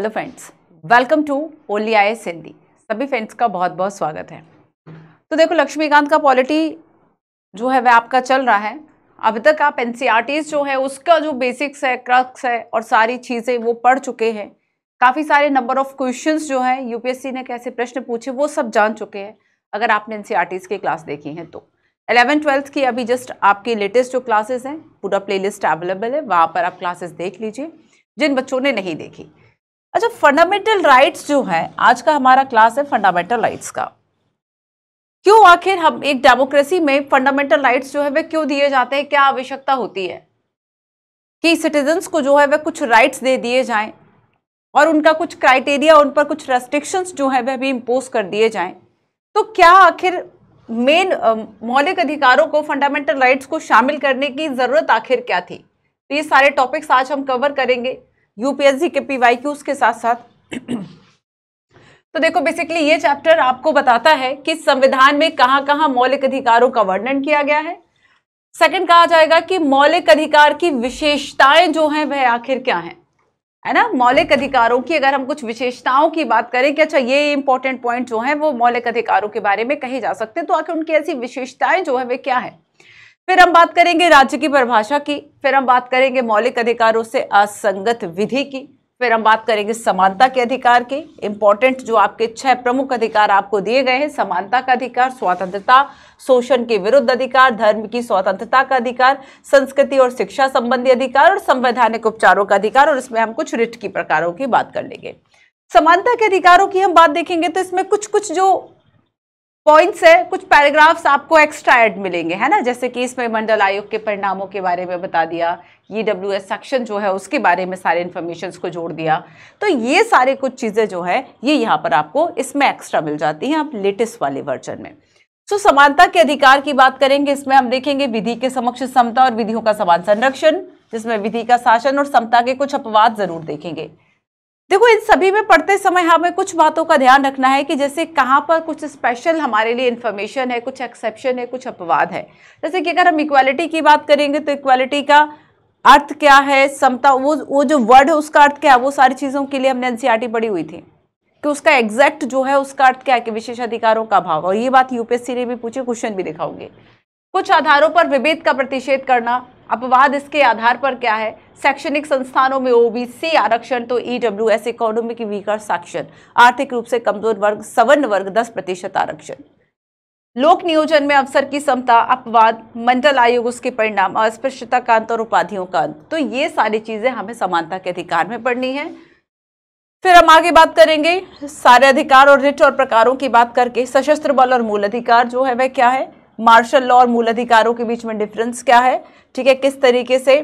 Hello friends welcome to ओली I Hindi सभी friends का बहुत बहुत स्वागत है तो देखो लक्ष्मीकांत का पॉलिटी जो है वह आपका चल रहा है अभी तक आप एन e जो है उसका जो बेसिक्स है क्रक्स है और सारी चीज़ें वो पढ़ चुके हैं काफ़ी सारे नंबर ऑफ क्वेश्चंस जो है यूपीएससी ने कैसे प्रश्न पूछे वो सब जान चुके हैं अगर आपने एन e की क्लास देखी है तो एलेवन ट्वेल्थ की अभी जस्ट आपके लेटेस्ट जो क्लासेस हैं पूरा प्लेलिस्ट अवेलेबल है वहाँ पर आप क्लासेस देख लीजिए जिन बच्चों ने नहीं देखी अच्छा फंडामेंटल राइट्स जो है आज का हमारा क्लास है फंडामेंटल राइट्स का क्यों आखिर हम एक डेमोक्रेसी में फंडामेंटल राइट्स जो है वे क्यों दिए जाते हैं क्या आवश्यकता होती है कि सिटीजन्स को जो है वह कुछ राइट्स दे दिए जाएं और उनका कुछ क्राइटेरिया उन पर कुछ रेस्ट्रिक्शंस जो है वह भी इम्पोज कर दिए जाएं तो क्या आखिर मेन मौलिक अधिकारों को फंडामेंटल राइट्स को शामिल करने की ज़रूरत आखिर क्या थी तो ये सारे टॉपिक्स आज हम कवर करेंगे यूपीएससी के पीवाई क्यूज के साथ साथ तो देखो बेसिकली ये चैप्टर आपको बताता है कि संविधान में कहां कहां मौलिक अधिकारों का वर्णन किया गया है सेकंड कहा जाएगा कि मौलिक अधिकार की विशेषताएं जो हैं वह आखिर क्या हैं है ना मौलिक अधिकारों की अगर हम कुछ विशेषताओं की बात करें कि अच्छा ये इंपॉर्टेंट पॉइंट जो है वो मौलिक अधिकारों के बारे में कहे जा सकते हैं तो आखिर उनकी ऐसी विशेषताएं जो है वे क्या है फिर हम बात करेंगे राज्य की परिभाषा की फिर हम बात करेंगे मौलिक अधिकारों से असंगत विधि की फिर हम बात करेंगे समानता के अधिकार की इंपॉर्टेंट जो आपके छह प्रमुख अधिकार आपको दिए गए हैं समानता का अधिकार स्वतंत्रता शोषण के विरुद्ध अधिकार धर्म की स्वतंत्रता का अधिकार संस्कृति और शिक्षा संबंधी अधिकार और संवैधानिक उपचारों का अधिकार और इसमें हम कुछ रिट की प्रकारों की बात कर लेंगे समानता के अधिकारों की हम बात देखेंगे तो इसमें कुछ कुछ जो पॉइंट्स है कुछ पैराग्राफ्स आपको एक्स्ट्रा ऐड मिलेंगे है ना जैसे कि इसमें मंडल आयोग के परिणामों के बारे में बता दिया ई डब्ल्यू एस सेक्शन जो है उसके बारे में सारे इन्फॉर्मेशन को जोड़ दिया तो ये सारे कुछ चीज़ें जो है ये यहाँ पर आपको इसमें एक्स्ट्रा मिल जाती हैं आप लेटेस्ट वाले वर्जन में सो so, समानता के अधिकार की बात करेंगे इसमें हम देखेंगे विधि के समक्ष समता और विधियों का समान संरक्षण जिसमें विधि का शासन और समता के कुछ अपवाद जरूर देखेंगे देखो इन सभी में पढ़ते समय हमें कुछ बातों का ध्यान रखना है कि जैसे कहाँ पर कुछ स्पेशल हमारे लिए इन्फॉर्मेशन है कुछ एक्सेप्शन है कुछ अपवाद है जैसे कि अगर हम इक्वालिटी की बात करेंगे तो इक्वालिटी का अर्थ क्या है समता वो वो जो वर्ड है उसका अर्थ क्या है वो सारी चीज़ों के लिए हमने एन e पढ़ी हुई थी कि उसका एग्जैक्ट जो है उसका अर्थ क्या है कि विशेष अधिकारों का अभाव और ये बात यूपीएससी ने भी पूछे क्वेश्चन भी दिखाओगे कुछ आधारों पर विभेद का प्रतिषेध करना अपवाद इसके आधार पर क्या है शैक्षणिक संस्थानों में ओबीसी आरक्षण तो ईडब्ल्यू एस इकोनॉमिक वीकर साक्षर आर्थिक रूप से कमजोर वर्ग सवर्ण वर्ग दस प्रतिशत आरक्षण लोक नियोजन में अवसर की समता अपवाद मंडल आयोग उसके परिणाम अस्पृश्यता का अंत और उपाधियों का अंत तो ये सारी चीजें हमें समानता के अधिकार में पढ़नी है फिर हम आगे बात करेंगे सारे अधिकार और रिट और प्रकारों की बात करके सशस्त्र बल और मूल अधिकार जो है वह क्या है मार्शल लॉ और मूल अधिकारों के बीच में डिफरेंस क्या है ठीक है किस तरीके से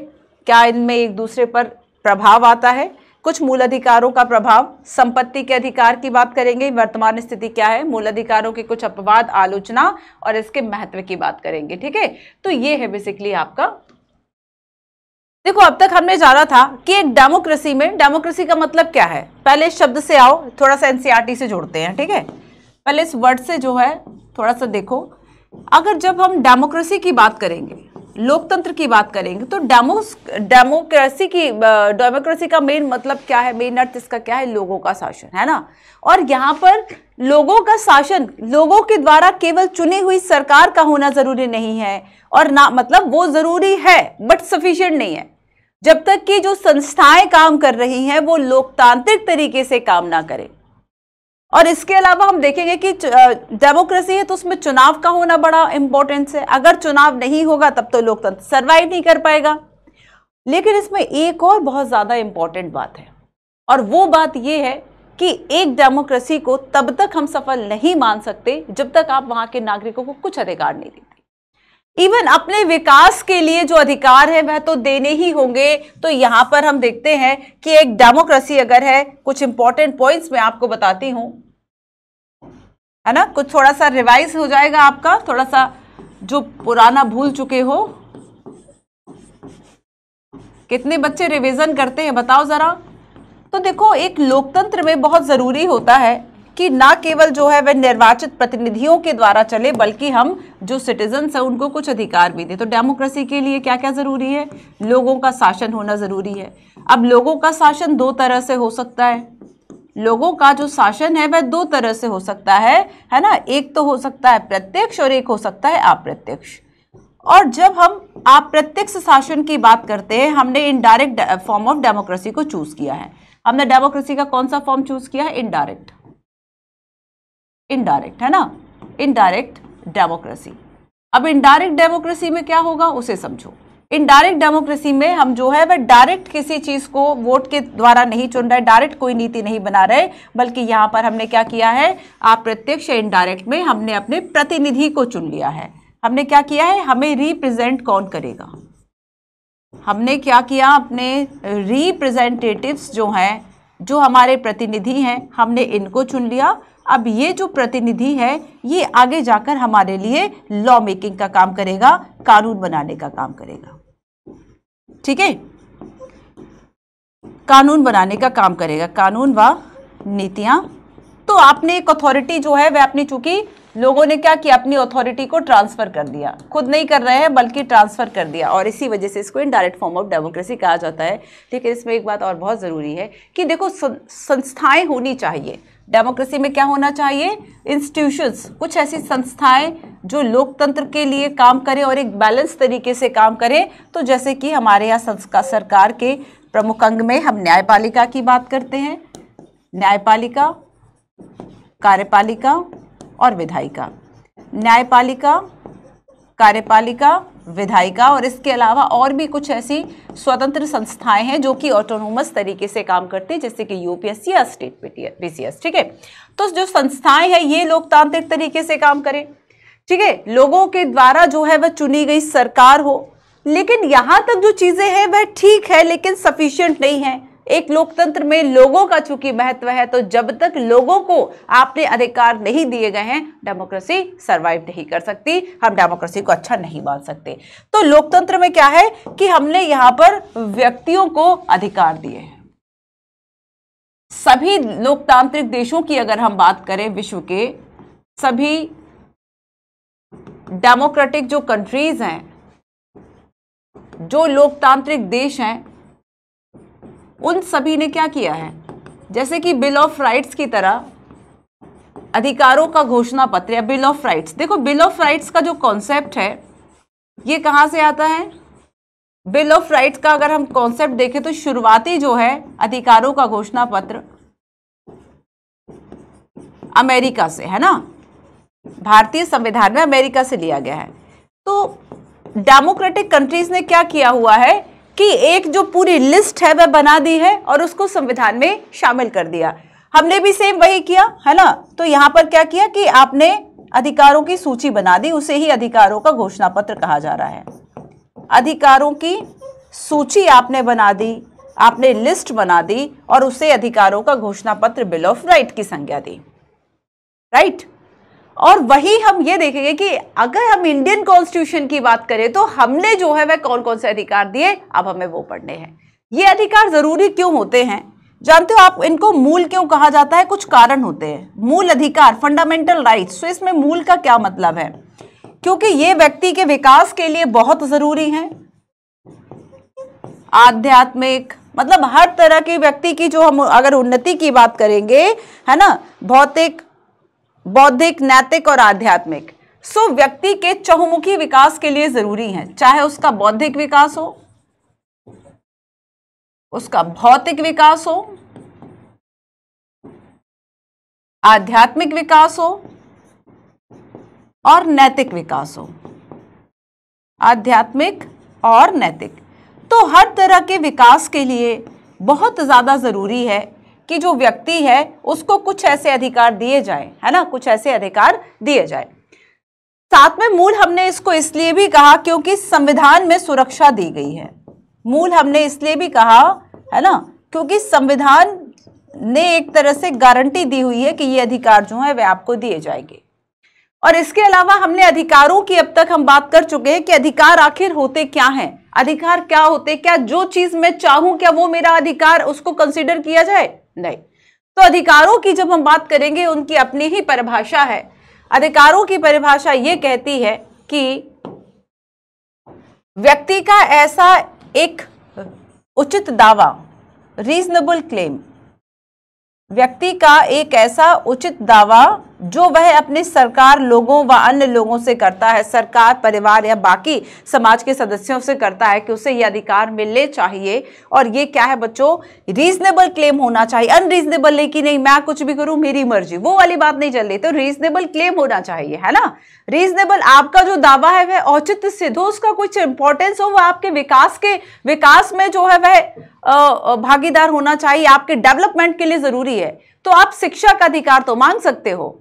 क्या इनमें एक दूसरे पर प्रभाव आता है कुछ मूल अधिकारों का प्रभाव संपत्ति के अधिकार की बात करेंगे वर्तमान स्थिति क्या है मूल अधिकारों के कुछ अपवाद आलोचना और इसके महत्व की बात करेंगे ठीक है तो ये है बेसिकली आपका देखो अब तक हमने जाना था कि एक डेमोक्रेसी में डेमोक्रेसी का मतलब क्या है पहले इस शब्द से आओ थोड़ा सा एनसीआरटी e से जोड़ते हैं ठीक है पहले इस वर्ड से जो है थोड़ा सा देखो अगर जब हम डेमोक्रेसी की बात करेंगे लोकतंत्र की बात करेंगे तो डेमो डेमोक्रेसी की डेमोक्रेसी का मेन मतलब क्या है मेन अर्थ इसका क्या है लोगों का शासन है ना और यहाँ पर लोगों का शासन लोगों के द्वारा केवल चुनी हुई सरकार का होना ज़रूरी नहीं है और ना मतलब वो ज़रूरी है बट सफिशियंट नहीं है जब तक कि जो संस्थाएं काम कर रही हैं वो लोकतांत्रिक तरीके से काम ना करें और इसके अलावा हम देखेंगे कि डेमोक्रेसी है तो उसमें चुनाव का होना बड़ा इंपॉर्टेंस है अगर चुनाव नहीं होगा तब तो लोकतंत्र सर्वाइव नहीं कर पाएगा लेकिन इसमें एक और बहुत ज़्यादा इंपॉर्टेंट बात है और वो बात ये है कि एक डेमोक्रेसी को तब तक हम सफल नहीं मान सकते जब तक आप वहां के नागरिकों को कुछ अधिकार नहीं देते इवन अपने विकास के लिए जो अधिकार है वह तो देने ही होंगे तो यहां पर हम देखते हैं कि एक डेमोक्रेसी अगर है कुछ इंपॉर्टेंट पॉइंट्स मैं आपको बताती हूं है ना कुछ थोड़ा सा रिवाइज हो जाएगा आपका थोड़ा सा जो पुराना भूल चुके हो कितने बच्चे रिवीजन करते हैं बताओ ज़रा तो देखो एक लोकतंत्र में बहुत ज़रूरी होता है कि ना केवल जो है वह निर्वाचित प्रतिनिधियों के द्वारा चले बल्कि हम जो सिटीजन्स हैं उनको कुछ अधिकार भी दें तो डेमोक्रेसी के लिए क्या क्या ज़रूरी है लोगों का शासन होना ज़रूरी है अब लोगों का शासन दो तरह से हो सकता है लोगों का जो शासन है वह दो तरह से हो सकता है है ना एक तो हो सकता है प्रत्यक्ष और एक हो सकता है अप्रत्यक्ष और जब हम अप्रत्यक्ष शासन की बात करते हैं हमने इनडायरेक्ट फॉर्म ऑफ डेमोक्रेसी को चूज़ किया है हमने डेमोक्रेसी का कौन सा फॉर्म चूज़ किया है इनडायरेक्ट इनडायरेक्ट है ना इनडायरेक्ट डेमोक्रेसी अब इनडायरेक्ट डेमोक्रेसी में क्या होगा उसे समझो इनडायरेक्ट डेमोक्रेसी में हम जो है वह डायरेक्ट किसी चीज को वोट के द्वारा नहीं चुन रहे डायरेक्ट कोई नीति नहीं बना रहे बल्कि यहां पर हमने क्या किया है आप प्रत्यक्ष इनडायरेक्ट में हमने अपने प्रतिनिधि को चुन लिया है हमने क्या किया है हमें रिप्रेजेंट कौन करेगा हमने क्या किया अपने रिप्रेजेंटेटिव जो हैं जो हमारे प्रतिनिधि हैं हमने इनको चुन लिया अब ये जो प्रतिनिधि है ये आगे जाकर हमारे लिए लॉ मेकिंग का काम करेगा कानून बनाने का काम करेगा ठीक है कानून बनाने का काम करेगा कानून व नीतियां तो आपने एक अथॉरिटी जो है वह अपनी चूंकि लोगों ने क्या किया अपनी अथॉरिटी को ट्रांसफ़र कर दिया खुद नहीं कर रहे हैं बल्कि ट्रांसफ़र कर दिया और इसी वजह से इसको इनडायरेक्ट फॉर्म ऑफ डेमोक्रेसी कहा जाता है लेकिन इसमें एक बात और बहुत ज़रूरी है कि देखो संस्थाएं होनी चाहिए डेमोक्रेसी में क्या होना चाहिए इंस्टीट्यूशंस कुछ ऐसी संस्थाएं जो लोकतंत्र के लिए काम करें और एक बैलेंस तरीके से काम करें तो जैसे कि हमारे यहाँ सरकार के प्रमुख अंग में हम न्यायपालिका की बात करते हैं न्यायपालिका कार्यपालिका और विधायिका न्यायपालिका कार्यपालिका विधायिका और इसके अलावा और भी कुछ ऐसी स्वतंत्र संस्थाएं हैं जो कि ऑटोनोमस तरीके से काम करती है जैसे कि यूपीएससी या स्टेट पीसीएस ठीक है तो जो संस्थाएं हैं ये लोकतांत्रिक तरीके से काम करें ठीक है लोगों के द्वारा जो है वह चुनी गई सरकार हो लेकिन यहाँ तक जो चीज़ें हैं वह ठीक है लेकिन सफिशियंट नहीं है एक लोकतंत्र में लोगों का चूंकि महत्व है तो जब तक लोगों को आपने अधिकार नहीं दिए गए हैं डेमोक्रेसी सरवाइव नहीं कर सकती हम डेमोक्रेसी को अच्छा नहीं मान सकते तो लोकतंत्र में क्या है कि हमने यहां पर व्यक्तियों को अधिकार दिए हैं सभी लोकतांत्रिक देशों की अगर हम बात करें विश्व के सभी डेमोक्रेटिक जो कंट्रीज हैं जो लोकतांत्रिक देश हैं उन सभी ने क्या किया है जैसे कि बिल ऑफ राइट्स की तरह अधिकारों का घोषणा पत्र या बिल ऑफ राइट्स देखो बिल ऑफ राइट्स का जो कॉन्सेप्ट है ये कहाँ से आता है बिल ऑफ राइट्स का अगर हम कॉन्सेप्ट देखें तो शुरुआती जो है अधिकारों का घोषणा पत्र अमेरिका से है ना भारतीय संविधान में अमेरिका से लिया गया है तो डेमोक्रेटिक कंट्रीज ने क्या किया हुआ है कि एक जो पूरी लिस्ट है वह बना दी है और उसको संविधान में शामिल कर दिया हमने भी सेम वही किया है ना तो यहाँ पर क्या किया कि आपने अधिकारों की सूची बना दी उसे ही अधिकारों का घोषणा पत्र कहा जा रहा है अधिकारों की सूची आपने बना दी आपने लिस्ट बना दी और उसे अधिकारों का घोषणा पत्र बिल ऑफ राइट की संज्ञा दी राइट right? और वही हम ये देखेंगे कि अगर हम इंडियन कॉन्स्टिट्यूशन की बात करें तो हमने जो है वह कौन कौन से अधिकार दिए अब हमें वो पढ़ने हैं ये अधिकार ज़रूरी क्यों होते हैं जानते हो आप इनको मूल क्यों कहा जाता है कुछ कारण होते हैं मूल अधिकार फंडामेंटल राइट तो इसमें मूल का क्या मतलब है क्योंकि ये व्यक्ति के विकास के लिए बहुत ज़रूरी है आध्यात्मिक मतलब हर तरह के व्यक्ति की जो हम अगर उन्नति की बात करेंगे है ना भौतिक बौद्धिक नैतिक और आध्यात्मिक सो व्यक्ति के चहुमुखी विकास के लिए जरूरी है चाहे उसका बौद्धिक विकास हो उसका भौतिक विकास हो आध्यात्मिक विकास हो और नैतिक विकास हो आध्यात्मिक और नैतिक तो हर तरह के विकास के लिए बहुत ज़्यादा ज़रूरी है कि जो व्यक्ति है उसको कुछ ऐसे अधिकार दिए जाए है ना कुछ ऐसे अधिकार दिए जाए साथ में मूल हमने इसको इसलिए भी कहा क्योंकि संविधान में सुरक्षा दी गई है मूल हमने इसलिए भी कहा है ना क्योंकि संविधान ने एक तरह से गारंटी दी हुई है कि ये अधिकार जो है वे आपको दिए जाएंगे और इसके अलावा हमने अधिकारों की अब तक हम बात कर चुके हैं कि अधिकार आखिर होते क्या हैं अधिकार क्या होते क्या जो चीज मैं चाहूं क्या वो मेरा अधिकार उसको कंसिडर किया जाए नहीं तो अधिकारों की जब हम बात करेंगे उनकी अपनी ही परिभाषा है अधिकारों की परिभाषा ये कहती है कि व्यक्ति का ऐसा एक उचित दावा रीजनेबल क्लेम व्यक्ति का एक ऐसा उचित दावा जो वह अपनी सरकार लोगों व अन्य लोगों से करता है सरकार परिवार या बाकी समाज के सदस्यों से करता है कि उसे ये अधिकार मिलने चाहिए और ये क्या है बच्चों रीजनेबल क्लेम होना चाहिए अनरीजनेबल नहीं कि नहीं मैं कुछ भी करूं मेरी मर्जी वो वाली बात नहीं चल रही तो रीजनेबल क्लेम होना चाहिए है ना रीजनेबल आपका जो दावा है वह औचित्य सिद्ध हो उसका कुछ इंपॉर्टेंस हो वह आपके विकास के विकास में जो है वह भागीदार होना चाहिए आपके डेवलपमेंट के लिए जरूरी है तो आप शिक्षा का अधिकार तो मांग सकते हो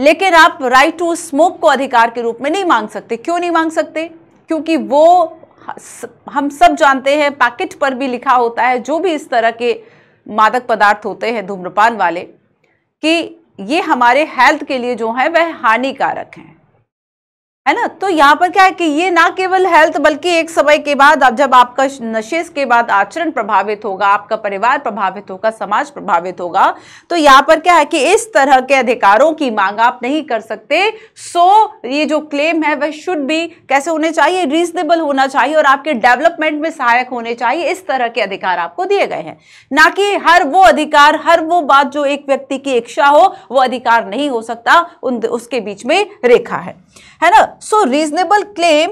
लेकिन आप राइट टू स्मोक को अधिकार के रूप में नहीं मांग सकते क्यों नहीं मांग सकते क्योंकि वो हम सब जानते हैं पैकेट पर भी लिखा होता है जो भी इस तरह के मादक पदार्थ होते हैं धूम्रपान वाले कि ये हमारे हेल्थ के लिए जो है वह हानिकारक हैं है ना तो यहाँ पर क्या है कि ये ना केवल हेल्थ बल्कि एक समय के बाद अब जब आपका नशे के बाद आचरण प्रभावित होगा आपका परिवार प्रभावित होगा समाज प्रभावित होगा तो यहाँ पर क्या है कि इस तरह के अधिकारों की मांग आप नहीं कर सकते सो so, ये जो क्लेम है वह शुड भी कैसे होने चाहिए रीजनेबल होना चाहिए और आपके डेवलपमेंट में सहायक होने चाहिए इस तरह के अधिकार आपको दिए गए हैं ना कि हर वो अधिकार हर वो बात जो एक व्यक्ति की इच्छा हो वो अधिकार नहीं हो सकता उन उसके बीच में रेखा है है ना सो रीजनेबल क्लेम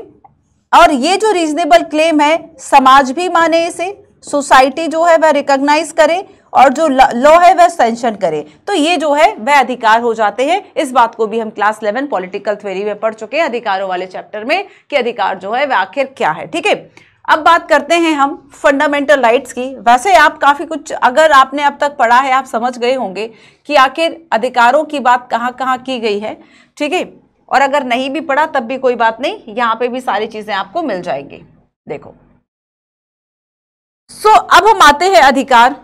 और ये जो रीजनेबल क्लेम है समाज भी माने इसे सोसाइटी जो है वह रिकॉग्नाइज करे और जो लॉ है वह सेंशन करे तो ये जो है वह अधिकार हो जाते हैं इस बात को भी हम क्लास इलेवन पॉलिटिकल थ्योरी में पढ़ चुके हैं अधिकारों वाले चैप्टर में कि अधिकार जो है वह आखिर क्या है ठीक है अब बात करते हैं हम फंडामेंटल राइट्स की वैसे आप काफ़ी कुछ अगर आपने अब तक पढ़ा है आप समझ गए होंगे कि आखिर अधिकारों की बात कहाँ कहाँ की गई है ठीक है और अगर नहीं भी पढ़ा तब भी कोई बात नहीं यहाँ पे भी सारी चीजें आपको मिल जाएंगी देखो सो so, अब हम आते हैं अधिकार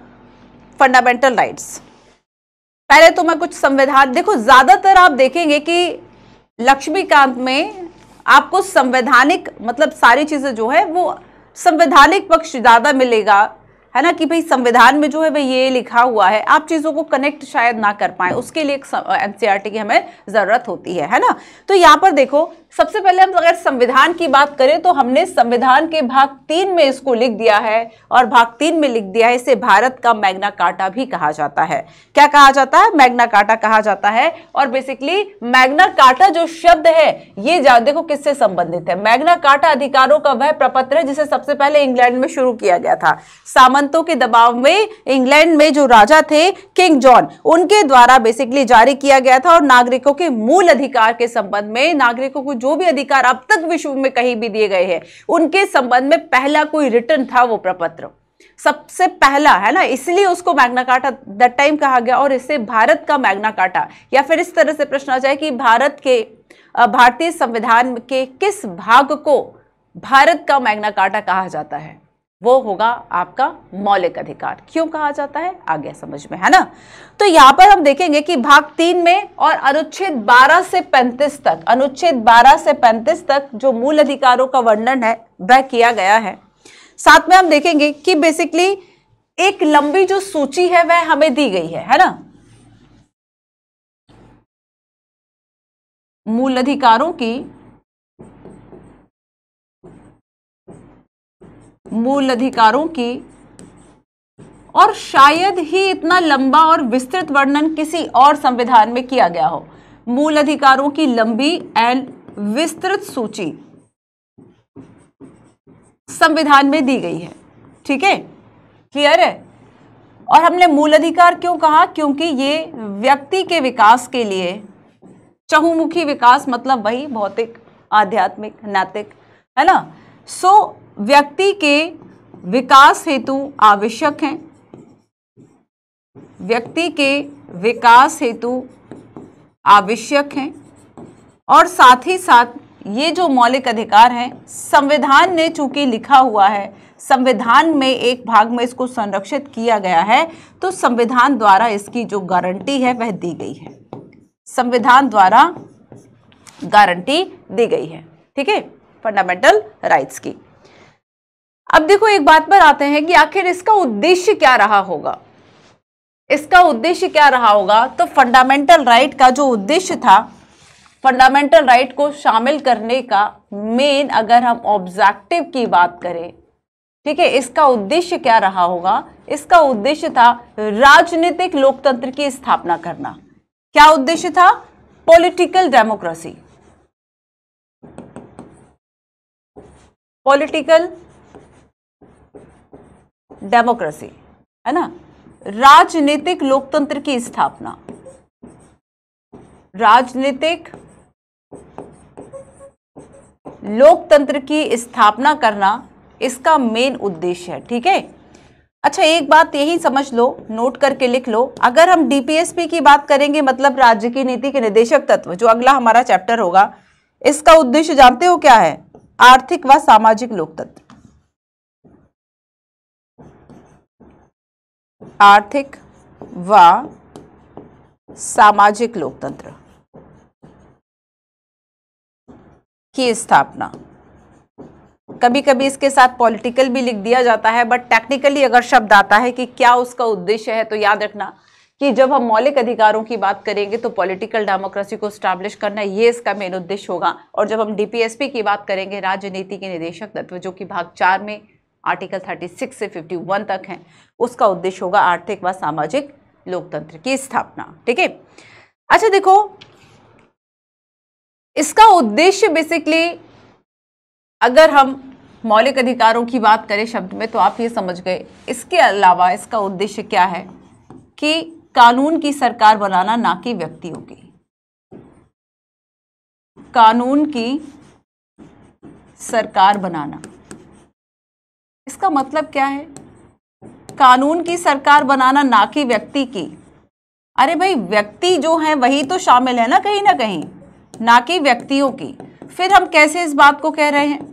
फंडामेंटल राइट्स पहले तो मैं कुछ संविधान देखो ज्यादातर आप देखेंगे कि लक्ष्मीकांत में आपको संवैधानिक मतलब सारी चीजें जो है वो संवैधानिक पक्ष ज्यादा मिलेगा है ना कि भाई संविधान में जो है भाई ये लिखा हुआ है आप चीज़ों को कनेक्ट शायद ना कर पाए उसके लिए एनसीआर की हमें ज़रूरत होती है है ना तो यहाँ पर देखो सबसे पहले हम अगर संविधान की बात करें तो हमने संविधान के भाग तीन में इसको लिख दिया है और भाग तीन में लिख दिया है इसे भारत का मैग्ना कार्टा भी कहा जाता है क्या कहा जाता है मैग्ना कार्टा कहा जाता है और बेसिकली मैग्ना कार्टा जो शब्द है ये देखो किससे संबंधित है मैग्ना कार्टा अधिकारों का वह प्रपत्र है जिसे सबसे पहले इंग्लैंड में शुरू किया गया था सामंतों के दबाव में इंग्लैंड में जो राजा थे किंग जॉन उनके द्वारा बेसिकली जारी किया गया था और नागरिकों के मूल अधिकार के संबंध में नागरिकों को जो भी अधिकार अब तक विश्व में कहीं भी दिए गए हैं उनके संबंध में पहला कोई रिटर्न था वो प्रपत्र सबसे पहला है ना इसलिए उसको मैग्ना काटा दैट टाइम कहा गया और इससे भारत का मैग्ना काटा या फिर इस तरह से प्रश्न आ जाए कि भारत के भारतीय संविधान के किस भाग को भारत का मैग्ना काटा कहा जाता है वो होगा आपका मौलिक अधिकार क्यों कहा जाता है आगे समझ में है ना तो यहां पर हम देखेंगे कि भाग तीन में और अनुच्छेद 12 से 35 तक अनुच्छेद 12 से 35 तक जो मूल अधिकारों का वर्णन है वह किया गया है साथ में हम देखेंगे कि बेसिकली एक लंबी जो सूची है वह हमें दी गई है है ना मूल अधिकारों की मूल अधिकारों की और शायद ही इतना लंबा और विस्तृत वर्णन किसी और संविधान में किया गया हो मूल अधिकारों की लंबी एंड विस्तृत सूची संविधान में दी गई है ठीक है क्लियर है और हमने मूल अधिकार क्यों कहा क्योंकि ये व्यक्ति के विकास के लिए चहुमुखी विकास मतलब वही भौतिक आध्यात्मिक नैतिक है ना सो so, व्यक्ति के विकास हेतु आवश्यक हैं व्यक्ति के विकास हेतु आवश्यक हैं और साथ ही साथ ये जो मौलिक अधिकार हैं संविधान ने चूंकि लिखा हुआ है संविधान में एक भाग में इसको संरक्षित किया गया है तो संविधान द्वारा इसकी जो गारंटी है वह दी गई है संविधान द्वारा गारंटी दी गई है ठीक है फंडामेंटल राइट्स की अब देखो एक बात पर आते हैं कि आखिर इसका उद्देश्य क्या रहा होगा इसका उद्देश्य क्या रहा होगा तो फंडामेंटल राइट का जो उद्देश्य था फंडामेंटल राइट को शामिल करने का मेन अगर हम ऑब्जेक्टिव की बात करें ठीक है इसका उद्देश्य क्या रहा होगा इसका उद्देश्य था राजनीतिक लोकतंत्र की स्थापना करना क्या उद्देश्य था पॉलिटिकल डेमोक्रेसी पॉलिटिकल डेमोक्रेसी है ना राजनीतिक लोकतंत्र की स्थापना राजनीतिक लोकतंत्र की स्थापना करना इसका मेन उद्देश्य है ठीक है अच्छा एक बात यही समझ लो नोट करके लिख लो अगर हम डीपीएसपी की बात करेंगे मतलब राज्य की नीति के निदेशक तत्व जो अगला हमारा चैप्टर होगा इसका उद्देश्य जानते हो क्या है आर्थिक व सामाजिक लोकतंत्र आर्थिक व सामाजिक लोकतंत्र की स्थापना कभी कभी इसके साथ पॉलिटिकल भी लिख दिया जाता है बट टेक्निकली अगर शब्द आता है कि क्या उसका उद्देश्य है तो याद रखना कि जब हम मौलिक अधिकारों की बात करेंगे तो पॉलिटिकल डेमोक्रेसी को स्टैब्लिश करना ये इसका मेन उद्देश्य होगा और जब हम डीपीएसपी की बात करेंगे राज्य नीति के निदेशक तत्व जो कि भाग चार में आर्टिकल 36 से 51 तक हैं उसका उद्देश्य होगा आर्थिक व सामाजिक लोकतंत्र की स्थापना ठीक है अच्छा देखो इसका उद्देश्य बेसिकली अगर हम मौलिक अधिकारों की बात करें शब्द में तो आप ये समझ गए इसके अलावा इसका उद्देश्य क्या है कि कानून की सरकार बनाना ना कि व्यक्तियों की कानून की सरकार बनाना इसका मतलब क्या है कानून की सरकार बनाना ना कि व्यक्ति की अरे भाई व्यक्ति जो है वही तो शामिल है ना कहीं ना कहीं ना कि व्यक्तियों की फिर हम कैसे इस बात को कह रहे हैं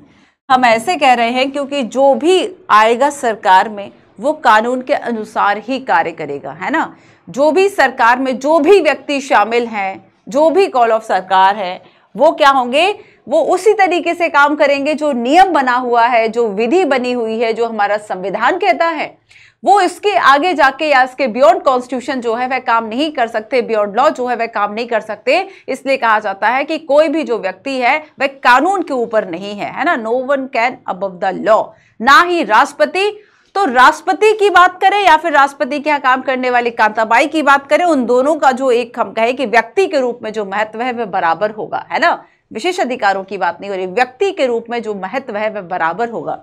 हम ऐसे कह रहे हैं क्योंकि जो भी आएगा सरकार में वो कानून के अनुसार ही कार्य करेगा है ना जो भी सरकार में जो भी व्यक्ति शामिल हैं जो भी कॉल ऑफ सरकार है वो क्या होंगे वो उसी तरीके से काम करेंगे जो नियम बना हुआ है जो विधि बनी हुई है जो हमारा संविधान कहता है वो इसके आगे जाके या इसके बियॉन्ड कॉन्स्टिट्यूशन जो है वह काम नहीं कर सकते बियॉन्ड लॉ जो है वह काम नहीं कर सकते इसलिए कहा जाता है कि कोई भी जो व्यक्ति है वह कानून के ऊपर नहीं है है ना no one can above the law ना ही राष्ट्रपति तो राष्ट्रपति की बात करें या फिर राष्ट्रपति के यहाँ काम करने वाली कांताबाई की बात करें उन दोनों का जो एक हम कहे कि व्यक्ति के रूप में जो महत्व है वह बराबर होगा है ना विशेष अधिकारों की बात नहीं हो रही व्यक्ति के रूप में जो महत्व है वह बराबर होगा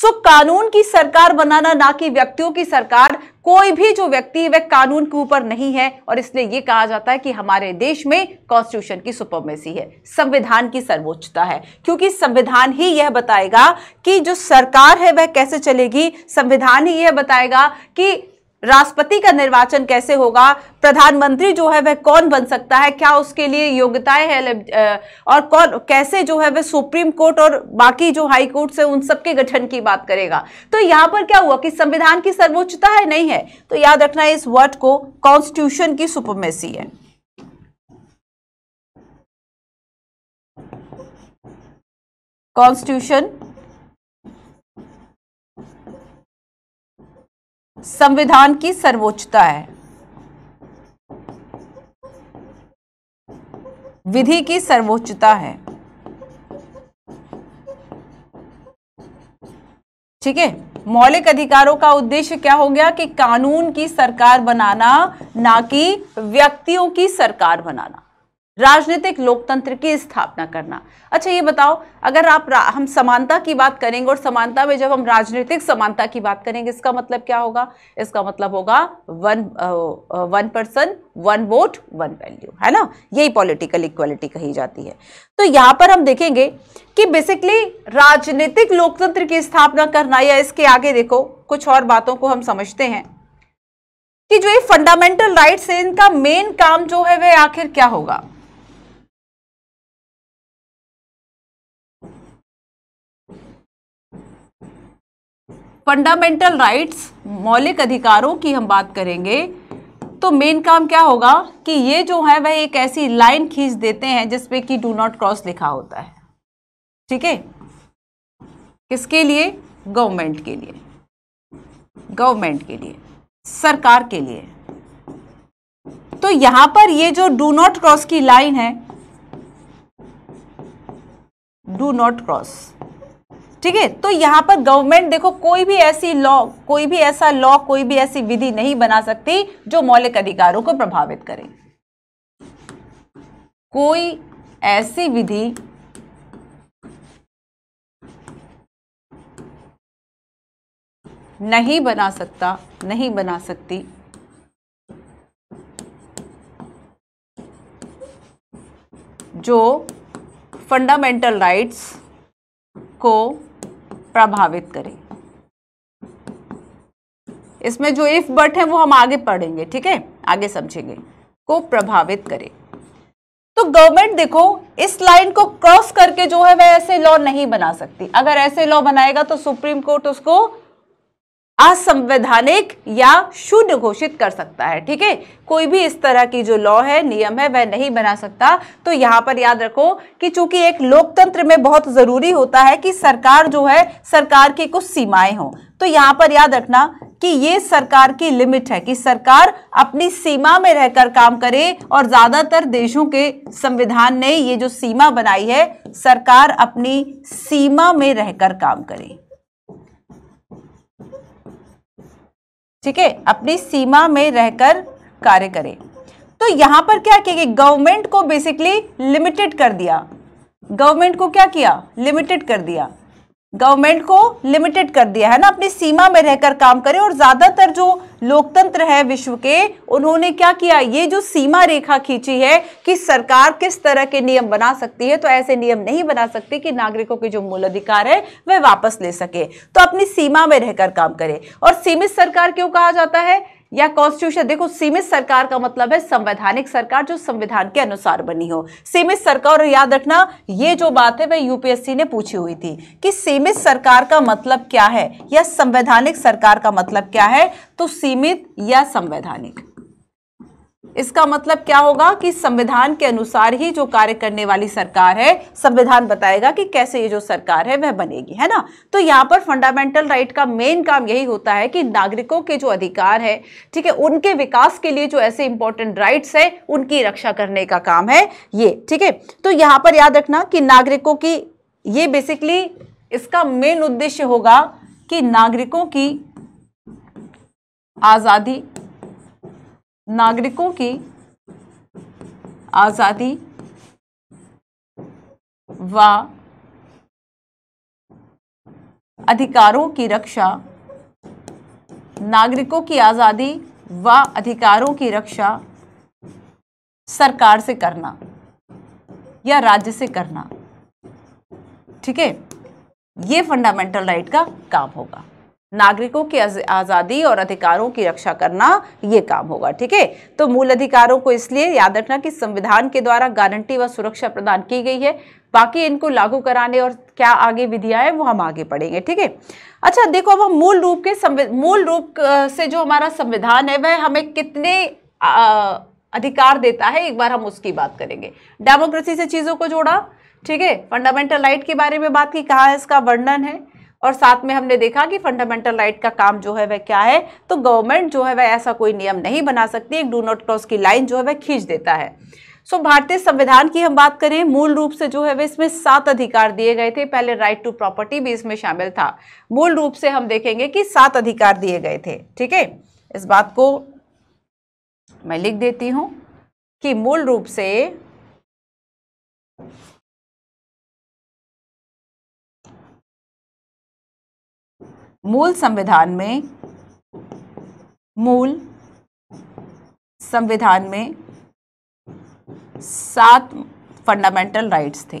सो कानून की सरकार बनाना ना कि व्यक्तियों की सरकार कोई भी जो व्यक्ति वह कानून के ऊपर नहीं है और इसलिए यह कहा जाता है कि हमारे देश में कॉन्स्टिट्यूशन की सुपरमेसी है संविधान की सर्वोच्चता है क्योंकि संविधान ही यह बताएगा कि जो सरकार है वह कैसे चलेगी संविधान ही यह बताएगा कि राष्ट्रपति का निर्वाचन कैसे होगा प्रधानमंत्री जो है वह कौन बन सकता है क्या उसके लिए योग्यताएं हैं और कौन कैसे जो है वह सुप्रीम कोर्ट और बाकी जो हाई कोर्ट से उन सबके गठन की बात करेगा तो यहां पर क्या हुआ कि संविधान की सर्वोच्चता है नहीं है तो याद रखना इस वर्ड को कॉन्स्टिट्यूशन की सुपमेसी है कॉन्स्टिट्यूशन संविधान की सर्वोच्चता है विधि की सर्वोच्चता है ठीक है मौलिक अधिकारों का उद्देश्य क्या हो गया कि कानून की सरकार बनाना ना कि व्यक्तियों की सरकार बनाना राजनीतिक लोकतंत्र की स्थापना करना अच्छा ये बताओ अगर आप हम समानता की बात करेंगे और समानता में जब हम राजनीतिक समानता की बात करेंगे इसका मतलब क्या होगा इसका मतलब होगा one one person one vote one value है ना यही पॉलिटिकल इक्वलिटी कही जाती है तो यहाँ पर हम देखेंगे कि बेसिकली राजनीतिक लोकतंत्र की स्थापना करना या इसके आगे देखो कुछ और बातों को हम समझते हैं कि जो ये फंडामेंटल राइट्स है इनका मेन काम जो है वह आखिर क्या होगा फंडामेंटल राइट्स मौलिक अधिकारों की हम बात करेंगे तो मेन काम क्या होगा कि ये जो है वह एक ऐसी लाइन खींच देते हैं जिसपे कि डू नॉट क्रॉस लिखा होता है ठीक है किसके लिए गवर्नमेंट के लिए गवर्नमेंट के लिए सरकार के लिए तो यहां पर ये जो डू नॉट क्रॉस की लाइन है डू नॉट क्रॉस ठीक है तो यहाँ पर गवर्नमेंट देखो कोई भी ऐसी लॉ कोई भी ऐसा लॉ कोई भी ऐसी विधि नहीं बना सकती जो मौलिक अधिकारों को प्रभावित करे कोई ऐसी विधि नहीं बना सकता नहीं बना सकती जो फंडामेंटल राइट्स को प्रभावित करें इसमें जो इफ बट है वो हम आगे पढ़ेंगे ठीक है आगे समझेंगे को प्रभावित करे तो गवर्नमेंट देखो इस लाइन को क्रॉस करके जो है वह ऐसे लॉ नहीं बना सकती अगर ऐसे लॉ बनाएगा तो सुप्रीम कोर्ट उसको असंवैधानिक या शून्य घोषित कर सकता है ठीक है कोई भी इस तरह की जो लॉ है नियम है वह नहीं बना सकता तो यहां पर याद रखो कि चूंकि एक लोकतंत्र में बहुत जरूरी होता है कि सरकार जो है सरकार की कुछ सीमाएं हो तो यहाँ पर याद रखना कि ये सरकार की लिमिट है कि सरकार अपनी सीमा में रहकर काम करे और ज़्यादातर देशों के संविधान ने ये जो सीमा बनाई है सरकार अपनी सीमा में रहकर काम करे ठीक है अपनी सीमा में रहकर कार्य करें तो यहां पर क्या किया कि गवर्नमेंट को बेसिकली लिमिटेड कर दिया गवर्नमेंट को क्या किया लिमिटेड कर दिया गवर्नमेंट को लिमिटेड कर दिया है ना अपनी सीमा में रहकर काम करे और ज्यादातर जो लोकतंत्र है विश्व के उन्होंने क्या किया ये जो सीमा रेखा खींची है कि सरकार किस तरह के नियम बना सकती है तो ऐसे नियम नहीं बना सकती कि नागरिकों के जो मूल अधिकार है वह वापस ले सके तो अपनी सीमा में रहकर काम करे और सीमित सरकार क्यों कहा जाता है या कॉन्स्टिट्यूशन देखो सीमित सरकार का मतलब है संवैधानिक सरकार जो संविधान के अनुसार बनी हो सीमित सरकार और याद रखना ये जो बात है वह यूपीएससी ने पूछी हुई थी कि सीमित सरकार का मतलब क्या है या संवैधानिक सरकार का मतलब क्या है तो सीमित या संवैधानिक इसका मतलब क्या होगा कि संविधान के अनुसार ही जो कार्य करने वाली सरकार है संविधान बताएगा कि कैसे ये जो सरकार है वह बनेगी है ना तो यहाँ पर फंडामेंटल राइट का मेन काम यही होता है कि नागरिकों के जो अधिकार है ठीक है उनके विकास के लिए जो ऐसे इंपॉर्टेंट राइट्स है उनकी रक्षा करने का काम है ये ठीक है तो यहाँ पर याद रखना कि नागरिकों की ये बेसिकली इसका मेन उद्देश्य होगा कि नागरिकों की आज़ादी नागरिकों की आज़ादी व अधिकारों की रक्षा नागरिकों की आज़ादी व अधिकारों की रक्षा सरकार से करना या राज्य से करना ठीक है ये फंडामेंटल राइट का काम होगा नागरिकों की आज़ादी और अधिकारों की रक्षा करना ये काम होगा ठीक है तो मूल अधिकारों को इसलिए याद रखना कि संविधान के द्वारा गारंटी व सुरक्षा प्रदान की गई है बाकी इनको लागू कराने और क्या आगे विधियाँ हैं वो हम आगे पढ़ेंगे ठीक है अच्छा देखो अब हम मूल रूप के मूल रूप से जो हमारा संविधान है वह हमें कितने आ, अधिकार देता है एक बार हम उसकी बात करेंगे डेमोक्रेसी से चीज़ों को जोड़ा ठीक है फंडामेंटल राइट के बारे में बात की कहाँ इसका वर्णन है और साथ में हमने देखा कि फंडामेंटल राइट का काम जो है वह क्या है तो गवर्नमेंट जो है वह ऐसा कोई नियम नहीं बना सकती एक डू नॉट क्रॉस की लाइन जो है वह खींच देता है सो so, भारतीय संविधान की हम बात करें मूल रूप से जो है वह इसमें सात अधिकार दिए गए थे पहले राइट टू प्रॉपर्टी भी इसमें शामिल था मूल रूप से हम देखेंगे कि सात अधिकार दिए गए थे ठीक है इस बात को मैं लिख देती हूँ कि मूल रूप से मूल संविधान में मूल संविधान में सात फंडामेंटल राइट्स थे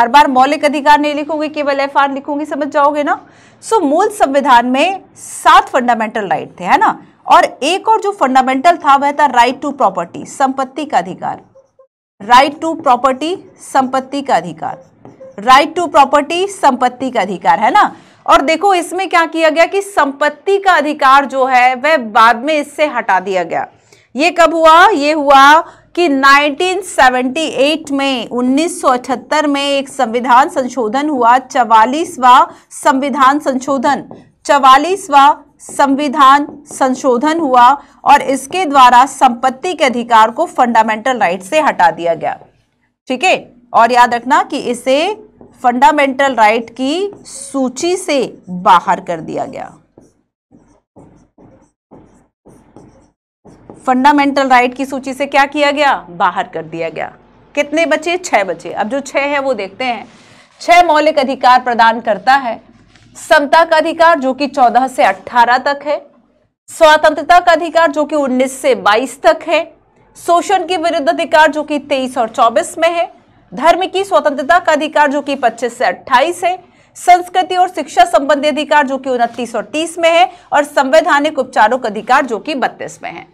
हर बार मौलिक अधिकार नहीं लिखोगे केवल एफ आर लिखोगे समझ जाओगे ना सो so, मूल संविधान में सात फंडामेंटल राइट थे है ना और एक और जो फंडामेंटल था वह था राइट टू प्रॉपर्टी संपत्ति का अधिकार राइट टू प्रॉपर्टी संपत्ति का अधिकार राइट टू प्रॉपर्टी संपत्ति का अधिकार है ना और देखो इसमें क्या किया गया कि संपत्ति का अधिकार जो है वह बाद में इससे हटा दिया गया ये कब हुआ ये हुआ कि 1978 में 1978 में एक संविधान संशोधन हुआ चवालीसवा संविधान संशोधन चवालीसवा संविधान संशोधन हुआ और इसके द्वारा संपत्ति के अधिकार को फंडामेंटल राइट से हटा दिया गया ठीक है और याद रखना कि इसे फंडामेंटल राइट की सूची से बाहर कर दिया गया फंडामेंटल राइट की सूची से क्या किया गया बाहर कर दिया गया कितने बचे छह बचे अब जो छह है वो देखते हैं छह मौलिक अधिकार प्रदान करता है समता का अधिकार जो कि 14 से 18 तक है स्वतंत्रता का अधिकार जो कि 19 से 22 तक है शोषण के विरुद्ध अधिकार जो कि 23 और 24 में है धर्म की स्वतंत्रता का अधिकार जो कि 25 से 28 है संस्कृति और शिक्षा संबंधी अधिकार जो कि उनतीस और 30 में है और संवैधानिक उपचारों का अधिकार जो कि 32 में है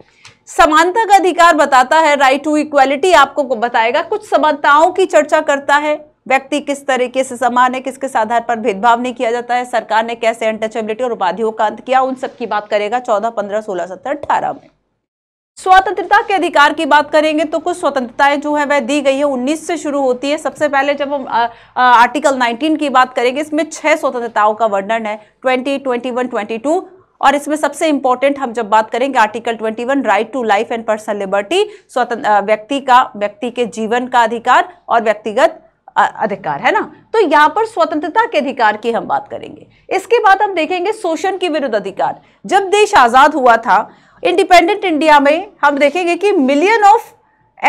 समानता का अधिकार बताता है राइट टू इक्वालिटी आपको बताएगा कुछ समानताओं की चर्चा करता है व्यक्ति किस तरीके से समान है किसके आधार पर भेदभाव नहीं किया जाता है सरकार ने कैसे अनटचेबिलिटी और उपाधियों का अंत किया उन सब की बात करेगा चौदह पंद्रह सोलह सत्रह अठारह में स्वतंत्रता के अधिकार की बात करेंगे तो कुछ स्वतंत्रताएं जो है वह दी गई है 19 से शुरू होती है सबसे पहले जब हम आर्टिकल 19 की बात करेंगे इसमें छह स्वतंत्रताओं का वर्णन है 20, 21, 22 और इसमें सबसे इंपॉर्टेंट हम जब बात करेंगे article 21 right to life and personal liberty स्वतंत्र व्यक्ति का व्यक्ति के जीवन का अधिकार और व्यक्तिगत अधिकार है ना तो यहां पर स्वतंत्रता के अधिकार की हम बात करेंगे इसके बाद हम देखेंगे शोषण के विरुद्ध अधिकार जब देश आज़ाद हुआ था इंडिपेंडेंट इंडिया में हम देखेंगे कि मिलियन ऑफ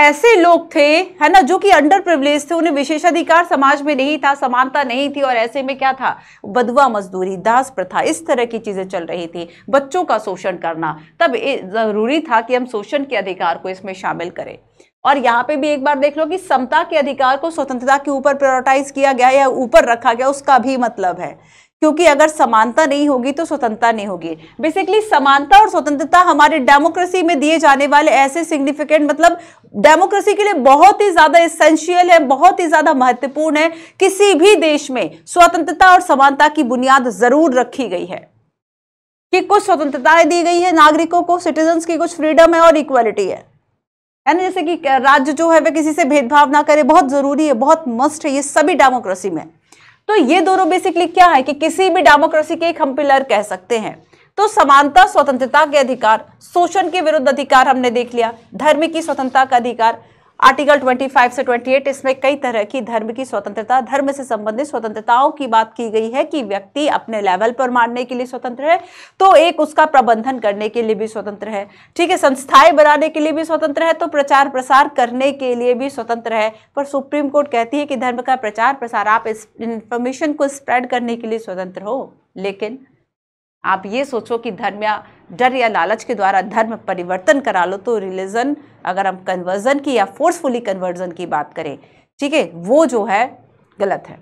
ऐसे लोग थे है ना जो कि अंडर प्रिवलेज थे उन्हें विशेषाधिकार समाज में नहीं था समानता नहीं थी और ऐसे में क्या था बदवा मजदूरी दास प्रथा इस तरह की चीज़ें चल रही थी बच्चों का शोषण करना तब ज़रूरी था कि हम शोषण के अधिकार को इसमें शामिल करें और यहाँ पे भी एक बार देख लो कि समता के अधिकार को स्वतंत्रता के ऊपर प्रायोरिटाइज किया गया या ऊपर रखा गया उसका भी मतलब है क्योंकि अगर समानता नहीं होगी तो स्वतंत्रता नहीं होगी बेसिकली समानता और स्वतंत्रता हमारे डेमोक्रेसी में दिए जाने वाले ऐसे सिग्निफिकेंट मतलब डेमोक्रेसी के लिए बहुत ही ज्यादा इसेंशियल है बहुत ही ज्यादा महत्वपूर्ण है किसी भी देश में स्वतंत्रता और समानता की बुनियाद जरूर रखी गई है कि कुछ स्वतंत्रताएं दी गई है नागरिकों को सिटीजन की कुछ फ्रीडम है और इक्वालिटी है है ना जैसे कि राज्य जो है वह किसी से भेदभाव ना करे बहुत जरूरी है बहुत मस्ट है ये सभी डेमोक्रेसी में तो ये दोनों बेसिकली क्या है कि किसी भी डेमोक्रेसी के एक हम पिलर कह सकते हैं तो समानता स्वतंत्रता के अधिकार शोषण के विरुद्ध अधिकार हमने देख लिया धर्म की स्वतंत्रता का अधिकार आर्टिकल 25 से 28 इसमें कई तरह की धर्म की स्वतंत्रता धर्म से संबंधित स्वतंत्रताओं की बात की गई है कि व्यक्ति अपने लेवल पर मानने के लिए स्वतंत्र है तो एक उसका प्रबंधन करने के लिए भी स्वतंत्र है ठीक है संस्थाएं बनाने के लिए भी स्वतंत्र है तो प्रचार प्रसार करने के लिए भी स्वतंत्र है पर सुप्रीम कोर्ट कहती है कि धर्म का प्रचार प्रसार आप इस इन्फॉर्मेशन को स्प्रेड करने के लिए स्वतंत्र हो लेकिन आप ये सोचो कि धर्म या डर या लालच के द्वारा धर्म परिवर्तन करा लो तो रिलीजन अगर हम कन्वर्जन की या फोर्सफुली कन्वर्जन की बात करें ठीक है वो जो है गलत है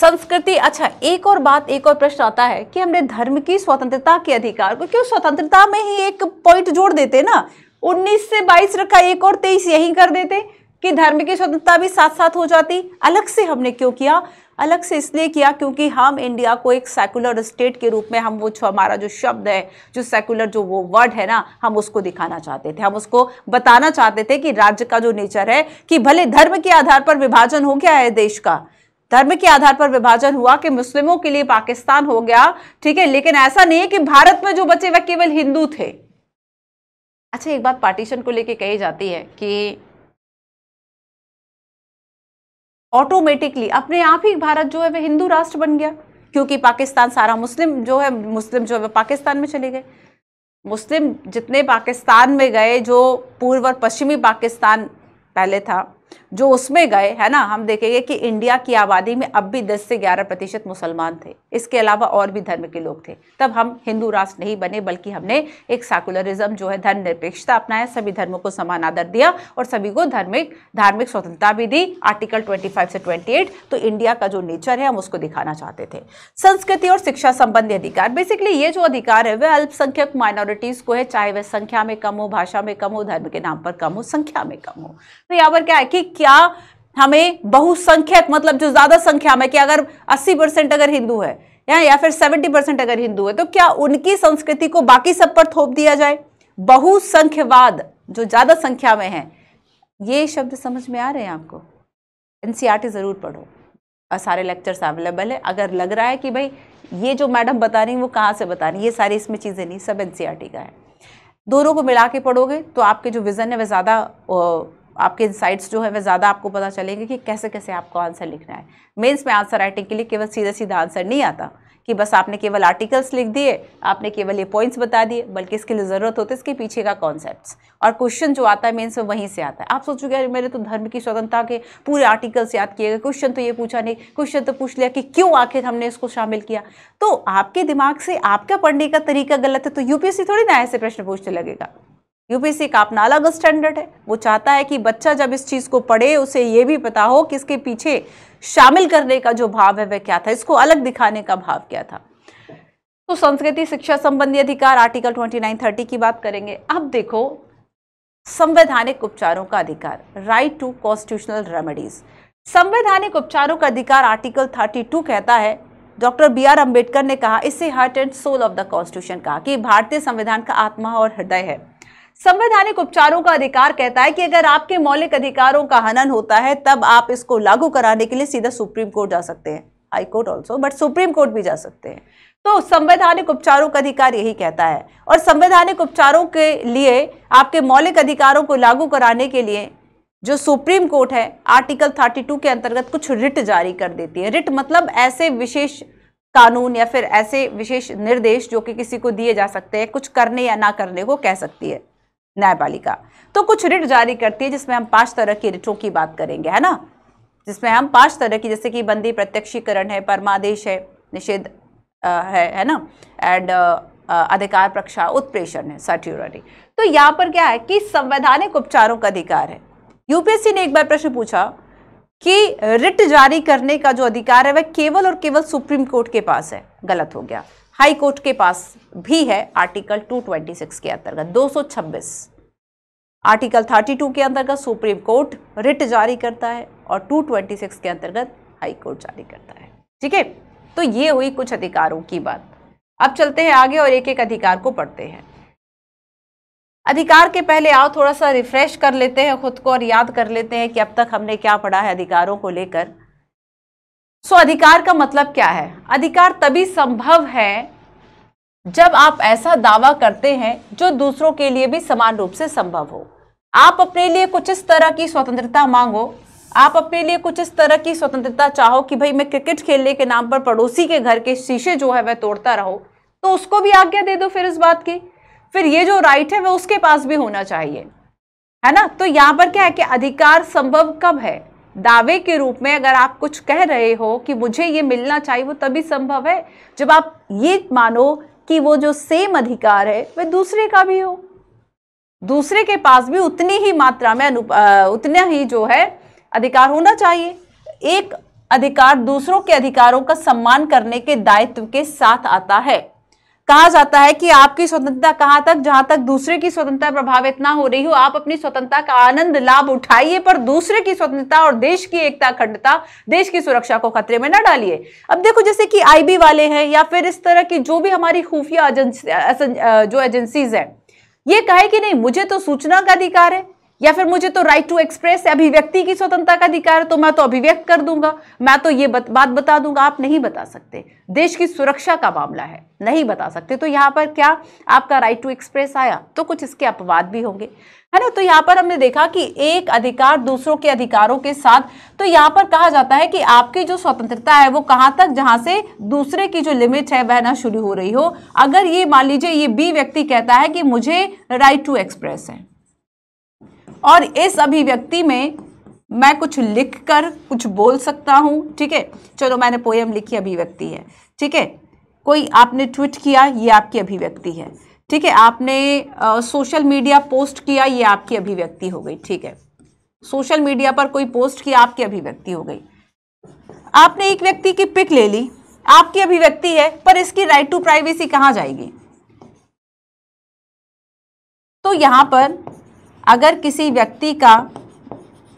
संस्कृति अच्छा एक और बात एक और प्रश्न आता है कि हमने धर्म की स्वतंत्रता के अधिकार को क्यों स्वतंत्रता में ही एक पॉइंट जोड़ देते ना 19 से 22 रखा एक और 23 यही कर देते कि धर्म की स्वतंत्रता भी साथ साथ हो जाती अलग से हमने क्यों किया अलग से इसलिए किया क्योंकि हम इंडिया को एक सेकुलर स्टेट के रूप में हम वो हमारा जो शब्द है जो सेकुलर जो वो वर्ड है ना हम उसको दिखाना चाहते थे हम उसको बताना चाहते थे कि राज्य का जो नेचर है कि भले धर्म के आधार पर विभाजन हो गया है देश का धर्म के आधार पर विभाजन हुआ कि मुस्लिमों के लिए पाकिस्तान हो गया ठीक है लेकिन ऐसा नहीं है कि भारत में जो बचे वह केवल हिंदू थे अच्छा एक बात पार्टीशन को लेके कही जाती है कि ऑटोमेटिकली अपने आप ही भारत जो है वह हिंदू राष्ट्र बन गया क्योंकि पाकिस्तान सारा मुस्लिम जो है मुस्लिम जो है वह पाकिस्तान में चले गए मुस्लिम जितने पाकिस्तान में गए जो पूर्व और पश्चिमी पाकिस्तान पहले था जो उसमें गए है ना हम देखेंगे कि इंडिया की आबादी में अब भी 10 से 11 प्रतिशत मुसलमान थे इसके अलावा और भी धर्म के लोग थे तब हम हिंदू राष्ट्र नहीं बने बल्कि हमने एक सेकुलरिज्म जो है धर्म निरपेक्षता अपनाया सभी धर्मों को समान आदर दिया और सभी को धार्मिक धार्मिक स्वतंत्रता भी दी आर्टिकल 25 से 28 तो इंडिया का जो नेचर है हम उसको दिखाना चाहते थे संस्कृति और शिक्षा संबंधी अधिकार बेसिकली ये जो अधिकार है वह अल्पसंख्यक माइनॉरिटीज को है चाहे वह संख्या में कम हो भाषा में कम हो धर्म के नाम पर कम हो संख्या में कम हो तो यहाँ पर क्या है कि क्या हमें बहुसंख्यक मतलब जो ज्यादा संख्या में कि अगर 80 परसेंट अगर हिंदू है या या फिर 70 परसेंट अगर हिंदू है तो क्या उनकी संस्कृति को बाकी सब पर थोप दिया जाए बहुसंख्यवाद जो ज्यादा संख्या में है ये शब्द समझ में आ रहे हैं आपको एनसीईआरटी ज़रूर पढ़ो सारे लेक्चर्स अवेलेबल है अगर लग रहा है कि भाई ये जो मैडम बता रही वो कहाँ से बता रही ये सारी इसमें चीज़ें नहीं सब एनसीआरटी का है दोनों को मिला के पढ़ोगे तो आपके जो विज़न है वह ज़्यादा आपके इनसाइट्स जो है वह ज़्यादा आपको पता चलेंगे कि कैसे कैसे आपको आंसर लिखना है मेंस में आंसर राइटिंग के लिए केवल सीधा सीधा आंसर नहीं आता कि बस आपने केवल आर्टिकल्स लिख दिए आपने केवल ये पॉइंट्स बता दिए बल्कि इसके लिए ज़रूरत होती है इसके पीछे का कॉन्सेप्ट और क्वेश्चन जो आता है मेन्स में वहीं से आता है आप सोचोगे अरे मेरे तो धर्म की स्वतंत्रता के पूरे आर्टिकल्स याद किए गए क्वेश्चन तो ये पूछा नहीं क्वेश्चन तो पूछ लिया कि क्यों आखिर हमने इसको शामिल किया तो आपके दिमाग से आपका पढ़ने का तरीका गलत है तो यूपीएससी थोड़ी ना ऐसे प्रश्न पूछने लगेगा यूपीसी का अपना अलग स्टैंडर्ड है वो चाहता है कि बच्चा जब इस चीज़ को पढ़े उसे ये भी पता हो कि इसके पीछे शामिल करने का जो भाव है वह क्या था इसको अलग दिखाने का भाव क्या था तो संस्कृति शिक्षा संबंधी अधिकार आर्टिकल 2930 की बात करेंगे अब देखो संवैधानिक उपचारों का अधिकार राइट टू कॉन्स्टिट्यूशनल रेमेडीज संवैधानिक उपचारों का अधिकार आर्टिकल 32 कहता है डॉक्टर बी आर अम्बेडकर ने कहा इसे heart and soul of the constitution कहा कि भारतीय संविधान का आत्मा और हृदय है संवैधानिक उपचारों का अधिकार कहता है कि अगर आपके मौलिक अधिकारों का हनन होता है तब आप इसको लागू कराने के लिए सीधा सुप्रीम कोर्ट जा सकते हैं high court also but supreme court भी जा सकते हैं तो संवैधानिक उपचारों का अधिकार यही कहता है और संवैधानिक उपचारों के लिए आपके मौलिक अधिकारों को लागू कराने के लिए जो सुप्रीम कोर्ट है आर्टिकल 32 के अंतर्गत कुछ रिट जारी कर देती है रिट मतलब ऐसे विशेष कानून या फिर ऐसे विशेष निर्देश जो कि किसी को दिए जा सकते हैं कुछ करने या ना करने को कह सकती है न्यायपालिका तो कुछ रिट जारी करती है जिसमें हम पांच तरह की रिटों की बात करेंगे है ना जिसमें हम पांच तरह की जैसे कि बंदी प्रत्यक्षीकरण है परमादेश है निषेध है है ना एंड अधिकार प्रक्षा उत्प्रेषण है सर्ट्यूररी तो यहाँ पर क्या है कि संवैधानिक उपचारों का अधिकार है यूपीएससी ने एक बार प्रश्न पूछा कि रिट जारी करने का जो अधिकार है वह केवल और केवल सुप्रीम कोर्ट के पास है गलत हो गया हाई कोर्ट के पास भी है आर्टिकल 226 के अंतर्गत 226 आर्टिकल 32 के अंतर्गत सुप्रीम कोर्ट रिट जारी करता है और 226 के अंतर्गत हाई कोर्ट जारी करता है ठीक है तो ये हुई कुछ अधिकारों की बात अब चलते हैं आगे और एक एक अधिकार को पढ़ते हैं अधिकार के पहले आओ थोड़ा सा रिफ्रेश कर लेते हैं खुद को और याद कर लेते हैं कि अब तक हमने क्या पढ़ा है अधिकारों को लेकर सो अधिकार का मतलब क्या है अधिकार तभी संभव है जब आप ऐसा दावा करते हैं जो दूसरों के लिए भी समान रूप से संभव हो आप अपने लिए कुछ इस तरह की स्वतंत्रता मांगो आप अपने लिए कुछ इस तरह की स्वतंत्रता चाहो कि भाई मैं क्रिकेट खेलने के नाम पर पड़ोसी के घर के शीशे जो है वह तोड़ता रहो तो उसको भी आज्ञा दे दो फिर इस बात की फिर ये जो राइट है वह उसके पास भी होना चाहिए है ना तो यहां पर क्या है कि अधिकार संभव कब है दावे के रूप में अगर आप कुछ कह रहे हो कि मुझे ये मिलना चाहिए वो तभी संभव है जब आप ये मानो कि वो जो सेम अधिकार है वह दूसरे का भी हो दूसरे के पास भी उतनी ही मात्रा में अनु उतना ही जो है अधिकार होना चाहिए एक अधिकार दूसरों के अधिकारों का सम्मान करने के दायित्व के साथ आता है कहा जाता है कि आपकी स्वतंत्रता कहां तक जहां तक दूसरे की स्वतंत्रता प्रभावित ना हो रही हो आप अपनी स्वतंत्रता का आनंद लाभ उठाइए पर दूसरे की स्वतंत्रता और देश की एकता अखंडता देश की सुरक्षा को खतरे में ना डालिए अब देखो जैसे कि आईबी वाले हैं या फिर इस तरह की जो भी हमारी खुफिया जो एजेंसीज है ये कहे कि नहीं मुझे तो सूचना का अधिकार है या फिर मुझे तो राइट टू एक्सप्रेस अभिव्यक्ति की स्वतंत्रता का अधिकार है तो मैं तो अभिव्यक्त कर दूंगा मैं तो ये बत, बात बता दूंगा आप नहीं बता सकते देश की सुरक्षा का मामला है नहीं बता सकते तो यहाँ पर क्या आपका राइट टू एक्सप्रेस आया तो कुछ इसके अपवाद भी होंगे है ना तो यहाँ पर हमने देखा कि एक अधिकार दूसरों के अधिकारों के साथ तो यहाँ पर कहा जाता है कि आपकी जो स्वतंत्रता है वो कहाँ तक जहाँ से दूसरे की जो लिमिट है वह ना शुरू हो रही हो अगर ये मान लीजिए ये बी व्यक्ति कहता है कि मुझे राइट टू एक्सप्रेस है और इस अभिव्यक्ति में मैं कुछ लिख कर कुछ बोल सकता हूँ ठीक है चलो मैंने पोएम लिखी अभिव्यक्ति है ठीक है कोई आपने ट्वीट किया ये आपकी अभिव्यक्ति है ठीक है आपने आ, सोशल मीडिया पोस्ट किया ये आपकी अभिव्यक्ति हो गई ठीक है सोशल मीडिया पर कोई पोस्ट किया आपकी अभिव्यक्ति हो गई आपने एक व्यक्ति की पिक ले ली आपकी अभिव्यक्ति है पर इसकी राइट टू प्राइवेसी कहाँ जाएगी तो यहाँ पर अगर किसी व्यक्ति का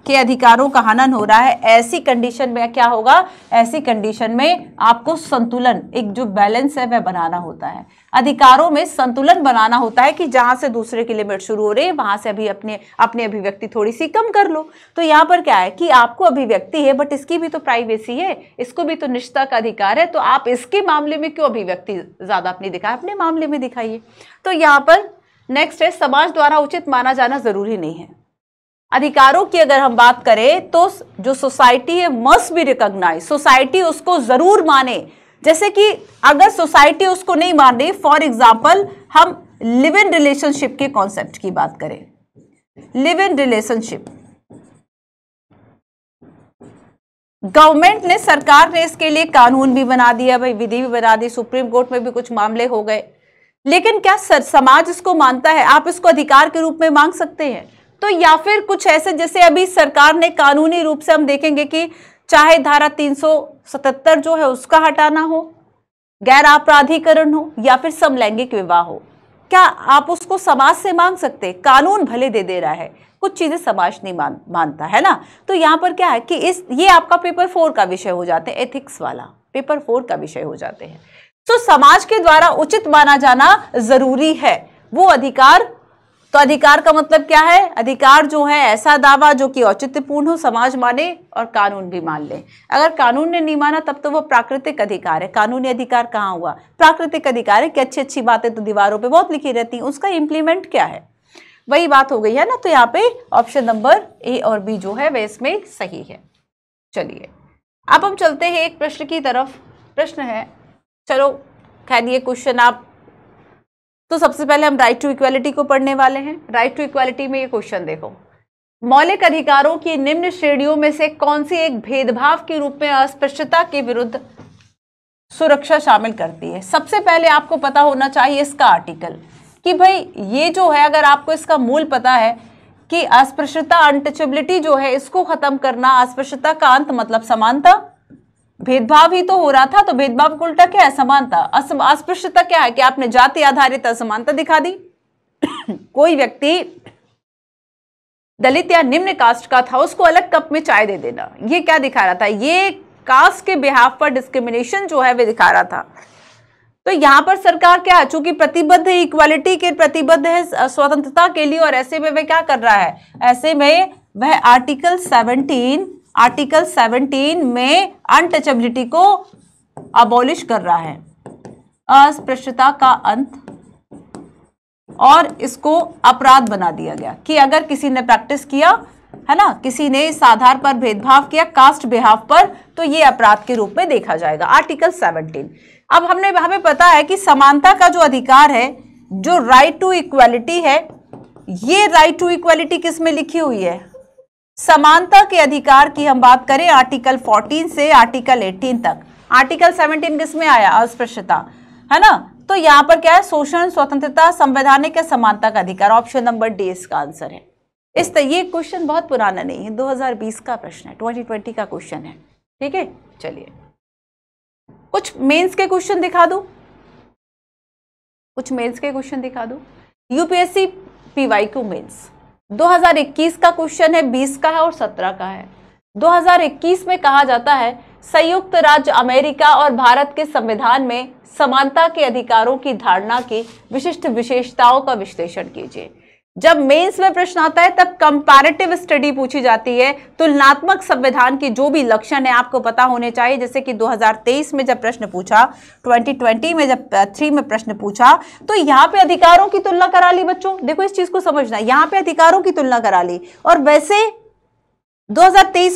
के अधिकारों का हनन हो रहा है ऐसी कंडीशन में क्या होगा ऐसी कंडीशन में आपको संतुलन एक जो बैलेंस है वह बनाना होता है अधिकारों में संतुलन बनाना होता है कि जहां से दूसरे की लिमिट शुरू हो रही है वहां से अभी अपने अपनी अभिव्यक्ति थोड़ी सी कम कर लो तो यहाँ पर क्या है कि आपको अभिव्यक्ति है बट इसकी भी तो प्राइवेसी है इसको भी तो निष्ठा का अधिकार है तो आप इसके मामले में क्यों अभिव्यक्ति ज़्यादा अपनी दिखाए अपने मामले में दिखाइए तो यहाँ पर नेक्स्ट है समाज द्वारा उचित माना जाना जरूरी नहीं है अधिकारों की अगर हम बात करें तो जो सोसाइटी है मस्ट भी रिकॉग्नाइज सोसाइटी उसको जरूर माने जैसे कि अगर सोसाइटी उसको नहीं मान रही फॉर एग्जाम्पल हम लिव इन रिलेशनशिप के कॉन्सेप्ट की बात करें लिव इन रिलेशनशिप गवर्नमेंट ने सरकार ने इसके लिए कानून भी बना दिया भाई विधि भी बना दी सुप्रीम कोर्ट में भी कुछ मामले हो गए लेकिन क्या सर, समाज इसको मानता है आप इसको अधिकार के रूप में मांग सकते हैं तो या फिर कुछ ऐसे जैसे अभी सरकार ने कानूनी रूप से हम देखेंगे कि चाहे धारा 377 जो है उसका हटाना हो गैर आपराधिकरण हो या फिर समलैंगिक विवाह हो क्या आप उसको समाज से मांग सकते कानून भले दे दे रहा है कुछ चीजें समाज नहीं मान मानता है ना तो यहाँ पर क्या है कि इस ये आपका पेपर फोर का विषय हो जाते हैं एथिक्स वाला पेपर फोर का विषय हो जाते हैं तो समाज के द्वारा उचित माना जाना जरूरी है वो अधिकार तो अधिकार का मतलब क्या है अधिकार जो है ऐसा दावा जो कि औचित्यपूर्ण हो समाज माने और कानून भी मान ले अगर कानून ने नहीं माना तब तो वो प्राकृतिक अधिकार है कानूनी अधिकार कहाँ हुआ प्राकृतिक अधिकार है कि अच्छी अच्छी बातें तो दीवारों पे बहुत लिखी रहती हैं उसका इम्प्लीमेंट क्या है वही बात हो गई है ना तो यहाँ पे ऑप्शन नंबर ए और बी जो है वह इसमें सही है चलिए अब हम चलते हैं एक प्रश्न की तरफ प्रश्न है चलो खैर ये क्वेश्चन आप तो सबसे पहले हम राइट टू इक्वालिटी को पढ़ने वाले हैं राइट टू इक्वालिटी में ये क्वेश्चन देखो मौलिक अधिकारों की निम्न श्रेणियों में से कौन सी एक भेदभाव के रूप में अस्पृश्यता के विरुद्ध सुरक्षा शामिल करती है सबसे पहले आपको पता होना चाहिए इसका आर्टिकल कि भाई ये जो है अगर आपको इसका मूल पता है कि अस्पृश्यता अनटचेबिलिटी जो है इसको खत्म करना अस्पृश्यता का अंत मतलब समानता भेदभाव ही तो हो रहा था तो भेदभाव को उल्टा क्या है असमानता अस्पृश्यता क्या है कि आपने जाति आधारित असमानता दिखा दी कोई व्यक्ति दलित या निम्न कास्ट का था उसको अलग कप में चाय दे देना ये क्या दिखा रहा था ये कास्ट के बिहाफ पर डिस्क्रिमिनेशन जो है वे दिखा रहा था तो यहां पर सरकार क्या है चूंकि प्रतिबद्ध इक्वालिटी के प्रतिबद्ध है स्वतंत्रता के लिए और ऐसे में वह क्या कर रहा है ऐसे में वह आर्टिकल सेवनटीन आर्टिकल 17 में अनटचेबिलिटी को अबोलिश कर रहा है अस्पृश्यता का अंत और इसको अपराध बना दिया गया कि अगर किसी ने प्रैक्टिस किया है ना किसी ने इस आधार पर भेदभाव किया कास्ट बिहाव पर तो ये अपराध के रूप में देखा जाएगा आर्टिकल 17 अब हमने हमें पता है कि समानता का जो अधिकार है जो राइट टू इक्वालिटी है ये राइट टू इक्वालिटी किस में लिखी हुई है समानता के अधिकार की हम बात करें आर्टिकल 14 से आर्टिकल 18 तक आर्टिकल 17 किसमें आया अस्पृश्यता है ना तो यहां पर क्या है शोषण स्वतंत्रता संवैधानिक समानता का अधिकार ऑप्शन नंबर डी इसका आंसर है इस तरह ये क्वेश्चन बहुत पुराना नहीं है 2020 का प्रश्न है 2020 का क्वेश्चन है ठीक है चलिए कुछ मेंस के क्वेश्चन दिखा दू कुछ मेंस के क्वेश्चन दिखा दू यूपीएससी पीवाई क्यू मेंस 2021 का क्वेश्चन है 20 का है और 17 का है 2021 में कहा जाता है संयुक्त राज्य अमेरिका और भारत के संविधान में समानता के अधिकारों की धारणा की विशिष्ट विशेषताओं का विश्लेषण कीजिए जब मेंस में प्रश्न आता है तब कंपैरेटिव स्टडी पूछी जाती है तुलनात्मक संविधान के जो भी लक्षण है आपको पता होने चाहिए जैसे कि 2023 में जब प्रश्न पूछा 2020 में जब थ्री में प्रश्न पूछा तो यहाँ पे अधिकारों की तुलना करा ली बच्चों देखो इस चीज को समझना यहाँ पे अधिकारों की तुलना करा ली और वैसे दो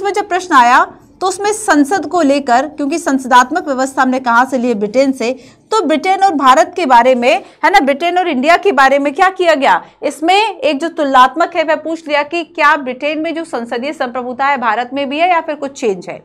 में जब प्रश्न आया तो उसमें संसद को लेकर क्योंकि संसदात्मक व्यवस्था हमने कहाँ से लिए ब्रिटेन से तो ब्रिटेन और भारत के बारे में है ना ब्रिटेन और इंडिया के बारे में क्या किया गया इसमें एक जो तुलनात्मक है वह पूछ लिया कि क्या ब्रिटेन में जो संसदीय संप्रभुता है भारत में भी है या फिर कुछ चेंज है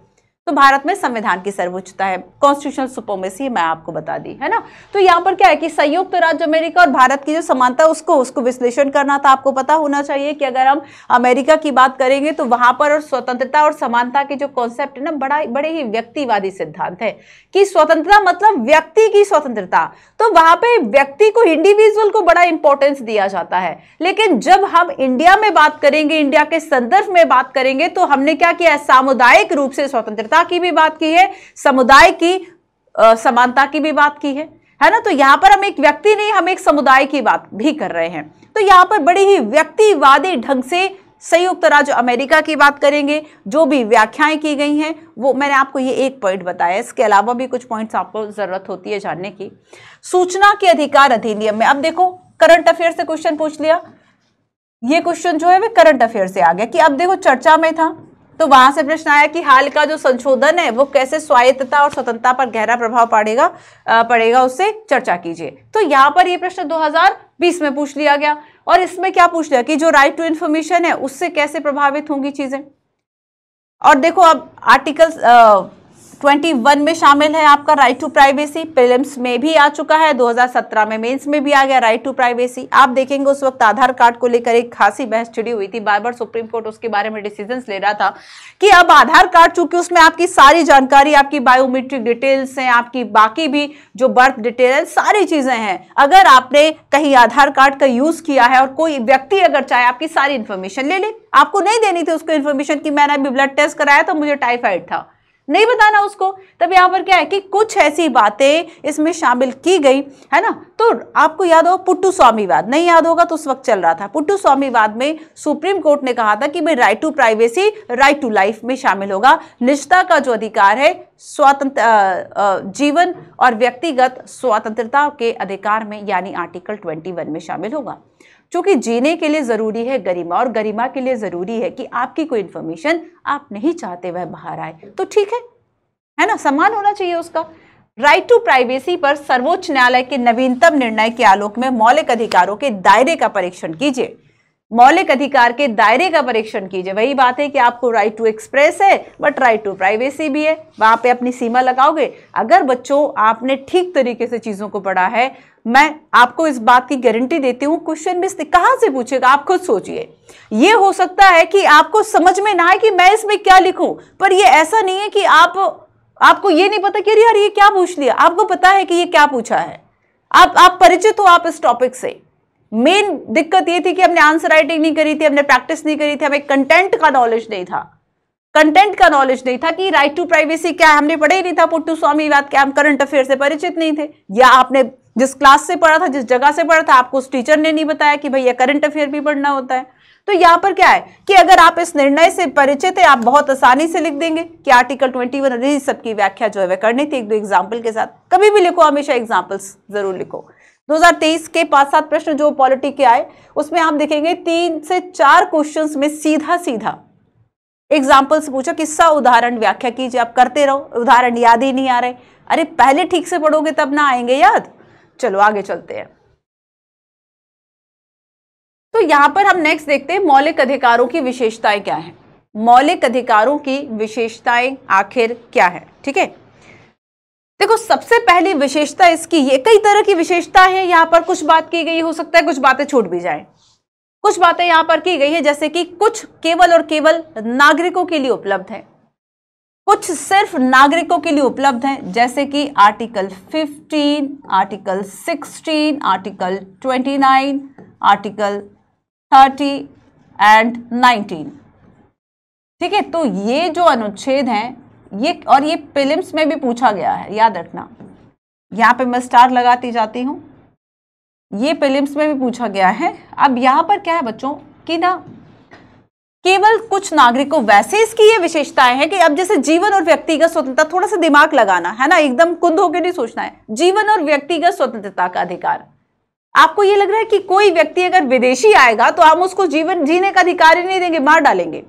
तो भारत में संविधान की सर्वोच्चता है कॉन्स्टिट्यूशनल सुपोमेसी मैं आपको बता दी है ना तो यहाँ पर क्या है कि संयुक्त राज्य अमेरिका और भारत की जो समानता उसको उसको विश्लेषण करना था आपको पता होना चाहिए कि अगर हम अमेरिका की बात करेंगे तो वहां पर और स्वतंत्रता और समानता के जो कॉन्सेप्ट है ना बड़ा बड़े ही व्यक्तिवादी सिद्धांत है कि स्वतंत्रता मतलब व्यक्ति की स्वतंत्रता तो वहां पर व्यक्ति को इंडिविजुअल को बड़ा इंपॉर्टेंस दिया जाता है लेकिन जब हम इंडिया में बात करेंगे इंडिया के संदर्भ में बात करेंगे तो हमने क्या किया सामुदायिक रूप से स्वतंत्रता स्वतंत्रता की भी बात की है समुदाय की समानता की भी बात की है है ना तो यहाँ पर हम एक व्यक्ति नहीं हम एक समुदाय की बात भी कर रहे हैं तो यहाँ पर बड़ी ही व्यक्तिवादी ढंग से संयुक्त राज्य अमेरिका की बात करेंगे जो भी व्याख्याएं की गई हैं वो मैंने आपको ये एक पॉइंट बताया इसके अलावा भी कुछ पॉइंट्स आपको ज़रूरत होती है जानने की सूचना के अधिकार अधिनियम में अब देखो करंट अफेयर से क्वेश्चन पूछ लिया ये क्वेश्चन जो है वे करंट अफेयर से आ गया कि अब देखो चर्चा में था तो वहां से प्रश्न आया कि हाल का जो संशोधन है वो कैसे स्वायत्तता और स्वतंत्रता पर गहरा प्रभाव पड़ेगा पड़ेगा उससे चर्चा कीजिए तो यहां पर ये प्रश्न 2020 में पूछ लिया गया और इसमें क्या पूछ लिया कि जो राइट टू इंफॉर्मेशन है उससे कैसे प्रभावित होंगी चीजें और देखो अब आर्टिकल 21 में शामिल है आपका राइट टू प्राइवेसी प्रिलिम्स में भी आ चुका है 2017 में मेंस में भी आ गया राइट टू प्राइवेसी आप देखेंगे उस वक्त आधार कार्ड को लेकर एक खासी बहस छिड़ी हुई थी बार बार सुप्रीम कोर्ट उसके बारे में डिसीजन ले रहा था कि अब आधार कार्ड चूंकि उसमें आपकी सारी जानकारी आपकी बायोमेट्रिक डिटेल्स हैं आपकी बाकी भी जो बर्थ डिटेल सारी चीजें हैं अगर आपने कहीं आधार कार्ड का यूज किया है और कोई व्यक्ति अगर चाहे आपकी सारी इन्फॉर्मेशन ले ले आपको नहीं देनी थी उसको इन्फॉर्मेशन की मैंने अभी ब्लड टेस्ट कराया तो मुझे टाइफाइड था नहीं बताना उसको तब यहाँ पर क्या है कि कुछ ऐसी बातें इसमें शामिल की गई है ना तो आपको याद हो पुट्टू स्वामीवाद नहीं याद होगा तो उस वक्त चल रहा था पुट्टू स्वामीवाद में सुप्रीम कोर्ट ने कहा था कि भाई right to privacy right to life में शामिल होगा निजता का जो अधिकार है स्वतंत्र जीवन और व्यक्तिगत स्वतंत्रता के अधिकार में यानी आर्टिकल ट्वेंटी में शामिल होगा क्योंकि जीने के लिए ज़रूरी है गरिमा और गरिमा के लिए ज़रूरी है कि आपकी कोई इन्फॉर्मेशन आप नहीं चाहते वह बाहर आए तो ठीक है है ना सम्मान होना चाहिए उसका राइट टू प्राइवेसी पर सर्वोच्च न्यायालय के नवीनतम निर्णय के आलोक में मौलिक अधिकारों के दायरे का परीक्षण कीजिए मौलिक अधिकार के दायरे का परीक्षण कीजिए वही बात है कि आपको राइट टू एक्सप्रेस है बट राइट टू प्राइवेसी भी है वहाँ पे अपनी सीमा लगाओगे अगर बच्चों आपने ठीक तरीके से चीज़ों को पढ़ा है मैं आपको इस बात की गारंटी देती हूँ क्वेश्चन भी कहाँ से पूछेगा आप खुद सोचिए ये हो सकता है कि आपको समझ में ना आए कि मैं इसमें क्या लिखूँ पर यह ऐसा नहीं है कि आप आपको ये नहीं पता कि अरे यार ये क्या पूछ लिया आपको पता है कि ये क्या पूछा है आप आप परिचित हो आप इस टॉपिक से मेन दिक्कत ये थी कि हमने आंसर राइटिंग नहीं करी थी हमने प्रैक्टिस नहीं करी थी हमें कंटेंट का नॉलेज नहीं था कंटेंट का नॉलेज नहीं था कि राइट टू प्राइवेसी क्या है हमने पढ़े ही नहीं था पुट्टू स्वामी बात क्या हम करंट अफेयर से परिचित नहीं थे या आपने जिस क्लास से पढ़ा था जिस जगह से पढ़ा था आपको उस टीचर ने नहीं बताया कि भैया करंट अफेयर भी पढ़ना होता है तो यहाँ पर क्या है कि अगर आप इस निर्णय से परिचित है आप बहुत आसानी से लिख देंगे कि आर्टिकल ट्वेंटी वन सबकी व्याख्या जो है वह करनी थी एक दो एग्जाम्पल के साथ कभी भी लिखो हमेशा एग्जाम्पल्स जरूर लिखो 2023 के पांच सात प्रश्न जो पॉलिटी के आए उसमें आप देखेंगे तीन से चार क्वेश्चंस में सीधा सीधा एग्जाम्पल से पूछा किस्सा उदाहरण व्याख्या कीजिए आप करते रहो उदाहरण याद ही नहीं आ रहे अरे पहले ठीक से पढ़ोगे तब ना आएंगे याद चलो आगे चलते हैं तो यहां पर हम नेक्स्ट देखते हैं मौलिक अधिकारों की विशेषताएं क्या है मौलिक अधिकारों की विशेषताएं आखिर क्या है ठीक है देखो सबसे पहली विशेषता इसकी ये कई तरह की विशेषता है यहाँ पर कुछ बात की गई हो सकता है कुछ बातें छूट भी जाए कुछ बातें यहाँ पर की गई है जैसे कि कुछ केवल और केवल नागरिकों के लिए उपलब्ध है कुछ सिर्फ नागरिकों के लिए उपलब्ध है जैसे कि article 15, article 16, article 29, article 30 and 19 ठीक है तो ये जो अनुच्छेद हैं ये और ये प्रिलिम्स में भी पूछा गया है याद रखना यहाँ पे मैं स्टार लगाती जाती हूँ ये प्रिलिम्स में भी पूछा गया है अब यहाँ पर क्या है बच्चों कि ना केवल कुछ नागरिकों वैसे इसकी ये विशेषताएं हैं कि अब जैसे जीवन और व्यक्तिगत स्वतंत्रता थोड़ा सा दिमाग लगाना है ना एकदम कुंद होकर नहीं सोचना है जीवन और व्यक्तिगत स्वतंत्रता का अधिकार आपको ये लग रहा है कि कोई व्यक्ति अगर विदेशी आएगा तो हम उसको जीवन जीने का अधिकार ही नहीं देंगे मार डालेंगे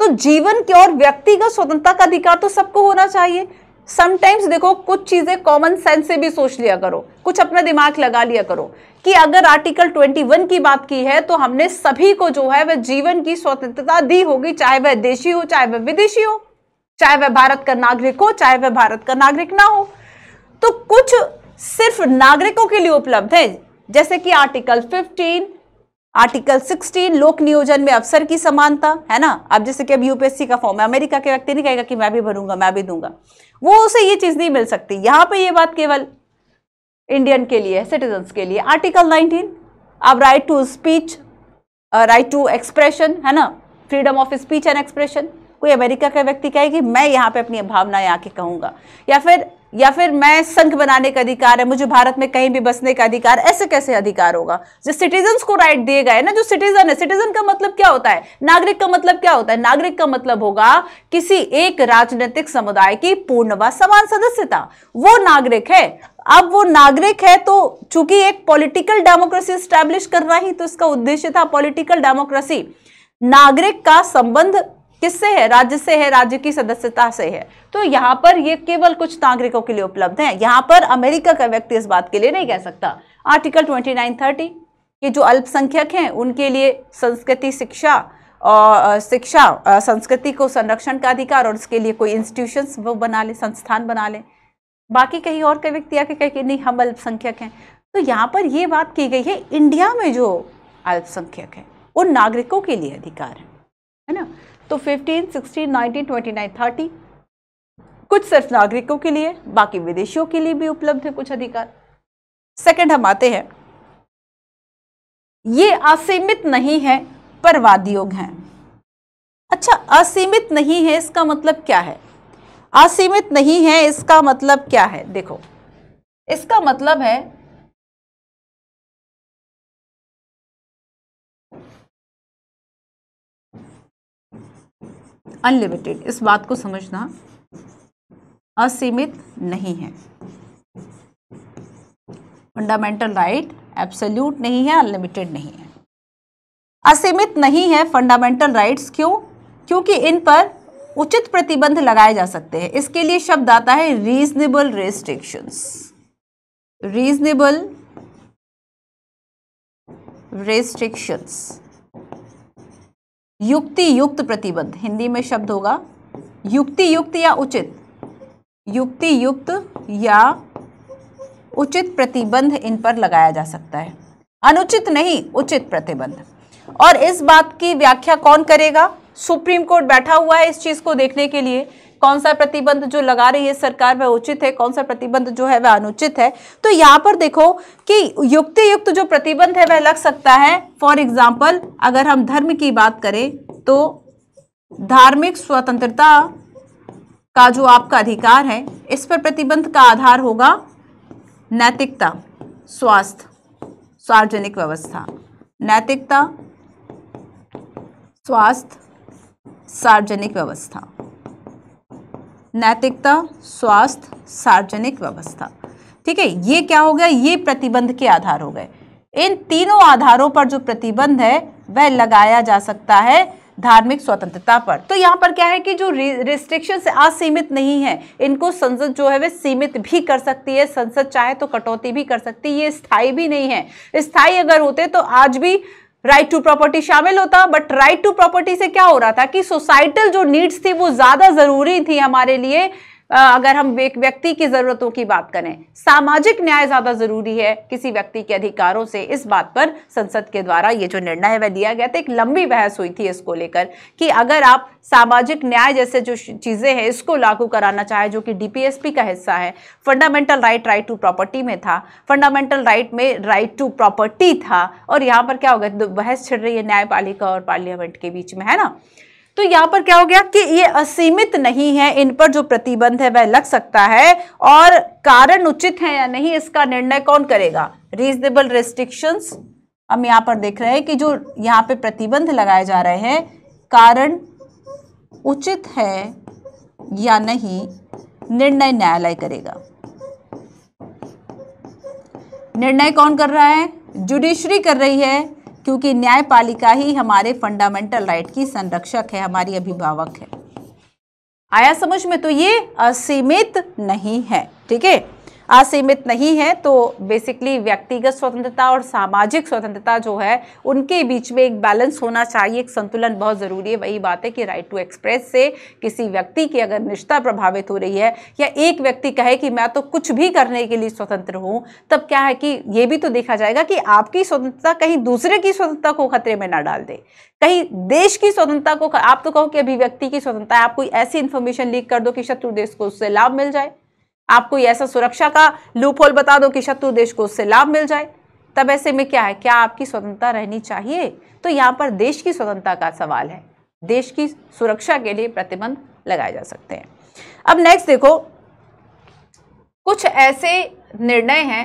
तो जीवन की और व्यक्तिगत स्वतंत्रता का अधिकार तो सबको होना चाहिए समटाइम्स देखो कुछ चीजें कॉमन सेंस से भी सोच लिया करो कुछ अपना दिमाग लगा लिया करो कि अगर आर्टिकल 21 की बात की है तो हमने सभी को जो है वह जीवन की स्वतंत्रता दी होगी चाहे वह देशी हो चाहे वह विदेशी हो चाहे वह भारत का नागरिक हो चाहे वह भारत का नागरिक ना हो तो कुछ सिर्फ नागरिकों के लिए उपलब्ध है जैसे कि आर्टिकल फिफ्टीन आर्टिकल 16 लोक नियोजन में अवसर की समानता है ना अब जैसे कि अब यूपीएससी का फॉर्म है अमेरिका के व्यक्ति नहीं कहेगा कि मैं भी भरूंगा मैं भी दूंगा वो उसे ये चीज़ नहीं मिल सकती यहां पे ये बात केवल इंडियन के लिए सिटीजन के लिए आर्टिकल 19 अब right to speech right to expression है ना freedom of speech and expression कोई अमेरिका का व्यक्ति कहेगी मैं यहाँ पे अपनी भावनाएं आके कहूंगा या फिर या फिर मैं संघ बनाने का अधिकार है मुझे भारत में कहीं भी बसने का अधिकार ऐसे कैसे अधिकार होगा जो सिटीजन को राइट दिए गए ना जो सिटीजन है सिटीजन का मतलब क्या होता है नागरिक का मतलब क्या होता है नागरिक का मतलब होगा किसी एक राजनीतिक समुदाय की पूर्ण व समान सदस्यता वो नागरिक है अब वो नागरिक है तो चूंकि एक पॉलिटिकल डेमोक्रेसी स्टैब्लिश करना ही तो इसका उद्देश्य था पॉलिटिकल डेमोक्रेसी नागरिक का संबंध किससे है राज्य से है राज्य की सदस्यता से है तो यहाँ पर ये केवल कुछ नागरिकों के लिए उपलब्ध है यहाँ पर अमेरिका का व्यक्ति इस बात के लिए नहीं कह सकता आर्टिकल ट्वेंटी नाइन थर्टी ये जो अल्पसंख्यक हैं उनके लिए संस्कृति शिक्षा और शिक्षा संस्कृति को संरक्षण का अधिकार और उसके लिए कोई इंस्टीट्यूशंस वो बना ले संस्थान बना ले बाकी कहीं और कई व्यक्ति आके कहे कि नहीं हम अल्पसंख्यक हैं तो यहाँ पर ये बात की गई है इंडिया में जो अल्पसंख्यक है उन नागरिकों के लिए अधिकार है ना तो 15, 16, 19, 29, 30 कुछ सिर्फ नागरिकों के लिए बाकी विदेशियों के लिए भी उपलब्ध है कुछ अधिकार सेकंड हम आते हैं ये असीमित नहीं है पर योग हैं अच्छा असीमित नहीं है इसका मतलब क्या है असीमित नहीं है इसका मतलब क्या है देखो इसका मतलब है अनलिमिटेड इस बात को समझना असीमित नहीं है फंडामेंटल राइट एब्सोल्यूट नहीं है अनलिमिटेड नहीं है असीमित नहीं है फंडामेंटल राइट्स क्यों क्योंकि इन पर उचित प्रतिबंध लगाए जा सकते हैं इसके लिए शब्द आता है रीजनेबल रेस्ट्रिक्शंस रीजनेबल रेस्ट्रिक्शंस युक्ति युक्त प्रतिबंध हिंदी में शब्द होगा युक्ति युक्त या उचित युक्ति युक्त या उचित प्रतिबंध इन पर लगाया जा सकता है अनुचित नहीं उचित प्रतिबंध और इस बात की व्याख्या कौन करेगा सुप्रीम कोर्ट बैठा हुआ है इस चीज़ को देखने के लिए कौन सा प्रतिबंध जो लगा रही है सरकार वह उचित है कौन सा प्रतिबंध जो है वह अनुचित है तो यहाँ पर देखो कि युक्ति युक्त जो प्रतिबंध है वह लग सकता है फॉर एग्जाम्पल अगर हम धर्म की बात करें तो धार्मिक स्वतंत्रता का जो आपका अधिकार है इस पर प्रतिबंध का आधार होगा नैतिकता स्वास्थ्य सार्वजनिक व्यवस्था नैतिकता स्वास्थ्य सार्वजनिक व्यवस्था नैतिकता स्वास्थ्य सार्वजनिक व्यवस्था ठीक है ये क्या हो गया ये प्रतिबंध के आधार हो गए इन तीनों आधारों पर जो प्रतिबंध है वह लगाया जा सकता है धार्मिक स्वतंत्रता पर तो यहाँ पर क्या है कि जो रिस्ट्रिक्शन से असीमित नहीं है इनको संसद जो है वे सीमित भी कर सकती है संसद चाहे तो कटौती भी कर सकती है ये स्थायी भी नहीं है स्थायी अगर होते तो आज भी राइट टू प्रॉपर्टी शामिल होता बट राइट टू प्रॉपर्टी से क्या हो रहा था कि सोसाइटल जो नीड्स थी वो ज्यादा जरूरी थी हमारे लिए अगर हम एक व्यक्ति की ज़रूरतों की बात करें सामाजिक न्याय ज़्यादा ज़रूरी है किसी व्यक्ति के अधिकारों से इस बात पर संसद के द्वारा ये जो निर्णय है वह दिया गया था एक लंबी बहस हुई थी इसको लेकर कि अगर आप सामाजिक न्याय जैसे जो चीज़ें हैं इसको लागू कराना चाहे जो कि डीपीएसपी का हिस्सा है fundamental right right to property में था फंडामेंटल राइट में राइट टू प्रॉपर्टी था और यहाँ पर क्या होगा बहस छिड़ रही है न्यायपालिका और पार्लियामेंट के बीच में है ना तो यहाँ पर क्या हो गया कि ये असीमित नहीं है इन पर जो प्रतिबंध है वह लग सकता है और कारण उचित है या नहीं इसका निर्णय कौन करेगा रीजनेबल रेस्ट्रिक्शंस हम यहाँ पर देख रहे हैं कि जो यहाँ पे प्रतिबंध लगाए जा रहे हैं कारण उचित है या नहीं निर्णय न्यायालय करेगा निर्णय कौन कर रहा है जुडिशरी कर रही है क्योंकि न्यायपालिका ही हमारे फंडामेंटल राइट की संरक्षक है हमारी अभिभावक है आया समझ में तो ये असीमित नहीं है ठीक है असीमित नहीं है तो बेसिकली व्यक्तिगत स्वतंत्रता और सामाजिक स्वतंत्रता जो है उनके बीच में एक बैलेंस होना चाहिए एक संतुलन बहुत ज़रूरी है वही बात है कि राइट टू एक्सप्रेस से किसी व्यक्ति की अगर निष्ठा प्रभावित हो रही है या एक व्यक्ति कहे कि मैं तो कुछ भी करने के लिए स्वतंत्र हूँ तब क्या है कि ये भी तो देखा जाएगा कि आपकी स्वतंत्रता कहीं दूसरे की स्वतंत्रता को खतरे में ना डाल दे कहीं देश की स्वतंत्रता को आप तो कहो कि अभिव्यक्ति की स्वतंत्रता आप कोई ऐसी इन्फॉर्मेशन लीक कर दो कि शत्रु देश को उससे लाभ मिल जाए आपको ऐसा सुरक्षा का लूप होल बता दो कि शत्रु देश को उससे लाभ मिल जाए तब ऐसे में क्या है क्या आपकी स्वतंत्रता रहनी चाहिए तो यहाँ पर देश की स्वतंत्रता का सवाल है देश की सुरक्षा के लिए प्रतिबंध लगाए जा सकते हैं अब नेक्स्ट देखो कुछ ऐसे निर्णय हैं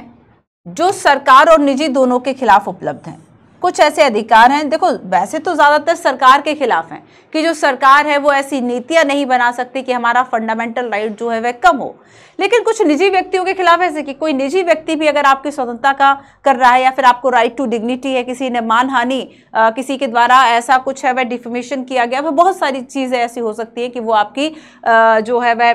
जो सरकार और निजी दोनों के खिलाफ उपलब्ध हैं कुछ ऐसे अधिकार हैं देखो वैसे तो ज़्यादातर सरकार के खिलाफ हैं कि जो सरकार है वो ऐसी नीतियां नहीं बना सकती कि हमारा फंडामेंटल राइट जो है वह कम हो लेकिन कुछ निजी व्यक्तियों के खिलाफ ऐसे कि कोई निजी व्यक्ति भी अगर आपकी स्वतंत्रता का कर रहा है या फिर आपको राइट टू डिग्निटी है किसी ने मानहानि किसी के द्वारा ऐसा कुछ है वह डिफिमेशन किया गया वह बहुत सारी चीज़ें ऐसी हो सकती है कि वो आपकी जो है वह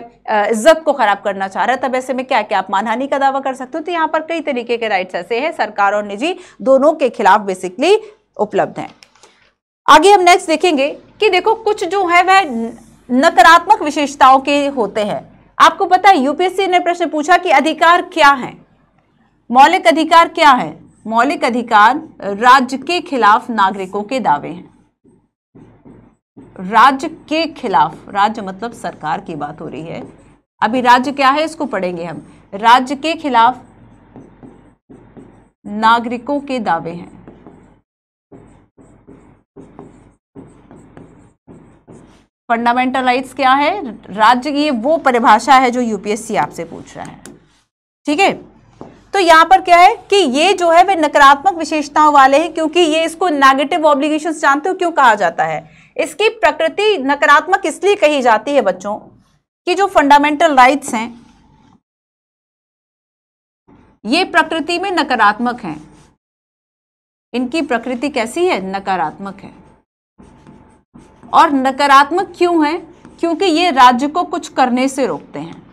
इज्जत को ख़राब करना चाह रहा है तब ऐसे में क्या क्या आप मानहानि का दावा कर सकते हो तो यहाँ पर कई तरीके के राइट्स ऐसे हैं सरकार और निजी दोनों के खिलाफ बेसिकली उपलब्ध हैं आगे हम नेक्स्ट देखेंगे कि देखो कुछ जो है वह नकारात्मक विशेषताओं के होते हैं आपको पता है यूपीएससी ने प्रश्न पूछा कि अधिकार क्या है मौलिक अधिकार क्या है मौलिक अधिकार राज्य के खिलाफ नागरिकों के दावे हैं राज्य के खिलाफ राज्य मतलब सरकार की बात हो रही है अभी राज्य क्या है इसको पढ़ेंगे हम राज्य के खिलाफ नागरिकों के दावे हैं फंडामेंटल राइट्स क्या है राज्य की वो परिभाषा है जो यूपीएससी आपसे पूछ रहा है ठीक है तो यहां पर क्या है कि ये जो है वे नकारात्मक विशेषताओं वाले हैं क्योंकि ये इसको नेगेटिव ऑब्लिगेशन जानते हो क्यों कहा जाता है इसकी प्रकृति नकारात्मक इसलिए कही जाती है बच्चों कि जो फंडामेंटल राइट्स हैं ये प्रकृति में नकारात्मक हैं इनकी प्रकृति कैसी है नकारात्मक है और नकारात्मक क्यों है क्योंकि ये राज्य को कुछ करने से रोकते हैं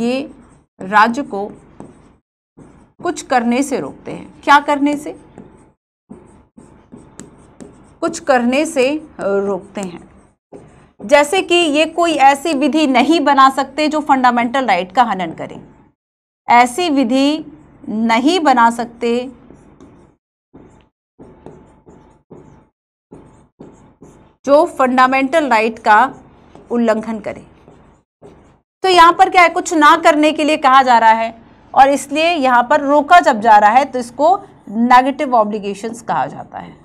ये राज्य को कुछ करने से रोकते हैं क्या करने से कुछ करने से रोकते हैं जैसे कि ये कोई ऐसी विधि नहीं बना सकते जो फंडामेंटल राइट का हनन करे ऐसी विधि नहीं बना सकते जो फंडामेंटल राइट का उल्लंघन करे तो यहां पर क्या है कुछ ना करने के लिए कहा जा रहा है और इसलिए यहां पर रोका जब जा रहा है तो इसको नेगेटिव ऑब्लिगेशन कहा जाता है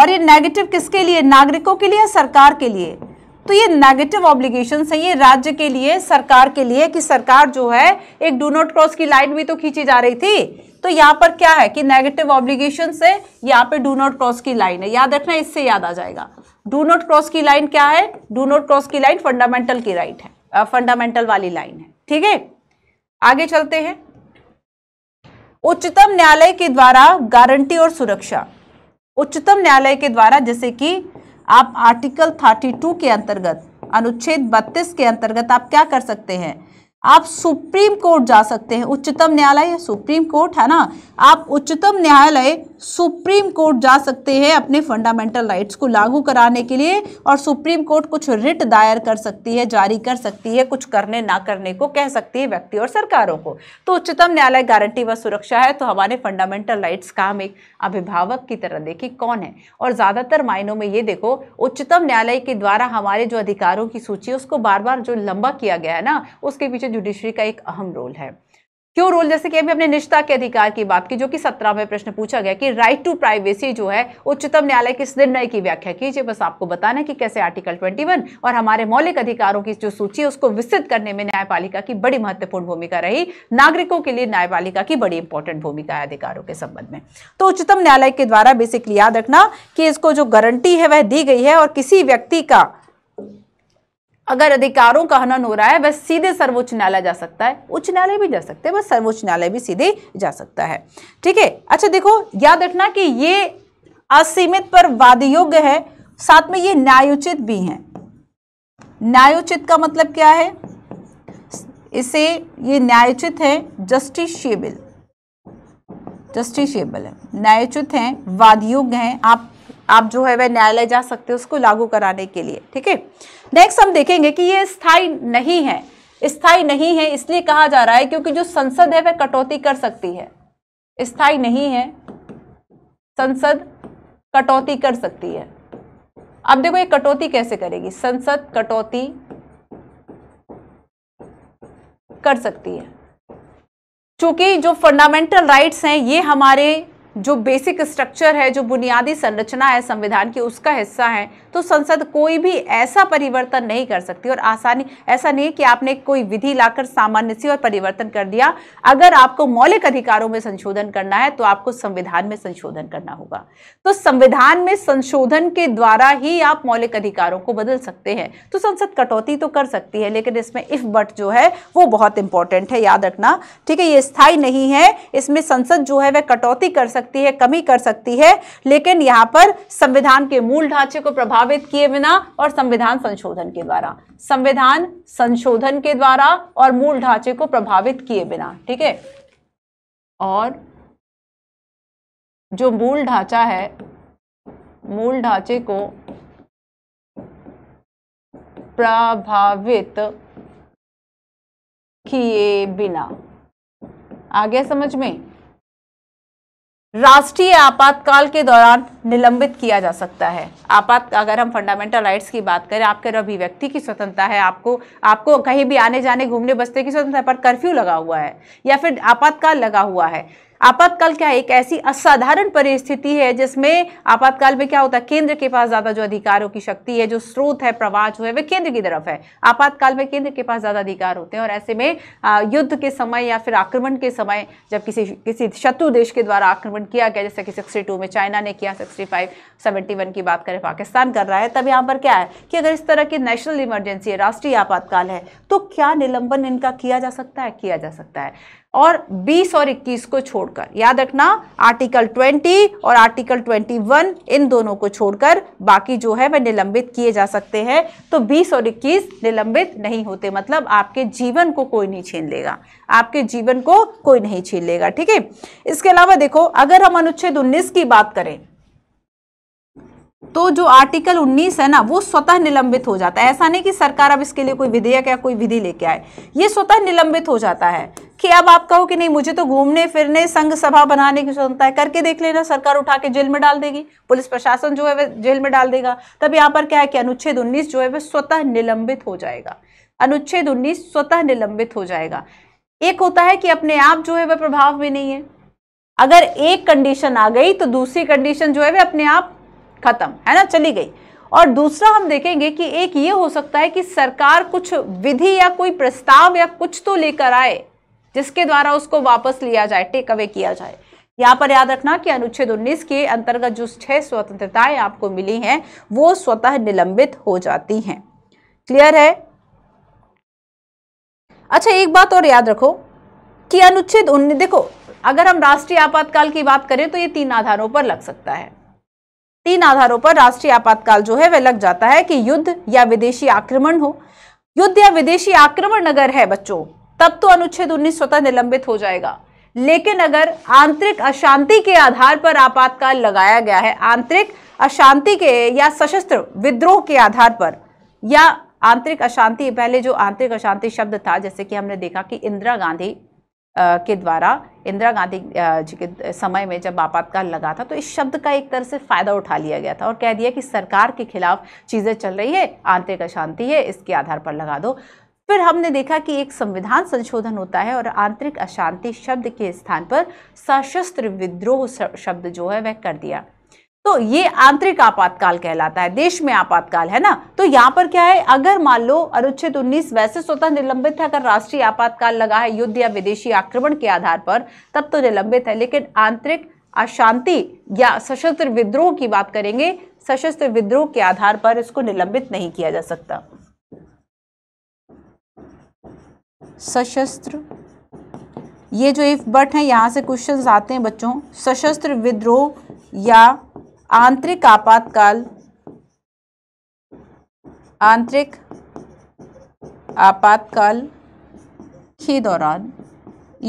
और ये नेगेटिव किसके लिए नागरिकों के लिए सरकार के लिए तो ये नेगेटिव ऑब्लिगेशन है ये राज्य के लिए सरकार के लिए कि सरकार जो है एक डू नॉट क्रॉस की लाइन भी तो खींची जा रही थी तो यहां पर क्या है कि नेगेटिव ऑब्लिगेशन है यहाँ पे डू नॉट क्रॉस की लाइन है याद रखना इससे याद आ जाएगा डू नॉट क्रॉस की लाइन क्या है डू नॉट क्रॉस की लाइन फंडामेंटल की राइट है फंडामेंटल वाली लाइन है ठीक है आगे चलते हैं उच्चतम न्यायालय के द्वारा गारंटी और सुरक्षा उच्चतम न्यायालय के द्वारा जैसे कि आप आर्टिकल 32 के अंतर्गत अनुच्छेद 32 के अंतर्गत आप क्या कर सकते हैं आप सुप्रीम कोर्ट जा सकते हैं उच्चतम न्यायालय या सुप्रीम कोर्ट है ना आप उच्चतम न्यायालय सुप्रीम कोर्ट जा सकते हैं अपने फंडामेंटल राइट्स को लागू कराने के लिए और सुप्रीम कोर्ट कुछ रिट दायर कर सकती है जारी कर सकती है कुछ करने ना करने को कह सकती है व्यक्ति और सरकारों को तो उच्चतम न्यायालय गारंटी व सुरक्षा है तो हमारे फंडामेंटल राइट्स का हम एक अभिभावक की तरह देखें कौन है और ज़्यादातर मायनों में ये देखो उच्चतम न्यायालय के द्वारा हमारे जो अधिकारों की सूची है उसको बार बार जो लंबा किया गया है ना उसके पीछे जुडिशरी का एक अहम रोल है क्यों रोल जैसे कि अभी हमने निष्ठा के अधिकार की बात की जो कि सत्रहवें प्रश्न पूछा गया कि राइट टू प्राइवेसी जो है उच्चतम न्यायालय किस निर्णय की व्याख्या कीजिए बस आपको बताना है कि कैसे आर्टिकल 21 और हमारे मौलिक अधिकारों की जो सूची है उसको विस्तृत करने में न्यायपालिका की बड़ी महत्वपूर्ण भूमिका रही नागरिकों के लिए न्यायपालिका की बड़ी इंपॉर्टेंट भूमिका है अधिकारों के संबंध में तो उच्चतम न्यायालय के द्वारा बेसिकली याद रखना कि इसको जो गारंटी है वह दी गई है और किसी व्यक्ति का अगर अधिकारों का हनन हो रहा है वह सीधे सर्वोच्च न्यायालय जा सकता है उच्च न्यायालय भी जा सकते हैं वह सर्वोच्च न्यायालय भी सीधे जा सकता है ठीक है अच्छा देखो याद रखना कि ये असीमित पर योग्य है साथ में ये न्यायोचित भी हैं न्यायोचित का मतलब क्या है इसे ये न्यायोचित है जस्टिशियबल जस्टिशियबल है न्यायोचित हैं योग्य हैं आप आप जो है वह न्यायालय जा सकते हैं उसको लागू कराने के लिए ठीक है नेक्स्ट हम देखेंगे कि ये स्थायी नहीं है स्थायी नहीं है इसलिए कहा जा रहा है क्योंकि जो संसद है वह कटौती कर सकती है स्थायी नहीं है संसद कटौती कर सकती है अब देखो ये कटौती कैसे करेगी संसद कटौती कर सकती है चूंकि जो फंडामेंटल राइट्स हैं ये हमारे जो बेसिक स्ट्रक्चर है जो बुनियादी संरचना है संविधान की उसका हिस्सा है तो संसद कोई भी ऐसा परिवर्तन नहीं कर सकती और आसानी ऐसा नहीं कि आपने कोई विधि लाकर सामान्य सी और परिवर्तन कर दिया अगर आपको मौलिक अधिकारों में संशोधन करना है तो आपको संविधान में संशोधन करना होगा तो संविधान में संशोधन के द्वारा ही आप मौलिक अधिकारों को बदल सकते हैं तो संसद कटौती तो कर सकती है लेकिन इसमें इफ बट जो है वो बहुत इंपॉर्टेंट है याद रखना ठीक है ये स्थायी नहीं है इसमें संसद जो है वह कटौती कर सकती सकती है कमी कर सकती है लेकिन यहाँ पर संविधान के मूल ढांचे को प्रभावित किए बिना और संविधान संशोधन के द्वारा संविधान संशोधन के द्वारा और मूल ढांचे को प्रभावित किए बिना ठीक है और जो मूल ढांचा है मूल ढांचे को प्रभावित किए बिना आ गया समझ में राष्ट्रीय आपातकाल के दौरान निलंबित किया जा सकता है आपात अगर हम फंडामेंटल राइट्स की बात करें आपके अभिव्यक्ति की स्वतंत्रता है आपको आपको कहीं भी आने जाने घूमने बसने की स्वतंत्रता पर कर्फ्यू लगा हुआ है या फिर आपातकाल लगा हुआ है आपातकाल क्या एक ऐसी असाधारण परिस्थिति है जिसमें आपातकाल में क्या होता है केंद्र के पास ज्यादा जो अधिकारों की शक्ति है जो स्रोत है प्रवाह जो है वह केंद्र की तरफ है आपातकाल में केंद्र के पास ज्यादा अधिकार होते हैं और ऐसे में युद्ध के समय या फिर आक्रमण के समय जब किसी किसी शत्रु देश के द्वारा आक्रमण किया गया जैसे कि सिक्सटी टू में चाइना ने किया सिक्सटी फाइव सेवेंटी वन की बात करें पाकिस्तान कर रहा है तब यहाँ पर क्या है कि अगर इस तरह की नेशनल इमरजेंसी है राष्ट्रीय आपातकाल है तो क्या निलंबन इनका किया जा सकता है किया जा सकता है और 20 और 21 को छोड़कर याद रखना आर्टिकल 20 और आर्टिकल 21 इन दोनों को छोड़कर बाकी जो है वह निलंबित किए जा सकते हैं तो 20 और 21 निलंबित नहीं होते मतलब आपके जीवन को कोई नहीं छीन लेगा आपके जीवन को कोई नहीं छीन लेगा ठीक है इसके अलावा देखो अगर हम अनुच्छेद उन्नीस की बात करें तो जो आर्टिकल 19 है ना वो स्वतः निलंबित हो जाता है ऐसा नहीं कि सरकार अब इसके लिए कोई विधेयक या कोई विधि लेके आए ये स्वतः निलंबित हो जाता है कि अब आप कहो कि नहीं मुझे तो घूमने फिरने संघ सभा बनाने की स्वतंत्रता है करके देख लेना सरकार उठा के जेल में डाल देगी पुलिस प्रशासन जो है वह जेल में डाल देगा तब यहाँ पर क्या है कि अनुच्छेद उन्नीस जो है वह स्वतः निलंबित हो जाएगा अनुच्छेद उन्नीस स्वतः निलंबित हो जाएगा एक होता है कि अपने आप जो है वह प्रभाव में नहीं है अगर एक कंडीशन आ गई तो दूसरी कंडीशन जो है वह अपने आप खत्म है ना चली गई और दूसरा हम देखेंगे कि एक ये हो सकता है कि सरकार कुछ विधि या कोई प्रस्ताव या कुछ तो लेकर आए जिसके द्वारा उसको वापस लिया जाए टेक अवे किया जाए यहाँ पर याद रखना कि अनुच्छेद 19 के अंतर्गत जो छह स्वतंत्रताएं आपको मिली हैं वो स्वतः निलंबित हो जाती हैं क्लियर है अच्छा एक बात और याद रखो कि अनुच्छेद देखो अगर हम राष्ट्रीय आपातकाल की बात करें तो ये तीन आधारों पर लग सकता है तीन आधारों पर राष्ट्रीय आपातकाल जो है वह लग जाता है कि युद्ध या विदेशी आक्रमण हो युद्ध या विदेशी आक्रमण अगर है बच्चों तब तो अनुच्छेद उन्नीस स्वतः निलंबित हो जाएगा लेकिन अगर आंतरिक अशांति के आधार पर आपातकाल लगाया गया है आंतरिक अशांति के या सशस्त्र विद्रोह के आधार पर या आंतरिक अशांति पहले जो आंतरिक अशांति शब्द था जैसे कि हमने देखा कि इंदिरा गांधी के द्वारा इंदिरा गांधी जी के समय में जब आपातकाल लगा था तो इस शब्द का एक तरह से फ़ायदा उठा लिया गया था और कह दिया कि सरकार के खिलाफ चीज़ें चल रही है आंतरिक अशांति है इसके आधार पर लगा दो फिर हमने देखा कि एक संविधान संशोधन होता है और आंतरिक अशांति शब्द के स्थान पर सशस्त्र विद्रोह शब्द जो है वह कर दिया तो ये आंतरिक आपातकाल कहलाता है देश में आपातकाल है ना तो यहां पर क्या है अगर मान लो अनुच्छेद 19 वैसे स्वतः निलंबित है अगर राष्ट्रीय आपातकाल लगा है युद्ध या विदेशी आक्रमण के आधार पर तब तो निलंबित है लेकिन आंतरिक अशांति या सशस्त्र विद्रोह की बात करेंगे सशस्त्र विद्रोह के आधार पर इसको निलंबित नहीं किया जा सकता सशस्त्र ये जो इफ बट है यहां से क्वेश्चंस आते हैं बच्चों सशस्त्र विद्रोह या आंतरिक आपातकाल आंतरिक आपातकाल के दौरान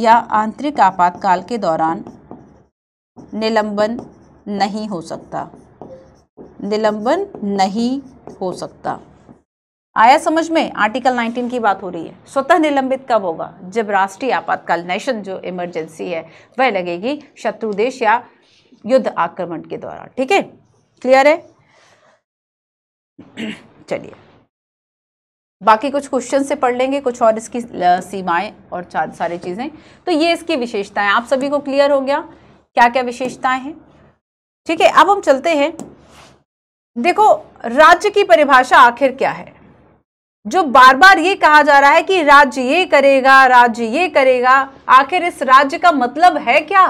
या आंतरिक आपातकाल के दौरान निलंबन नहीं हो सकता निलंबन नहीं हो सकता आया समझ में आर्टिकल 19 की बात हो रही है स्वतः निलंबित कब होगा जब राष्ट्रीय आपातकाल नेशन जो इमरजेंसी है वह लगेगी शत्रु देश या युद्ध आक्रमण के द्वारा ठीक है क्लियर है चलिए बाकी कुछ क्वेश्चन से पढ़ लेंगे कुछ और इसकी सीमाएं और चार सारी चीज़ें तो ये इसकी विशेषताएं आप सभी को क्लियर हो गया क्या क्या विशेषताएं हैं ठीक है अब हम चलते हैं देखो राज्य की परिभाषा आखिर क्या है जो बार बार ये कहा जा रहा है कि राज्य ये करेगा राज्य ये करेगा आखिर इस राज्य का मतलब है क्या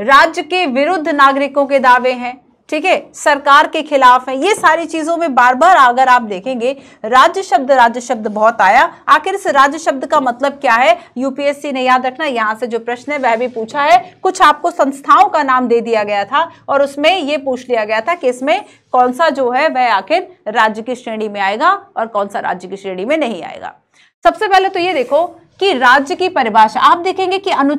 राज्य के विरुद्ध नागरिकों के दावे हैं ठीक है सरकार के खिलाफ है ये सारी चीजों में बार बार अगर आप देखेंगे राज्य शब्द राज्य शब्द बहुत आया आखिर इस राज्य शब्द का मतलब क्या है यूपीएससी ने याद रखना यहां से जो प्रश्न है वह भी पूछा है कुछ आपको संस्थाओं का नाम दे दिया गया था और उसमें ये पूछ लिया गया था कि इसमें कौन सा जो है वह आखिर राज्य की श्रेणी में आएगा और कौन सा राज्य की श्रेणी में नहीं आएगा सबसे पहले तो ये देखो कि राज्य की परिभाषा आप देखेंगे कि अनु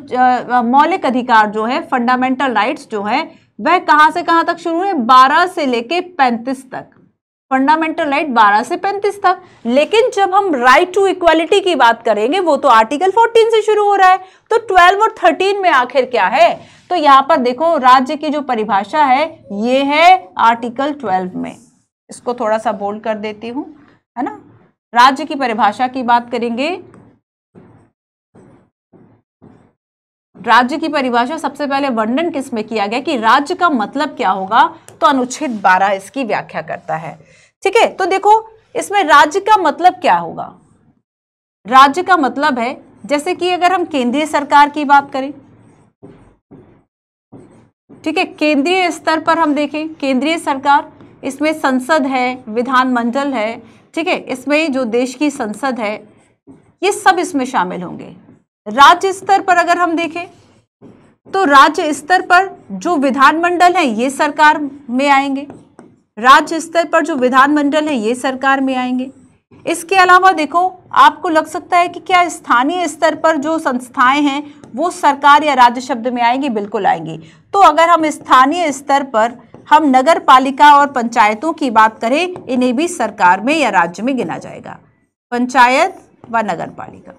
मौलिक अधिकार जो है फंडामेंटल राइट्स जो है वह कहां से कहां तक शुरू है बारह से लेके पैंतीस तक फंडामेंटल राइट 12 से 35 तक लेकिन जब हम राइट टू इक्वालिटी की बात करेंगे वो तो आर्टिकल 14 से शुरू हो रहा है तो 12 और 13 में आखिर क्या है तो यहां पर देखो राज्य की जो परिभाषा है ये है आर्टिकल 12 में इसको थोड़ा सा बोल्ड कर देती हूँ है ना राज्य की परिभाषा की बात करेंगे राज्य की परिभाषा सबसे पहले वर्णन किस में किया गया कि राज्य का मतलब क्या होगा तो अनुच्छेद 12 इसकी व्याख्या करता है ठीक है तो देखो इसमें राज्य का मतलब क्या होगा राज्य का मतलब है जैसे कि अगर हम केंद्रीय सरकार की बात करें ठीक है केंद्रीय स्तर पर हम देखें केंद्रीय सरकार इसमें संसद है विधानमंडल है ठीक है इसमें जो देश की संसद है ये सब इसमें शामिल होंगे राज्य स्तर पर अगर हम देखें तो राज्य स्तर पर जो विधानमंडल है ये सरकार में आएंगे राज्य स्तर पर जो विधानमंडल है ये सरकार में आएंगे इसके अलावा देखो आपको लग सकता है कि क्या स्थानीय स्तर पर जो संस्थाएं हैं वो सरकार या राज्य शब्द में आएंगी बिल्कुल आएंगी तो अगर हम स्थानीय स्तर पर हम नगर पालिका और पंचायतों की बात करें इन्हें भी सरकार में या राज्य में गिना जाएगा पंचायत व नगर पालिका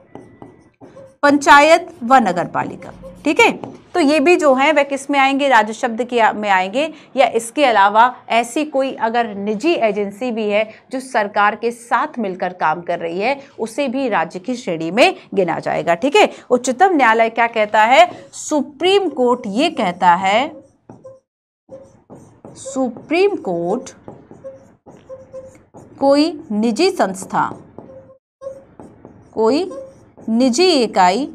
पंचायत व नगर पालिका ठीक है तो ये भी जो है वह किस में आएंगे राज्य शब्द के में आएंगे या इसके अलावा ऐसी कोई अगर निजी एजेंसी भी है जो सरकार के साथ मिलकर काम कर रही है उसे भी राज्य की श्रेणी में गिना जाएगा ठीक है उच्चतम न्यायालय क्या कहता है सुप्रीम कोर्ट ये कहता है सुप्रीम कोर्ट कोई निजी संस्था कोई निजी इकाई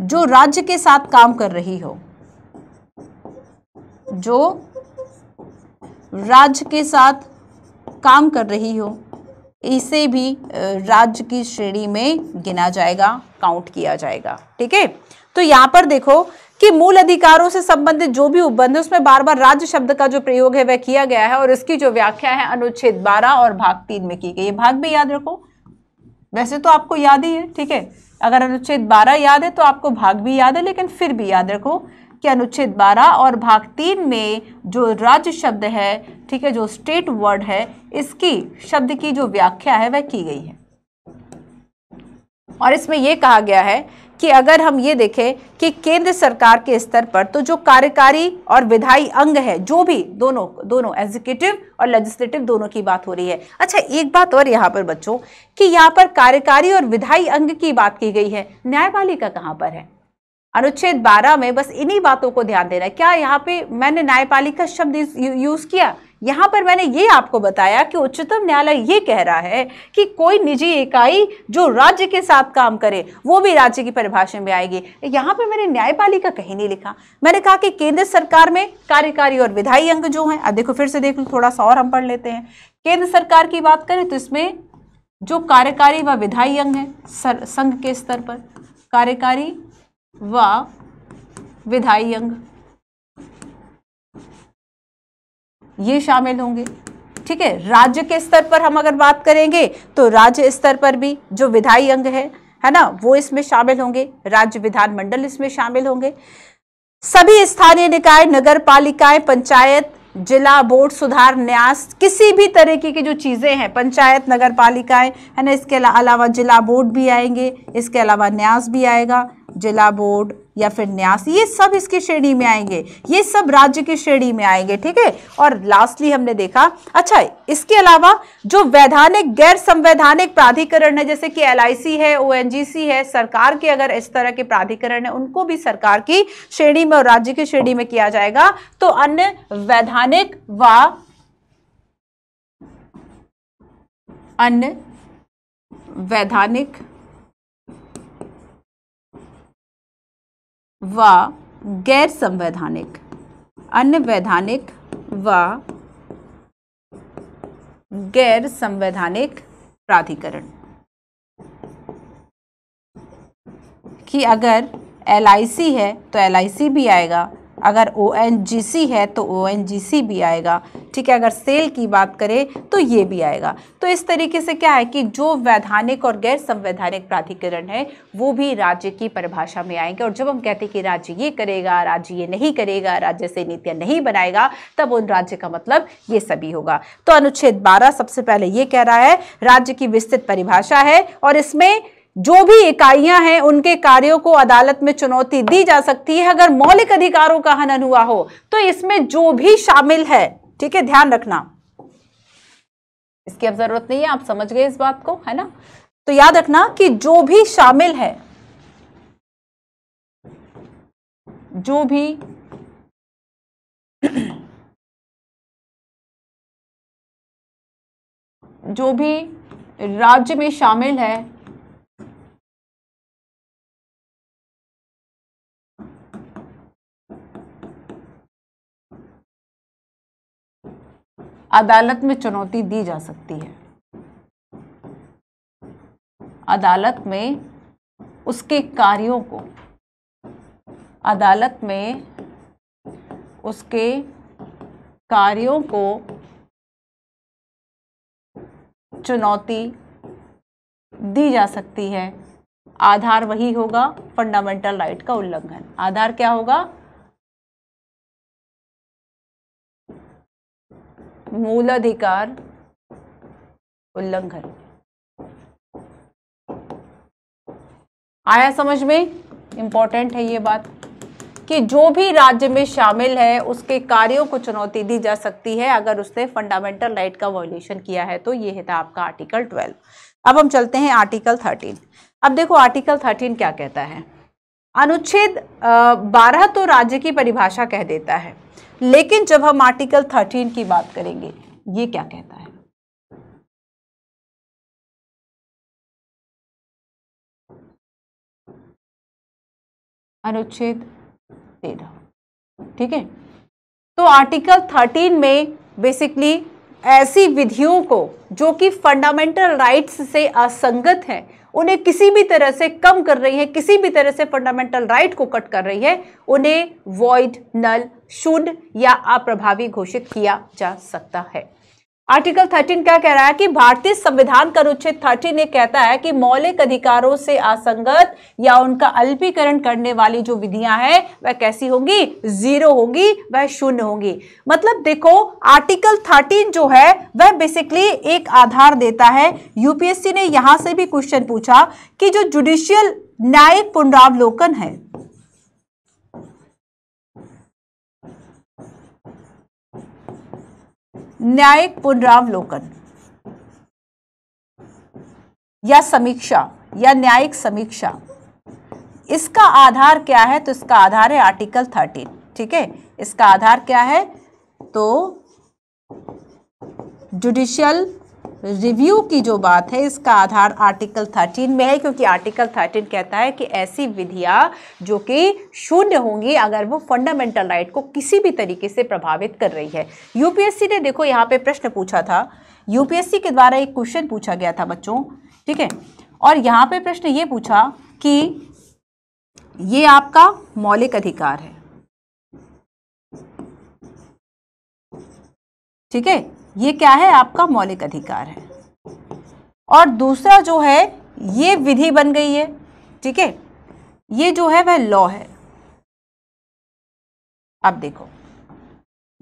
जो राज्य के साथ काम कर रही हो जो राज्य के साथ काम कर रही हो इसे भी राज्य की श्रेणी में गिना जाएगा काउंट किया जाएगा ठीक है तो यहां पर देखो कि मूल अधिकारों से संबंधित जो भी उपबंध है उसमें बार बार राज्य शब्द का जो प्रयोग है वह किया गया है और इसकी जो व्याख्या है अनुच्छेद 12 और भाग तीन में की गई है भाग भी याद रखो वैसे तो आपको याद ही है ठीक है अगर अनुच्छेद बारह याद है तो आपको भाग भी याद है लेकिन फिर भी याद रखो कि अनुच्छेद बारह और भाग तीन में जो राज्य शब्द है ठीक है जो स्टेट वर्ड है इसकी शब्द की जो व्याख्या है वह की गई है और इसमें यह कहा गया है कि अगर हम ये देखें कि केंद्र सरकार के स्तर पर तो जो कार्यकारी और विधायी अंग है जो भी दोनों दोनों एग्जीक्यूटिव और लेजिस्लेटिव दोनों की बात हो रही है अच्छा एक बात और यहाँ पर बच्चों कि यहाँ पर कार्यकारी और विधायी अंग की बात की गई है न्यायपालिका कहाँ पर है अनुच्छेद 12 में बस इन्हीं बातों को ध्यान देना है क्या यहाँ पे मैंने न्यायपालिका शब्द यूज़ किया यहाँ पर मैंने ये आपको बताया कि उच्चतम न्यायालय ये कह रहा है कि कोई निजी इकाई जो राज्य के साथ काम करे वो भी राज्य की परिभाषा में आएगी यहाँ पर मैंने न्यायपालिका कहीं नहीं लिखा मैंने कहा कि केंद्र सरकार में कार्यकारी और विधायी अंग जो हैं अब देखो फिर से देख लो थोड़ा सा और हम पढ़ लेते हैं केंद्र सरकार की बात करें तो इसमें जो कार्यकारी व विधायी अंग है संघ के स्तर पर कार्यकारी व विधायी अंग ये शामिल होंगे ठीक है राज्य के स्तर पर हम अगर बात करेंगे तो राज्य स्तर पर भी जो विधायी अंग है है ना वो इसमें शामिल होंगे राज्य विधानमंडल इसमें शामिल होंगे सभी स्थानीय निकाय नगर पालिकाएं पंचायत जिला बोर्ड सुधार न्यास किसी भी तरीके की जो चीज़ें हैं पंचायत नगर पालिकाएं है ना इसके अलावा जिला बोर्ड भी आएंगे इसके अलावा न्यास भी आएगा जिला बोर्ड या फिर न्यास ये सब इसकी श्रेणी में आएंगे ये सब राज्य की श्रेणी में आएंगे ठीक है और लास्टली हमने देखा अच्छा इसके अलावा जो वैधानिक गैर संवैधानिक प्राधिकरण है जैसे कि एल है ओ है सरकार के अगर इस तरह के प्राधिकरण है उनको भी सरकार की श्रेणी में और राज्य की श्रेणी में किया जाएगा तो अन्य वैधानिक व अन्य वैधानिक व गैर संवैधानिक अन्य वैधानिक व गैर संवैधानिक प्राधिकरण कि अगर एल है तो एल भी आएगा अगर ओ है तो ओ भी आएगा ठीक है अगर सेल की बात करें तो ये भी आएगा तो इस तरीके से क्या है कि जो वैधानिक और गैर संवैधानिक प्राधिकरण है वो भी राज्य की परिभाषा में आएंगे और जब हम कहते हैं कि राज्य ये करेगा राज्य ये नहीं करेगा राज्य से नीतियाँ नहीं बनाएगा तब उन राज्य का मतलब ये सभी होगा तो अनुच्छेद बारह सबसे पहले ये कह रहा है राज्य की विस्तृत परिभाषा है और इसमें जो भी इकाइयां हैं उनके कार्यों को अदालत में चुनौती दी जा सकती है अगर मौलिक अधिकारों का हनन हुआ हो तो इसमें जो भी शामिल है ठीक है ध्यान रखना इसकी अब जरूरत नहीं है आप समझ गए इस बात को है ना तो याद रखना कि जो भी शामिल है जो भी जो भी राज्य में शामिल है अदालत में चुनौती दी जा सकती है अदालत में उसके कार्यों को अदालत में उसके कार्यों को चुनौती दी जा सकती है आधार वही होगा फंडामेंटल राइट का उल्लंघन आधार क्या होगा मूल अधिकार उल्लंघन आया समझ में इंपॉर्टेंट है ये बात कि जो भी राज्य में शामिल है उसके कार्यों को चुनौती दी जा सकती है अगर उसने फंडामेंटल राइट का वॉल्यूशन किया है तो ये था आपका आर्टिकल ट्वेल्व अब हम चलते हैं आर्टिकल थर्टीन अब देखो आर्टिकल थर्टीन क्या कहता है अनुच्छेद बारह तो राज्य की परिभाषा कह देता है लेकिन जब हम आर्टिकल थर्टीन की बात करेंगे ये क्या कहता है अनुच्छेद तेरह ठीक है तो आर्टिकल थर्टीन में बेसिकली ऐसी विधियों को जो कि फंडामेंटल राइट्स से असंगत है उन्हें किसी भी तरह से कम कर रही है किसी भी तरह से फंडामेंटल राइट right को कट कर रही है उन्हें वॉइड नल शून्य या अप्रभावी घोषित किया जा सकता है आर्टिकल 13 क्या कह रहा है कि भारतीय संविधान का अनुच्छेद थर्टीन ये कहता है कि मौलिक अधिकारों से असंगत या उनका अल्पीकरण करने वाली जो विधियां हैं वह कैसी होंगी जीरो होंगी वह शून्य होंगी मतलब देखो आर्टिकल 13 जो है वह बेसिकली एक आधार देता है यूपीएससी ने यहां से भी क्वेश्चन पूछा कि जो जुडिशियल न्यायिक पुनरावलोकन है न्यायिक पुनरावलोकन या समीक्षा या न्यायिक समीक्षा इसका आधार क्या है तो इसका आधार है आर्टिकल थर्टीन ठीक है इसका आधार क्या है तो जुडिशियल रिव्यू की जो बात है इसका आधार आर्टिकल 13 में है क्योंकि आर्टिकल 13 कहता है कि ऐसी विधियां जो कि शून्य होंगी अगर वो फंडामेंटल राइट को किसी भी तरीके से प्रभावित कर रही है यूपीएससी ने देखो यहाँ पे प्रश्न पूछा था यूपीएससी के द्वारा एक क्वेश्चन पूछा गया था बच्चों ठीक है और यहाँ पर प्रश्न ये पूछा कि ये आपका मौलिक अधिकार है ठीक है ये क्या है आपका मौलिक अधिकार है और दूसरा जो है ये विधि बन गई है ठीक है ये जो है वह लॉ है अब देखो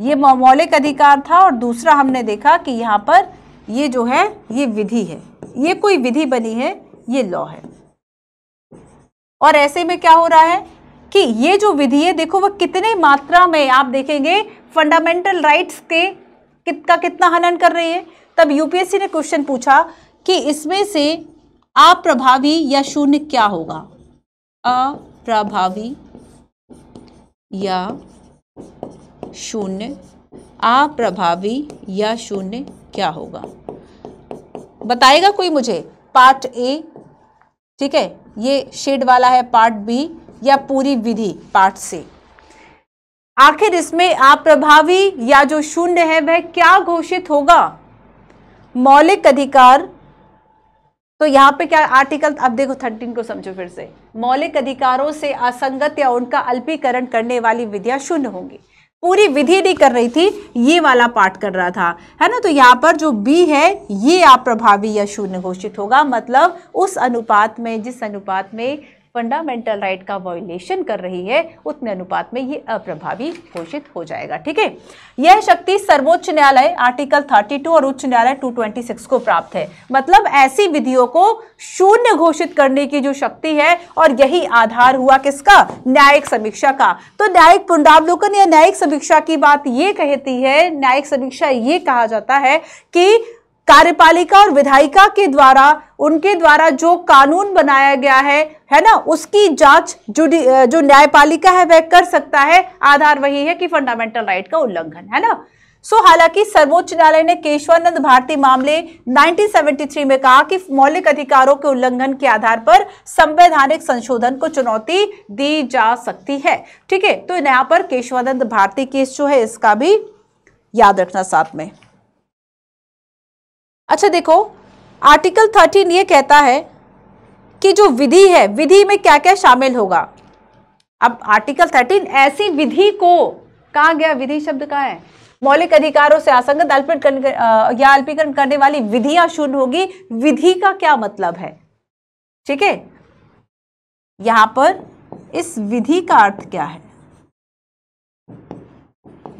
ये मौलिक अधिकार था और दूसरा हमने देखा कि यहाँ पर ये जो है ये विधि है ये कोई विधि बनी है ये लॉ है और ऐसे में क्या हो रहा है कि ये जो विधि है देखो वह कितने मात्रा में आप देखेंगे फंडामेंटल राइट्स के का कितना हनन कर रही है तब यूपीएससी ने क्वेश्चन पूछा कि इसमें से अप्रभावी या शून्य क्या होगा अप्रभावी या शून्य अप्रभावी या शून्य क्या होगा बताएगा कोई मुझे पार्ट ए ठीक है ये शेड वाला है पार्ट बी या पूरी विधि पार्ट सी आखिर इसमें अप्रभावी या जो शून्य है वह क्या घोषित होगा मौलिक अधिकार तो यहां पे क्या आर्टिकल अब देखो थर्टीन को समझो फिर से मौलिक अधिकारों से असंगत या उनका अल्पीकरण करने वाली विधियां शून्य होंगी पूरी विधि नहीं कर रही थी ये वाला पाठ कर रहा था है ना तो यहाँ पर जो बी है ये आप प्रभावी या शून्य घोषित होगा मतलब उस अनुपात में जिस अनुपात में फंडामेंटल राइट का वॉयलेशन कर रही है उतने अनुपात में ये अप्रभावी घोषित हो जाएगा ठीक है यह शक्ति सर्वोच्च न्यायालय आर्टिकल 32 और उच्च न्यायालय 226 को प्राप्त है मतलब ऐसी विधियों को शून्य घोषित करने की जो शक्ति है और यही आधार हुआ किसका न्यायिक समीक्षा का तो न्यायिक पुनरावलोकन या न्यायिक समीक्षा की बात ये कहती है न्यायिक समीक्षा ये कहा जाता है कि कार्यपालिका और विधायिका के द्वारा उनके द्वारा जो कानून बनाया गया है है ना उसकी जांच जो जो न्यायपालिका है वह कर सकता है आधार वही है कि फंडामेंटल राइट का उल्लंघन है ना सो so, हालांकि सर्वोच्च न्यायालय ने केशवानंद भारती मामले 1973 में कहा कि मौलिक अधिकारों के उल्लंघन के आधार पर संवैधानिक संशोधन को चुनौती दी जा सकती है ठीक है तो यहाँ पर केशवानंद भारती केस जो है इसका भी याद रखना साथ में अच्छा देखो आर्टिकल थर्टीन ये कहता है कि जो विधि है विधि में क्या क्या शामिल होगा अब आर्टिकल थर्टीन ऐसी विधि को कहा गया विधि शब्द कहा है मौलिक अधिकारों से आसंगत अल्पीकरण या अल्पीकरण करने वाली विधियां शून्य होगी विधि का क्या मतलब है ठीक है यहां पर इस विधि का अर्थ क्या है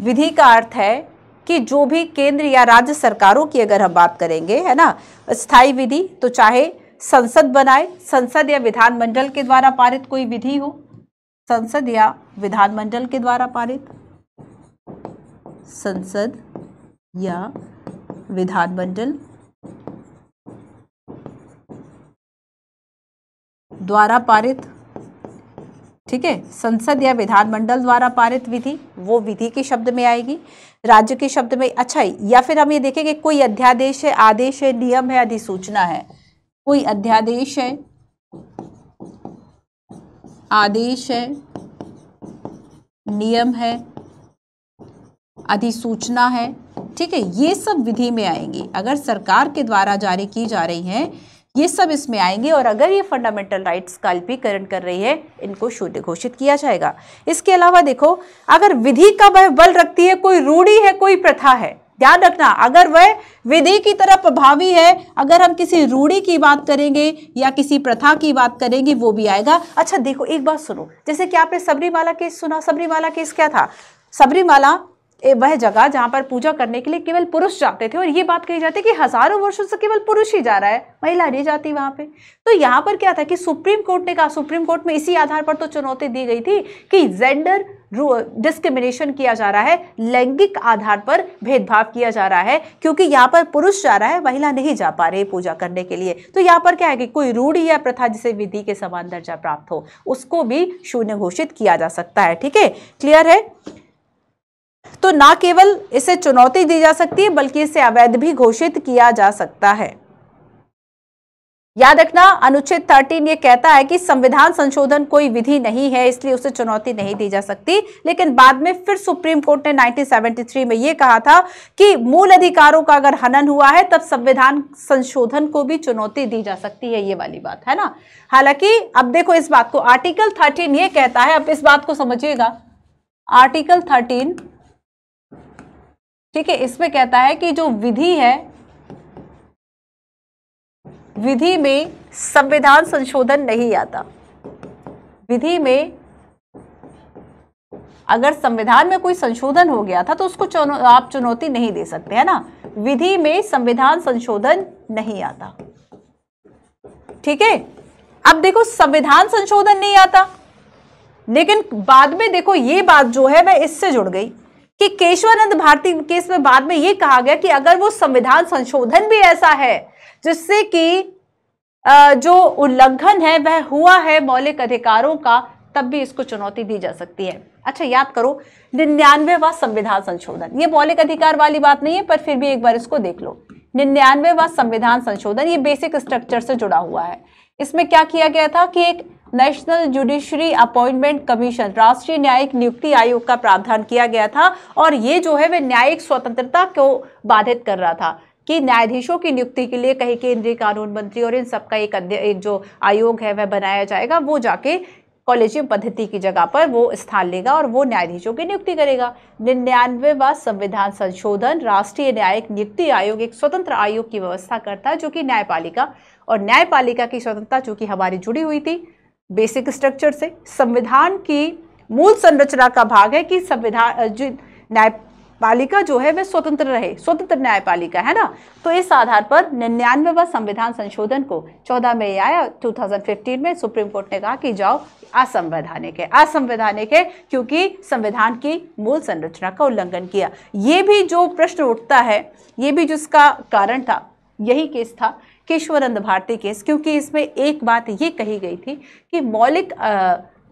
विधि का अर्थ है कि जो भी केंद्र या राज्य सरकारों की अगर हम बात करेंगे है ना स्थायी विधि तो चाहे संसद बनाए संसद या विधानमंडल के द्वारा पारित कोई विधि हो संसद या विधानमंडल के द्वारा पारित संसद या विधानमंडल द्वारा पारित ठीक है संसद या विधानमंडल द्वारा पारित विधि वो विधि के शब्द में आएगी राज्य के शब्द में अच्छा या फिर हम ये देखेंगे कोई अध्यादेश है आदेश है नियम है अधिसूचना है कोई अध्यादेश है आदेश है नियम है अधिसूचना है ठीक है ये सब विधि में आएंगी अगर सरकार के द्वारा जारी की जा रही है ये सब इसमें आएंगे और अगर ये फंडामेंटल राइट्स का अल्पीकरण कर रही है इनको शून्य घोषित किया जाएगा इसके अलावा देखो अगर विधि का वह बल रखती है कोई रूढ़ी है कोई प्रथा है ध्यान रखना अगर वह विधि की तरह प्रभावी है अगर हम किसी रूढ़ी की बात करेंगे या किसी प्रथा की बात करेंगे वो भी आएगा अच्छा देखो एक बात सुनो जैसे कि आपने सबरीमाला केस सुना सबरीमाला केस क्या था सबरीमाला वह जगह जहाँ पर पूजा करने के लिए केवल पुरुष जाते थे और ये बात कही जाती है कि हजारों वर्षों से केवल पुरुष ही जा रहा है महिला नहीं जाती वहाँ पे तो यहाँ पर क्या था कि सुप्रीम कोर्ट ने कहा सुप्रीम कोर्ट में इसी आधार पर तो चुनौती दी गई थी कि जेंडर डिस्क्रिमिनेशन किया जा रहा है लैंगिक आधार पर भेदभाव किया जा रहा है क्योंकि यहाँ पर पुरुष जा रहा है महिला नहीं जा पा रही पूजा करने के लिए तो यहाँ पर क्या है कि कोई रूढ़ी या प्रथा जिसे विधि के समान दर्जा प्राप्त हो उसको भी शून्य घोषित किया जा सकता है ठीक है क्लियर है तो ना केवल इसे चुनौती दी जा सकती है बल्कि इसे अवैध भी घोषित किया जा सकता है याद रखना अनुच्छेद 13 ये कहता है कि संविधान संशोधन कोई विधि नहीं है इसलिए उसे चुनौती नहीं दी जा सकती लेकिन बाद में फिर सुप्रीम कोर्ट ने 1973 में ये कहा था कि मूल अधिकारों का अगर हनन हुआ है तब संविधान संशोधन को भी चुनौती दी जा सकती है ये वाली बात है ना हालांकि अब देखो इस बात को आर्टिकल थर्टीन ये कहता है अब इस बात को समझिएगा आर्टिकल थर्टीन ठीक है इसमें कहता है कि जो विधि है विधि में संविधान संशोधन नहीं आता विधि में अगर संविधान में कोई संशोधन हो गया था तो उसको चुनो, आप चुनौती नहीं दे सकते है ना विधि में संविधान संशोधन नहीं आता ठीक है अब देखो संविधान संशोधन नहीं आता लेकिन बाद में देखो ये बात जो है वह इससे जुड़ गई कि केशवानंद भारती केस में बाद में यह कहा गया कि अगर वो संविधान संशोधन भी ऐसा है जिससे कि जो उल्लंघन है वह हुआ है मौलिक अधिकारों का तब भी इसको चुनौती दी जा सकती है अच्छा याद करो निन्यानवेवा संविधान संशोधन ये मौलिक अधिकार वाली बात नहीं है पर फिर भी एक बार इसको देख लो निन्यानवेवा संविधान संशोधन ये बेसिक स्ट्रक्चर से जुड़ा हुआ है इसमें क्या किया गया था कि एक नेशनल जुडिशरी अपॉइंटमेंट कमीशन राष्ट्रीय न्यायिक नियुक्ति आयोग का प्रावधान किया गया था और ये जो है वह न्यायिक स्वतंत्रता को बाधित कर रहा था कि न्यायाधीशों की नियुक्ति के लिए कहीं केंद्रीय कानून मंत्री और इन सबका एक एक जो आयोग है वह बनाया जाएगा वो जाके कॉलेजियम पद्धति की जगह पर वो स्थान लेगा और वो न्यायाधीशों की नियुक्ति करेगा निन्यानवेवा संविधान संशोधन राष्ट्रीय न्यायिक नियुक्ति आयोग एक स्वतंत्र आयोग की व्यवस्था करता है जो कि न्यायपालिका और न्यायपालिका की स्वतंत्रता चूँकि हमारी जुड़ी हुई थी बेसिक स्ट्रक्चर से संविधान की मूल संरचना का भाग है कि संविधान जो न्यायपालिका जो है वह स्वतंत्र रहे स्वतंत्र न्यायपालिका है ना तो इस आधार पर निन्यानवेवा संविधान संशोधन को 14 मई आया 2015 में सुप्रीम कोर्ट ने कहा कि जाओ असंवैधानिक है असंवैधानिक है क्योंकि संविधान की मूल संरचना का उल्लंघन किया ये भी जो प्रश्न उठता है ये भी जिसका कारण था यही केस था केशवानंद भारती केस क्योंकि इसमें एक बात ये कही गई थी कि मौलिक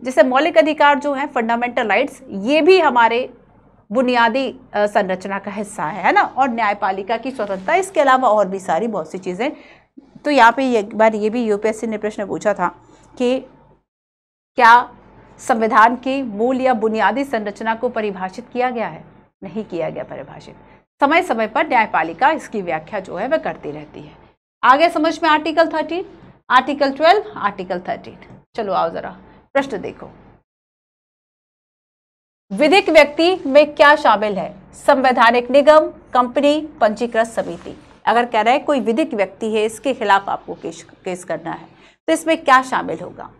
जैसे मौलिक अधिकार जो है फंडामेंटल राइट्स ये भी हमारे बुनियादी संरचना का हिस्सा है है ना और न्यायपालिका की स्वतंत्रता इसके अलावा और भी सारी बहुत सी चीज़ें तो यहाँ पे एक बार ये भी यूपीएससी ने प्रश्न पूछा था कि क्या संविधान की मूल या बुनियादी संरचना को परिभाषित किया गया है नहीं किया गया परिभाषित समय समय पर न्यायपालिका इसकी व्याख्या जो है वह करती रहती है आगे समझ में article thirteen article twelve article thirteen चलो आओ जरा प्रश्न देखो विधिक व्यक्ति में क्या शामिल है संवैधानिक निगम कंपनी पंजीकृत समिति अगर कह रहे हैं कोई विधिक व्यक्ति है इसके खिलाफ आपको केस केस करना है तो इसमें क्या शामिल होगा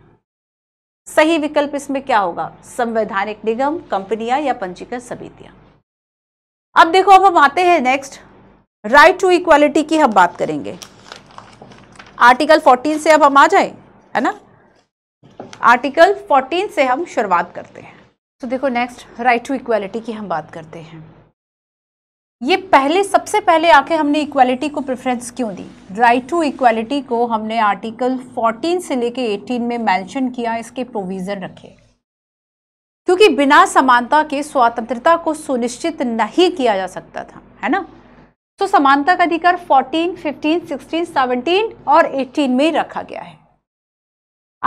सही विकल्प इसमें क्या होगा संवैधानिक निगम कंपनियां या पंजीकृत समितियां अब देखो अब हम आते हैं नेक्स्ट राइट टू इक्वालिटी की हम बात करेंगे आर्टिकल 14 से अब हम आ जाए है ना आर्टिकल 14 से हम शुरुआत करते हैं तो देखो नेक्स्ट राइट टू इक्वालिटी की हम बात करते हैं ये पहले सबसे पहले आके हमने इक्वालिटी को प्रेफरेंस क्यों दी राइट टू इक्वालिटी को हमने आर्टिकल 14 से लेके 18 में मेंशन किया इसके प्रोविज़न रखे क्योंकि बिना समानता के स्वतंत्रता को सुनिश्चित नहीं किया जा सकता था है ना तो समानता का अधिकार 14, 15, 16, 17 और 18 में रखा गया है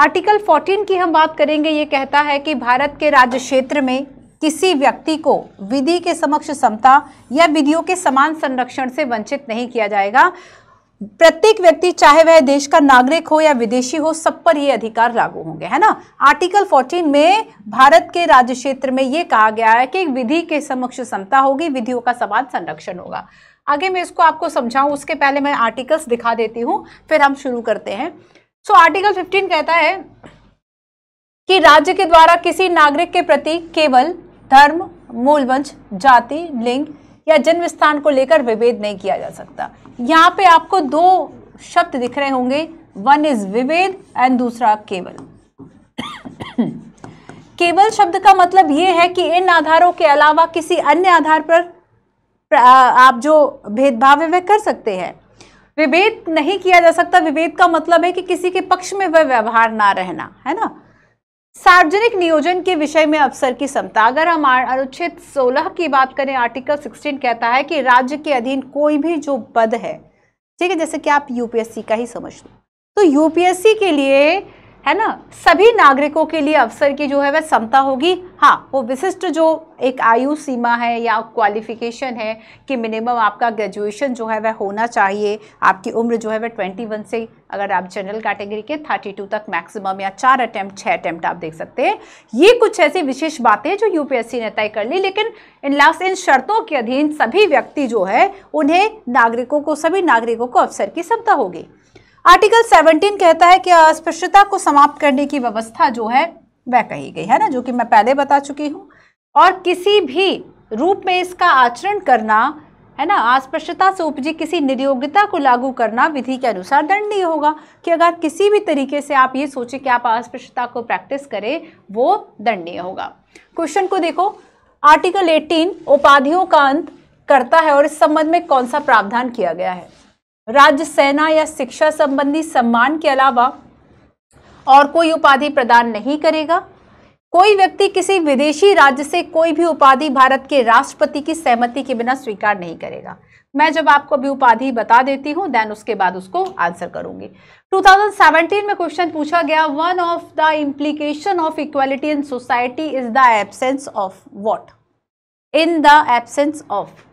आर्टिकल 14 की हम बात करेंगे ये कहता है कि भारत के राज्य क्षेत्र में किसी व्यक्ति को विधि के समक्ष समता या विधियों के समान संरक्षण से वंचित नहीं किया जाएगा प्रत्येक व्यक्ति चाहे वह देश का नागरिक हो या विदेशी हो सब पर ये अधिकार लागू होंगे है ना आर्टिकल 14 में भारत के राज्य क्षेत्र में ये कहा गया है कि विधि के समक्ष समता होगी विधियों का समान संरक्षण होगा आगे मैं इसको आपको समझाऊँ उसके पहले मैं आर्टिकल्स दिखा देती हूँ फिर हम शुरू करते हैं सो so, आर्टिकल फिफ्टीन कहता है कि राज्य के द्वारा किसी नागरिक के प्रति केवल धर्म मूलवंश जाति लिंग या जन्म स्थान को लेकर विभेद नहीं किया जा सकता यहाँ पे आपको दो शब्द दिख रहे होंगे वन इज विभेद एंड दूसरा केवल केवल शब्द का मतलब ये है कि इन आधारों के अलावा किसी अन्य आधार पर आप जो भेदभाव है वह कर सकते हैं विभेद नहीं किया जा सकता विभेद का मतलब है कि किसी के पक्ष में वह व्यवहार ना रहना है ना सार्वजनिक नियोजन के विषय में अवसर की समता अगर हम अनुच्छेद 16 की बात करें आर्टिकल 16 कहता है कि राज्य के अधीन कोई भी जो पद है ठीक है जैसे कि आप यूपीएससी का ही समझ लो तो यूपीएससी के लिए है ना सभी नागरिकों के लिए अवसर की जो है वह समता होगी हाँ वो विशिष्ट जो एक आयु सीमा है या क्वालिफिकेशन है कि मिनिमम आपका ग्रेजुएशन जो है वह होना चाहिए आपकी उम्र जो है वह 21 से अगर आप जनरल कैटेगरी के 32 तक मैक्सिमम या चार अटैम्प्ट छः अटैम्प्ट आप देख सकते हैं ये कुछ ऐसी विशेष बातें जो यूपीएससी ने तय कर ली लेकिन इन लास्ट इन शर्तों के अधीन सभी व्यक्ति जो है उन्हें नागरिकों को सभी नागरिकों को अवसर की समता होगी आर्टिकल 17 कहता है कि अस्पृश्यता को समाप्त करने की व्यवस्था जो है वह कही गई है ना जो कि मैं पहले बता चुकी हूँ और किसी भी रूप में इसका आचरण करना है ना अस्पृश्यता से उपजी किसी नियोग्यता को लागू करना विधि के अनुसार दंडनीय होगा कि अगर किसी भी तरीके से आप ये सोचें कि आप अस्पृश्यता को प्रैक्टिस करें वो दंडनीय होगा क्वेश्चन को देखो आर्टिकल 18 उपाधियों का अंत करता है और इस संबंध में कौन सा प्रावधान किया गया है राज्य सेना या शिक्षा संबंधी सम्मान के अलावा और कोई उपाधि प्रदान नहीं करेगा कोई व्यक्ति किसी विदेशी राज्य से कोई भी उपाधि भारत के राष्ट्रपति की सहमति के बिना स्वीकार नहीं करेगा मैं जब आपको अभी उपाधि बता देती हूँ देन उसके बाद उसको आंसर करूंगी 2017 में क्वेश्चन पूछा गया one of the implication of equality in society is the absence of what in the absence of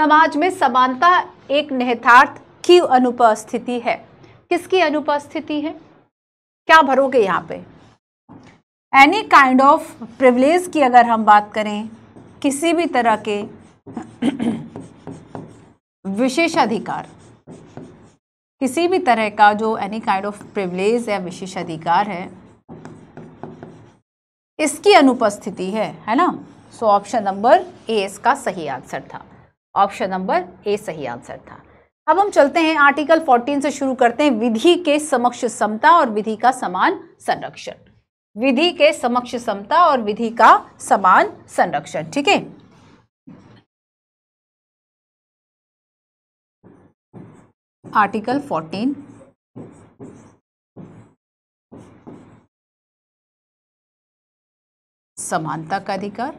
समाज में समानता एक निहितार्थ की अनुपस्थिति है किसकी अनुपस्थिति है क्या भरोगे यहाँ पे एनी काइंड ऑफ प्रिवलेज की अगर हम बात करें किसी भी तरह के विशेषाधिकार किसी भी तरह का जो एनी काइंड ऑफ प्रिवलेज या विशेषाधिकार है इसकी अनुपस्थिति है है ना सो ऑप्शन नंबर ए इसका सही आंसर था ऑप्शन नंबर ए सही आंसर था अब हम चलते हैं आर्टिकल 14 से शुरू करते हैं विधि के समक्ष समता और विधि का समान संरक्षण विधि के समक्ष समता और विधि का समान संरक्षण ठीक है आर्टिकल 14 समानता का अधिकार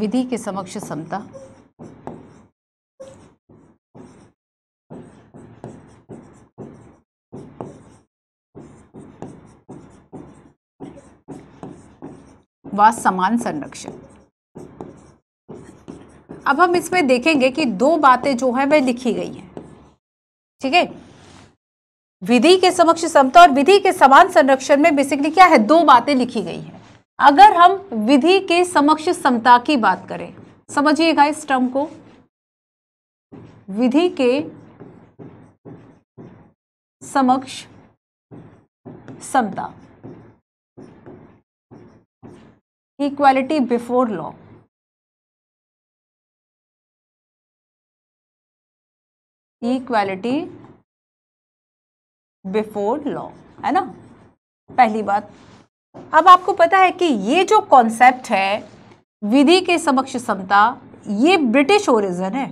विधि के समक्ष समता व समान संरक्षण अब हम इसमें देखेंगे कि दो बातें जो है वह लिखी गई हैं ठीक है विधि के समक्ष समता और विधि के समान संरक्षण में बेसिकली क्या है दो बातें लिखी गई हैं अगर हम विधि के समक्ष समता की बात करें समझिएगा इस टर्म को विधि के समक्ष समता equality before law equality before law है ना पहली बात अब आपको पता है कि ये जो कॉन्सेप्ट है विधि के समक्ष समता ये ब्रिटिश ओरिजन है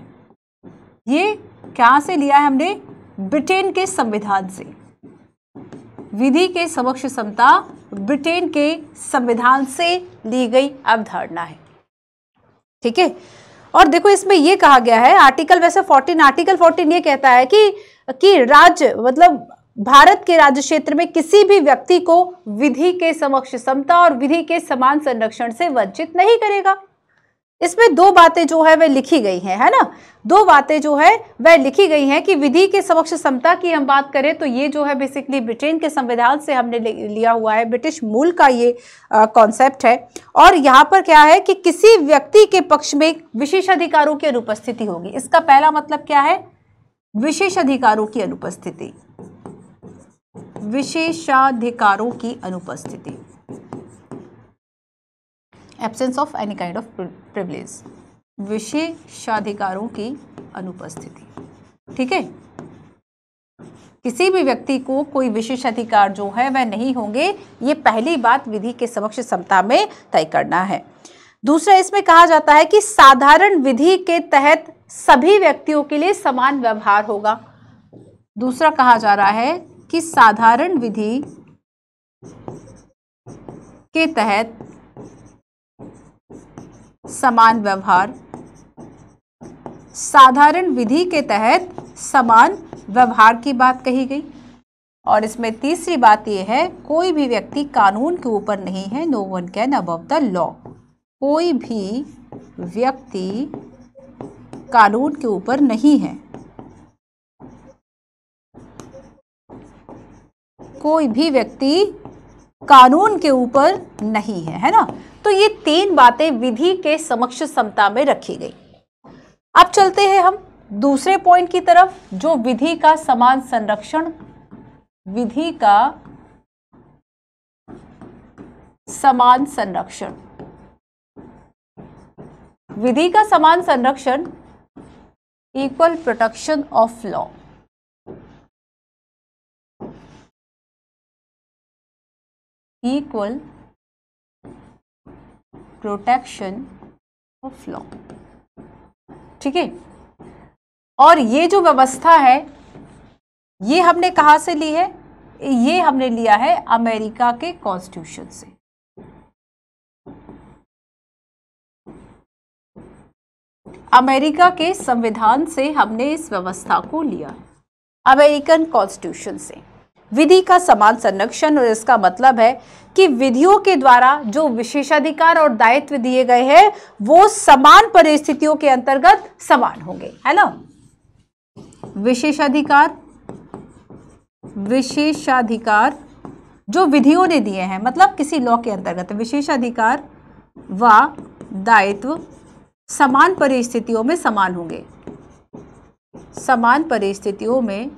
ये कहाँ से लिया है हमने ब्रिटेन के संविधान से विधि के समक्ष समता ब्रिटेन के संविधान से ली गई अवधारणा है ठीक है और देखो इसमें यह कहा गया है आर्टिकल वैसे 14 आर्टिकल 14 ये कहता है कि कि राज्य मतलब भारत के राज्य क्षेत्र में किसी भी व्यक्ति को विधि के समक्ष समता और विधि के समान संरक्षण से वंचित नहीं करेगा इसमें दो बातें जो है वह लिखी गई हैं है ना दो बातें जो है वह लिखी गई हैं कि विधि के समक्ष समता की हम बात करें तो ये जो है बेसिकली ब्रिटेन के संविधान से हमने लिया हुआ है ब्रिटिश मूल का ये कॉन्सेप्ट है और यहाँ पर क्या है कि किसी व्यक्ति के पक्ष में विशेषाधिकारों की अनुपस्थिति होगी इसका पहला मतलब क्या है विशेष अधिकारों की अनुपस्थिति विशेषाधिकारों की अनुपस्थिति absence of any kind of privilege विशेषाधिकारों की अनुपस्थिति ठीक है किसी भी व्यक्ति को कोई विशेष अधिकार जो है वह नहीं होंगे ये पहली बात विधि के समक्ष समता में तय करना है दूसरा इसमें कहा जाता है कि साधारण विधि के तहत सभी व्यक्तियों के लिए समान व्यवहार होगा दूसरा कहा जा रहा है कि साधारण विधि के तहत समान व्यवहार साधारण विधि के तहत समान व्यवहार की बात कही गई और इसमें तीसरी बात यह है कोई भी व्यक्ति कानून के ऊपर नहीं है no one can above the law कोई भी व्यक्ति कानून के ऊपर नहीं है कोई भी व्यक्ति कानून के ऊपर नहीं है है ना तो ये तीन बातें विधि के समक्ष समता में रखी गई अब चलते हैं हम दूसरे पॉइंट की तरफ जो विधि का समान संरक्षण विधि का समान संरक्षण विधि का समान संरक्षण equal protection of law equal protection of law ठीक है और ये जो व्यवस्था है ये हमने कहा से ली है ये हमने लिया है अमेरिका के कॉन्स्टिट्यूशन से अमेरिका के संविधान से हमने इस व्यवस्था को लिया अमेरिकन कॉन्स्टिट्यूशन से विधि का समान संरक्षण और इसका मतलब है कि विधियों के द्वारा जो विशेषाधिकार और दायित्व दिए गए हैं वो समान परिस्थितियों के अंतर्गत समान होंगे है ना विशेषाधिकार विशेषाधिकार जो विधियों ने दिए हैं मतलब किसी लॉ के अंतर्गत विशेषाधिकार व दायित्व समान परिस्थितियों में समान होंगे समान परिस्थितियों में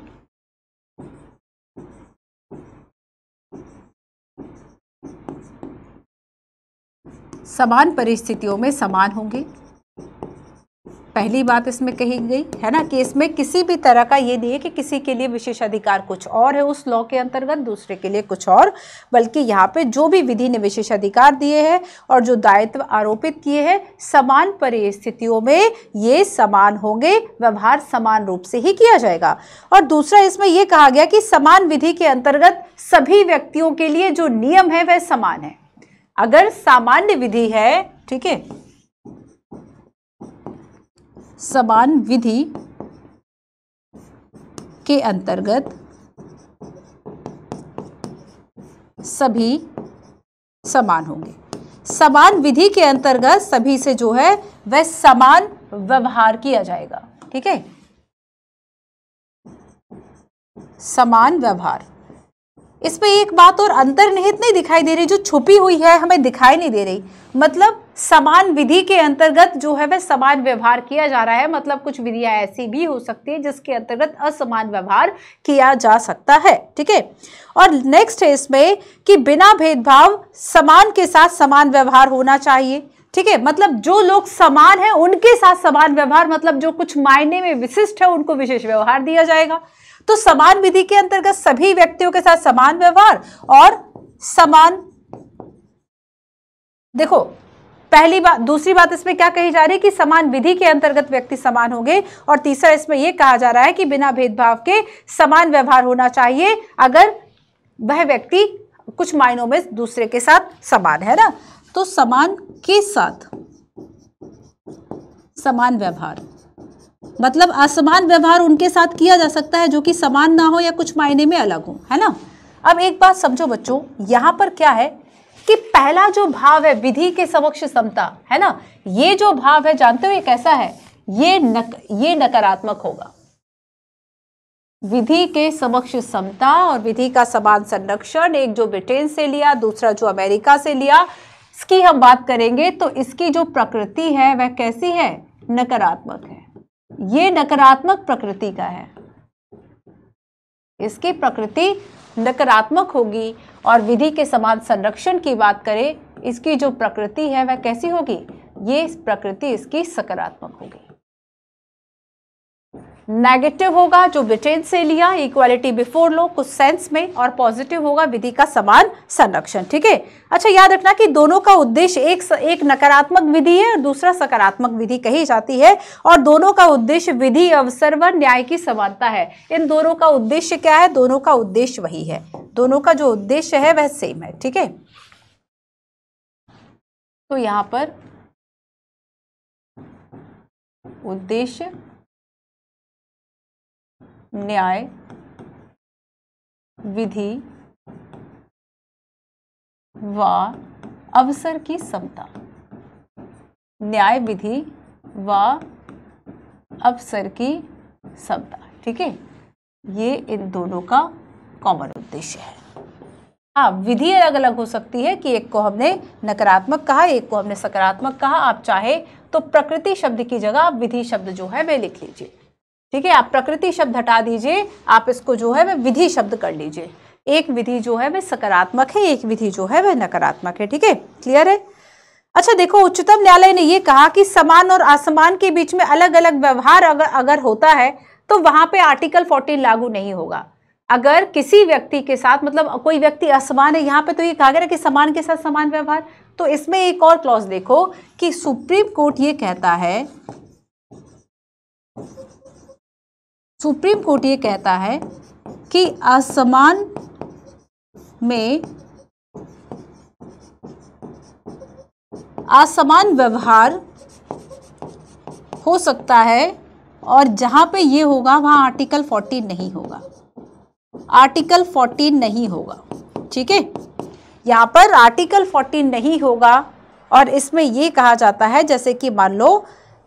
समान परिस्थितियों में समान होंगे पहली बात इसमें कही गई है ना कि इसमें किसी भी तरह का ये नहीं है कि किसी के लिए विशेष अधिकार कुछ और है उस लॉ के अंतर्गत दूसरे के लिए कुछ और बल्कि यहाँ पे जो भी विधि ने विशेष अधिकार दिए हैं और जो दायित्व आरोपित किए हैं समान परिस्थितियों में ये समान होंगे व्यवहार समान रूप से ही किया जाएगा और दूसरा इसमें यह कहा गया कि समान विधि के अंतर्गत सभी व्यक्तियों के लिए जो नियम है वह समान है अगर सामान्य विधि है ठीक है समान विधि के अंतर्गत सभी समान होंगे समान विधि के अंतर्गत सभी से जो है वह समान व्यवहार किया जाएगा ठीक है समान व्यवहार इसमें एक बात और अंतर्निहित नहीं दिखाई दे रही जो छुपी हुई है हमें दिखाई नहीं दे रही मतलब समान विधि के अंतर्गत जो है वह समान व्यवहार किया जा रहा है मतलब कुछ विधियां ऐसी भी हो सकती है जिसके अंतर्गत असमान व्यवहार किया जा सकता है ठीक है और नेक्स्ट है इसमें कि बिना भेदभाव समान के साथ समान व्यवहार होना चाहिए ठीक है मतलब जो लोग समान है उनके साथ समान व्यवहार मतलब जो कुछ मायने में विशिष्ट है उनको विशेष व्यवहार दिया जाएगा तो समान विधि के अंतर्गत सभी व्यक्तियों के साथ समान व्यवहार और समान देखो पहली बात दूसरी बात इसमें क्या कही जा रही है कि समान विधि के अंतर्गत व्यक्ति समान होंगे और तीसरा इसमें यह कहा जा रहा है कि बिना भेदभाव के समान व्यवहार होना चाहिए अगर वह व्यक्ति कुछ मायनों में दूसरे के साथ समान है ना तो समान के साथ समान व्यवहार मतलब असमान व्यवहार उनके साथ किया जा सकता है जो कि समान ना हो या कुछ मायने में अलग हो है ना अब एक बात समझो बच्चों यहाँ पर क्या है कि पहला जो भाव है विधि के समक्ष समता है ना ये जो भाव है जानते हो कैसा है ये नक ये नकारात्मक होगा विधि के समक्ष समता और विधि का समान संरक्षण एक जो ब्रिटेन से लिया दूसरा जो अमेरिका से लिया इसकी हम बात करेंगे तो इसकी जो प्रकृति है वह कैसी है नकारात्मक है ये नकारात्मक प्रकृति का है इसकी प्रकृति नकारात्मक होगी और विधि के समान संरक्षण की बात करें इसकी जो प्रकृति है वह कैसी होगी ये प्रकृति इसकी सकारात्मक होगी नेगेटिव होगा जो ब्रिटेन से लिया इक्वालिटी बिफोर लो कुछ सेंस में और पॉजिटिव होगा विधि का समान संरक्षण ठीक है अच्छा याद रखना कि दोनों का उद्देश्य एक एक नकारात्मक विधि है और दूसरा सकारात्मक विधि कही जाती है और दोनों का उद्देश्य विधि अवसर व न्याय की समानता है इन दोनों का उद्देश्य क्या है दोनों का उद्देश्य वही है दोनों का जो उद्देश्य है वह सेम है ठीक है तो यहां पर उद्देश्य न्याय विधि व अवसर की समता न्याय विधि व अवसर की समता ठीक है ये इन दोनों का कॉमन उद्देश्य है हाँ विधि अलग अलग हो सकती है कि एक को हमने नकारात्मक कहा एक को हमने सकारात्मक कहा आप चाहे तो प्रकृति शब्द की जगह आप विधि शब्द जो है वे लिख लीजिए ठीक है आप प्रकृति शब्द हटा दीजिए आप इसको जो है वह विधि शब्द कर लीजिए एक विधि जो है वह सकारात्मक है एक विधि जो है वह नकारात्मक है ठीक है क्लियर है अच्छा देखो उच्चतम न्यायालय ने यह कहा कि समान और असमान के बीच में अलग अलग व्यवहार अगर अगर होता है तो वहां पे आर्टिकल 14 लागू नहीं होगा अगर किसी व्यक्ति के साथ मतलब कोई व्यक्ति असमान है यहाँ पे तो ये कहा गया कि समान के साथ समान व्यवहार तो इसमें एक और क्लॉज देखो कि सुप्रीम कोर्ट ये कहता है सुप्रीम कोर्ट ये कहता है कि असमान में असमान व्यवहार हो सकता है और जहाँ पे ये होगा वहाँ आर्टिकल 14 नहीं होगा आर्टिकल 14 नहीं होगा ठीक है यहाँ पर आर्टिकल 14 नहीं होगा और इसमें ये कहा जाता है जैसे कि मान लो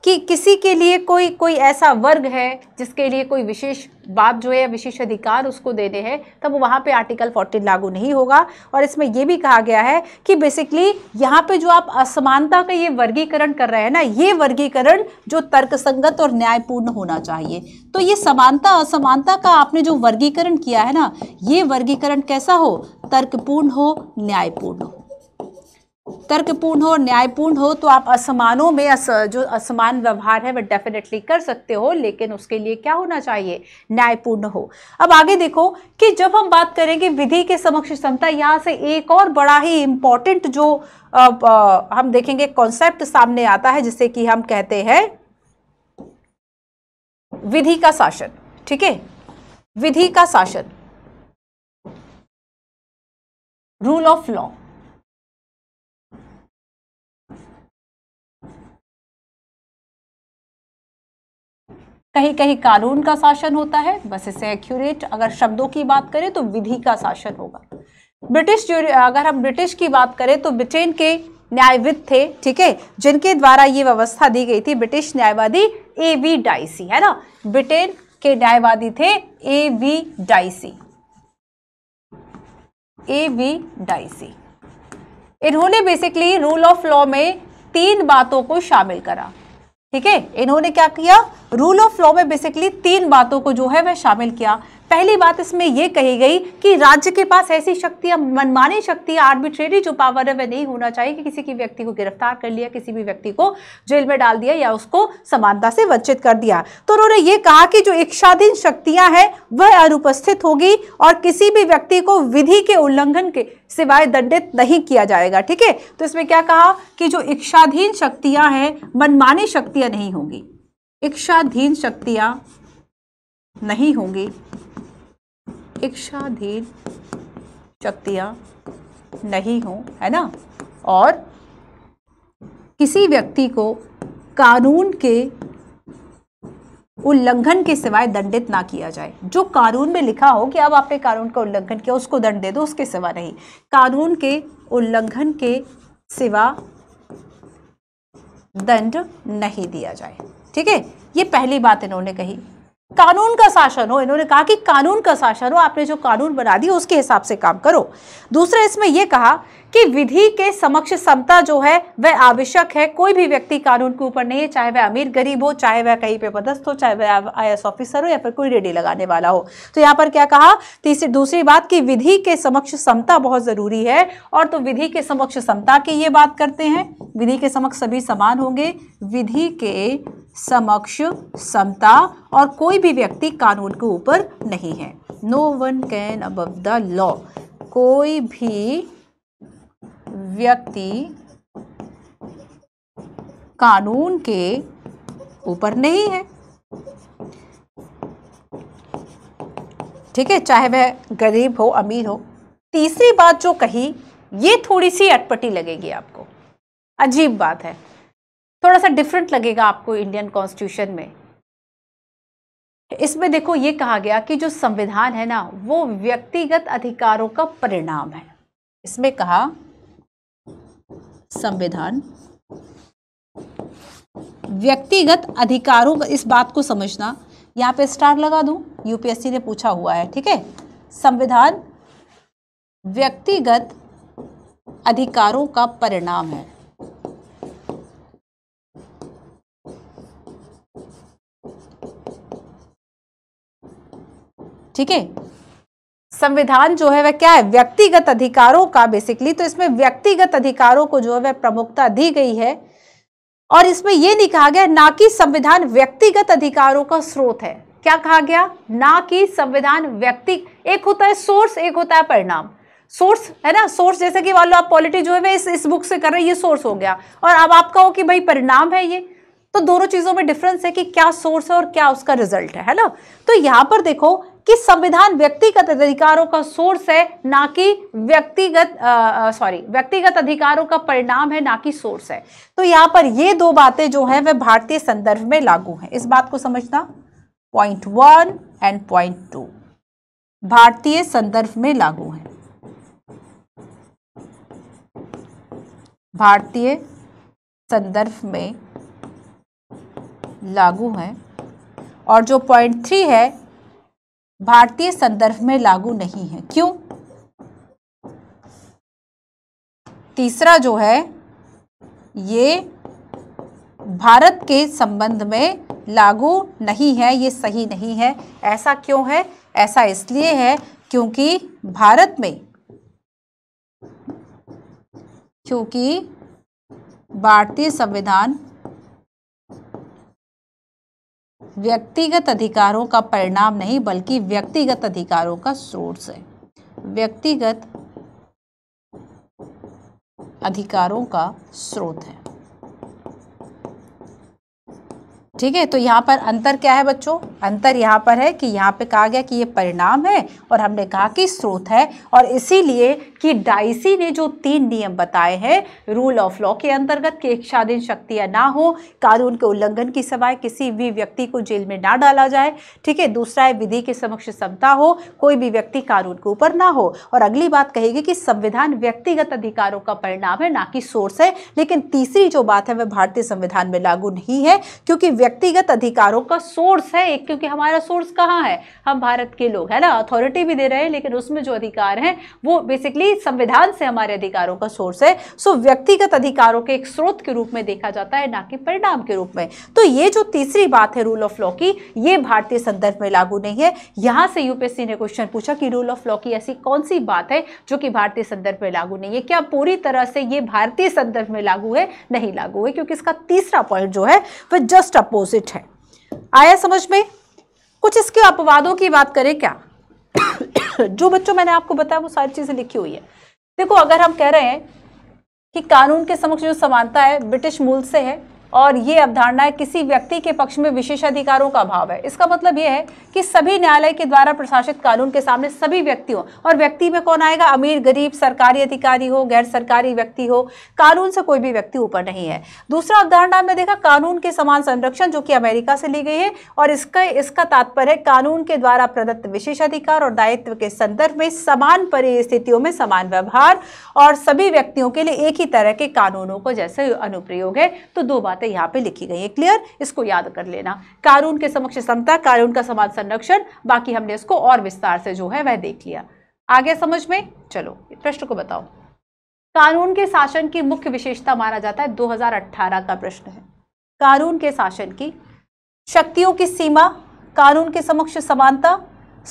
कि किसी के लिए कोई कोई ऐसा वर्ग है जिसके लिए कोई विशेष बात जो है विशेष अधिकार उसको देने हैं तब वहाँ पे आर्टिकल 14 लागू नहीं होगा और इसमें यह भी कहा गया है कि बेसिकली यहाँ पे जो आप असमानता का ये वर्गीकरण कर रहे हैं ना ये वर्गीकरण जो तर्कसंगत और न्यायपूर्ण होना चाहिए तो ये समानता असमानता का आपने जो वर्गीकरण किया है ना ये वर्गीकरण कैसा हो तर्कपूर्ण हो न्यायपूर्ण हो तर्कपूर्ण हो न्यायपूर्ण हो तो आप असमानों में अस, जो असमान व्यवहार है वह डेफिनेटली कर सकते हो लेकिन उसके लिए क्या होना चाहिए न्यायपूर्ण हो अब आगे देखो कि जब हम बात करेंगे विधि के समक्ष समता यहाँ से एक और बड़ा ही इम्पॉर्टेंट जो अब, आ, हम देखेंगे कॉन्सेप्ट सामने आता है जिसे कि हम कहते हैं विधि का शासन ठीक है विधि का शासन रूल ऑफ लॉ कहीं कहीं कानून का शासन होता है बस इससे एक्यूरेट अगर शब्दों की बात करें तो विधि का शासन होगा ब्रिटिश अगर हम ब्रिटिश की बात करें तो ब्रिटेन के न्यायविद थे ठीक है जिनके द्वारा ये व्यवस्था दी गई थी ब्रिटिश न्यायवादी ए वी डाइसी है ना ब्रिटेन के न्यायवादी थे A V Dicey A V Dicey इन्होंने बेसिकली रूल ऑफ लॉ में तीन बातों को शामिल करा ठीक है इन्होंने क्या किया रूल ऑफ लॉ में बेसिकली तीन बातों को जो है वह शामिल किया पहली बात इसमें यह कही गई कि राज्य के पास ऐसी शक्तियां मनमानी शक्ति आर्बिट्रेरी जो पावर है वह नहीं होना चाहिए कि किसी की व्यक्ति को गिरफ्तार कर लिया किसी भी व्यक्ति को जेल में डाल दिया या उसको समानता से वंचित कर दिया तो उन्होंने ये कहा कि जो इच्छाधीन शक्तियां हैं वह अनुपस्थित होगी और किसी भी व्यक्ति को विधि के उल्लंघन के सिवाय दंडित नहीं किया जाएगा ठीक है तो इसमें क्या कहा कि जो इच्छाधीन शक्तियां हैं मनमानी शक्तियां नहीं होंगी इच्छाधीन शक्तियां नहीं होंगी इच्छाधीन शक्तियां नहीं हों है ना और किसी व्यक्ति को कानून के उल्लंघन के सिवाय दंडित ना किया जाए जो कानून में लिखा हो कि अब आपने कानून का उल्लंघन किया उसको दंड दे दो उसके सिवा नहीं कानून के उल्लंघन के सिवा दंड नहीं दिया जाए ठीक है ये पहली बात इन्होंने कही कानून का शासन हो इन्होंने कहा कि कानून का शासन हो आपने जो कानून बना दिया उसके हिसाब से काम करो दूसरा इसमें यह कहा कि विधि के समक्ष समता जो है वह आवश्यक है कोई भी व्यक्ति कानून के ऊपर नहीं है चाहे वह अमीर गरीब हो चाहे वह कहीं पे पदस्थ हो चाहे वह आई ऑफिसर हो या फिर कोई रेडी लगाने वाला हो तो यहाँ पर क्या कहा तीसरी दूसरी बात कि विधि के समक्ष समता बहुत ज़रूरी है और तो विधि के समक्ष समता की ये बात करते हैं विधि के समक्ष सभी समान होंगे विधि के समक्ष समता और कोई भी व्यक्ति कानून के ऊपर नहीं है no one can above the law कोई भी व्यक्ति कानून के ऊपर नहीं है ठीक है चाहे वह गरीब हो अमीर हो तीसरी बात जो कही ये थोड़ी सी अटपटी लगेगी आपको अजीब बात है थोड़ा सा डिफरेंट लगेगा आपको इंडियन कॉन्स्टिट्यूशन में इसमें देखो ये कहा गया कि जो संविधान है ना वो व्यक्तिगत अधिकारों का परिणाम है इसमें कहा संविधान व्यक्तिगत अधिकारों का इस बात को समझना यहाँ पे स्टार लगा दूं यूपीएससी ने पूछा हुआ है ठीक है संविधान व्यक्तिगत अधिकारों का परिणाम है ठीक है संविधान जो है वह क्या है व्यक्तिगत अधिकारों का बेसिकली तो इसमें व्यक्तिगत अधिकारों को जो है वह प्रमुखता दी गई है और इसमें यह नहीं कहा गया ना कि संविधान व्यक्तिगत अधिकारों का स्रोत है क्या कहा गया ना कि संविधान व्यक्ति एक होता है सोर्स एक होता है परिणाम सोर्स है ना सोर्स जैसे कि मान लो आप पॉलिटी जो है वह इस इस बुक से कर रहे हैं ये सोर्स हो गया और अब आप कहो कि भाई परिणाम है ये तो दोनों चीज़ों में डिफरेंस है कि क्या सोर्स है और क्या उसका रिजल्ट है है ना तो यहां पर देखो कि संविधान व्यक्तिगत अधिकारों का सोर्स है ना कि व्यक्तिगत सॉरी व्यक्तिगत अधिकारों का परिणाम है ना कि सोर्स है तो यहां पर ये दो बातें जो है वह भारतीय संदर्भ में लागू है इस बात को समझना point one and point two भारतीय संदर्भ में लागू है भारतीय संदर्भ में लागू है और जो पॉइंट थ्री है भारतीय संदर्भ में लागू नहीं है क्यों तीसरा जो है ये भारत के संबंध में लागू नहीं है ये सही नहीं है ऐसा क्यों है ऐसा इसलिए है क्योंकि भारत में क्योंकि भारतीय संविधान व्यक्तिगत अधिकारों का परिणाम नहीं बल्कि व्यक्तिगत अधिकारों का सोर्स है व्यक्तिगत अधिकारों का स्रोत है ठीक है तो यहाँ पर अंतर क्या है बच्चों अंतर यहाँ पर है कि यहाँ पे कहा गया कि ये परिणाम है और हमने कहा कि स्रोत है और इसीलिए कि डाइसी ने जो तीन नियम बताए हैं रूल ऑफ लॉ के अंतर्गत कि इच्छाधीन शक्तियाँ ना हो कानून के उल्लंघन की सवाए किसी भी व्यक्ति को जेल में ना डाला जाए ठीक है दूसरा है विधि के समक्ष समता हो कोई भी व्यक्ति कानून के ऊपर ना हो और अगली बात कहेगी कि संविधान व्यक्तिगत अधिकारों का परिणाम है ना कि सोर्स है लेकिन तीसरी जो बात है वह भारतीय संविधान में लागू नहीं है क्योंकि व्यक्तिगत अधिकारों का सोर्स है एक क्योंकि हमारा सोर्स कहाँ है हम भारत के लोग है ना अथॉरिटी भी दे रहे हैं लेकिन उसमें जो अधिकार हैं वो बेसिकली संविधान से हमारे अधिकारों का सोर्स है सो व्यक्तिगत अधिकारों के एक स्रोत के रूप में देखा जाता है ना कि परिणाम के रूप में तो ये जो तीसरी बात है रूल ऑफ लॉ की ये भारतीय संदर्भ में लागू नहीं है यहाँ से यूपीएससी ने क्वेश्चन पूछा कि रूल ऑफ लॉ की ऐसी कौन सी बात है जो कि भारतीय संदर्भ में लागू नहीं है क्या पूरी तरह से ये भारतीय संदर्भ में लागू है नहीं लागू है क्योंकि इसका तीसरा पॉइंट जो है वह जस्ट अप अपोजिट है आया समझ में कुछ इसके अपवादों की बात करें क्या जो बच्चों मैंने आपको बताया वो सारी चीज़ें लिखी हुई है देखो अगर हम कह रहे हैं कि कानून के समक्ष जो समानता है ब्रिटिश मूल से है और ये अवधारणा किसी व्यक्ति के पक्ष में विशेषाधिकारों का अभाव है इसका मतलब यह है कि सभी न्यायालय के द्वारा प्रशासित कानून के सामने सभी व्यक्तियों और व्यक्ति में कौन आएगा अमीर गरीब सरकारी अधिकारी हो गैर सरकारी व्यक्ति हो कानून से कोई भी व्यक्ति ऊपर नहीं है दूसरा अवधारणा में देखा कानून के समान संरक्षण जो कि अमेरिका से ली गई है और इसका इसका तात्पर्य है कानून के द्वारा प्रदत्त विशेषाधिकार और दायित्व के संदर्भ में समान परिस्थितियों में समान व्यवहार और सभी व्यक्तियों के लिए एक ही तरह के कानूनों को जैसे अनुप्रयोग है तो दो बार बातें यहाँ पे लिखी गई हैं क्लियर इसको याद कर लेना कानून के समक्ष समता कानून का समाज संरक्षण बाकी हमने इसको और विस्तार से जो है वह देख लिया आगे समझ में चलो प्रश्न को बताओ कानून के शासन की मुख्य विशेषता माना जाता है 2018 का प्रश्न है कानून के शासन की शक्तियों की सीमा कानून के समक्ष समानता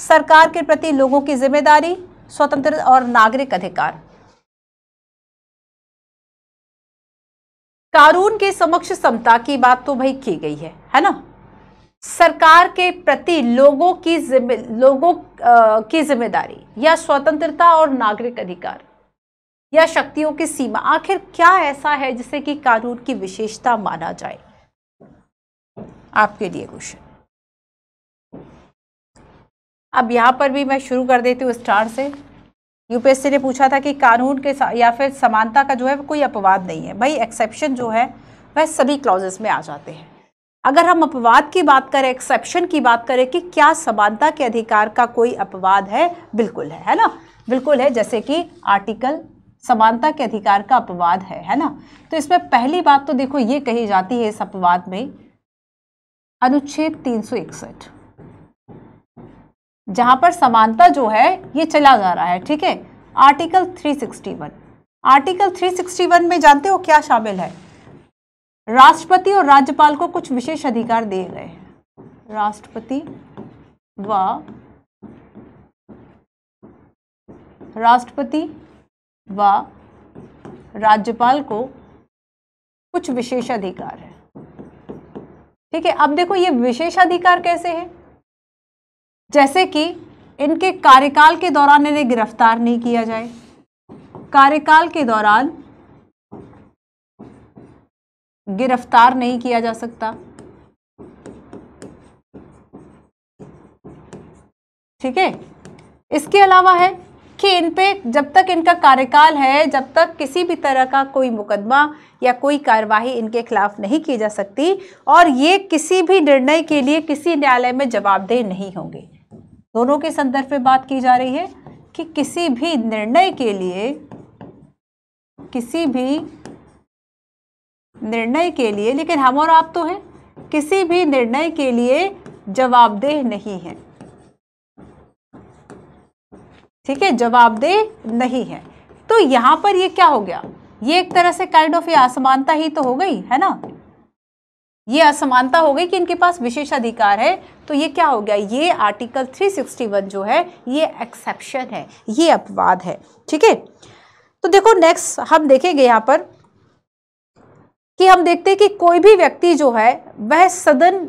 सरकार के प्रति लोगों की जिम्मेदारी स्वतंत्र और नागरिक अधिकार कानून के समक्ष समता की बात तो भाई की गई है है ना सरकार के प्रति लोगों की जिम्मे लोगों आ, की जिम्मेदारी या स्वतंत्रता और नागरिक अधिकार या शक्तियों की सीमा आखिर क्या ऐसा है जिसे कि कानून की विशेषता माना जाए आपके लिए क्वेश्चन अब यहां पर भी मैं शुरू कर देती हूँ स्टार से यूपीएससी ने पूछा था कि कानून के या फिर समानता का जो है कोई अपवाद नहीं है भाई एक्सेप्शन जो है वह सभी क्लॉजेस में आ जाते हैं अगर हम अपवाद की बात करें एक्सेप्शन की बात करें कि क्या समानता के अधिकार का कोई अपवाद है बिल्कुल है है ना बिल्कुल है जैसे कि आर्टिकल समानता के अधिकार का अपवाद है है ना तो इसमें पहली बात तो देखो ये कही जाती है इस अपवाद में अनुच्छेद तीन सौ इकसठ जहां पर समानता जो है ये चला जा रहा है ठीक है आर्टिकल 361 आर्टिकल 361 में जानते हो क्या शामिल है राष्ट्रपति और राज्यपाल को कुछ विशेष अधिकार दिए गए राष्ट्रपति व राष्ट्रपति व राज्यपाल को कुछ विशेष अधिकार है ठीक है अब देखो ये विशेष अधिकार कैसे हैं जैसे कि इनके कार्यकाल के दौरान इन्हें गिरफ्तार नहीं किया जाए कार्यकाल के दौरान गिरफ्तार नहीं किया जा सकता ठीक है इसके अलावा है कि इन पे जब तक इनका कार्यकाल है जब तक किसी भी तरह का कोई मुकदमा या कोई कार्यवाही इनके खिलाफ नहीं की जा सकती और ये किसी भी निर्णय के लिए किसी न्यायालय में जवाबदेह नहीं होंगे दोनों के संदर्भ में बात की जा रही है कि किसी भी निर्णय के लिए किसी भी निर्णय के लिए लेकिन हम और आप तो हैं किसी भी निर्णय के लिए जवाबदेह नहीं है ठीक है जवाबदेह नहीं है तो यहां पर ये क्या हो गया ये एक तरह से काइंड ऑफ ये असमानता ही तो हो गई है ना ये असमानता हो गई कि इनके पास विशेष अधिकार है तो ये क्या हो गया ये आर्टिकल 361 जो है ये एक्सेप्शन है ये अपवाद है ठीक है तो देखो नेक्स्ट हम देखेंगे यहाँ पर कि हम देखते हैं कि कोई भी व्यक्ति जो है वह सदन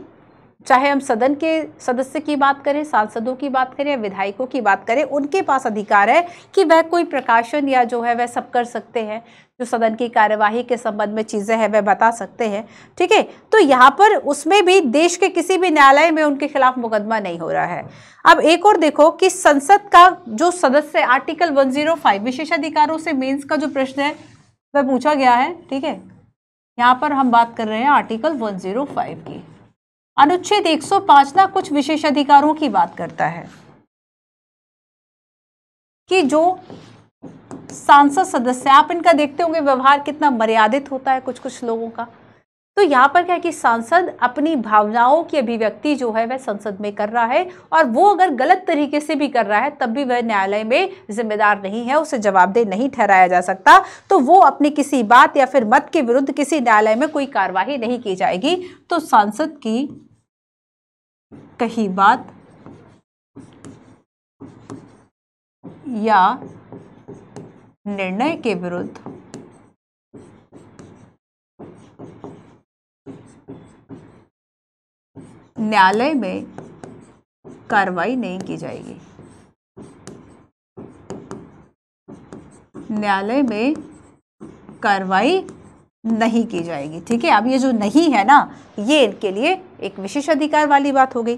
चाहे हम सदन के सदस्य की बात करें सांसदों की बात करें या विधायकों की बात करें उनके पास अधिकार है कि वह कोई प्रकाशन या जो है वह सब कर सकते हैं जो सदन की कार्यवाही के संबंध में चीज़ें हैं वह बता सकते हैं ठीक है तो यहाँ पर उसमें भी देश के किसी भी न्यायालय में उनके खिलाफ मुकदमा नहीं हो रहा है अब एक और देखो कि संसद का जो सदस्य आर्टिकल वन विशेष विशेषाधिकारों से मीन्स का जो प्रश्न है वह पूछा गया है ठीक है यहाँ पर हम बात कर रहे हैं आर्टिकल वन की अनुच्छेद 105 ना कुछ विशेष अधिकारों की बात करता है कि जो सांसद सदस्य आप इनका देखते होंगे व्यवहार कितना मर्यादित होता है कुछ कुछ लोगों का तो यहाँ पर क्या कि सांसद अपनी भावनाओं की अभिव्यक्ति जो है वह संसद में कर रहा है और वो अगर गलत तरीके से भी कर रहा है तब भी वह न्यायालय में जिम्मेदार नहीं है उसे जवाबदेह नहीं ठहराया जा सकता तो वो अपनी किसी बात या फिर मत के विरुद्ध किसी न्यायालय में कोई कार्यवाही नहीं की जाएगी तो सांसद की कही बात या निर्णय के विरुद्ध न्यायालय में कार्रवाई नहीं की जाएगी न्यायालय में कार्रवाई नहीं की जाएगी ठीक है अब ये जो नहीं है ना ये इनके लिए एक विशेष अधिकार वाली बात हो गई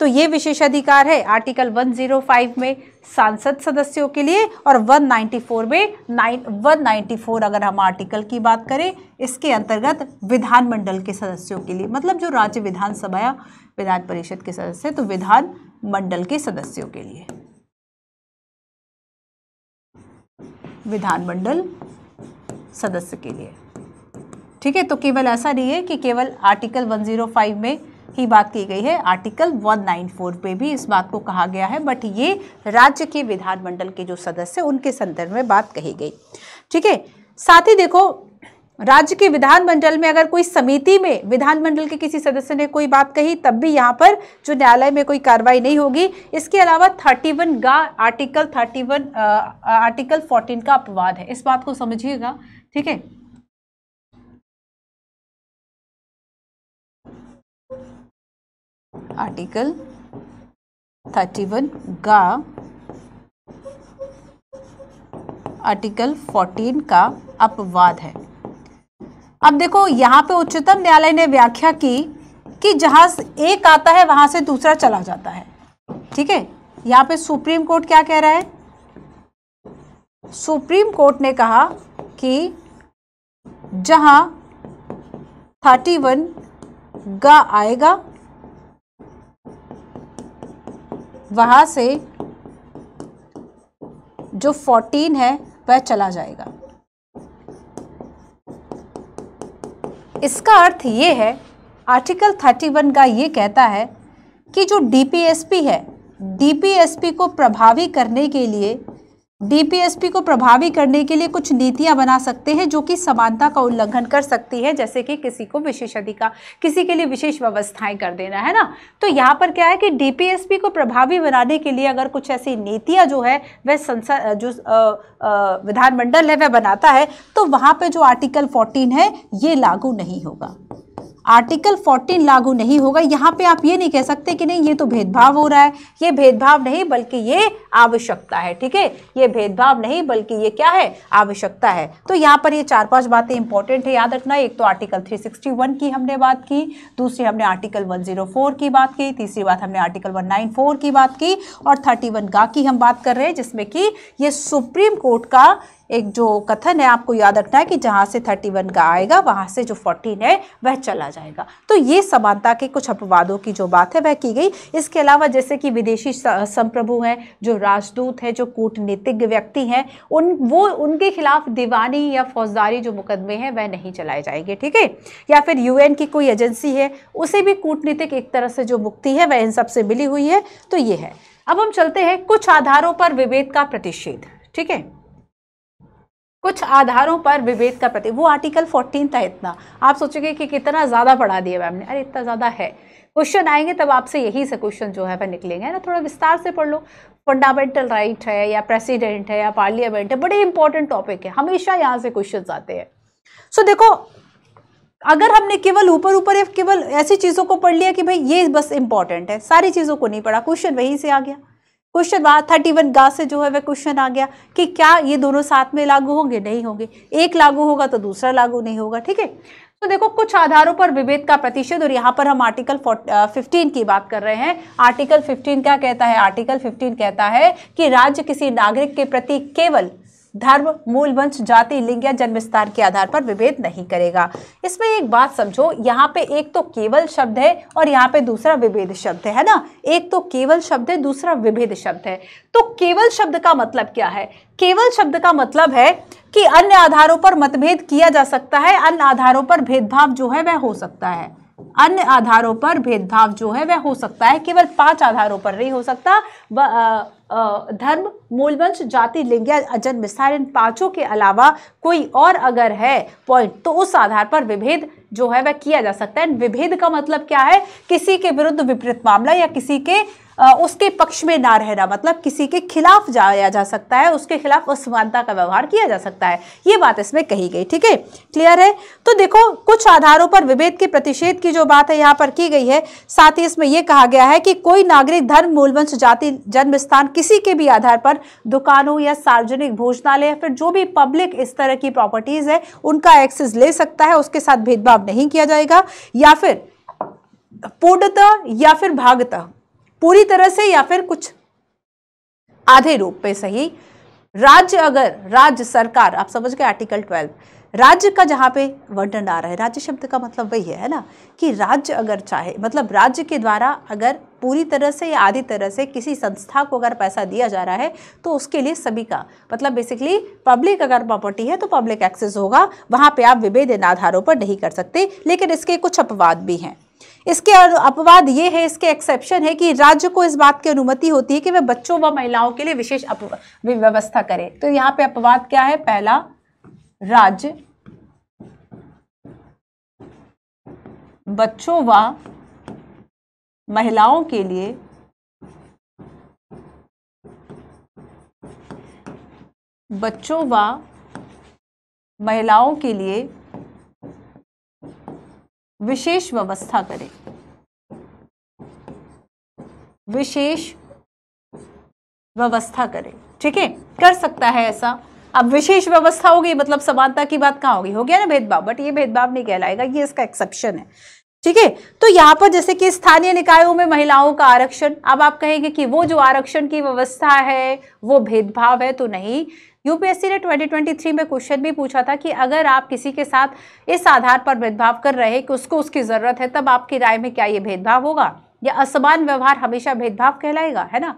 तो ये अधिकार है आर्टिकल 105 में सांसद सदस्यों के लिए और 194 में नाइन 194 अगर हम आर्टिकल की बात करें इसके अंतर्गत विधानमंडल के सदस्यों के लिए मतलब जो राज्य विधानसभा या विधान परिषद के सदस्य तो विधानमंडल के सदस्यों के लिए विधानमंडल सदस्य के लिए ठीक है तो केवल ऐसा नहीं है कि केवल आर्टिकल 105 में ही बात की गई है आर्टिकल 194 पे भी इस बात को कहा गया है बट ये राज्य के विधानमंडल के जो सदस्य उनके संदर्भ में बात कही गई ठीक है साथ ही देखो राज्य के विधानमंडल में अगर कोई समिति में विधानमंडल के किसी सदस्य ने कोई बात कही तब भी यहाँ पर जो न्यायालय में कोई कार्रवाई नहीं होगी इसके अलावा 31 गा आर्टिकल 31 आ, आर्टिकल 14 का अपवाद है इस बात को समझिएगा ठीक है आर्टिकल थर्टी वन गा आर्टिकल फोर्टीन का अपवाद है अब देखो यहां पे उच्चतम न्यायालय ने व्याख्या की कि जहां एक आता है वहां से दूसरा चला जाता है ठीक है यहां पे सुप्रीम कोर्ट क्या कह रहा है सुप्रीम कोर्ट ने कहा कि जहां थर्टी वन गा आएगा वहाँ से जो फोर्टीन है वह चला जाएगा इसका अर्थ ये है आर्टिकल थर्टी वन का ये कहता है कि जो डीपीएसपी है डीपीएसपी को प्रभावी करने के लिए डीपीएसपी को प्रभावी करने के लिए कुछ नीतियां बना सकते हैं जो कि समानता का उल्लंघन कर सकती है जैसे कि किसी को विशेष अधिकार किसी के लिए विशेष व्यवस्थाएं कर देना है ना तो यहाँ पर क्या है कि डीपीएसपी को प्रभावी बनाने के लिए अगर कुछ ऐसी नीतियां जो है वह संसद जो विधानमंडल है वह बनाता है तो वहाँ पर जो आर्टिकल फोर्टीन है ये लागू नहीं होगा आर्टिकल 14 लागू नहीं होगा यहाँ पे आप ये नहीं कह सकते कि नहीं ये तो भेदभाव हो रहा है ये भेदभाव नहीं बल्कि ये आवश्यकता है ठीक है ये भेदभाव नहीं बल्कि ये क्या है आवश्यकता है तो यहाँ पर ये चार पांच बातें इंपॉर्टेंट है याद रखना एक तो आर्टिकल 361 की हमने बात की दूसरी हमने आर्टिकल 104 की बात की तीसरी बात हमने आर्टिकल 194 की बात की और 31 गा की हम बात कर रहे हैं जिसमें कि ये सुप्रीम कोर्ट का एक जो कथन है आपको याद रखना है कि जहाँ से थर्टी वन का आएगा वहाँ से जो फोर्टीन है वह चला जाएगा तो ये समानता के कुछ अपवादों की जो बात है वह की गई इसके अलावा जैसे कि विदेशी संप्रभु हैं जो राजदूत हैं जो कूटनीतिज्ञ व्यक्ति हैं उन वो उनके खिलाफ दीवानी या फौजदारी जो मुकदमे हैं वह नहीं चलाए जाएंगे ठीक है या फिर यूएन की कोई एजेंसी है उसे भी कूटनीतिक एक तरह से जो मुक्ति है वह इन सबसे मिली हुई है तो ये है अब हम चलते हैं कुछ आधारों पर विभेद का प्रतिषेध ठीक है कुछ आधारों पर विभेद का प्रति वो आर्टिकल 14 था इतना आप सोचेंगे कि कितना ज़्यादा पढ़ा दिया मैम ने अरे इतना ज़्यादा है क्वेश्चन आएंगे तब आपसे यही से क्वेश्चन जो है वह निकलेंगे ना थोड़ा विस्तार से पढ़ लो फंडामेंटल राइट right है या प्रेसिडेंट है या पार्लियामेंट है बड़े इंपॉर्टेंट टॉपिक है हमेशा यहाँ से क्वेश्चन आते हैं सो so, देखो अगर हमने केवल ऊपर ऊपर या केवल ऐसी चीज़ों को पढ़ लिया कि भाई ये बस इंपॉर्टेंट है सारी चीज़ों को नहीं पढ़ा क्वेश्चन वहीं से आ गया क्वेश्चन बाद थर्टी वन गा से जो है वह क्वेश्चन आ गया कि क्या ये दोनों साथ में लागू होंगे नहीं होंगे एक लागू होगा तो दूसरा लागू नहीं होगा ठीक है तो देखो कुछ आधारों पर विभेद का प्रतिशत और यहाँ पर हम आर्टिकल फिफ्टीन की बात कर रहे हैं आर्टिकल फिफ्टीन क्या कहता है आर्टिकल फिफ्टीन कहता है कि राज्य किसी नागरिक के प्रति केवल धर्म मूल वंश जाति लिंग या जन्म स्थान के आधार पर विभेद नहीं करेगा इसमें एक बात समझो यहाँ पे एक तो केवल शब्द है और यहाँ पे दूसरा विभेद शब्द है ना एक तो केवल शब्द है दूसरा विभेद शब्द है तो केवल शब्द का मतलब क्या है केवल शब्द का मतलब है कि अन्य आधारों पर मतभेद किया जा सकता है अन्य आधारों पर भेदभाव जो है वह हो सकता है अन्य आधारों पर भेदभाव जो है वह हो सकता है केवल पांच आधारों पर नहीं हो सकता धर्म मूलवंश जाति लिंग या जन्म स्थान इन पांचों के अलावा कोई और अगर है पॉइंट तो उस आधार पर विभेद जो है वह किया जा सकता है विभेद का मतलब क्या है किसी के विरुद्ध विपरीत मामला या किसी के उसके पक्ष में ना रहना मतलब किसी के खिलाफ जाया जा सकता है उसके खिलाफ असमानता का व्यवहार किया जा सकता है ये बात इसमें कही गई ठीक है क्लियर है तो देखो कुछ आधारों पर विभेद के प्रतिषेध की जो बात है यहाँ पर की गई है साथ ही इसमें यह कहा गया है कि कोई नागरिक धर्म मूलवंश जाति जन्म स्थान किसी के भी आधार पर दुकानों या सार्वजनिक भोजनालय या फिर जो भी पब्लिक इस तरह की प्रॉपर्टीज है उनका एक्सेस ले सकता है उसके साथ भेदभाव नहीं किया जाएगा या फिर पूर्णतः या फिर भागतः पूरी तरह से या फिर कुछ आधे रूप पे सही राज्य अगर राज्य सरकार आप समझ गए आर्टिकल ट्वेल्व राज्य का जहां पे वर्णन आ रहा है राज्य शब्द का मतलब वही है ना कि राज्य अगर चाहे मतलब राज्य के द्वारा अगर पूरी तरह से या आधी तरह से किसी संस्था को अगर पैसा दिया जा रहा है तो उसके लिए सभी का मतलब बेसिकली पब्लिक अगर प्रॉपर्टी है तो पब्लिक एक्सेस होगा वहां पे आप विभेदन आधारों पर नहीं कर सकते लेकिन इसके कुछ अपवाद भी हैं इसके अपवाद ये है इसके एक्सेप्शन है कि राज्य को इस बात की अनुमति होती है कि वह बच्चों व महिलाओं के लिए विशेष व्यवस्था करे तो यहाँ पे अपवाद क्या है पहला राज्य बच्चों व महिलाओं के लिए बच्चों व महिलाओं के लिए विशेष व्यवस्था करें विशेष व्यवस्था करें ठीक है कर सकता है ऐसा अब विशेष व्यवस्था होगी मतलब समानता की बात कहाँ होगी हो गया ना भेदभाव बट ये भेदभाव नहीं कहलाएगा ये इसका एक्सेप्शन है ठीक है तो यहाँ पर जैसे कि स्थानीय निकायों में महिलाओं का आरक्षण अब आप कहेंगे कि वो जो आरक्षण की व्यवस्था है वो भेदभाव है तो नहीं यूपीएससी ने 2023 में क्वेश्चन भी पूछा था कि अगर आप किसी के साथ इस आधार पर भेदभाव कर रहे कि उसको उसकी ज़रूरत है तब आपकी राय में क्या ये भेदभाव होगा या असमान व्यवहार हमेशा भेदभाव कहलाएगा है ना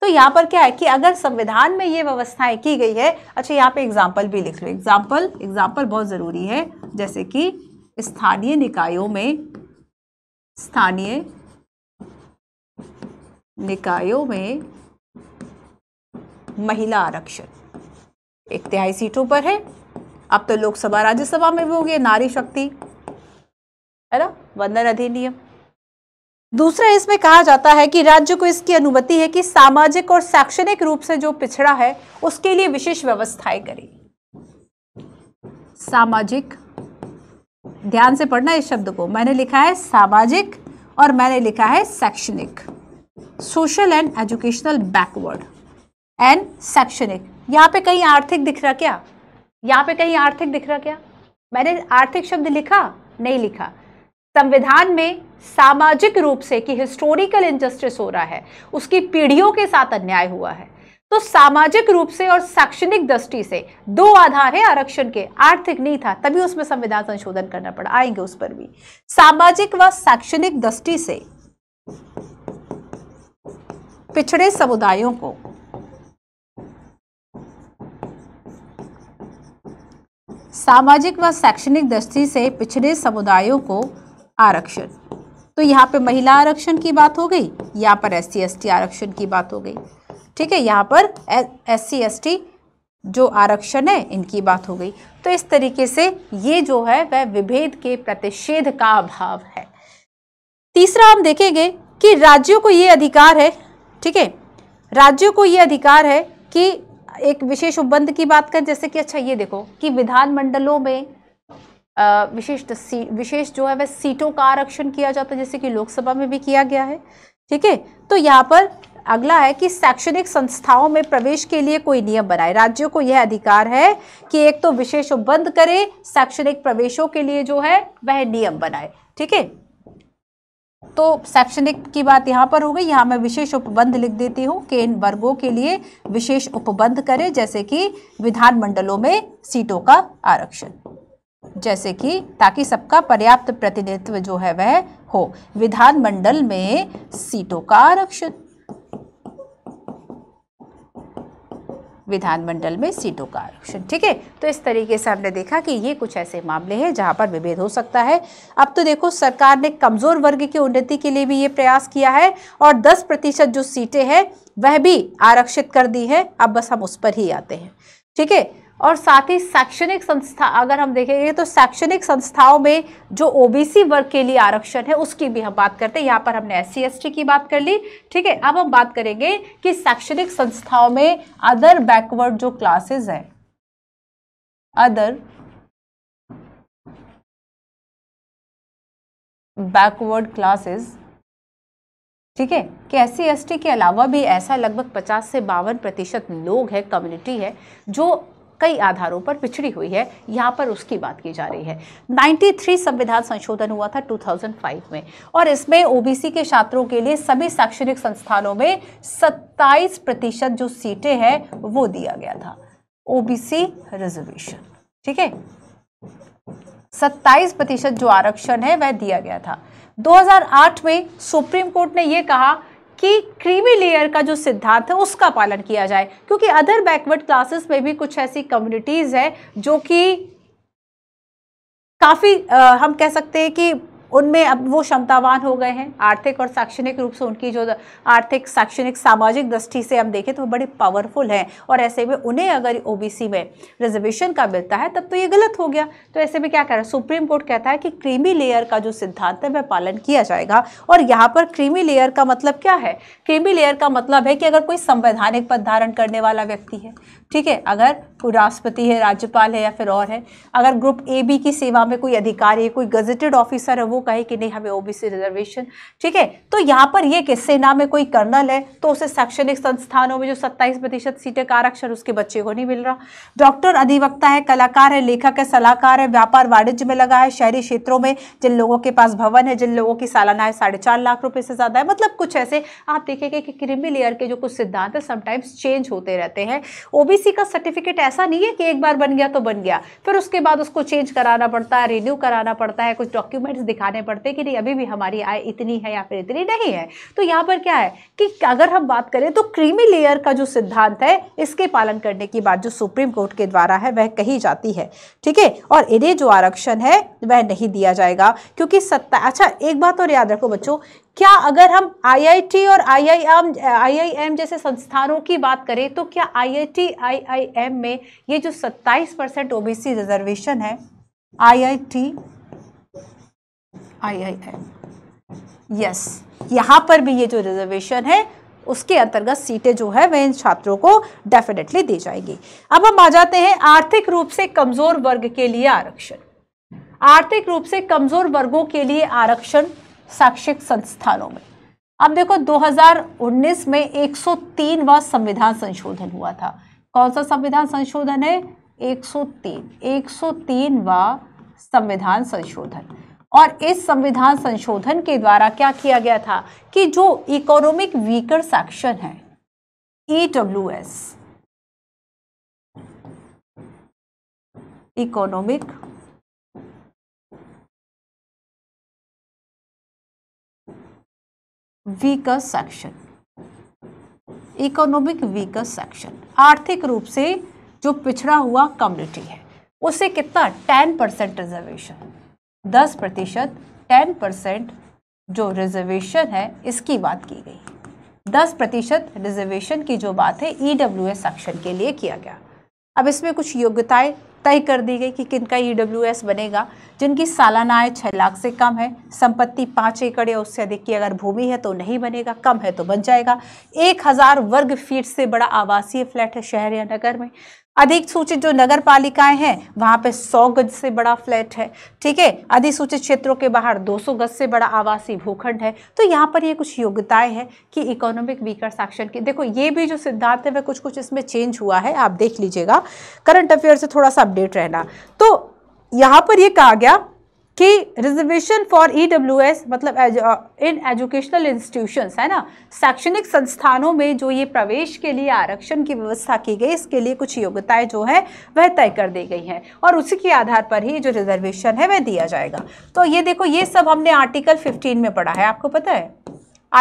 तो यहाँ पर क्या है कि अगर संविधान में ये व्यवस्थाएं की गई है अच्छा यहाँ पे एग्जाम्पल भी लिख लो एग्जाम्पल एग्जाम्पल बहुत ज़रूरी है जैसे कि स्थानीय निकायों में स्थानीय निकायों में महिला आरक्षण एक तिहाई सीटों पर है अब तो लोकसभा राज्यसभा में भी हो गया नारी शक्ति है ना वंदन अधिनियम दूसरा इसमें कहा जाता है कि राज्य को इसकी अनुमति है कि सामाजिक और शैक्षणिक रूप से जो पिछड़ा है उसके लिए विशेष व्यवस्थाएं करें सामाजिक ध्यान से पढ़ना इस शब्द को मैंने लिखा है सामाजिक और मैंने लिखा है शैक्षणिक social and educational backward and शैक्षणिक यहाँ पे कहीं आर्थिक दिख रहा क्या यहाँ पे कहीं आर्थिक दिख रहा क्या मैंने आर्थिक शब्द लिखा नहीं लिखा संविधान में सामाजिक रूप से कि हिस्टोरिकल इंजस्टिस हो रहा है उसकी पीढ़ियों के साथ अन्याय हुआ है तो सामाजिक रूप से और शैक्षणिक दृष्टि से दो आधार है आरक्षण के आर्थिक नहीं था तभी उसमें संविधान संशोधन करना पड़ा आएंगे उस पर भी सामाजिक व शैक्षणिक दृष्टि से पिछड़े समुदायों को सामाजिक व शैक्षणिक दृष्टि से पिछड़े समुदायों को आरक्षण तो यहाँ पे महिला आरक्षण की बात हो गई यहाँ पर एस सी आरक्षण की बात हो गई ठीक है यहाँ पर एस सी जो आरक्षण है इनकी बात हो गई तो इस तरीके से ये जो है वह विभेद के प्रतिषेध का अभाव है तीसरा हम देखेंगे कि राज्यों को ये अधिकार है ठीक है राज्यों को ये अधिकार है कि एक विशेष उपबंध की बात करें जैसे कि अच्छा ये देखो कि विधानमंडलों में विशेष विशेष जो है वह सीटों का आरक्षण किया जाता है जैसे कि लोकसभा में भी किया गया है ठीक है तो यहाँ पर अगला है कि शैक्षणिक संस्थाओं में प्रवेश के लिए कोई नियम बनाए राज्यों को यह अधिकार है कि एक तो विशेष उपबंध करे शैक्षणिक प्रवेशों के लिए जो है वह नियम बनाए ठीक है तो शैक्षणिक की बात यहाँ पर हो गई यहाँ मैं विशेष उपबंध लिख देती हूँ कि इन वर्गों के लिए विशेष उपबंध करें जैसे कि विधानमंडलों में सीटों का आरक्षण जैसे कि ताकि सबका पर्याप्त प्रतिनिधित्व जो है वह हो विधानमंडल में सीटों का आरक्षण विधानमंडल में सीटों का आरक्षण ठीक है तो इस तरीके से हमने देखा कि ये कुछ ऐसे मामले हैं जहाँ पर विभेद हो सकता है अब तो देखो सरकार ने कमजोर वर्ग की उन्नति के लिए भी ये प्रयास किया है और दस प्रतिशत जो सीटें हैं वह भी आरक्षित कर दी है अब बस हम उस पर ही आते हैं ठीक है और साथ ही शैक्षणिक संस्था अगर हम देखेंगे तो शैक्षणिक संस्थाओं में जो ओबीसी वर्ग के लिए आरक्षण है उसकी भी हम बात करते हैं यहाँ पर हमने एस सी की बात कर ली ठीक है अब हम बात करेंगे कि शैक्षणिक संस्थाओं में अदर बैकवर्ड जो क्लासेस है अदर बैकवर्ड क्लासेस ठीक है कि एस सी के अलावा भी ऐसा लगभग 50 से बावन प्रतिशत लोग हैं कम्युनिटी है जो कई आधारों पर पिछड़ी हुई है यहाँ पर उसकी बात की जा रही है 93 संविधान संशोधन हुआ था 2005 में और इसमें ओबीसी के छात्रों के लिए सभी शैक्षणिक संस्थानों में 27 प्रतिशत जो सीटें हैं वो दिया गया था ओबीसी रिजर्वेशन ठीक है 27 प्रतिशत जो आरक्षण है वह दिया गया था 2008 में सुप्रीम कोर्ट ने यह कहा कि क्रीमी लेयर का जो सिद्धांत है उसका पालन किया जाए क्योंकि अदर बैकवर्ड क्लासेस में भी कुछ ऐसी कम्युनिटीज़ है जो कि काफ़ी हम कह सकते हैं कि उनमें अब वो क्षमतावान हो गए हैं आर्थिक और शैक्षणिक रूप से उनकी जो आर्थिक शैक्षणिक सामाजिक दृष्टि से हम देखें तो वो बड़े पावरफुल हैं और ऐसे में उन्हें अगर ओबीसी में रिजर्वेशन का मिलता है तब तो ये गलत हो गया तो ऐसे में क्या कह रहा है सुप्रीम कोर्ट कहता है कि क्रीमी लेयर का जो सिद्धांत है वह पालन किया जाएगा और यहाँ पर क्रीमी लेयर का मतलब क्या है क्रीमी लेयर का मतलब है कि अगर कोई संवैधानिक पद धारण करने वाला व्यक्ति है ठीक है अगर कोई राष्ट्रपति है राज्यपाल है या फिर और है अगर ग्रुप ए बी की सेवा में कोई अधिकारी है कोई गजेटेड ऑफिसर है वो कहे कि नहीं हमें ओबीसी रिजर्वेशन ठीक है तो यहाँ पर ये कि सेना में कोई कर्नल है तो उसे शैक्षणिक संस्थानों में जो सत्ताईस प्रतिशत सीटें का आरक्षण उसके बच्चे को नहीं मिल रहा डॉक्टर अधिवक्ता है कलाकार है लेखक है सलाहकार है व्यापार वाणिज्य में लगा है शहरी क्षेत्रों में जिन लोगों के पास भवन है जिन लोगों की सालाना है साढ़े चार लाख रुपये से ज़्यादा है मतलब कुछ ऐसे आप देखेंगे कि क्रिमी लेयर के जो कुछ सिद्धांत है समटाइम्स चेंज होते रहते हैं ओबीसी किसी का सर्टिफिकेट ऐसा नहीं है कि एक बार बन गया तो बन गया फिर उसके बाद उसको चेंज कराना पड़ता है रिन्यू कराना पड़ता है कुछ डॉक्यूमेंट्स दिखाने पड़ते हैं कि नहीं अभी भी हमारी आय इतनी है या फिर इतनी नहीं है तो यहाँ पर क्या है कि अगर हम बात करें तो क्रीमी लेयर का जो सिद्धांत है इसके पालन करने की बात जो सुप्रीम कोर्ट के द्वारा है वह कही जाती है ठीक है और इन्हें जो आरक्षण है वह नहीं दिया जाएगा क्योंकि सत्ता अच्छा एक बात और याद रखो बच्चों क्या अगर हम आईआईटी और आईआईएम आईआईएम जैसे संस्थानों की बात करें तो क्या आईआईटी आईआईएम में ये जो 27 परसेंट ओबीसी रिजर्वेशन है आईआईटी आईआईएम यस यहाँ पर भी ये जो रिजर्वेशन है उसके अंतर्गत सीटें जो है वह इन छात्रों को डेफिनेटली दी जाएगी अब हम आ जाते हैं आर्थिक रूप से कमजोर वर्ग के लिए आरक्षण आर्थिक रूप से कमजोर वर्गों के लिए आरक्षण शैक्षिक संस्थानों में अब देखो 2019 में वां संविधान संशोधन हुआ था कौन सा संविधान संशोधन है 103 वां संविधान संशोधन और इस संविधान संशोधन के द्वारा क्या किया गया था कि जो इकोनॉमिक वीकर सेक्शन है EWS e economic weaker section economic weaker section आर्थिक रूप से जो पिछड़ा हुआ कम्युनिटी है उसे कितना टेन परसेंट रिजर्वेशन दस प्रतिशत टेन परसेंट जो रिजर्वेशन है इसकी बात की गई दस प्रतिशत रिजर्वेशन की जो बात है ई e सेक्शन के लिए किया गया अब इसमें कुछ योग्यताएं तय कर दी गई कि किन का ई e बनेगा जिनकी सालाना आय छः लाख से कम है संपत्ति पाँच एकड़ या उससे अधिक की अगर भूमि है तो नहीं बनेगा कम है तो बन जाएगा एक हज़ार वर्ग फीट से बड़ा आवासीय फ्लैट है शहर या नगर में अधिसूचित जो नगर पालिकाएं हैं वहाँ पे 100 गज से बड़ा फ्लैट है ठीक है अधिसूचित क्षेत्रों के बाहर 200 गज से बड़ा आवासीय भूखंड है तो यहाँ पर ये कुछ योग्यताएं हैं कि इकोनॉमिक वीकर सेक्शन की देखो ये भी जो सिद्धांत है वह कुछ कुछ इसमें चेंज हुआ है आप देख लीजिएगा करंट अफेयर से थोड़ा सा अपडेट रहना तो यहाँ पर ये कहा गया कि रिजर्वेशन फॉर ईडब्ल्यूएस मतलब इन एजुकेशनल इंस्टीट्यूशंस है ना शैक्षणिक संस्थानों में जो ये प्रवेश के लिए आरक्षण की व्यवस्था की गई इसके लिए कुछ योग्यताएं जो है वह तय कर दी गई हैं और उसी के आधार पर ही जो रिजर्वेशन है वह दिया जाएगा तो ये देखो ये सब हमने आर्टिकल फिफ्टीन में पढ़ा है आपको पता है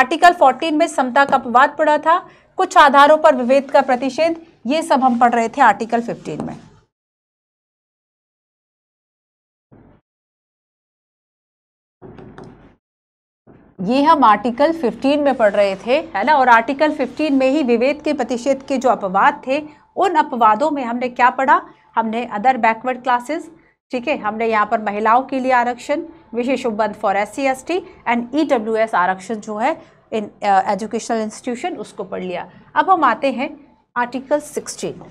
आर्टिकल फोर्टीन में समता का अपवाद पढ़ा था कुछ आधारों पर विभेद का प्रतिषेध ये सब हम पढ़ रहे थे आर्टिकल फिफ्टीन में ये हम आर्टिकल 15 में पढ़ रहे थे है ना और आर्टिकल 15 में ही विवेद के प्रतिशत के जो अपवाद थे उन अपवादों में हमने क्या पढ़ा हमने अदर बैकवर्ड क्लासेस ठीक है हमने यहाँ पर महिलाओं के लिए आरक्षण विशेष उपबंध for S C S T and E W S आरक्षण जो है इन एजुकेशनल इंस्टीट्यूशन उसको पढ़ लिया अब हम आते हैं आर्टिकल सिक्सटीन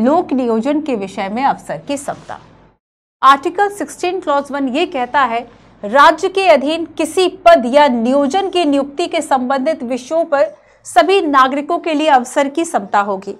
लोक नियोजन के विषय में अफसर की सत्ता आर्टिकल 16 क्लॉज वन ये कहता है राज्य के अधीन किसी पद या नियोजन की नियुक्ति के संबंधित विषयों पर सभी नागरिकों के लिए अवसर की क्षमता होगी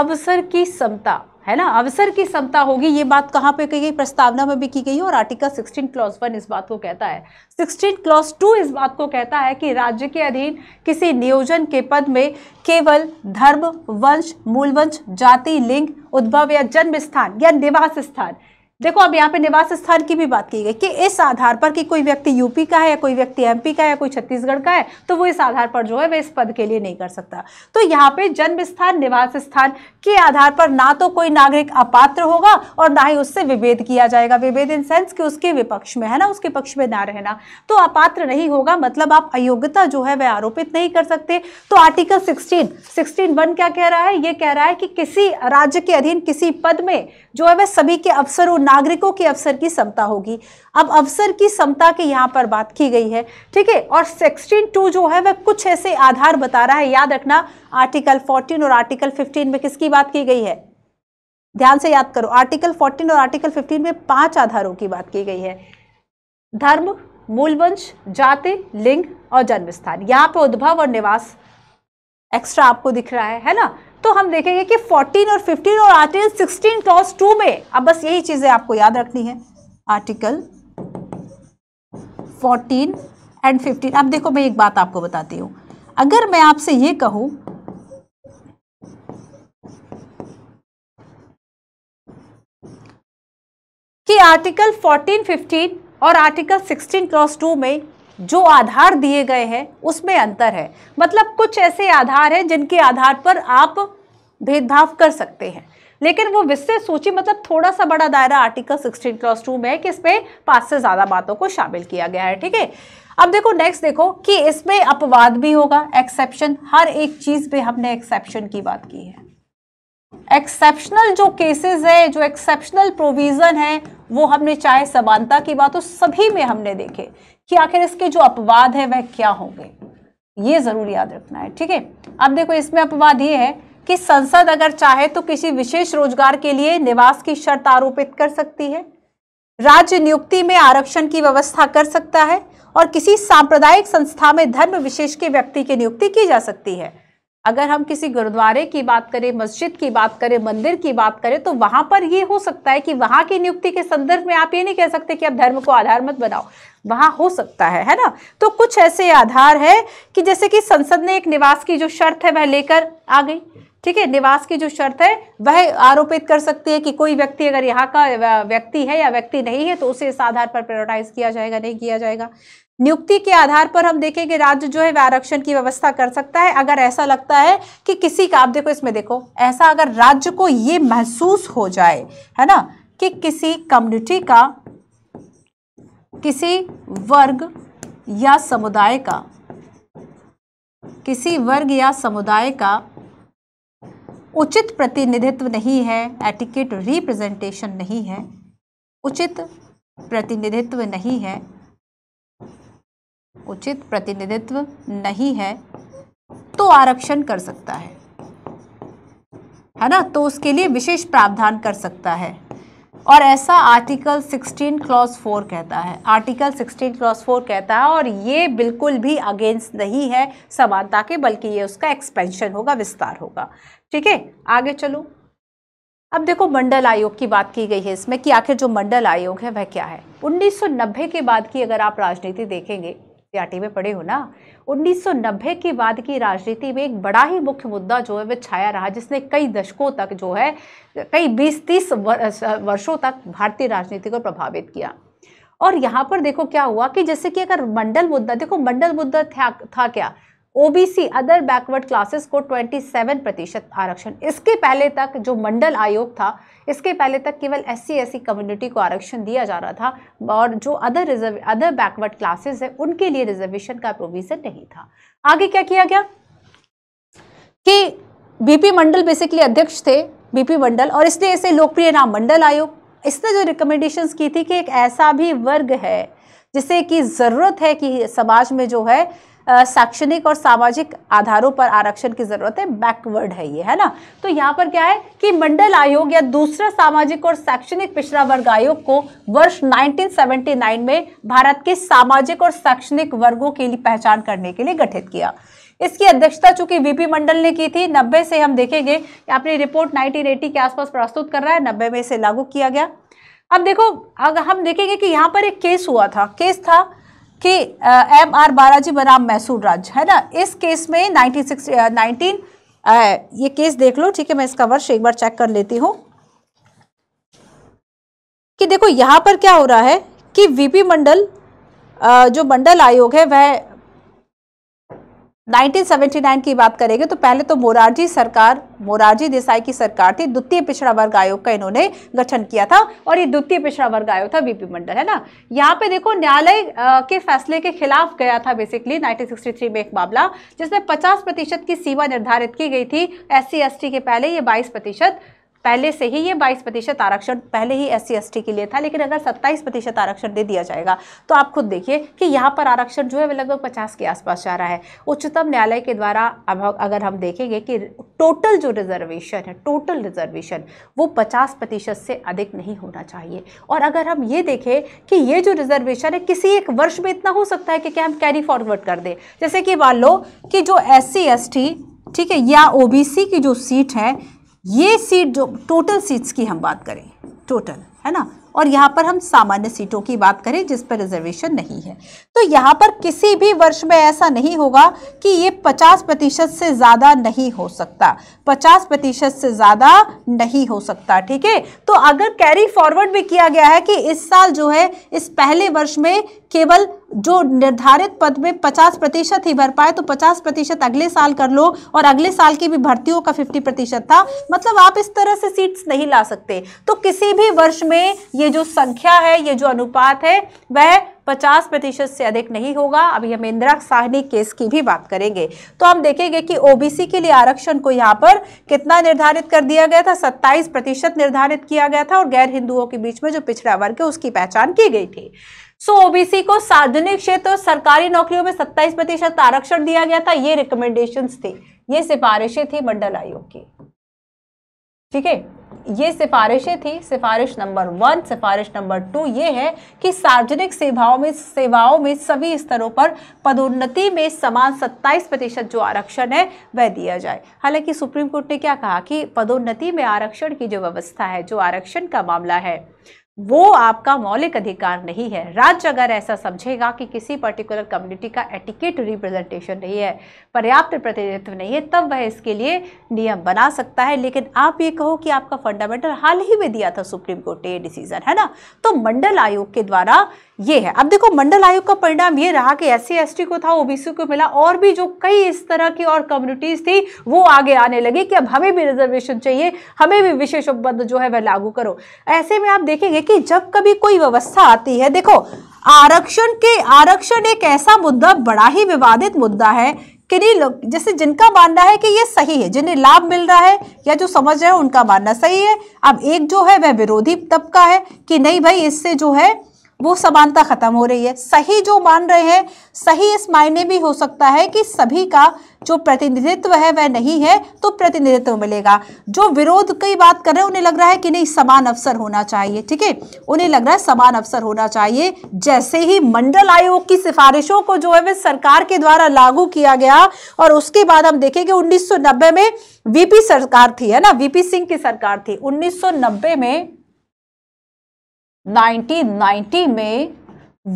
अवसर की क्षमता है ना अवसर की समता होगी ये बात कहाँ पे कही गई प्रस्तावना में भी की गई और आर्टिकल 16 क्लॉज वन इस बात को कहता है 16 क्लॉज टू इस बात को कहता है कि राज्य के अधीन किसी नियोजन के पद में केवल धर्म वंश मूलवंश जाति लिंग उद्भव या जन्म स्थान या निवास स्थान देखो अब यहाँ पे निवास स्थान की भी बात की गई कि इस आधार पर कि कोई व्यक्ति यूपी का है या कोई व्यक्ति एमपी का है या कोई छत्तीसगढ़ का है तो वो इस आधार पर जो है वह इस पद के लिए नहीं कर सकता तो यहाँ पे जन्म स्थान निवास स्थान के आधार पर ना तो कोई नागरिक अपात्र होगा और ना ही उससे विभेद किया जाएगा विभेद इन सेंस कि उसके विपक्ष में है ना उसके पक्ष में ना रहना तो अपात्र नहीं होगा मतलब आप अयोग्यता जो है वह आरोपित नहीं कर सकते तो आर्टिकल सिक्सटीन सिक्सटीन वन क्या कह रहा है ये कह रहा है कि किसी राज्य के अधीन किसी पद में जो है वह सभी के अवसरों नागरिकों के अवसर की समता होगी अब अवसर की समता के यहाँ पर बात की गई है ठीक है और सेक्सटीन टू जो है वह कुछ ऐसे आधार बता रहा है याद रखना आर्टिकल फोर्टीन और आर्टिकल फिफ्टीन में किसकी बात की गई है ध्यान से याद करो आर्टिकल फोर्टीन और आर्टिकल फिफ्टीन में पांच आधारों की बात की गई है धर्म मूलवंश जाति लिंग और जन्म स्थान यहाँ पे उद्भव और निवास एक्स्ट्रा आपको दिख रहा है है ना तो हम देखेंगे कि 14 और 15 और आर्टिकल 16 क्लॉज 2 में अब बस यही चीज़ें आपको याद रखनी है आर्टिकल 14 एंड 15 अब देखो मैं एक बात आपको बताती हूं अगर मैं आपसे ये कहूं कि आर्टिकल 14, 15 और आर्टिकल 16 क्रॉस 2 में जो आधार दिए गए हैं उसमें अंतर है मतलब कुछ ऐसे आधार हैं जिनके आधार पर आप भेदभाव कर सकते हैं लेकिन वो विस्तृत सूची मतलब थोड़ा सा बड़ा दायरा आर्टिकल 16 क्लॉस टू में है कि इसमें पांच से ज़्यादा बातों को शामिल किया गया है ठीक है अब देखो नेक्स्ट देखो कि इसमें अपवाद भी होगा एक्सेप्शन हर एक चीज़ पे हमने एक्सेप्शन की बात की है एक्सेप्शनल जो केसेस है जो एक्सेप्शनल प्रोविज़न है वो हमने चाहे समानता की बात हो सभी में हमने देखे कि आखिर इसके जो अपवाद है वह क्या होंगे ये ज़रूर याद रखना है ठीक है अब देखो इसमें अपवाद ये है कि संसद अगर चाहे तो किसी विशेष रोजगार के लिए निवास की शर्त आरोपित कर सकती है राज्य नियुक्ति में आरक्षण की व्यवस्था कर सकता है और किसी सांप्रदायिक संस्था में धर्म विशेष के व्यक्ति की नियुक्ति की जा सकती है अगर हम किसी गुरुद्वारे की बात करें मस्जिद की बात करें मंदिर की बात करें तो वहां पर ये हो सकता है कि वहां की नियुक्ति के संदर्भ में आप ये नहीं कह सकते कि आप धर्म को आधार मत बनाओ वहाँ हो सकता है है ना तो कुछ ऐसे आधार है कि जैसे कि संसद ने एक निवास की जो शर्त है वह लेकर आ गई ठीक है निवास की जो शर्त है वह आरोपित कर सकती है कि कोई व्यक्ति अगर यहाँ का व्यक्ति है या व्यक्ति नहीं है तो उसे इस आधार पर प्रायोरिटाइज किया जाएगा नहीं किया जाएगा नियुक्ति के आधार पर हम देखेंगे राज्य जो है वह आरक्षण की व्यवस्था कर सकता है अगर ऐसा लगता है कि किसी का आप देखो इसमें देखो ऐसा अगर राज्य को ये महसूस हो जाए है ना कि किसी कम्युनिटी का किसी वर्ग या समुदाय का किसी वर्ग या समुदाय का उचित प्रतिनिधित्व नहीं है एटिकेट रिप्रेजेंटेशन नहीं है उचित प्रतिनिधित्व नहीं है उचित प्रतिनिधित्व नहीं है तो आरक्षण कर सकता है है ना तो उसके लिए विशेष प्रावधान कर सकता है और ऐसा आर्टिकल 16 क्लॉज 4 कहता है आर्टिकल 16 क्लॉज 4 कहता है और ये बिल्कुल भी अगेंस्ट नहीं है समानता के बल्कि ये उसका एक्सपेंशन होगा विस्तार होगा ठीक है आगे चलो अब देखो मंडल आयोग की बात की गई है इसमें कि आखिर जो मंडल आयोग है वह क्या है 1990 के बाद की अगर आप राजनीति देखेंगे आटे में पड़े हो ना 1990 के बाद की राजनीति में एक बड़ा ही मुख्य मुद्दा जो है वह छाया रहा जिसने कई दशकों तक जो है कई 20-30 वर्षों तक भारतीय राजनीति को प्रभावित किया और यहाँ पर देखो क्या हुआ कि जैसे कि अगर मंडल मुद्दा देखो मंडल मुद्दा था, था क्या ओबीसी अदर बैकवर्ड क्लासेस को 27 प्रतिशत आरक्षण इसके पहले तक जो मंडल आयोग था इसके पहले तक केवल एस सी कम्युनिटी को आरक्षण दिया जा रहा था और जो other reserve other backward classes है उनके लिए रिजर्वेशन का प्रोविज़न नहीं था आगे क्या किया गया कि बीपी मंडल बेसिकली अध्यक्ष थे बीपी मंडल और इसलिए इसे लोकप्रिय नाम मंडल आयोग इसने जो रिकमेंडेशन की थी कि एक ऐसा भी वर्ग है जिसे कि ज़रूरत है कि समाज में जो है शैक्षणिक और सामाजिक आधारों पर आरक्षण की ज़रूरत है बैकवर्ड है ये है ना तो यहाँ पर क्या है कि मंडल आयोग या दूसरा सामाजिक और शैक्षणिक पिछड़ा वर्ग आयोग को वर्ष 1979 में भारत के सामाजिक और शैक्षणिक वर्गों लिए पहचान करने के लिए गठित किया इसकी अध्यक्षता चूंकि वीपी मंडल ने की थी नब्बे से हम देखेंगे अपनी रिपोर्ट 1980 के आसपास प्रस्तुत कर रहा है नब्बे में इसे लागू किया गया अब देखो अगर हम देखेंगे कि यहाँ पर एक केस हुआ था केस था कि एम आर बालाजी बनाम मैसूर राज है ना इस केस में नाइनटीन सिक्स नाइनटीन ये केस देख लो ठीक है मैं इसका वर्ष एक बार चेक कर लेती हूँ कि देखो यहाँ पर क्या हो रहा है कि वीपी मंडल जो मंडल आयोग है वह 1979 की बात करेंगे तो पहले तो मोरारजी सरकार मोरारजी देसाई की सरकार थी द्वितीय पिछड़ा वर्ग आयोग का इन्होंने गठन किया था और ये द्वितीय पिछड़ा वर्ग आयोग था बीपी मंडल है ना यहाँ पे देखो न्यायालय के फैसले के खिलाफ गया था बेसिकली 1963 में एक मामला जिसमें 50 प्रतिशत की सीमा निर्धारित की गई थी एस सी के पहले ये बाईस प्रतिशत पहले से ही ये 22 प्रतिशत आरक्षण पहले ही एस सी के लिए था लेकिन अगर 27 प्रतिशत आरक्षण दे दिया जाएगा तो आप खुद देखिए कि यहाँ पर आरक्षण जो है वह लगभग 50 के आसपास जा रहा है उच्चतम न्यायालय के द्वारा अब अगर हम देखेंगे कि टोटल जो रिजर्वेशन है टोटल रिजर्वेशन वो पचास प्रतिशत से अधिक नहीं होना चाहिए और अगर हम ये देखें कि ये जो रिजर्वेशन है किसी एक वर्ष में इतना हो सकता है कि क्या हम कैरी फॉरवर्ड कर दें जैसे कि मान लो कि जो एस सी ठीक है या ओबीसी की जो सीट है ये सीट जो टोटल सीट्स की हम बात करें टोटल है ना और यहाँ पर हम सामान्य सीटों की बात करें जिस पर रिजर्वेशन नहीं है तो यहाँ पर किसी भी वर्ष में ऐसा नहीं होगा कि ये 50 प्रतिशत से ज़्यादा नहीं हो सकता 50 प्रतिशत से ज़्यादा नहीं हो सकता ठीक है तो अगर कैरी फॉरवर्ड भी किया गया है कि इस साल जो है इस पहले वर्ष में केवल जो निर्धारित पद में 50 प्रतिशत ही भर पाए तो 50 प्रतिशत अगले साल कर लो और अगले साल की भी भर्तियों का 50 प्रतिशत था मतलब आप इस तरह से सीट्स नहीं ला सकते तो किसी भी वर्ष में ये जो संख्या है ये जो अनुपात है वह 50 प्रतिशत से अधिक नहीं होगा अभी हम इंदिरा साहनी केस की भी बात करेंगे तो हम देखेंगे कि ओबीसी के लिए आरक्षण को यहाँ पर कितना निर्धारित कर दिया गया था 27 प्रतिशत निर्धारित किया गया था और गैर हिंदुओं के बीच में जो पिछड़ा वर्ग है उसकी पहचान की गई थी सो ओबीसी को सार्वजनिक क्षेत्र और सरकारी नौकरियों में 27 प्रतिशत आरक्षण दिया गया था ये रिकमेंडेशन थे ये सिफारिशें थी मंडल आयोग की ठीक है ये सिफारिशें थी सिफारिश नंबर वन सिफारिश नंबर टू ये है कि सार्वजनिक सेवाओं में सेवाओं में सभी स्तरों पर पदोन्नति में समान 27 प्रतिशत जो आरक्षण है वह दिया जाए हालांकि सुप्रीम कोर्ट ने क्या कहा कि पदोन्नति में आरक्षण की जो व्यवस्था है जो आरक्षण का मामला है वो आपका मौलिक अधिकार नहीं है राज्य अगर ऐसा समझेगा कि किसी पर्टिकुलर कम्युनिटी का एटिकेट रिप्रेजेंटेशन नहीं है पर्याप्त प्रतिनिधित्व नहीं है तब वह इसके लिए नियम बना सकता है लेकिन आप ये कहो कि आपका फंडामेंटल हाल ही में दिया था सुप्रीम कोर्ट ने ये डिसीजन है ना तो मंडल आयोग के द्वारा ये है अब देखो मंडल आयोग का परिणाम ये रहा कि एस सी को था ओबीसी को मिला और भी जो कई इस तरह की और कम्युनिटीज़ थी वो आगे आने लगी कि अब हमें भी रिजर्वेशन चाहिए हमें भी विशेष उपबंध जो है वह लागू करो ऐसे में आप देखेंगे कि जब कभी कोई व्यवस्था आती है देखो आरक्षण के आरक्षण एक ऐसा मुद्दा बड़ा ही विवादित मुद्दा है किन्हीं लोग जैसे जिनका मानना है कि ये सही है जिन्हें लाभ मिल रहा है या जो समझ रहे हैं उनका मानना सही है अब एक जो है वह विरोधी तबका है कि नहीं भाई इससे जो है वो समानता खत्म हो रही है सही जो मान रहे हैं सही इस मायने भी हो सकता है कि सभी का जो प्रतिनिधित्व है वह नहीं है तो प्रतिनिधित्व मिलेगा जो विरोध की बात कर रहे हैं उन्हें लग रहा है कि नहीं समान अवसर होना चाहिए ठीक है उन्हें लग रहा है समान अवसर होना चाहिए जैसे ही मंडल आयोग की सिफारिशों को जो है वह सरकार के द्वारा लागू किया गया और उसके बाद हम देखेंगे उन्नीस में वीपी सरकार थी है ना वीपी सिंह की सरकार थी उन्नीस में 1990 में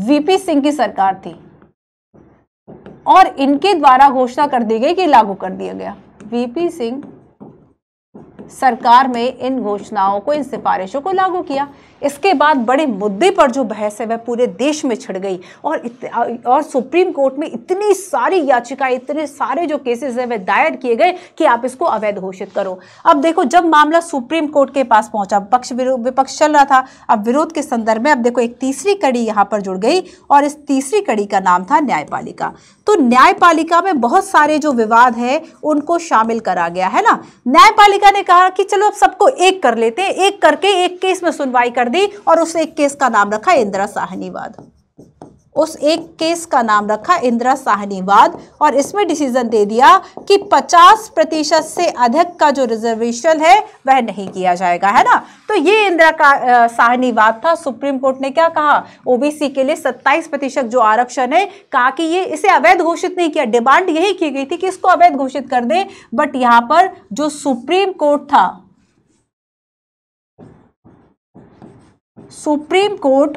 वीपी सिंह की सरकार थी और इनके द्वारा घोषणा कर दी गई कि लागू कर दिया गया वीपी सिंह सरकार में इन घोषणाओं को इन सिफारिशों को लागू किया इसके बाद बड़े मुद्दे पर जो बहस है वह पूरे देश में छिड़ गई और और सुप्रीम कोर्ट में इतनी सारी याचिकाएं इतने सारे जो केसेस है वह दायर किए गए कि आप इसको अवैध घोषित करो अब देखो जब मामला सुप्रीम कोर्ट के पास पहुंचा पक्ष विपक्ष चल रहा था अब विरोध के संदर्भ में अब देखो एक तीसरी कड़ी यहाँ पर जुड़ गई और इस तीसरी कड़ी का नाम था न्यायपालिका तो न्यायपालिका में बहुत सारे जो विवाद है उनको शामिल करा गया है ना न्यायपालिका ने कहा कि चलो अब सबको एक कर लेते हैं एक करके एक केस में सुनवाई कर दी और उस एक केस का नाम रखा इंदिरा साहनीवाद उस एक केस का नाम रखा इंदिरा साहनीवाद और इसमें डिसीजन दे दिया कि 50 प्रतिशत से अधिक का जो रिजर्वेशन है वह नहीं किया जाएगा है ना तो ये इंदिरा का साहनीवाद था सुप्रीम कोर्ट ने क्या कहा ओबीसी के लिए 27 प्रतिशत जो आरक्षण है कहा कि ये इसे अवैध घोषित नहीं किया डिमांड यही की गई थी कि इसको अवैध घोषित कर दे बट यहाँ पर जो सुप्रीम कोर्ट था सुप्रीम कोर्ट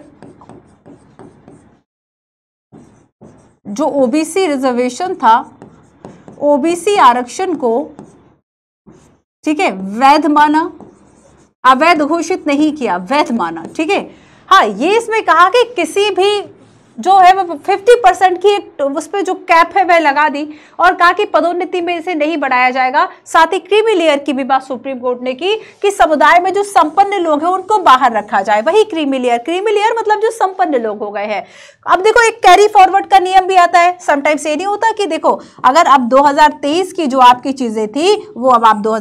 जो ओबीसी रिजर्वेशन था ओबीसी आरक्षण को ठीक है वैध माना अवैध घोषित नहीं किया वैध माना ठीक है हाँ ये इसमें कहा कि किसी भी जो है वो 50 परसेंट की एक उस पर जो कैप है वह लगा दी और कहा कि पदोन्नति में इसे नहीं बढ़ाया जाएगा साथ ही क्रीमी लेयर की भी बात सुप्रीम कोर्ट ने की कि समुदाय में जो संपन्न लोग हैं उनको बाहर रखा जाए वही क्रीमी लेयर क्रीमी लेयर मतलब जो संपन्न लोग हो गए हैं अब देखो एक कैरी फॉरवर्ड का नियम भी आता है समटाइम्स ये नहीं होता कि देखो अगर अब दो की जो आपकी चीजें थी वो अब आप दो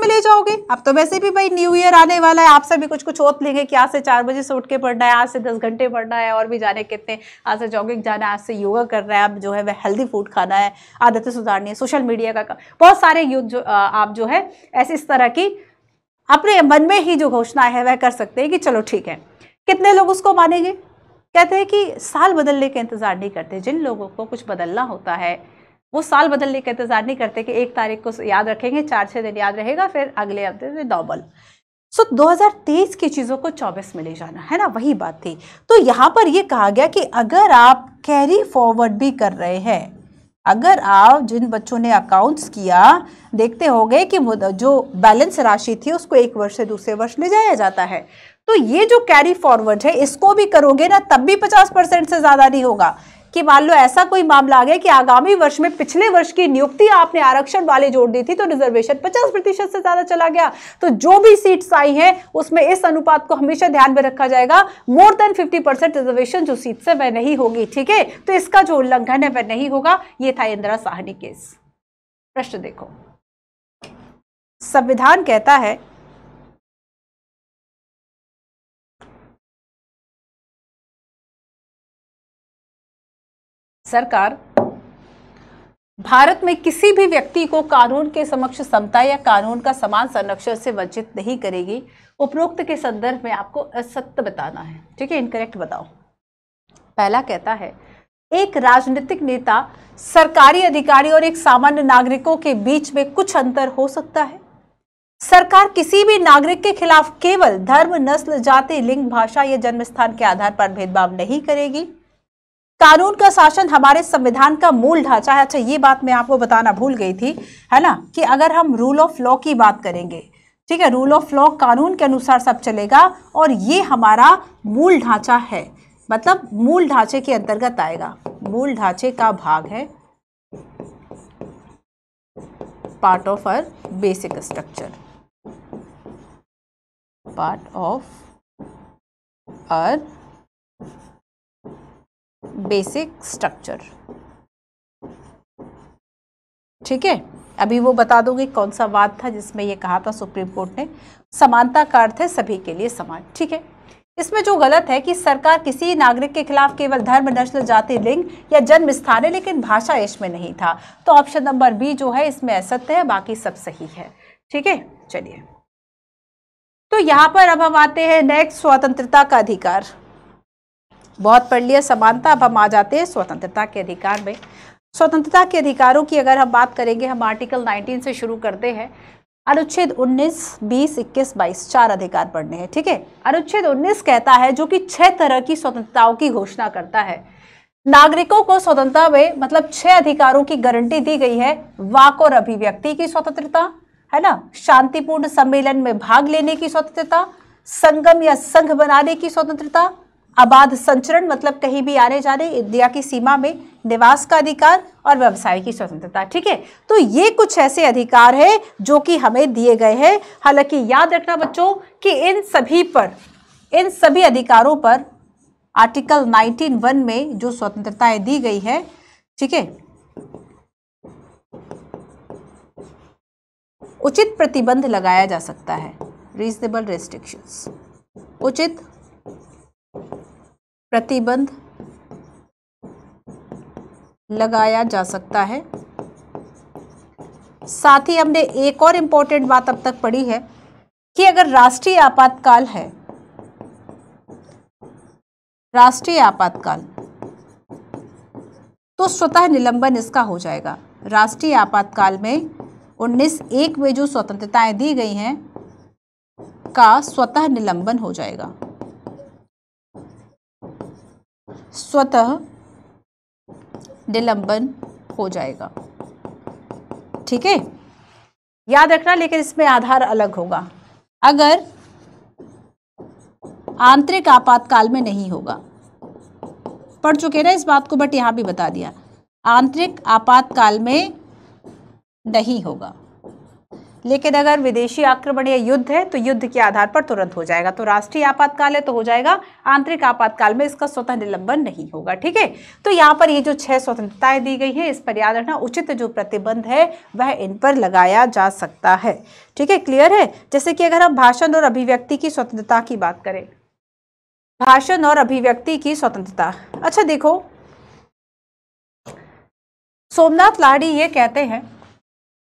में ले जाओगे अब तो वैसे भी भाई न्यू ईयर आने वाला है आप सभी कुछ कुछ ओत लेंगे कि आज से चार बजे से उठ के पढ़ना है आज से दस घंटे पढ़ना है और भी जाने कितने आज से जॉगिंग जाना है आज से योगा करना है अब जो है वह हेल्दी फूड खाना है आदतें सुधारनी है सोशल मीडिया का, का बहुत सारे यूथ जो आप जो है ऐसे इस तरह की अपने मन में ही जो घोषणा है वह कर सकते हैं कि चलो ठीक है कितने लोग उसको मानेंगे कहते हैं कि साल बदलने का इंतज़ार नहीं करते जिन लोगों को कुछ बदलना होता है वो साल बदलने का इंतज़ार नहीं करते कि एक तारीख को याद रखेंगे चार छः दिन याद रहेगा फिर अगले हफ्ते से डबल सो so, 2023 की चीज़ों को 24 में ले जाना है ना वही बात थी तो यहाँ पर ये कहा गया कि अगर आप कैरी फॉरवर्ड भी कर रहे हैं अगर आप जिन बच्चों ने अकाउंट्स किया देखते हो गए कि जो बैलेंस राशि थी उसको एक वर्ष से दूसरे वर्ष ले जाया जाता है तो ये जो कैरी फॉरवर्ड है इसको भी करोगे ना तब भी पचास परसेंट से ज़्यादा नहीं होगा कि मान लो ऐसा कोई मामला आ गया कि आगामी वर्ष में पिछले वर्ष की नियुक्ति आपने आरक्षण वाले जोड़ दी थी तो रिजर्वेशन पचास प्रतिशत से ज्यादा चला गया तो जो भी सीट्स आई हैं उसमें इस अनुपात को हमेशा ध्यान में रखा जाएगा more than fifty percent reservation जो सीट से वह नहीं होगी ठीक है तो इसका जो उल्लंघन है वह नहीं होगा ये था इंदिरा साहनी केस प्रश्न देखो संविधान कहता है सरकार भारत में किसी भी व्यक्ति को कानून के समक्ष समता या कानून का समान संरक्षण से वंचित नहीं करेगी उपरोक्त के संदर्भ में आपको असत्य बताना है ठीक है इनकरेक्ट बताओ पहला कहता है एक राजनीतिक नेता सरकारी अधिकारी और एक सामान्य नागरिकों के बीच में कुछ अंतर हो सकता है सरकार किसी भी नागरिक के खिलाफ केवल धर्म नस्ल जाति लिंग भाषा या जन्म स्थान के आधार पर भेदभाव नहीं करेगी कानून का शासन हमारे संविधान का मूल ढांचा है अच्छा ये बात मैं आपको बताना भूल गई थी है ना कि अगर हम रूल ऑफ लॉ की बात करेंगे ठीक है रूल ऑफ लॉ कानून के अनुसार सब चलेगा और ये हमारा मूल ढांचा है मतलब मूल ढांचे के अंतर्गत आएगा मूल ढांचे का भाग है part of our basic structure part of our basic structure ठीक है अभी वो बता दोगे कौन सा वाद था जिसमें ये कहा था सुप्रीम कोर्ट ने समानता का अर्थ है सभी के लिए समान ठीक है इसमें जो गलत है कि सरकार किसी नागरिक के खिलाफ केवल धर्म नस्ल जाति लिंग या जन्म स्थान है लेकिन भाषा इसमें नहीं था तो ऑप्शन नंबर बी जो है इसमें असत्य है बाकी सब सही है ठीक है चलिए तो यहाँ पर अब हम आते हैं नेक्स्ट स्वतंत्रता का अधिकार बहुत पढ़ लिया समानता अब हम आ जाते हैं स्वतंत्रता के अधिकार में स्वतंत्रता के अधिकारों की अगर हम बात करेंगे हम आर्टिकल 19 से शुरू करते हैं अनुच्छेद 19, 20, 21, 22 चार अधिकार पढ़ने हैं ठीक है अनुच्छेद 19 कहता है जो कि छह तरह की स्वतंत्रताओं की घोषणा करता है नागरिकों को स्वतंत्रता में मतलब छह अधिकारों की गारंटी दी गई है वाक और अभिव्यक्ति की स्वतंत्रता है ना शांतिपूर्ण सम्मेलन में भाग लेने की स्वतंत्रता संगम या संघ बनाने की स्वतंत्रता अबाध संचरण मतलब कहीं भी आने जाने इंडिया की सीमा में निवास का अधिकार और व्यवसाय की स्वतंत्रता ठीक है तो ये कुछ ऐसे अधिकार हैं जो कि हमें दिए गए हैं हालांकि याद रखना बच्चों कि इन सभी पर इन सभी अधिकारों पर आर्टिकल वन में जो स्वतंत्रताएं दी गई है ठीक है उचित प्रतिबंध लगाया जा सकता है रीजनेबल रेस्ट्रिक्शंस उचित प्रतिबंध लगाया जा सकता है साथ ही हमने एक और इम्पोर्टेंट बात अब तक पढ़ी है कि अगर राष्ट्रीय आपातकाल है राष्ट्रीय आपातकाल तो स्वतः निलंबन इसका हो जाएगा राष्ट्रीय आपातकाल में उन्नीस एक में जो स्वतंत्रताएं दी गई हैं का स्वतः निलंबन हो जाएगा स्वतः निलंबन हो जाएगा ठीक है याद रखना लेकिन इसमें आधार अलग होगा अगर आंतरिक आपातकाल में नहीं होगा पढ़ चुके ना इस बात को बट यहां भी बता दिया आंतरिक आपातकाल में नहीं होगा लेकिन अगर विदेशी आक्रमण या युद्ध है तो युद्ध के आधार पर तुरंत हो जाएगा तो राष्ट्रीय आपातकाल है तो हो जाएगा आंतरिक आपातकाल में इसका स्वतः निलंबन नहीं होगा ठीक है तो यहाँ पर ये जो छह स्वतंत्रताएं दी गई है इस पर याद रखना उचित जो प्रतिबंध है वह इन पर लगाया जा सकता है ठीक है क्लियर है जैसे कि अगर हम भाषण और अभिव्यक्ति की स्वतंत्रता की बात करें भाषण और अभिव्यक्ति की स्वतंत्रता अच्छा देखो सोमनाथ लाड़ी ये कहते हैं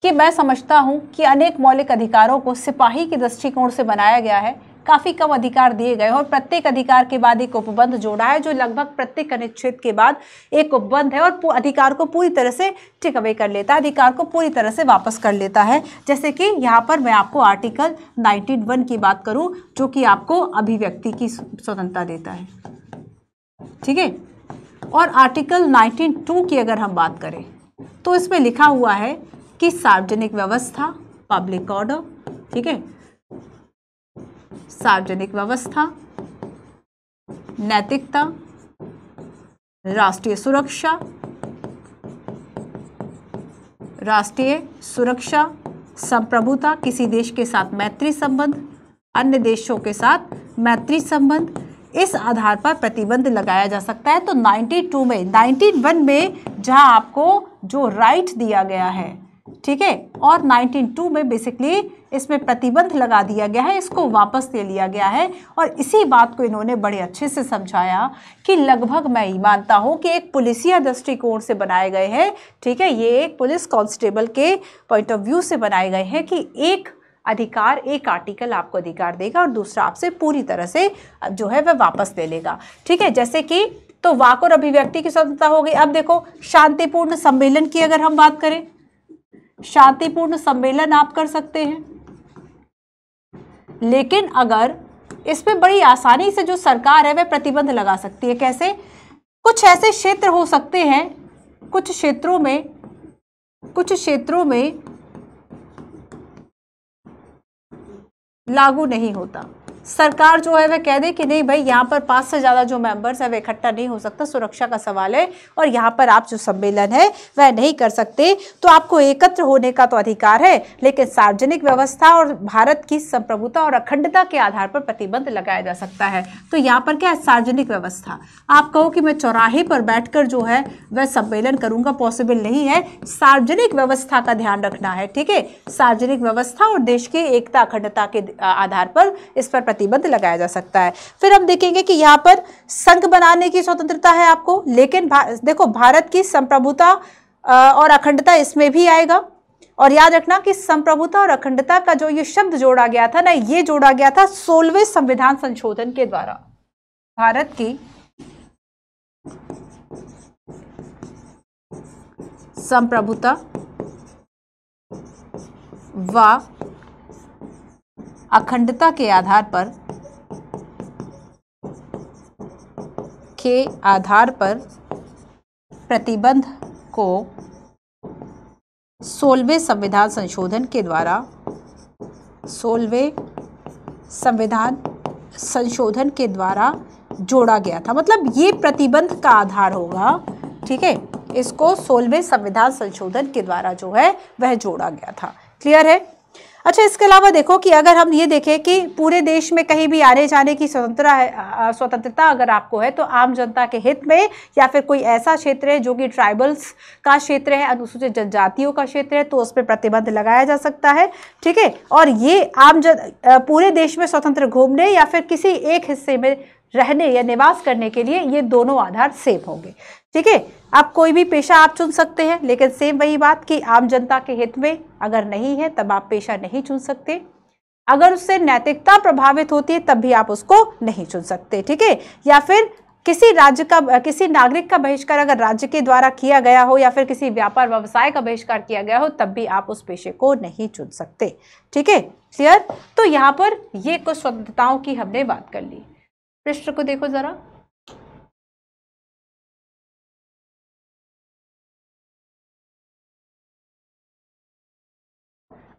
कि मैं समझता हूँ कि अनेक मौलिक अधिकारों को सिपाही के दृष्टिकोण से बनाया गया है काफ़ी कम अधिकार दिए गए और प्रत्येक अधिकार के बाद एक उपबंध जोड़ा है जो लगभग प्रत्येक अनुच्छेद के बाद एक उपबंध है और अधिकार को पूरी तरह से टिकवे कर लेता है अधिकार को पूरी तरह से वापस कर लेता है जैसे कि यहाँ पर मैं आपको आर्टिकल 91 की बात करूँ जो कि आपको अभिव्यक्ति की स्वतंत्रता देता है ठीक है और आर्टिकल 192 की अगर हम बात करें तो इसमें लिखा हुआ है कि सार्वजनिक व्यवस्था पब्लिक ऑर्डर ठीक है सार्वजनिक व्यवस्था नैतिकता राष्ट्रीय सुरक्षा राष्ट्रीय सुरक्षा संप्रभुता किसी देश के साथ मैत्री संबंध अन्य देशों के साथ मैत्री संबंध इस आधार पर प्रतिबंध लगाया जा सकता है तो 92 में 91 में जहां आपको जो राइट दिया गया है ठीक है और 192 में बेसिकली इसमें प्रतिबंध लगा दिया गया है इसको वापस ले लिया गया है और इसी बात को इन्होंने बड़े अच्छे से समझाया कि लगभग मैं ये मानता हूँ कि एक पुलिसिया दृष्टिकोण से बनाए गए हैं ठीक है ये एक पुलिस कांस्टेबल के पॉइंट ऑफ व्यू से बनाए गए हैं कि एक अधिकार एक आर्टिकल आपको अधिकार देगा और दूसरा आपसे पूरी तरह से जो है वह वापस ले लेगा ठीक है जैसे कि तो वाक और अभिव्यक्ति की स्वतंत्रता हो गई अब देखो शांतिपूर्ण सम्मेलन की अगर हम बात करें शांतिपूर्ण सम्मेलन आप कर सकते हैं लेकिन अगर इस पे बड़ी आसानी से जो सरकार है वह प्रतिबंध लगा सकती है कैसे कुछ ऐसे क्षेत्र हो सकते हैं कुछ क्षेत्रों में कुछ क्षेत्रों में लागू नहीं होता सरकार जो है वह कह दे कि नहीं भाई यहाँ पर पाँच से ज़्यादा जो मेंबर्स है वह इकट्ठा नहीं हो सकता सुरक्षा का सवाल है और यहाँ पर आप जो सम्मेलन है वह नहीं कर सकते तो आपको एकत्र होने का तो अधिकार है लेकिन सार्वजनिक व्यवस्था और भारत की संप्रभुता और अखंडता के आधार पर प्रतिबंध लगाया जा सकता है तो यहाँ पर क्या है सार्वजनिक व्यवस्था आप कहो कि मैं चौराहे पर बैठ जो है वह सम्मेलन करूँगा पॉसिबल नहीं है सार्वजनिक व्यवस्था का ध्यान रखना है ठीक है सार्वजनिक व्यवस्था और देश की एकता अखंडता के आधार पर इस पर प्रतिबंध लगाया जा सकता है फिर हम देखेंगे कि यहाँ पर संघ बनाने की स्वतंत्रता है आपको लेकिन भा, देखो भारत की संप्रभुता और अखंडता इसमें भी आएगा और याद रखना कि संप्रभुता और अखंडता का जो ये शब्द जोड़ा गया था ना ये जोड़ा गया था सोलवे संविधान संशोधन के द्वारा भारत की संप्रभुता व अखंडता के आधार पर के आधार पर प्रतिबंध को सोलवे संविधान संशोधन के द्वारा सोलवे संविधान संशोधन के द्वारा जोड़ा गया था मतलब ये प्रतिबंध का आधार होगा ठीक है इसको सोलवे संविधान संशोधन के द्वारा जो है वह जोड़ा गया था क्लियर है अच्छा इसके अलावा देखो कि अगर हम ये देखें कि पूरे देश में कहीं भी आने जाने की स्वतंत्रता है स्वतंत्रता अगर आपको है तो आम जनता के हित में या फिर कोई ऐसा क्षेत्र है जो कि ट्राइबल्स का क्षेत्र है अनुसूचित जनजातियों का क्षेत्र है तो उस पर प्रतिबंध लगाया जा सकता है ठीक है और ये आम जन पूरे देश में स्वतंत्र घूमने या फिर किसी एक हिस्से में रहने या निवास करने के लिए ये दोनों आधार सेफ होंगे ठीक है आप कोई भी पेशा आप चुन सकते हैं लेकिन सेम वही बात कि आम जनता के हित में अगर नहीं है तब आप पेशा नहीं चुन सकते अगर उससे नैतिकता प्रभावित होती है तब भी आप उसको नहीं चुन सकते ठीक है या फिर किसी राज्य का किसी नागरिक का बहिष्कार अगर राज्य के द्वारा किया गया हो या फिर किसी व्यापार व्यवसाय का बहिष्कार किया गया हो तब भी आप उस पेशे को नहीं चुन सकते ठीक है क्लियर तो यहाँ पर ये कुछ स्वतंत्रताओं की हमने बात कर ली पृष्ठ को देखो ज़रा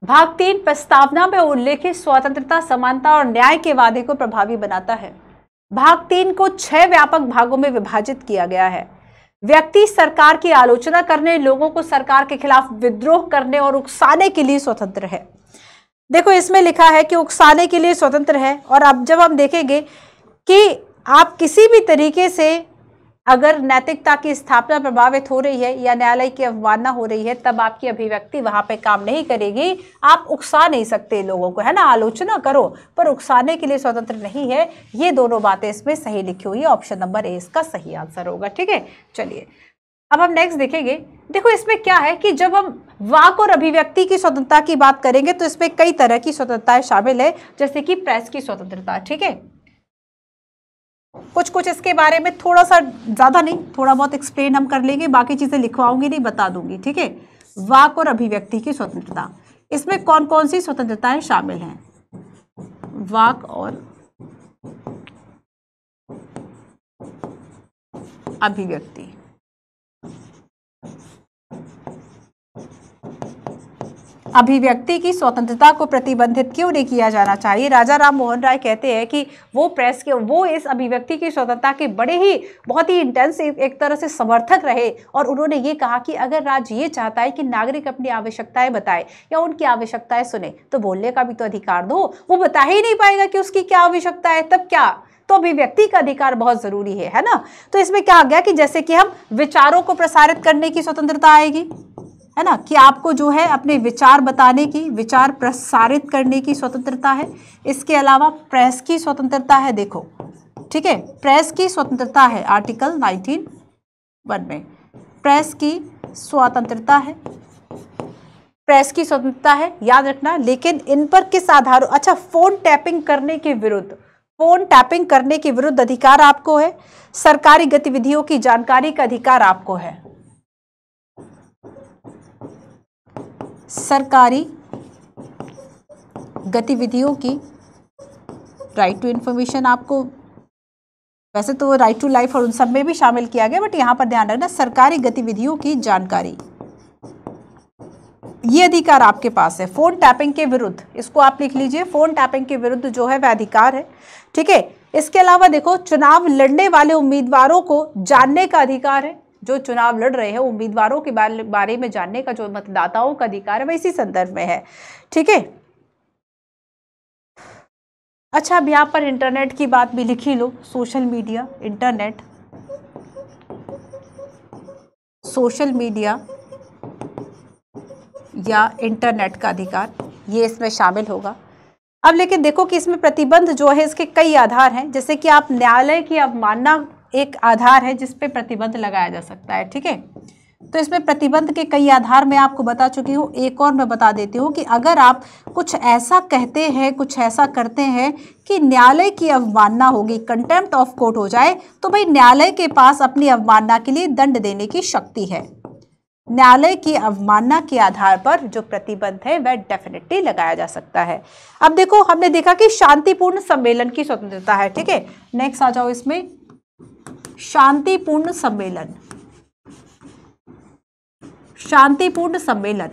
भाग तीन प्रस्तावना में उल्लेखित स्वतंत्रता समानता और न्याय के वादे को प्रभावी बनाता है भाग तीन को छह व्यापक भागों में विभाजित किया गया है व्यक्ति सरकार की आलोचना करने लोगों को सरकार के खिलाफ विद्रोह करने और उकसाने के लिए स्वतंत्र है देखो इसमें लिखा है कि उकसाने के लिए स्वतंत्र है और अब जब हम देखेंगे कि आप किसी भी तरीके से अगर नैतिकता की स्थापना प्रभावित हो रही है या न्यायालय की अवमानना हो रही है तब आपकी अभिव्यक्ति वहां पे काम नहीं करेगी आप उकसा नहीं सकते लोगों को है ना आलोचना करो पर उकसाने के लिए स्वतंत्र नहीं है ये दोनों बातें इसमें सही लिखी हुई है ऑप्शन नंबर ए इसका सही आंसर होगा ठीक है चलिए अब हम नेक्स्ट देखेंगे देखो इसमें क्या है कि जब हम वाक और अभिव्यक्ति की स्वतंत्रता की बात करेंगे तो इसमें कई तरह की स्वतंत्रताएं शामिल है जैसे कि प्रेस की स्वतंत्रता ठीक है कुछ कुछ इसके बारे में थोड़ा सा ज़्यादा नहीं थोड़ा बहुत एक्सप्लेन हम कर लेंगे बाकी चीज़ें लिखवाऊंगी नहीं बता दूंगी ठीक है वाक और अभिव्यक्ति की स्वतंत्रता इसमें कौन कौन सी स्वतंत्रताएं शामिल हैं वाक और अभिव्यक्ति अभिव्यक्ति की स्वतंत्रता को प्रतिबंधित क्यों नहीं किया जाना चाहिए राजा राम मोहन राय कहते हैं कि वो प्रेस के वो इस अभिव्यक्ति की स्वतंत्रता के बड़े ही बहुत ही इंटेंस एक तरह से समर्थक रहे और उन्होंने ये कहा कि अगर राज ये चाहता है कि नागरिक अपनी आवश्यकताएं बताए या उनकी आवश्यकताएं सुने तो बोलने का भी तो अधिकार दो वो बता ही नहीं पाएगा कि उसकी क्या आवश्यकता है तब क्या तो अभिव्यक्ति का अधिकार बहुत जरूरी है है ना तो इसमें क्या आ गया कि जैसे कि हम विचारों को प्रसारित करने की स्वतंत्रता आएगी है ना कि आपको जो है अपने विचार बताने की विचार प्रसारित करने की स्वतंत्रता है इसके अलावा प्रेस की स्वतंत्रता है देखो ठीक है प्रेस की स्वतंत्रता है आर्टिकल नाइनटीन वन में प्रेस की स्वतंत्रता है प्रेस की स्वतंत्रता है याद रखना लेकिन इन पर किस आधार अच्छा फ़ोन टैपिंग करने के विरुद्ध फ़ोन टैपिंग करने के विरुद्ध अधिकार आपको है सरकारी गतिविधियों की जानकारी का अधिकार आपको है सरकारी गतिविधियों की राइट टू इन्फॉर्मेशन आपको वैसे तो राइट टू लाइफ और उन सब में भी शामिल किया गया बट यहाँ पर ध्यान रखना सरकारी गतिविधियों की जानकारी ये अधिकार आपके पास है फ़ोन टैपिंग के विरुद्ध इसको आप लिख लीजिए फ़ोन टैपिंग के विरुद्ध जो है वह अधिकार है ठीक है इसके अलावा देखो चुनाव लड़ने वाले उम्मीदवारों को जानने का अधिकार है जो चुनाव लड़ रहे हैं उम्मीदवारों के बारे में जानने का जो मतदाताओं का अधिकार है वह इसी संदर्भ में है ठीक है अच्छा अब यहाँ पर इंटरनेट की बात भी लिखी लो social media internet social media या इंटरनेट का अधिकार ये इसमें शामिल होगा अब लेकिन देखो कि इसमें प्रतिबंध जो है इसके कई आधार हैं जैसे कि आप न्यायालय की अवमानना एक आधार है जिसपे प्रतिबंध लगाया जा सकता है ठीक है तो इसमें प्रतिबंध के कई आधार मैं आपको बता चुकी हूँ एक और मैं बता देती हूँ कि अगर आप कुछ ऐसा कहते हैं कुछ ऐसा करते हैं कि न्यायालय की अवमानना होगी कंटेम्प्ट ऑफ कोर्ट हो जाए तो भाई न्यायालय के पास अपनी अवमानना के लिए दंड देने की शक्ति है न्यायालय की अवमानना के आधार पर जो प्रतिबंध है वह डेफिनेटली लगाया जा सकता है अब देखो हमने देखा कि शांतिपूर्ण सम्मेलन की स्वतंत्रता है ठीक है नेक्स्ट आ जाओ इसमें शांतिपूर्ण सम्मेलन शांतिपूर्ण सम्मेलन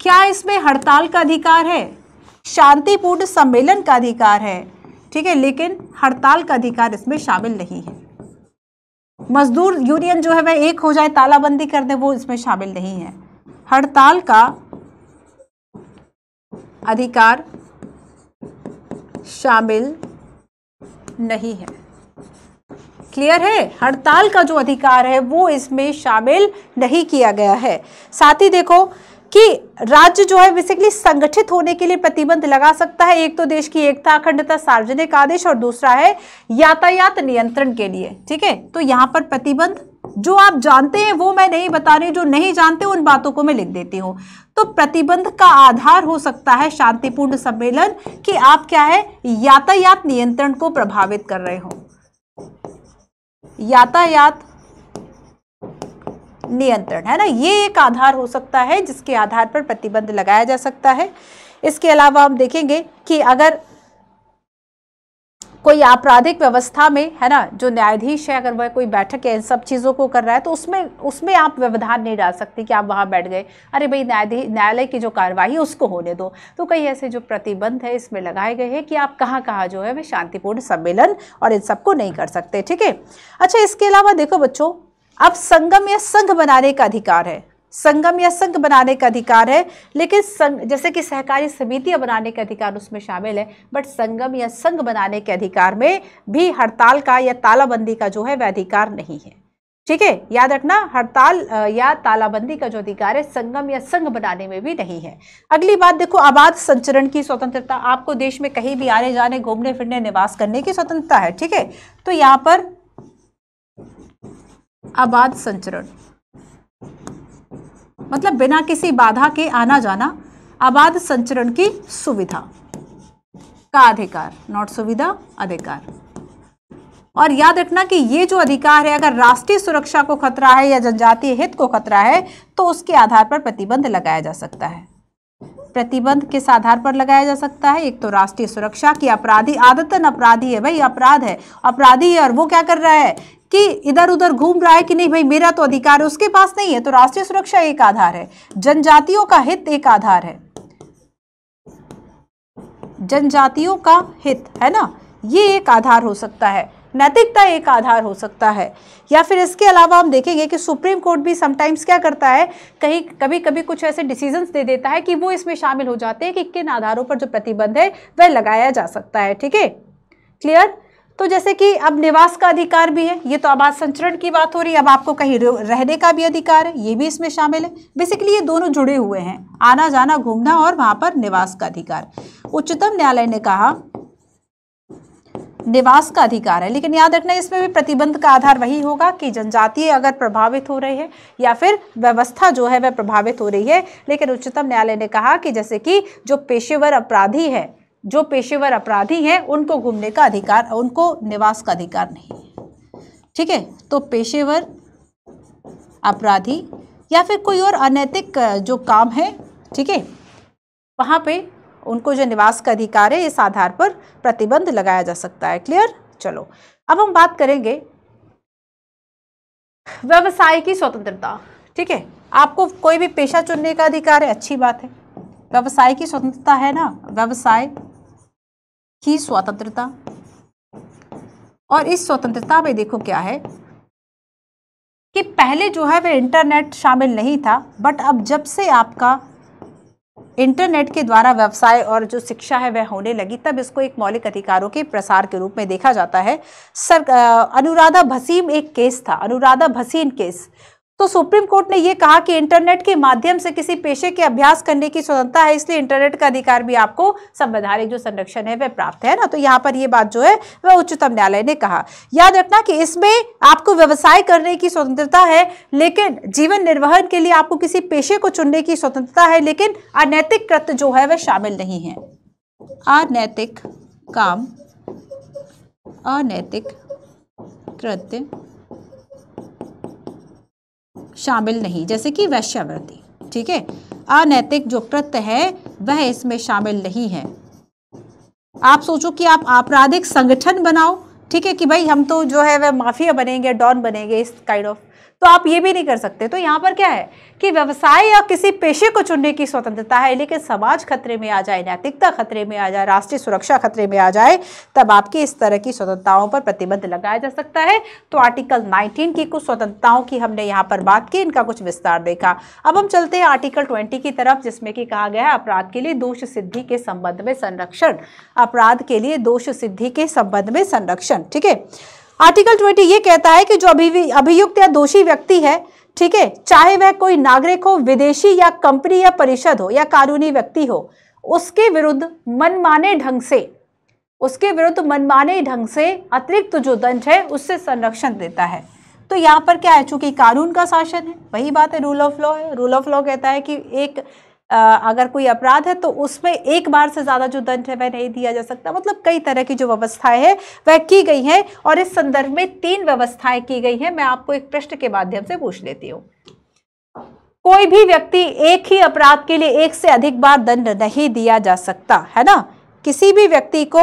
क्या इसमें हड़ताल का अधिकार है शांतिपूर्ण सम्मेलन का अधिकार है ठीक है लेकिन हड़ताल का अधिकार इसमें शामिल नहीं है मजदूर यूनियन जो है वह एक हो जाए तालाबंदी कर दे वो इसमें शामिल नहीं है हड़ताल का अधिकार शामिल नहीं है क्लियर है हड़ताल का जो अधिकार है वो इसमें शामिल नहीं किया गया है साथ ही देखो कि राज्य जो है बेसिकली संगठित होने के लिए प्रतिबंध लगा सकता है एक तो देश की एकता अखंडता सार्वजनिक आदेश और दूसरा है यातायात नियंत्रण के लिए ठीक है तो यहाँ पर प्रतिबंध जो आप जानते हैं वो मैं नहीं बता रही जो नहीं जानते उन बातों को मैं लिख देती हूँ तो प्रतिबंध का आधार हो सकता है शांतिपूर्ण सम्मेलन कि आप क्या है यातायात नियंत्रण को प्रभावित कर रहे हो यातायात नियंत्रण है ना ये एक आधार हो सकता है जिसके आधार पर प्रतिबंध लगाया जा सकता है इसके अलावा हम देखेंगे कि अगर कोई आपराधिक व्यवस्था में है ना जो न्यायाधीश है अगर वह कोई बैठक है इन सब चीज़ों को कर रहा है तो उसमें उसमें आप व्यवधान नहीं डाल सकते कि आप वहाँ बैठ गए अरे भाई न्यायाधी न्यायालय की जो कार्रवाई है उसको होने दो तो कई ऐसे जो प्रतिबंध है इसमें लगाए गए हैं कि आप कहाँ कहाँ जो है वे शांतिपूर्ण सम्मेलन और इन सबको नहीं कर सकते ठीक है अच्छा इसके अलावा देखो बच्चों अब संगम या संघ बनाने का अधिकार है संगम या संघ बनाने का अधिकार है लेकिन संग जैसे कि सहकारी समितियां बनाने का अधिकार उसमें शामिल है बट संगम या संघ बनाने के अधिकार में भी हड़ताल का या तालाबंदी का जो है वह अधिकार नहीं है ठीक है याद रखना हड़ताल या तालाबंदी का जो अधिकार है संगम या संघ बनाने में भी नहीं है अगली बात देखो आबाद संचरण की स्वतंत्रता आपको देश में कहीं भी आने जाने घूमने फिरने निवास करने की स्वतंत्रता है ठीक है तो यहां पर आबाद संचरण मतलब बिना किसी बाधा के आना जाना आबाद संचरण की सुविधा का अधिकार नॉट सुविधा अधिकार और याद रखना कि ये जो अधिकार है अगर राष्ट्रीय सुरक्षा को खतरा है या जनजातीय हित को खतरा है तो उसके आधार पर प्रतिबंध लगाया जा सकता है प्रतिबंध किस आधार पर लगाया जा सकता है एक तो राष्ट्रीय सुरक्षा की अपराधी आदतन अपराधी है भाई अपराध है अपराधी है और वो क्या कर रहा है कि इधर उधर घूम रहा है कि नहीं भाई मेरा तो अधिकार है उसके पास नहीं है तो राष्ट्रीय सुरक्षा एक आधार है जनजातियों का हित एक आधार है जनजातियों का हित है ना ये एक आधार हो सकता है नैतिकता एक आधार हो सकता है या फिर इसके अलावा हम देखेंगे कि सुप्रीम कोर्ट भी समटाइम्स क्या करता है कहीं कभी कभी कुछ ऐसे डिसीजंस दे देता है कि वो इसमें शामिल हो जाते हैं कि किन आधारों पर जो प्रतिबंध है वह लगाया जा सकता है ठीक है क्लियर तो जैसे कि अब निवास का अधिकार भी है ये तो आवास संचरण की बात हो रही है अब आपको कहीं रहने का भी अधिकार है ये भी इसमें शामिल है बेसिकली ये दोनों जुड़े हुए हैं आना जाना घूमना और वहां पर निवास का अधिकार उच्चतम न्यायालय ने कहा निवास का अधिकार है लेकिन याद रखना इसमें भी प्रतिबंध का आधार वही होगा कि जनजातीय अगर प्रभावित हो रही है या फिर व्यवस्था जो है वह प्रभावित हो रही है लेकिन उच्चतम न्यायालय ने कहा कि जैसे कि जो पेशेवर अपराधी है जो पेशेवर अपराधी हैं उनको घूमने का अधिकार उनको निवास का अधिकार नहीं है ठीक है तो पेशेवर अपराधी या फिर कोई और अनैतिक जो काम है ठीक है वहाँ पे उनको जो निवास का अधिकार है इस आधार पर प्रतिबंध लगाया जा सकता है क्लियर चलो अब हम बात करेंगे व्यवसाय की स्वतंत्रता ठीक है आपको कोई भी पेशा चुनने का अधिकार है अच्छी बात है व्यवसाय की स्वतंत्रता है ना व्यवसाय की स्वतंत्रता और इस स्वतंत्रता में देखो क्या है कि पहले जो है वह इंटरनेट शामिल नहीं था बट अब जब से आपका इंटरनेट के द्वारा व्यवसाय और जो शिक्षा है वह होने लगी तब इसको एक मौलिक अधिकारों के प्रसार के रूप में देखा जाता है सर अनुराधा भसीम एक केस था अनुराधा भसीन केस तो सुप्रीम कोर्ट ने यह कहा कि इंटरनेट के माध्यम से किसी पेशे के अभ्यास करने की स्वतंत्रता है इसलिए इंटरनेट का अधिकार भी आपको संवैधानिक जो संरक्षण है वह प्राप्त है ना तो यहां पर यह बात जो है वह उच्चतम न्यायालय ने कहा याद रखना कि इसमें आपको व्यवसाय करने की स्वतंत्रता है लेकिन जीवन निर्वहन के लिए आपको किसी पेशे को चुनने की स्वतंत्रता है लेकिन अनैतिक कृत्य जो है वह शामिल नहीं है अनैतिक काम अनैतिक कृत्य शामिल नहीं जैसे कि वैश्यावृत्ति ठीक है अनैतिक जो कृत्य है वह इसमें शामिल नहीं है आप सोचो कि आप आपराधिक संगठन बनाओ ठीक है कि भाई हम तो जो है वह माफिया बनेंगे डॉन बनेंगे इस काइंड kind ऑफ of तो आप ये भी नहीं कर सकते तो यहाँ पर क्या है कि व्यवसाय या किसी पेशे को चुनने की स्वतंत्रता है लेकिन समाज खतरे में आ जाए नैतिकता खतरे में आ जाए राष्ट्रीय सुरक्षा खतरे में आ जाए तब आपकी इस तरह की स्वतंत्रताओं पर प्रतिबंध लगाया जा सकता है तो आर्टिकल 19 की कुछ स्वतंत्रताओं की हमने यहाँ पर बात की इनका कुछ विस्तार देखा अब हम चलते हैं आर्टिकल ट्वेंटी की तरफ जिसमें कि कहा गया है अपराध के लिए दोष सिद्धि के संबंध में संरक्षण अपराध के लिए दोष सिद्धि के संबंध में संरक्षण ठीक है आर्टिकल ट्वेंटी ये कहता है कि जो अभि अभियुक्त या दोषी व्यक्ति है ठीक है चाहे वह कोई नागरिक हो विदेशी या कंपनी या परिषद हो या कानूनी व्यक्ति हो उसके विरुद्ध मनमाने ढंग से उसके विरुद्ध मनमाने ढंग से अतिरिक्त जो दंड है उससे संरक्षण देता है तो यहाँ पर क्या है चूंकि कानून का शासन है वही बात है रूल ऑफ लॉ है रूल ऑफ लॉ कहता है कि एक अगर कोई अपराध है तो उसमें एक बार से ज़्यादा जो दंड है वह नहीं दिया जा सकता मतलब कई तरह की जो व्यवस्थाएं हैं वह की गई हैं और इस संदर्भ में तीन व्यवस्थाएं की गई हैं मैं आपको एक प्रश्न के माध्यम से पूछ लेती हूँ कोई भी व्यक्ति एक ही अपराध के लिए एक से अधिक बार दंड नहीं दिया जा सकता है ना किसी भी व्यक्ति को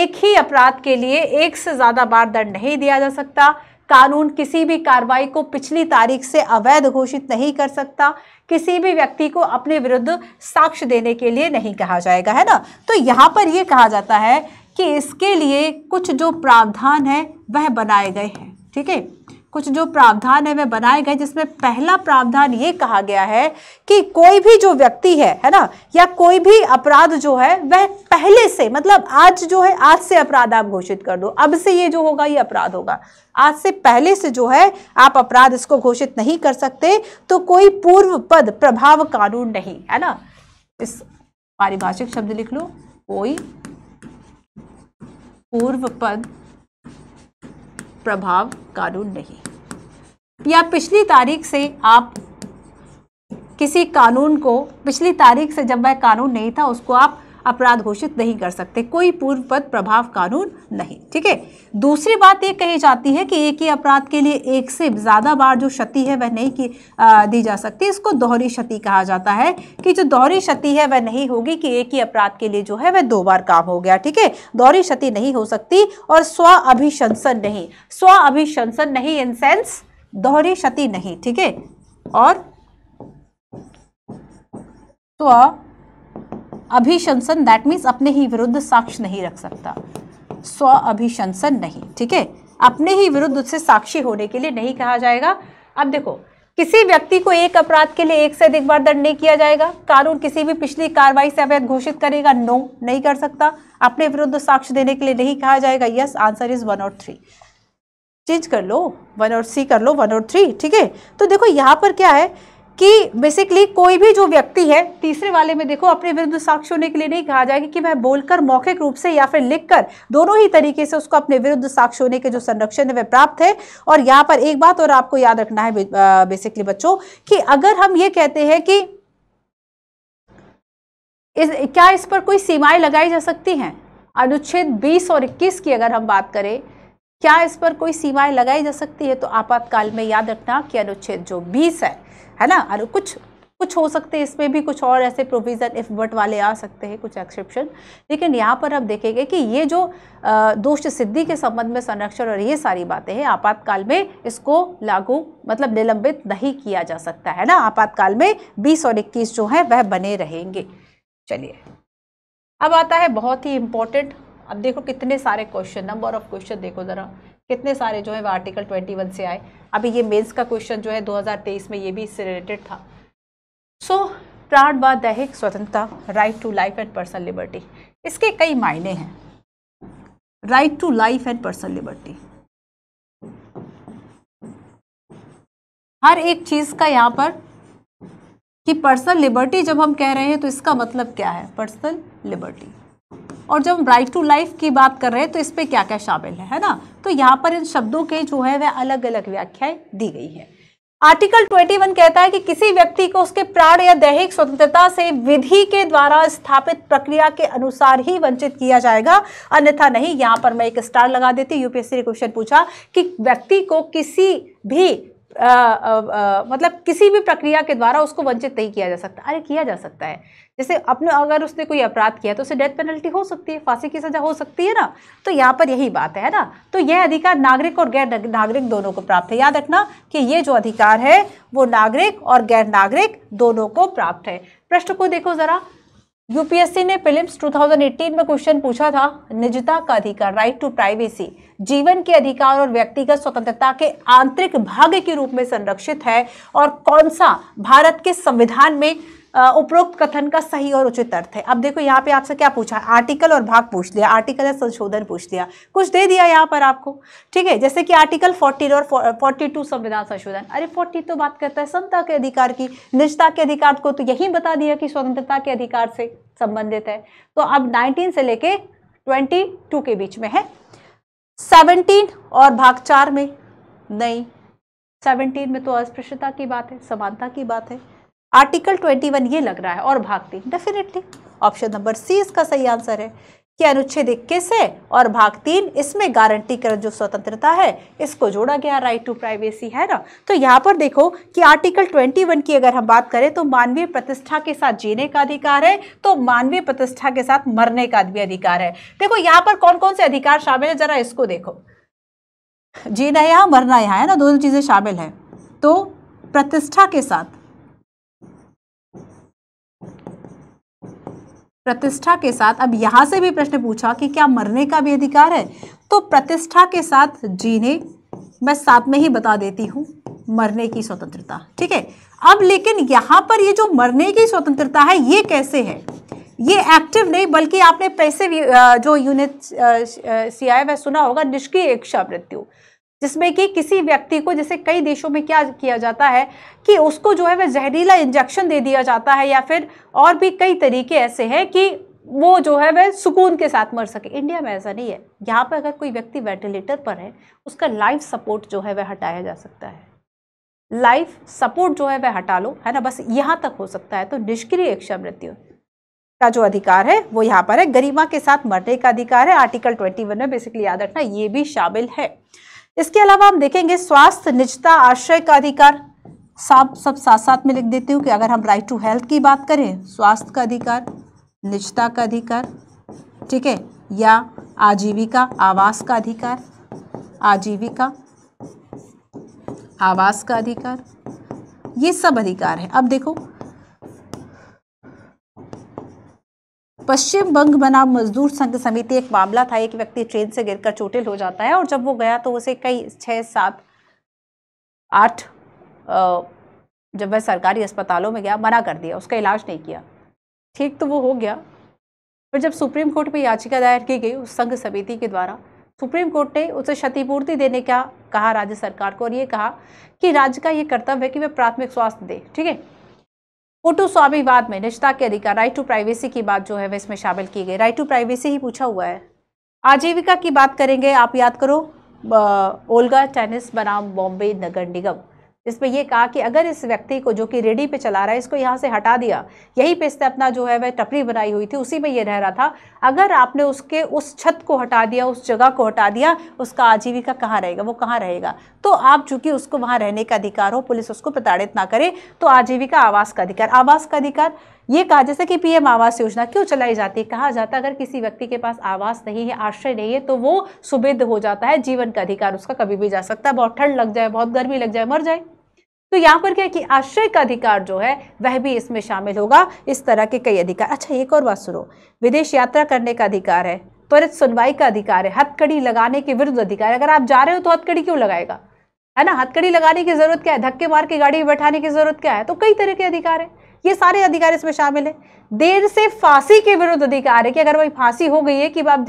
एक ही अपराध के लिए एक से ज़्यादा बार दंड नहीं दिया जा सकता कानून किसी भी कार्रवाई को पिछली तारीख से अवैध घोषित नहीं कर सकता किसी भी व्यक्ति को अपने विरुद्ध साक्ष्य देने के लिए नहीं कहा जाएगा है ना तो यहाँ पर ये कहा जाता है कि इसके लिए कुछ जो प्रावधान है वह बनाए गए हैं ठीक है कुछ जो प्रावधान है वे बनाए गए जिसमें पहला प्रावधान ये कहा गया है कि कोई भी जो व्यक्ति है है ना या कोई भी अपराध जो है वह पहले से मतलब आज जो है आज से अपराध आप घोषित कर दो अब से ये जो होगा ये अपराध होगा आज से पहले से जो है आप अपराध इसको घोषित नहीं कर सकते तो कोई पूर्व पद प्रभाव कानून नहीं है ना इस पारिभाषिक शब्द लिख लो कोई पूर्व पद प्रभाव कानून नहीं या पिछली तारीख से आप किसी कानून को पिछली तारीख से जब वह कानून नहीं था उसको आप अपराध घोषित नहीं कर सकते कोई पूर्ववत प्रभाव कानून नहीं ठीक है दूसरी बात ये कही जाती है कि एक ही अपराध के लिए एक से ज़्यादा बार जो क्षति है वह नहीं की आ, दी जा सकती इसको दोहरी क्षति कहा जाता है कि जो दोहरी क्षति है वह नहीं होगी कि एक ही अपराध के लिए जो है वह दो बार काम हो गया ठीक है दोहरी क्षति नहीं हो सकती और स्व अभिशंसन नहीं स्व अभिशंसन नहीं इन सेंस दोहरी क्षति नहीं ठीक है और स्व अभिशंसन दैट मीन्स अपने ही विरुद्ध साक्ष्य नहीं रख सकता स्व अभिशंसन नहीं ठीक है अपने ही विरुद्ध उससे साक्षी होने के लिए नहीं कहा जाएगा अब देखो किसी व्यक्ति को एक अपराध के लिए एक से अधिक बार दंड नहीं किया जाएगा कानून किसी भी पिछली कार्रवाई से अवैध घोषित करेगा नो नहीं कर सकता अपने विरुद्ध साक्ष्य देने के लिए नहीं कहा जाएगा यस आंसर इज वन और थ्री चेंज कर लो वन और सी कर लो वन और थ्री ठीक है तो देखो यहाँ पर क्या है कि बेसिकली कोई भी जो व्यक्ति है तीसरे वाले में देखो अपने विरुद्ध साक्ष्य होने के लिए नहीं कहा जाएगा कि मैं बोलकर मौखिक रूप से या फिर लिखकर दोनों ही तरीके से उसको अपने विरुद्ध साक्ष्य होने के जो संरक्षण है वह प्राप्त है और यहाँ पर एक बात और आपको याद रखना है बेसिकली बच्चों कि अगर हम ये कहते हैं कि इस क्या इस पर कोई सीमाएं लगाई जा सकती हैं अनुच्छेद 20 और 21 की अगर हम बात करें क्या इस पर कोई सीमाएं लगाई जा सकती है तो आपातकाल में याद रखना कि अनुच्छेद जो 20 है है ना और कुछ कुछ हो सकते हैं इसमें भी कुछ और ऐसे प्रोविज़न इफ बट वाले आ सकते हैं कुछ एक्सेप्शन लेकिन यहाँ पर आप देखेंगे कि ये जो दोष सिद्धि के संबंध में संरक्षण और ये सारी बातें हैं आपातकाल में इसको लागू मतलब निलंबित नहीं किया जा सकता है ना आपातकाल में बीस और इक्कीस जो है वह बने रहेंगे चलिए अब आता है बहुत ही इम्पोर्टेंट अब देखो कितने सारे क्वेश्चन नंबर ऑफ क्वेश्चन देखो ज़रा कितने सारे जो है वो आर्टिकल ट्वेंटी वन से आए अभी ये मेंस का क्वेश्चन जो है 2023 में ये भी इससे रिलेटेड था सो प्राण व दैहिक स्वतंत्रता right to life and personal liberty इसके कई मायने हैं right to life and personal liberty हर एक चीज का यहाँ पर कि पर्सनल लिबर्टी जब हम कह रहे हैं तो इसका मतलब क्या है पर्सनल लिबर्टी और जब हम राइट टू लाइफ की बात कर रहे हैं तो इस पर क्या क्या शामिल है है ना तो यहाँ पर इन शब्दों के जो है वह अलग अलग व्याख्याएं दी गई है आर्टिकल 21 कहता है कि किसी व्यक्ति को उसके प्राण या दैहिक स्वतंत्रता से विधि के द्वारा स्थापित प्रक्रिया के अनुसार ही वंचित किया जाएगा अन्यथा नहीं यहाँ पर मैं एक स्टार लगा देती यूपीएससी ने क्वेश्चन पूछा कि व्यक्ति को किसी भी मतलब किसी भी प्रक्रिया के द्वारा उसको वंचित नहीं किया जा सकता अरे किया जा सकता है जैसे अपने अगर उसने कोई अपराध किया तो उसे डेथ पेनल्टी हो सकती है फांसी की सजा हो सकती है ना तो यहाँ पर यही बात है ना तो यह अधिकार नागरिक और गैर नागरिक दोनों को प्राप्त है याद रखना कि ये जो अधिकार है वो नागरिक और गैर नागरिक दोनों को प्राप्त है प्रश्न को देखो ज़रा यूपीएससी ने फिल्म 2018 में क्वेश्चन पूछा था निजता का अधिकार राइट टू प्राइवेसी जीवन के अधिकार और व्यक्तिगत स्वतंत्रता के आंतरिक भाग्य के रूप में संरक्षित है और कौन सा भारत के संविधान में उपरोक्त कथन का सही और उचित अर्थ है अब देखो यहाँ पे आपसे क्या पूछा आर्टिकल और भाग पूछ लिया आर्टिकल या संशोधन पूछ लिया कुछ दे दिया यहाँ पर आपको ठीक है जैसे कि आर्टिकल फोर्टीन और फोर्टी टू संविधान संशोधन अरे फोर्टी तो बात करता है समता के अधिकार की निजता के अधिकार को तो यही बता दिया कि स्वतंत्रता के अधिकार से संबंधित है तो अब नाइनटीन से लेके ट्वेंटी टू के बीच में है सेवनटीन और भाग चार में नहीं सेवनटीन में तो अस्पृश्यता की बात है समानता की बात है आर्टिकल 21 ये लग रहा है और भागती डेफिनेटली ऑप्शन नंबर सी इसका सही आंसर है कि अनुच्छेद इक्कीस है और भाग तीन इसमें गारंटीकरण जो स्वतंत्रता है इसको जोड़ा गया राइट टू प्राइवेसी है ना तो यहाँ पर देखो कि आर्टिकल 21 की अगर हम बात करें तो मानवीय प्रतिष्ठा के साथ जीने का अधिकार है तो मानवीय प्रतिष्ठा के साथ मरने का भी अधिकार है देखो यहाँ पर कौन कौन से अधिकार शामिल है जरा इसको देखो जीना यहाँ मरना यहाँ है ना दोनों चीज़ें शामिल है तो प्रतिष्ठा के साथ प्रतिष्ठा के साथ अब यहाँ से भी प्रश्न पूछा कि क्या मरने का भी अधिकार है तो प्रतिष्ठा के साथ जीने मैं साथ में ही बता देती हूं मरने की स्वतंत्रता ठीक है अब लेकिन यहां पर ये जो मरने की स्वतंत्रता है ये कैसे है ये एक्टिव नहीं बल्कि आपने पैसे जो यूनिट सी आई सुना होगा निष्क्रिय इच्छा मृत्यु जिसमें कि किसी व्यक्ति को जैसे कई देशों में क्या किया जाता है कि उसको जो है वह जहरीला इंजेक्शन दे दिया जाता है या फिर और भी कई तरीके ऐसे हैं कि वो जो है वह सुकून के साथ मर सके इंडिया में ऐसा नहीं है यहाँ पर अगर कोई व्यक्ति वेंटिलेटर पर है उसका लाइफ सपोर्ट जो है वह हटाया जा सकता है लाइफ सपोर्ट जो है वह हटा लो है ना बस यहाँ तक हो सकता है तो निष्क्रिय इच्छा मृत्यु का जो अधिकार है वो यहाँ पर है गरिमा के साथ मरने का अधिकार है आर्टिकल ट्वेंटी वन में बेसिकली याद रखना ये भी शामिल है इसके अलावा हम देखेंगे स्वास्थ्य निजता आश्रय का अधिकार साफ सब साथ साथ में लिख देती हूँ कि अगर हम राइट टू हेल्थ की बात करें स्वास्थ्य का अधिकार निजता का अधिकार ठीक है या आजीविका आवास का अधिकार आजीविका आवास का अधिकार ये सब अधिकार है अब देखो पश्चिम बंग बनाम मजदूर संघ समिति एक मामला था एक व्यक्ति ट्रेन से गिरकर चोटिल हो जाता है और जब वो गया तो उसे कई छः सात आठ जब वह सरकारी अस्पतालों में गया मना कर दिया उसका इलाज नहीं किया ठीक तो वो हो गया फिर जब सुप्रीम कोर्ट में याचिका दायर की गई उस संघ समिति के द्वारा सुप्रीम कोर्ट ने उसे क्षतिपूर्ति देने का कहा राज्य सरकार को और ये कहा कि राज्य का ये कर्तव्य है कि वह प्राथमिक स्वास्थ्य दे ठीक है फोटो स्वाभिवाद में निजता के अधिकार राइट टू प्राइवेसी की बात जो है वह इसमें शामिल की गई राइट टू प्राइवेसी ही पूछा हुआ है आजीविका की बात करेंगे आप याद करो ओल्गा टेनिस बनाम बॉम्बे नगर निगम जिसमें यह कहा कि अगर इस व्यक्ति को जो कि रेडी पे चला रहा है इसको यहाँ से हटा दिया यहीं पे इसने अपना जो है वह टपरी बनाई हुई थी उसी में ये रह रहा था अगर आपने उसके उस छत को हटा दिया उस जगह को हटा दिया उसका आजीविका कहाँ रहेगा वो कहाँ रहेगा तो आप चूंकि उसको वहाँ रहने का अधिकार हो पुलिस उसको प्रताड़ित ना करे तो आजीविका आवास का अधिकार आवास का अधिकार ये कहा जैसे कि पीएम आवास योजना क्यों चलाई जाती है कहा जाता है अगर किसी व्यक्ति के पास आवास नहीं है आश्रय नहीं है तो वो सुबिद हो जाता है जीवन का अधिकार उसका कभी भी जा सकता है बहुत ठंड लग जाए बहुत गर्मी लग जाए मर जाए तो यहाँ पर क्या कि आश्रय का अधिकार जो है वह भी इसमें शामिल होगा इस तरह के कई अधिकार अच्छा एक और बात सुनो विदेश यात्रा करने का अधिकार है त्वरित सुनवाई का अधिकार है हथकड़ी लगाने के विरुद्ध अधिकार है अगर आप जा रहे हो तो हथकड़ी क्यों लगाएगा है ना हथकड़ी लगाने की जरूरत क्या है धक्के मार के गाड़ी में बैठाने की जरूरत क्या है तो कई तरह के अधिकार है ये सारे अधिकार इसमें शामिल है देर से फांसी के विरुद्ध अधिकार है कि अगर वही फांसी हो गई है कि आप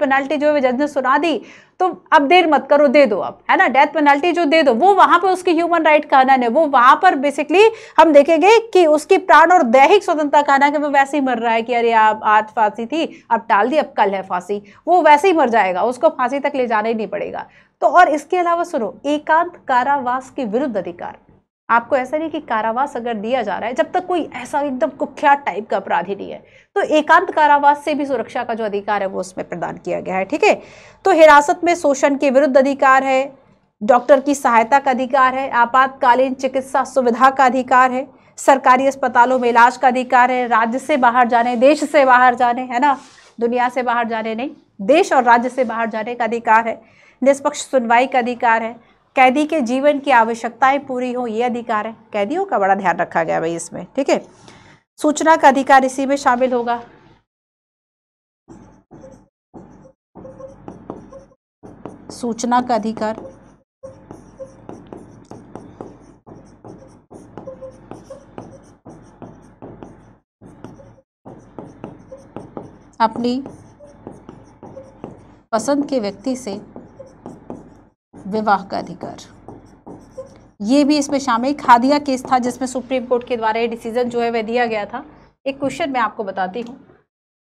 पेनाल्टी जो है जज ने सुना दी तो अब देर मत करो दे दो अब है ना डेथ पेनल्टी जो दे दो वो वहां पर उसकी ह्यूमन राइट का है वो वहां पर बेसिकली हम देखेंगे कि उसकी प्राण और दैहिक स्वतंत्रता का हनन है वो वैसे ही मर रहा है कि अरे आप आज फांसी थी अब टाल दी अब कल है फांसी वो वैसे ही मर जाएगा उसको फांसी तक ले जाना ही नहीं पड़ेगा तो और इसके अलावा सुनो एकांत कारावास के विरुद्ध अधिकार आपको ऐसा नहीं कि कारावास अगर दिया जा रहा है जब तक कोई ऐसा एकदम कुख्यात टाइप का अपराधी नहीं है तो एकांत कारावास से भी सुरक्षा का जो अधिकार है वो उसमें प्रदान किया गया है ठीक है तो हिरासत में शोषण के विरुद्ध अधिकार है डॉक्टर की सहायता का अधिकार है आपातकालीन चिकित्सा सुविधा का अधिकार है सरकारी अस्पतालों में इलाज का अधिकार है राज्य से बाहर जाने देश से बाहर जाने है ना दुनिया से बाहर जाने नहीं देश और राज्य से बाहर जाने का अधिकार है निष्पक्ष सुनवाई का अधिकार है कैदी के जीवन की आवश्यकताएं पूरी हो ये अधिकार है कैदियों का बड़ा ध्यान रखा गया भाई इसमें ठीक है सूचना का अधिकार इसी में शामिल होगा सूचना का अधिकार अपनी पसंद के व्यक्ति से विवाह का अधिकार ये भी इसमें शामिल खादिया केस था जिसमें सुप्रीम कोर्ट के द्वारा ये डिसीजन जो है वह दिया गया था एक क्वेश्चन मैं आपको बताती हूँ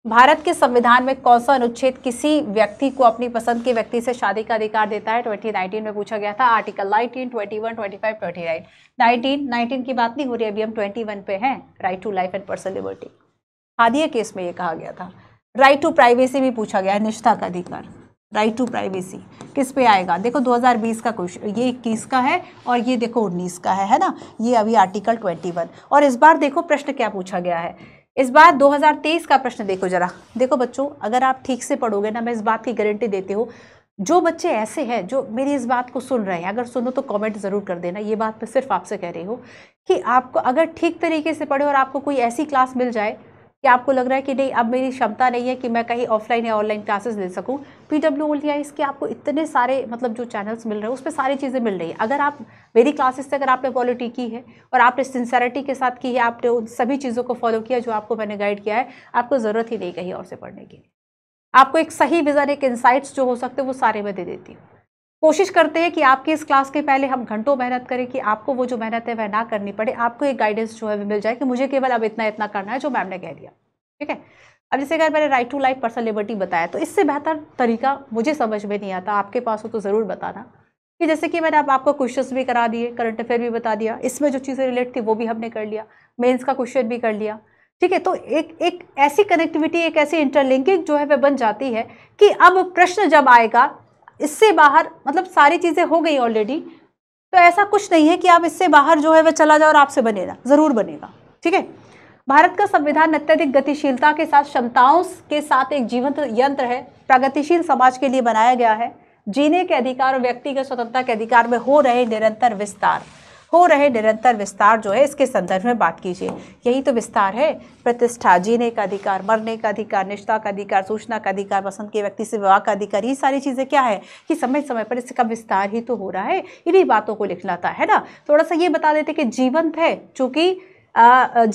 भारत के संविधान में कौन सा अनुच्छेद किसी व्यक्ति को अपनी पसंद के व्यक्ति से शादी का अधिकार देता है 2019 में पूछा गया था आर्टिकल 19, 21, 25, 29, 19, 19 की बात नहीं हो रही अभी हम 21 पे हैं right to life and person liberty Hadiya case में ये कहा गया था राइट टू प्राइवेसी भी पूछा गया है निष्ठा का अधिकार राइट टू प्राइवेसी किस पे आएगा देखो 2020 का क्वेश्चन ये इक्कीस का है और ये देखो उन्नीस का है है ना ये अभी आर्टिकल 21 और इस बार देखो प्रश्न क्या पूछा गया है इस बार 2023 का प्रश्न देखो जरा देखो बच्चों अगर आप ठीक से पढ़ोगे ना मैं इस बात की गारंटी देती हूँ जो बच्चे ऐसे हैं जो मेरी इस बात को सुन रहे हैं अगर सुनो तो कमेंट ज़रूर कर देना ये बात मैं सिर्फ आपसे कह रही हूँ कि आपको अगर ठीक तरीके से पढ़े और आपको कोई ऐसी क्लास मिल जाए कि आपको लग रहा है कि नहीं अब मेरी क्षमता नहीं है कि मैं कहीं ऑफलाइन या ऑनलाइन क्लासेस ले सकूँ पी डब्ल्यू ओ इसके आपको इतने सारे मतलब जो चैनल्स मिल रहे हैं उस पर सारी चीज़ें मिल रही है अगर आप मेरी क्लासेस से अगर आपने क्वालिटी की है और आपने सिंसेरिटी के साथ की है आपने उन सभी चीज़ों को फॉलो किया जो आपको मैंने गाइड किया है आपको ज़रूरत ही नहीं कहीं और से पढ़ने की आपको एक सही विज़न एक इंसाइट्स जो हो सकते हैं वो सारे मैं दे देती हूँ कोशिश करते हैं कि आपके इस क्लास के पहले हम घंटों मेहनत करें कि आपको वो जो मेहनत है वह ना करनी पड़े आपको एक गाइडेंस जो है मिल जाए कि मुझे केवल अब इतना इतना करना है जो मैम ने कह दिया ठीक है अब जैसे अगर मैंने right to life person liberty बताया तो इससे बेहतर तरीका मुझे समझ में नहीं आता आपके पास हो तो ज़रूर बताना कि जैसे कि मैंने अब आपको क्वेश्चन भी करा दिए करंट अफेयर भी बता दिया इसमें जो चीज़ें रिलेट थी वो भी हमने कर लिया मेंस का क्वेश्चन भी कर लिया ठीक है तो एक एक ऐसी कनेक्टिविटी एक ऐसी इंटरलिंकिंग जो है वह बन जाती है कि अब प्रश्न जब आएगा इससे बाहर मतलब सारी चीज़ें हो गई ऑलरेडी तो ऐसा कुछ नहीं है कि आप इससे बाहर जो है वह चला जाओ और आपसे बनेगा ज़रूर बनेगा ठीक है भारत का संविधान अत्यधिक गतिशीलता के साथ क्षमताओं के साथ एक जीवंत यंत्र है प्रगतिशील समाज के लिए बनाया गया है जीने के अधिकार और व्यक्तिगत स्वतंत्रता के अधिकार में हो रहे निरंतर विस्तार हो रहे निरंतर विस्तार जो है इसके संदर्भ में बात कीजिए यही तो विस्तार है प्रतिष्ठा जीने का अधिकार मरने का अधिकार निष्ठा का अधिकार सूचना का अधिकार पसंद के व्यक्ति से विवाह का अधिकार ये सारी चीज़ें क्या है कि समय समय पर इसका विस्तार ही तो हो रहा है इन्हीं बातों को लिखना था है ना थोड़ा सा ये बता देते कि जीवंत है चूँकि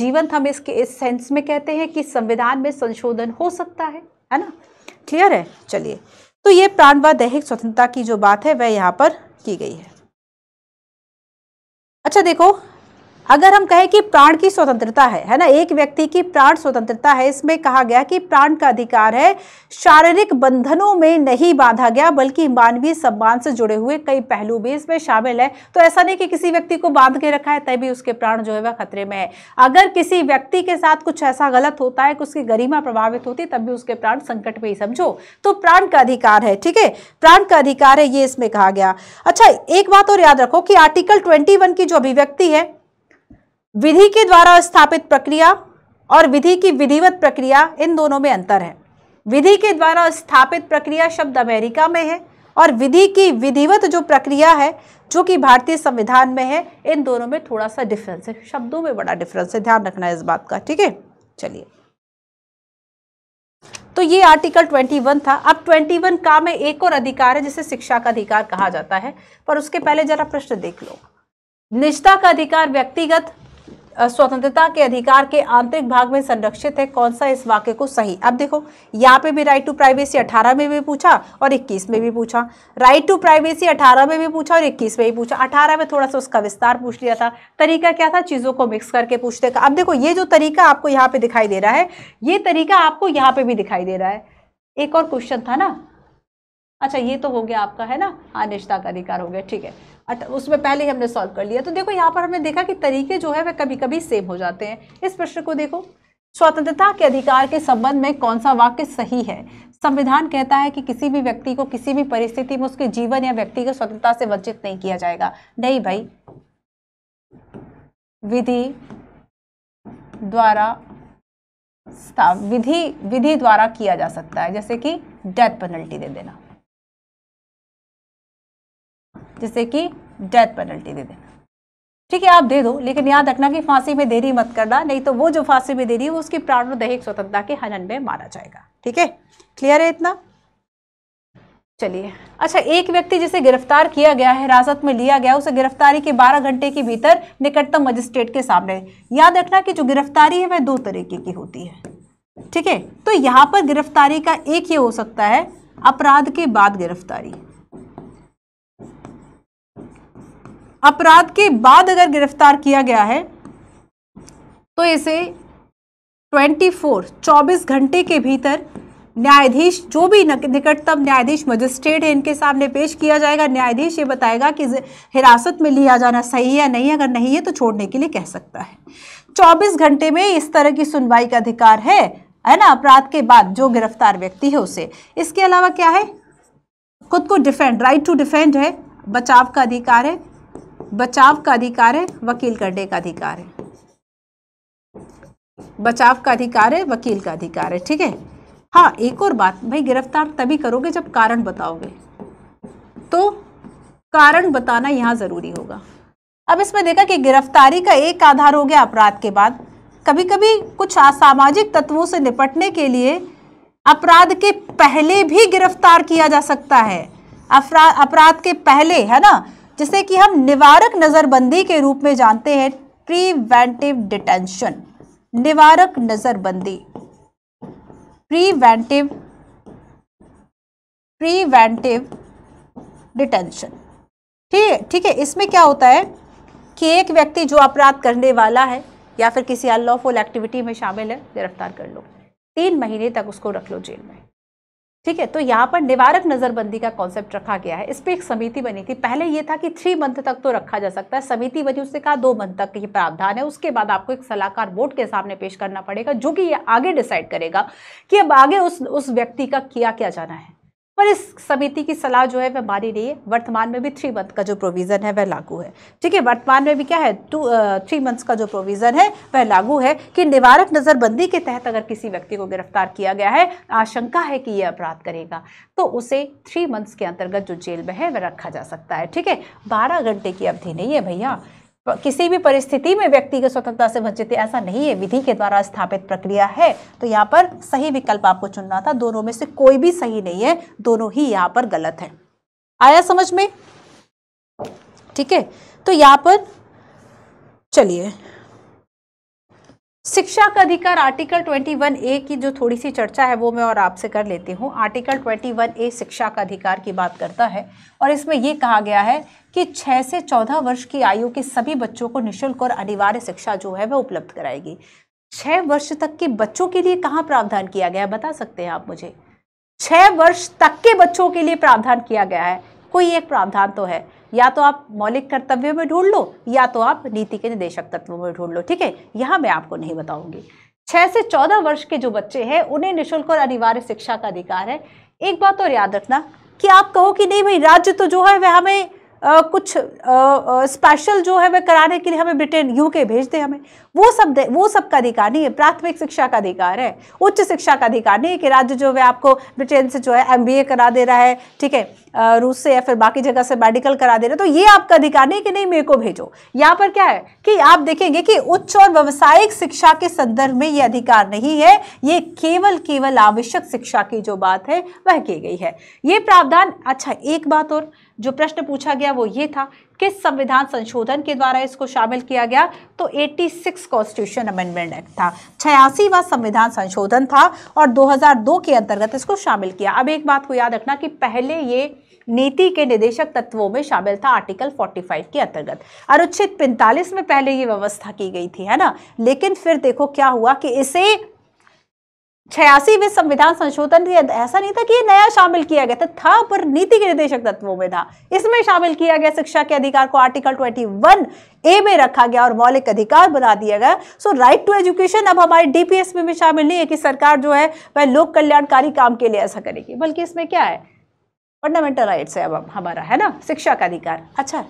जीवंत हम इसके इस सेंस में कहते हैं कि संविधान में संशोधन हो सकता है है ना क्लियर है चलिए तो ये प्राण व दैहिक स्वतंत्रता की जो बात है वह यहाँ पर की गई है अच्छा देखो अगर हम कहें कि प्राण की स्वतंत्रता है है ना एक व्यक्ति की प्राण स्वतंत्रता है इसमें कहा गया कि प्राण का अधिकार है शारीरिक बंधनों में नहीं बांधा गया बल्कि मानवीय सम्मान से जुड़े हुए कई पहलू भी इसमें शामिल है तो ऐसा नहीं कि किसी व्यक्ति को बांध के रखा है तभी उसके प्राण जो है वह खतरे में है अगर किसी व्यक्ति के साथ कुछ ऐसा गलत होता है कि उसकी गरिमा प्रभावित होती तब भी उसके प्राण संकट में ही समझो तो प्राण का अधिकार है ठीक है प्राण का अधिकार है ये इसमें कहा गया अच्छा एक बात और याद रखो कि आर्टिकल ट्वेंटी की जो अभिव्यक्ति है विधि के द्वारा स्थापित प्रक्रिया और विधि की विधिवत प्रक्रिया इन दोनों में अंतर है विधि के द्वारा स्थापित प्रक्रिया शब्द अमेरिका में है और विधि की विधिवत जो प्रक्रिया है जो कि भारतीय संविधान में है इन दोनों में थोड़ा सा डिफरेंस है शब्दों में बड़ा डिफरेंस है ध्यान रखना है इस बात का ठीक है चलिए तो ये आर्टिकल 21 था अब 21 का में एक और अधिकार है जिसे शिक्षा का अधिकार कहा जाता है पर उसके पहले जरा प्रश्न देख लो निजता का अधिकार व्यक्तिगत स्वतंत्रता के अधिकार के आंतरिक भाग में संरक्षित है कौन सा इस वाक्य को सही अब देखो यहाँ पे भी राइट टू प्राइवेसी अठारह में भी पूछा और इक्कीस में भी पूछा राइट टू प्राइवेसी अठारह में भी पूछा और इक्कीस में भी पूछा अठारह में थोड़ा सा उसका विस्तार पूछ लिया था तरीका क्या था चीज़ों को मिक्स करके पूछते का अब देखो ये जो तरीका आपको यहाँ पे दिखाई दे रहा है ये तरीका आपको यहाँ पे भी दिखाई दे रहा है एक और क्वेश्चन था ना अच्छा ये तो हो गया आपका है ना हाँ का अधिकार हो गया ठीक है उसमें पहले ही हमने सॉल्व कर लिया तो देखो यहाँ पर हमने देखा कि तरीके जो है वह कभी कभी सेम हो जाते हैं इस प्रश्न को देखो स्वतंत्रता के अधिकार के संबंध में कौन सा वाक्य सही है संविधान कहता है कि किसी भी व्यक्ति को किसी भी परिस्थिति में उसके जीवन या व्यक्ति को स्वतंत्रता से वंचित नहीं किया जाएगा नहीं भाई विधि द्वारा विधि विधि द्वारा किया जा सकता है जैसे कि डेथ पेनल्टी दे देना जिससे कि डेथ पेनल्टी दे देना ठीक है आप दे दो लेकिन याद रखना कि फांसी में देरी मत करना नहीं तो वो जो फांसी में देरी है वो उसकी दैहिक स्वतंत्रता के हनन में मारा जाएगा ठीक है क्लियर है इतना चलिए अच्छा एक व्यक्ति जिसे गिरफ्तार किया गया है हिरासत में लिया गया उसे गिरफ्तारी के 12 घंटे के भीतर निकटतम मजिस्ट्रेट के सामने याद रखना कि जो गिरफ्तारी है वह दो तरीके की होती है ठीक है तो यहाँ पर गिरफ्तारी का एक ये हो सकता है अपराध के बाद गिरफ्तारी अपराध के बाद अगर गिरफ्तार किया गया है तो इसे 24 24 घंटे के भीतर न्यायाधीश जो भी निकटतम न्यायाधीश मजिस्ट्रेट है इनके सामने पेश किया जाएगा न्यायाधीश ये बताएगा कि हिरासत में लिया जाना सही है नहीं अगर नहीं है तो छोड़ने के लिए कह सकता है 24 घंटे में इस तरह की सुनवाई का अधिकार है है ना अपराध के बाद जो गिरफ्तार व्यक्ति है उसे इसके अलावा क्या है खुद को डिफेंड राइट टू डिफेंड है बचाव का अधिकार है बचाव का अधिकार है वकील करने का अधिकार है बचाव का अधिकार है वकील का अधिकार है ठीक है हाँ एक और बात भाई गिरफ्तार तभी करोगे जब कारण बताओगे तो कारण बताना यहाँ ज़रूरी होगा अब इसमें देखा कि गिरफ्तारी का एक आधार हो गया अपराध के बाद कभी कभी कुछ असामाजिक तत्वों से निपटने के लिए अपराध के पहले भी गिरफ्तार किया जा सकता है अपराध के पहले है ना जिसे कि हम निवारक नज़रबंदी के रूप में जानते हैं प्रीवेंटिव डिटेंशन निवारक नज़रबंदी प्रीवेंटिव प्रीवेंटिव डिटेंशन ठीक है ठीक है इसमें क्या होता है कि एक व्यक्ति जो अपराध करने वाला है या फिर किसी अनलॉफुल एक्टिविटी में शामिल है गिरफ्तार कर लो तीन महीने तक उसको रख लो जेल में ठीक है तो यहाँ पर निवारक नज़रबंदी का कॉन्सेप्ट रखा गया है इस पर एक समिति बनी थी पहले ये था कि थ्री मंथ तक तो रखा जा सकता है समिति बनी उससे कहा दो मंथ तक ये प्रावधान है उसके बाद आपको एक सलाहकार बोर्ड के सामने पेश करना पड़ेगा जो कि ये आगे डिसाइड करेगा कि अब आगे उस उस व्यक्ति का किया क्या जाना है पर इस समिति की सलाह जो है वह मानी नहीं है वर्तमान में भी थ्री मंथ का जो प्रोविज़न है वह लागू है ठीक है वर्तमान में भी क्या है टू थ्री मंथ्स का जो प्रोविज़न है वह लागू है कि निवारक नज़रबंदी के तहत अगर किसी व्यक्ति को गिरफ्तार किया गया है आशंका है कि यह अपराध करेगा तो उसे थ्री मंथ्स के अंतर्गत जो जेल में है वह रखा जा सकता है ठीक है बारह घंटे की अवधि नहीं है भैया किसी भी परिस्थिति में व्यक्ति की स्वतंत्रता से वंचित है ऐसा नहीं है विधि के द्वारा स्थापित प्रक्रिया है तो यहाँ पर सही विकल्प आपको चुनना था दोनों में से कोई भी सही नहीं है दोनों ही यहाँ पर गलत है आया समझ में ठीक है तो यहाँ पर चलिए शिक्षा का अधिकार आर्टिकल 21 ए की जो थोड़ी सी चर्चा है वो मैं और आपसे कर लेती हूँ आर्टिकल 21 ए शिक्षा का अधिकार की बात करता है और इसमें ये कहा गया है कि 6 से 14 वर्ष की आयु के सभी बच्चों को निशुल्क और अनिवार्य शिक्षा जो है वह उपलब्ध कराएगी 6 वर्ष तक के बच्चों के लिए कहाँ प्रावधान किया गया है बता सकते हैं आप मुझे छः वर्ष तक के बच्चों के लिए प्रावधान किया गया है कोई एक प्रावधान तो है या तो आप मौलिक कर्तव्यों में ढूंढ लो या तो आप नीति के निदेशक तत्वों में ढूंढ लो ठीक है यहाँ मैं आपको नहीं बताऊंगी छः से चौदह वर्ष के जो बच्चे हैं उन्हें निःशुल्क और अनिवार्य शिक्षा का अधिकार है एक बात और याद रखना कि आप कहो कि नहीं भाई राज्य तो जो है वह हमें आ, कुछ स्पेशल जो है वह कराने के लिए हमें ब्रिटेन यूके भेज दे हमें वो सब दे, वो सब का अधिकार नहीं है प्राथमिक शिक्षा का अधिकार है उच्च शिक्षा का अधिकार नहीं है कि राज्य जो है आपको ब्रिटेन से जो है एमबीए करा दे रहा है ठीक है रूस से या फिर बाकी जगह से मेडिकल करा दे रहा है तो ये आपका अधिकार नहीं कि नहीं मेरे को भेजो यहाँ पर क्या है कि आप देखेंगे कि उच्च और व्यावसायिक शिक्षा के संदर्भ में ये अधिकार नहीं है ये केवल केवल आवश्यक शिक्षा की जो बात है वह की गई है ये प्रावधान अच्छा एक बात और जो प्रश्न पूछा गया वो ये था किस संविधान संशोधन के द्वारा इसको शामिल किया गया तो 86 कॉन्स्टिट्यूशन अमेंडमेंट एक्ट था छियासीवा संविधान संशोधन था और 2002 के अंतर्गत इसको शामिल किया अब एक बात को याद रखना कि पहले ये नीति के निदेशक तत्वों में शामिल था आर्टिकल 45 के अंतर्गत अनुच्छेद 45 में पहले ये व्यवस्था की गई थी है ना लेकिन फिर देखो क्या हुआ कि इसे छियासीवे संविधान संशोधन ऐसा नहीं था कि ये नया शामिल किया गया था था पर नीति के निर्देशक तत्वों में था इसमें शामिल किया गया शिक्षा के अधिकार को आर्टिकल 21 ए में रखा गया और मौलिक अधिकार बना दिया गया सो राइट टू एजुकेशन अब हमारे डीपीएस में भी शामिल नहीं है कि सरकार जो है वह लोक कल्याणकारी काम के लिए ऐसा करेगी बल्कि इसमें क्या है फंडामेंटल राइट्स है अब हमारा है ना शिक्षा का अधिकार अच्छा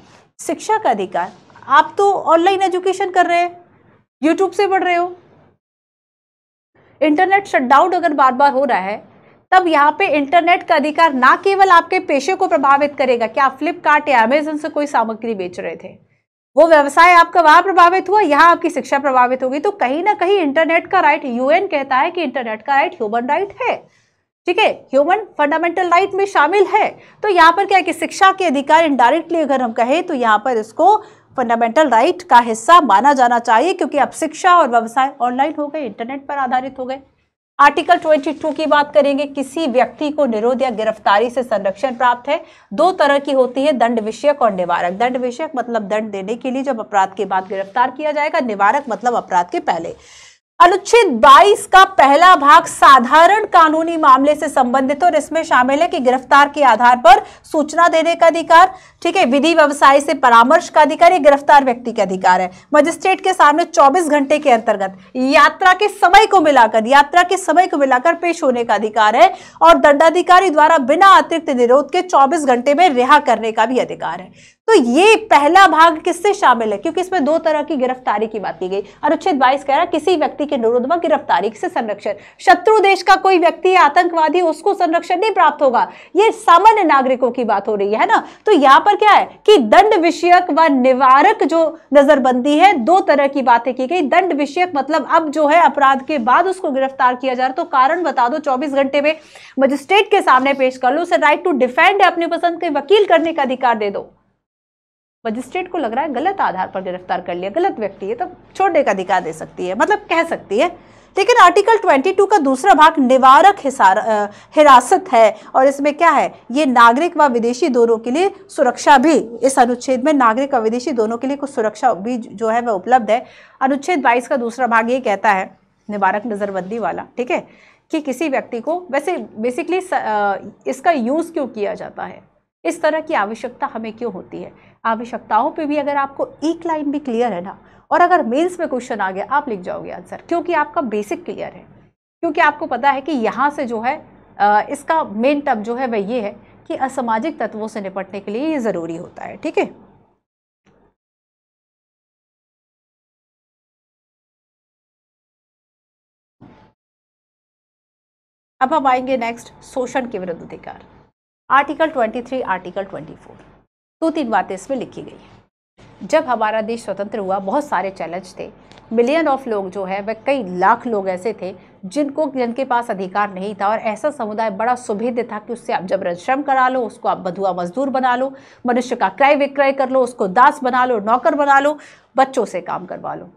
शिक्षा का अधिकार आप तो ऑनलाइन एजुकेशन कर रहे हैं यूट्यूब से पढ़ रहे हो इंटरनेट शटडाउन अगर बार बार हो रहा है तब यहाँ पे इंटरनेट का अधिकार ना केवल आपके पेशे को प्रभावित करेगा क्या आप फ्लिपकार्ट या अमेजन से कोई सामग्री बेच रहे थे वो व्यवसाय आपका वहाँ प्रभावित हुआ यहाँ आपकी शिक्षा प्रभावित होगी तो कहीं ना कहीं इंटरनेट का राइट यूएन कहता है कि इंटरनेट का राइट ह्यूमन राइट है ठीक है ह्यूमन फंडामेंटल राइट में शामिल है तो यहाँ पर क्या है कि शिक्षा के अधिकार इनडायरेक्टली अगर हम कहें तो यहाँ पर इसको फंडामेंटल राइट का हिस्सा माना जाना चाहिए क्योंकि अब शिक्षा और व्यवसाय ऑनलाइन हो गए इंटरनेट पर आधारित हो गए आर्टिकल 22 की बात करेंगे किसी व्यक्ति को निरोध या गिरफ्तारी से संरक्षण प्राप्त है दो तरह की होती है दंड विषयक और निवारक दंड विषयक मतलब दंड देने के लिए जब अपराध के बाद गिरफ्तार किया जाएगा निवारक मतलब अपराध के पहले अनुच्छेद 22 का पहला भाग साधारण कानूनी मामले से संबंधित और इसमें शामिल है कि गिरफ्तार के आधार पर सूचना देने का अधिकार ठीक है विधि व्यवसाय से परामर्श का अधिकार या गिरफ्तार व्यक्ति का अधिकार है मजिस्ट्रेट के सामने 24 घंटे के अंतर्गत यात्रा के समय को मिलाकर यात्रा के समय को मिलाकर पेश होने का अधिकार है और दंडाधिकारी द्वारा बिना अतिरिक्त निरोध के चौबीस घंटे में रिहा करने का भी अधिकार है तो ये पहला भाग किससे शामिल है क्योंकि इसमें दो तरह की गिरफ्तारी की बात की गई अनुच्छेद बाईस कह रहा है किसी व्यक्ति के निरोध गिरफ्तारी से संरक्षण शत्रु देश का कोई व्यक्ति आतंकवादी उसको संरक्षण नहीं प्राप्त होगा ये सामान्य नागरिकों की बात हो रही है ना तो यहां पर क्या है कि दंड विषयक व निवारक जो नजरबंदी है दो तरह की बातें की गई दंड विषयक मतलब अब जो है अपराध के बाद उसको गिरफ्तार किया जा रहा तो कारण बता दो चौबीस घंटे में मजिस्ट्रेट के सामने पेश कर लो उसे राइट टू डिफेंड अपने अपनी पसंद के वकील करने का अधिकार दे दो मजिस्ट्रेट को लग रहा है गलत आधार पर गिरफ्तार कर लिया गलत व्यक्ति है तो छोड़ने का अधिकार दे सकती है मतलब कह सकती है लेकिन आर्टिकल 22 का दूसरा भाग निवारक हिरासत है और इसमें क्या है ये नागरिक व विदेशी दोनों के लिए सुरक्षा भी इस अनुच्छेद में नागरिक व विदेशी दोनों के लिए कुछ सुरक्षा भी जो है वह उपलब्ध है अनुच्छेद 22 का दूसरा भाग ये कहता है निवारक नज़रबंदी वाला ठीक है कि किसी व्यक्ति को वैसे बेसिकली इसका यूज़ क्यों किया जाता है इस तरह की आवश्यकता हमें क्यों होती है आवश्यकताओं पे भी अगर आपको एक लाइन भी क्लियर है ना और अगर मेल्स में क्वेश्चन आ गया आप लिख जाओगे आंसर क्योंकि आपका बेसिक क्लियर है क्योंकि आपको पता है कि यहाँ से जो है इसका मेन टप जो है वह ये है कि असामाजिक तत्वों से निपटने के लिए ये ज़रूरी होता है ठीक है अब हम आएंगे नेक्स्ट शोषण के विरुद्ध अधिकार आर्टिकल 23 आर्टिकल 24 दो तीन बातें इसमें लिखी गई हैं जब हमारा देश स्वतंत्र हुआ बहुत सारे चैलेंज थे मिलियन ऑफ लोग जो है वह कई लाख लोग ऐसे थे जिनको जिनके पास अधिकार नहीं था और ऐसा समुदाय बड़ा सुभेद्य था कि उससे आप जबरन श्रम करा लो उसको आप बधुआ मजदूर बना लो मनुष्य का क्रय विक्रय कर लो उसको दास बना लो नौकर बना लो बच्चों से काम करवा लो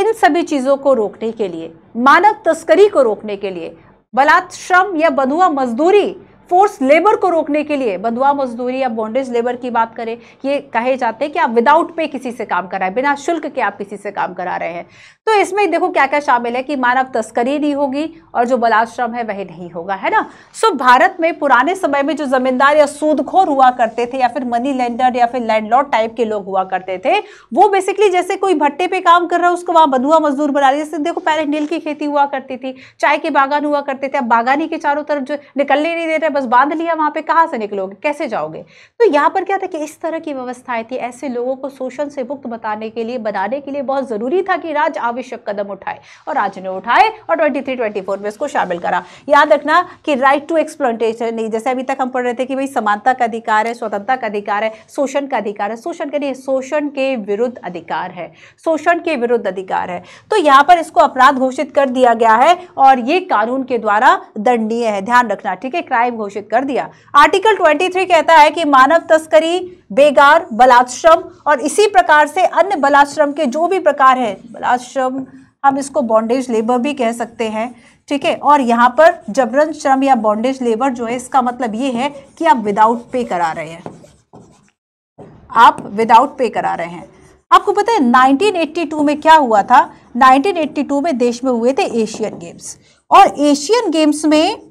इन सभी चीज़ों को रोकने के लिए मानव तस्करी को रोकने के लिए बलात्श्रम या बधुआ मजदूरी फोर्स लेबर को रोकने के लिए बंधुआ मजदूरी या बॉन्डेज लेबर की बात करें ये कहे जाते हैं कि आप विदाउट पे किसी से काम कराए बिना शुल्क के आप किसी से काम करा रहे हैं तो इसमें देखो क्या क्या शामिल है कि मानव तस्करी नहीं होगी और जो बलाश्रम है वह नहीं होगा है ना सो भारत में पुराने समय में जो जमींदार या सूदखोर हुआ करते थे या फिर मनी लैंडर या फिर लैंड टाइप के लोग हुआ करते थे वो बेसिकली जैसे कोई भट्टे पे काम कर रहा है उसको वहां बंधुआ मजदूर बना रहे जैसे देखो पहले नील की खेती हुआ करती थी चाय के बागान हुआ करते थे अब बागानी के चारों तरफ जो निकलने नहीं दे रहे बस बांध लिया वहाँ पे कहाँ से निकलोगे कैसे जाओगे तो यहाँ पर क्या था कि इस तरह की व्यवस्थाएं थी ऐसे लोगों को शोषण से मुक्त बताने के लिए बनाने के लिए बहुत ज़रूरी था कि राज्य आवश्यक कदम उठाए और राज्य ने उठाए और ट्वेंटी थ्री में इसको शामिल करा याद रखना कि राइट टू एक्सप्लोटेशन नहीं जैसे अभी तक हम पढ़ रहे थे कि भाई समानता का अधिकार है स्वतंत्रता का अधिकार है शोषण का अधिकार है शोषण के लिए शोषण के विरुद्ध अधिकार है शोषण के विरुद्ध अधिकार है तो यहाँ पर इसको अपराध घोषित कर दिया गया है और ये कानून के द्वारा दंडनीय है ध्यान रखना ठीक है क्राइम हो घोषित कर दिया आर्टिकल 23 कहता है कि मानव तस्करी बेगार बलात्श्रम और इसी प्रकार से अन्य बलात्श्रम के जो भी प्रकार है बलात्श्रम हम इसको बॉन्डेज लेबर भी कह सकते हैं ठीक है और यहाँ पर जबरन श्रम या बॉन्डेज लेबर जो है इसका मतलब ये है कि आप विदाउट पे करा रहे हैं आप विदाउट पे करा रहे हैं आपको पता है 1982 में क्या हुआ था 1982 में देश में हुए थे एशियन गेम्स और एशियन गेम्स में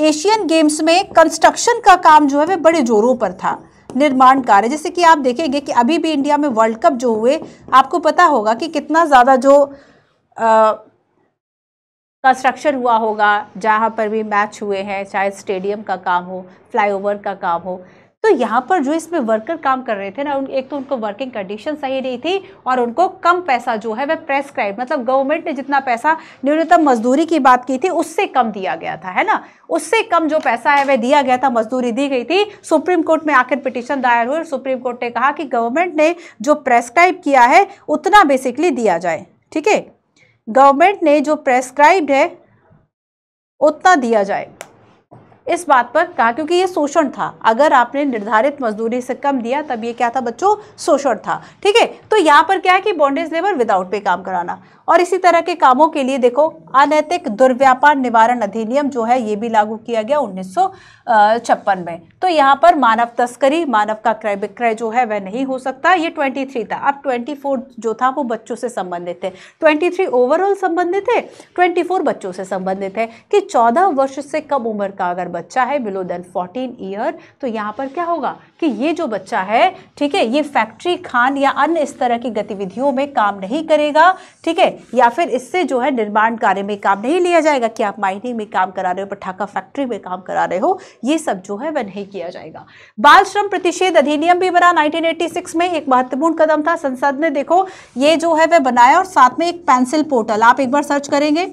एशियन गेम्स में कंस्ट्रक्शन का काम जो है वह बड़े जोरों पर था निर्माण कार्य जैसे कि आप देखेंगे कि अभी भी इंडिया में वर्ल्ड कप जो हुए आपको पता होगा कि कितना ज़्यादा जो कंस्ट्रक्शन हुआ होगा जहाँ पर भी मैच हुए हैं चाहे स्टेडियम का काम हो फ्लाईओवर का काम हो तो यहाँ पर जो इसमें वर्कर काम कर रहे थे ना एक तो उनको वर्किंग कंडीशन सही नहीं थी और उनको कम पैसा जो है वह प्रेस्क्राइब मतलब गवर्नमेंट ने जितना पैसा न्यूनतम मजदूरी की बात की थी उससे कम दिया गया था है ना उससे कम जो पैसा है वह दिया गया था मजदूरी दी गई थी सुप्रीम कोर्ट में आखिर पिटिशन दायर हुई और सुप्रीम कोर्ट ने कहा कि गवर्नमेंट ने जो प्रेस्क्राइब किया है उतना बेसिकली दिया जाए ठीक है गवर्नमेंट ने जो प्रेस्क्राइब्ड है उतना दिया जाए इस बात पर कहा क्योंकि ये शोषण था अगर आपने निर्धारित मजदूरी से कम दिया तब ये क्या था बच्चों शोषण था ठीक है तो यहाँ पर क्या है कि बॉन्डेज लेबर विदाउट पे काम कराना और इसी तरह के कामों के लिए देखो अनैतिक दुर्व्यापार निवारण अधिनियम जो है ये भी लागू किया गया उन्नीस में तो यहाँ पर मानव तस्करी मानव का क्रय विक्रय जो है वह नहीं हो सकता ये 23 था अब 24 जो था वो बच्चों से संबंधित थे 23 ओवरऑल संबंधित है 24 बच्चों से संबंधित है कि 14 वर्ष से कम उम्र का अगर बच्चा है बिलो देन फोर्टीन ईयर तो यहाँ पर क्या होगा कि ये जो बच्चा है ठीक है ये फैक्ट्री खान या अन्य इस तरह की गतिविधियों में काम नहीं करेगा ठीक है या फिर इससे जो है निर्माण कार्य में काम नहीं लिया जाएगा कि आप माइनिंग में काम करा रहे हो पटाखा फैक्ट्री में काम करा रहे हो ये सब जो है वह नहीं किया जाएगा बाल श्रम प्रतिषेध अधिनियम भी बना नाइनटीन में एक महत्वपूर्ण कदम था संसद ने देखो ये जो है वह बनाया और साथ में एक पेंसिल पोर्टल आप एक बार सर्च करेंगे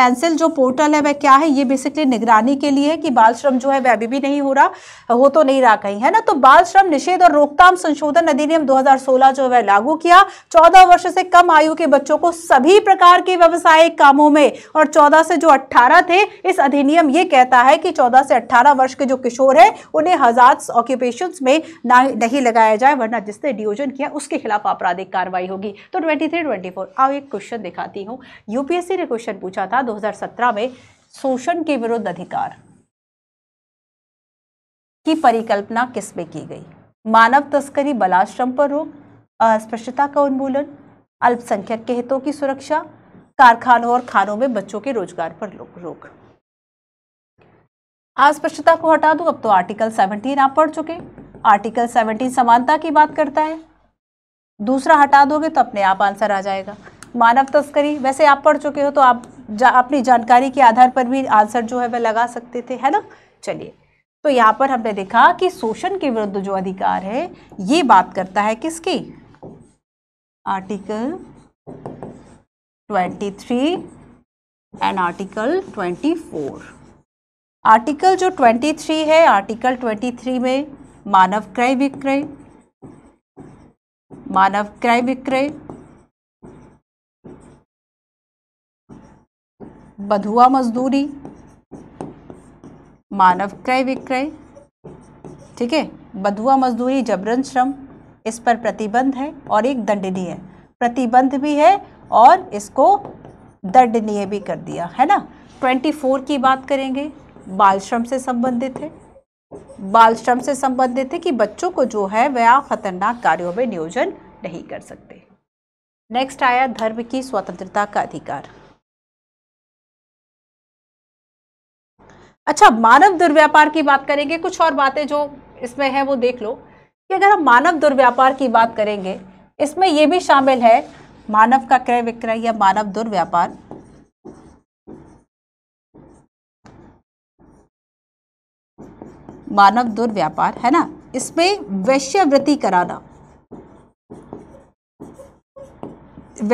पेंसिल जो पोर्टल है वह क्या है ये बेसिकली निगरानी के लिए है कि बाल श्रम जो है वह अभी भी नहीं हो रहा हो तो नहीं रहा कहीं है ना तो बाल श्रम निषेध और रोकथाम संशोधन अधिनियम 2016 जो है लागू किया 14 वर्ष से कम आयु के बच्चों को सभी प्रकार के व्यवसायिक कामों में और 14 से जो 18 थे इस अधिनियम ये कहता है कि 14 से 18 वर्ष के जो किशोर है उन्हें हजार ऑक्यूपेशन में ना नहीं लगाया जाए वरना जिसने नियोजन किया उसके खिलाफ आपराधिक कार्रवाई होगी तो ट्वेंटी थ्री आओ एक क्वेश्चन दिखाती हूँ यूपीएससी ने क्वेश्चन पूछा था दो में शोषण के विरुद्ध अधिकार की परिकल्पना किस में की गई मानव तस्करी बलाश्रम पर रोक अस्पृश्यता का उन्मूलन अल्पसंख्यक के हितों की सुरक्षा कारखानों और खानों में बच्चों के रोजगार पर रोक अस्पृश्यता को हटा दो अब तो आर्टिकल 17 आप पढ़ चुके आर्टिकल 17 समानता की बात करता है दूसरा हटा दोगे तो अपने आप आंसर आ जाएगा मानव तस्करी वैसे आप पढ़ चुके हो तो आप जा, अपनी जानकारी के आधार पर भी आंसर जो है वह लगा सकते थे है ना चलिए तो यहाँ पर हमने देखा कि शोषण के विरुद्ध जो अधिकार है ये बात करता है किसकी आर्टिकल 23 एंड आर्टिकल 24 आर्टिकल जो 23 है आर्टिकल 23 में मानव क्रय विक्रय मानव क्रय विक्रय बधुआ मजदूरी मानव क्रय विक्रय ठीक है बधुआ मजदूरी जबरन श्रम इस पर प्रतिबंध है और एक दंडनीय प्रतिबंध भी है और इसको दंडनीय भी कर दिया है ना 24 की बात करेंगे बाल श्रम से संबंधित है बाल श्रम से संबंधित है कि बच्चों को जो है वह खतरनाक कार्यों में नियोजन नहीं कर सकते नेक्स्ट आया धर्म की स्वतंत्रता का अधिकार अच्छा मानव दुर्व्यापार की बात करेंगे कुछ और बातें जो इसमें है वो देख लो कि अगर हम मानव दुर्व्यापार की बात करेंगे इसमें ये भी शामिल है मानव का क्रय विक्रय या मानव दुर्व्यापार मानव दुर्व्यापार है ना इसमें वैश्यवृत्ति कराना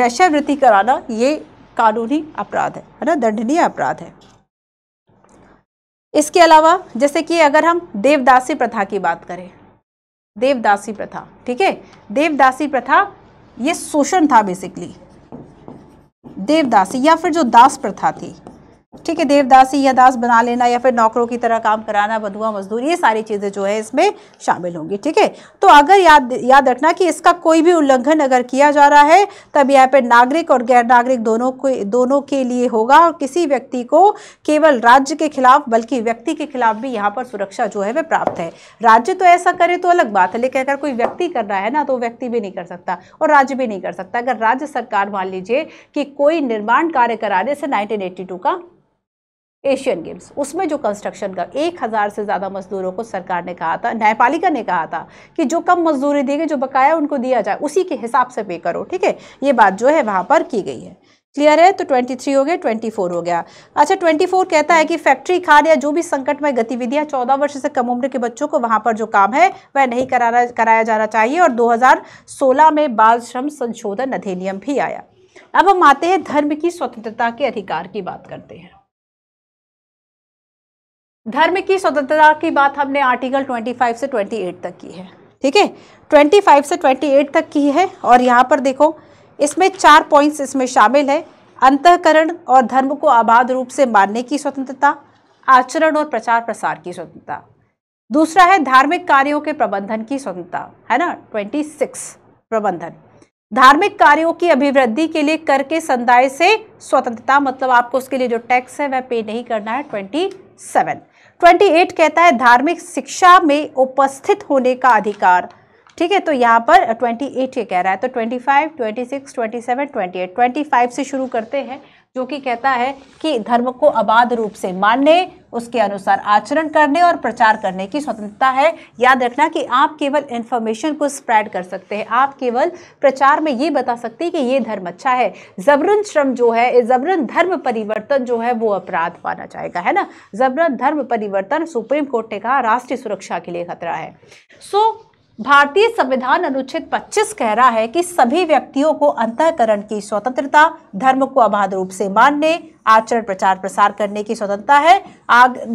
वैश्यवृत्ति कराना ये कानूनी अपराध है है ना दंडनीय अपराध है इसके अलावा जैसे कि अगर हम देवदासी प्रथा की बात करें देवदासी प्रथा ठीक है देवदासी प्रथा ये शोषण था बेसिकली देवदासी या फिर जो दास प्रथा थी ठीक है देवदासी या दास बना लेना या फिर नौकरों की तरह काम कराना बधुआ मजदूर ये सारी चीज़ें जो है इसमें शामिल होंगी ठीक है तो अगर याद याद रखना कि इसका कोई भी उल्लंघन अगर किया जा रहा है तब यहाँ पर नागरिक और गैर नागरिक दोनों को दोनों के लिए होगा और किसी व्यक्ति को केवल राज्य के खिलाफ बल्कि व्यक्ति के खिलाफ भी यहाँ पर सुरक्षा जो है वह प्राप्त है राज्य तो ऐसा करे तो अलग बात है लेकिन अगर कोई व्यक्ति कर रहा है ना तो व्यक्ति भी नहीं कर सकता और राज्य भी नहीं कर सकता अगर राज्य सरकार मान लीजिए कि कोई निर्माण कार्य कराने से नाइनटीन का एशियन गेम्स उसमें जो कंस्ट्रक्शन का एक हज़ार से ज़्यादा मजदूरों को सरकार ने कहा था न्यायपालिका ने कहा था कि जो कम मजदूरी देंगे जो बकाया उनको दिया जाए उसी के हिसाब से पे करो ठीक है ये बात जो है वहाँ पर की गई है क्लियर है तो 23 हो गया 24 हो गया अच्छा 24 कहता है कि फैक्ट्री खान या जो भी संकटमय गतिविधियां 14 वर्ष से कम उम्र के बच्चों को वहां पर जो काम है वह नहीं कराना कराया जाना चाहिए और 2016 में बाल श्रम संशोधन अधिनियम भी आया अब हम आते हैं धर्म की स्वतंत्रता के अधिकार की बात करते हैं धर्म की स्वतंत्रता की बात हमने आर्टिकल 25 से 28 तक की है ठीक है 25 से 28 तक की है और यहाँ पर देखो इसमें चार पॉइंट्स इसमें शामिल है अंतकरण और धर्म को आबाद रूप से मानने की स्वतंत्रता आचरण और प्रचार प्रसार की स्वतंत्रता दूसरा है धार्मिक कार्यों के प्रबंधन की स्वतंत्रता है ना 26 प्रबंधन धार्मिक कार्यों की अभिवृद्धि के लिए कर के संदाय से स्वतंत्रता मतलब आपको उसके लिए जो टैक्स है वह पे नहीं करना है ट्वेंटी सेवन 28 कहता है धार्मिक शिक्षा में उपस्थित होने का अधिकार ठीक है तो यहाँ पर 28 ये कह रहा है तो 25, 26, 27, 28, 25 से शुरू करते हैं जो कि कहता है कि धर्म को अबाध रूप से मानने उसके अनुसार आचरण करने और प्रचार करने की स्वतंत्रता है याद रखना कि आप केवल इन्फॉर्मेशन को स्प्रेड कर सकते हैं आप केवल प्रचार में ये बता सकते हैं कि ये धर्म अच्छा है जबरन श्रम जो है जबरन धर्म परिवर्तन जो है वो अपराध माना जाएगा है ना जबरन धर्म परिवर्तन सुप्रीम कोर्ट ने कहा राष्ट्रीय सुरक्षा के लिए खतरा है सो so, भारतीय संविधान अनुच्छेद 25 कह रहा है कि सभी व्यक्तियों को अंतःकरण की स्वतंत्रता धर्म को अबाध रूप से मानने आचरण प्रचार प्रसार करने की स्वतंत्रता है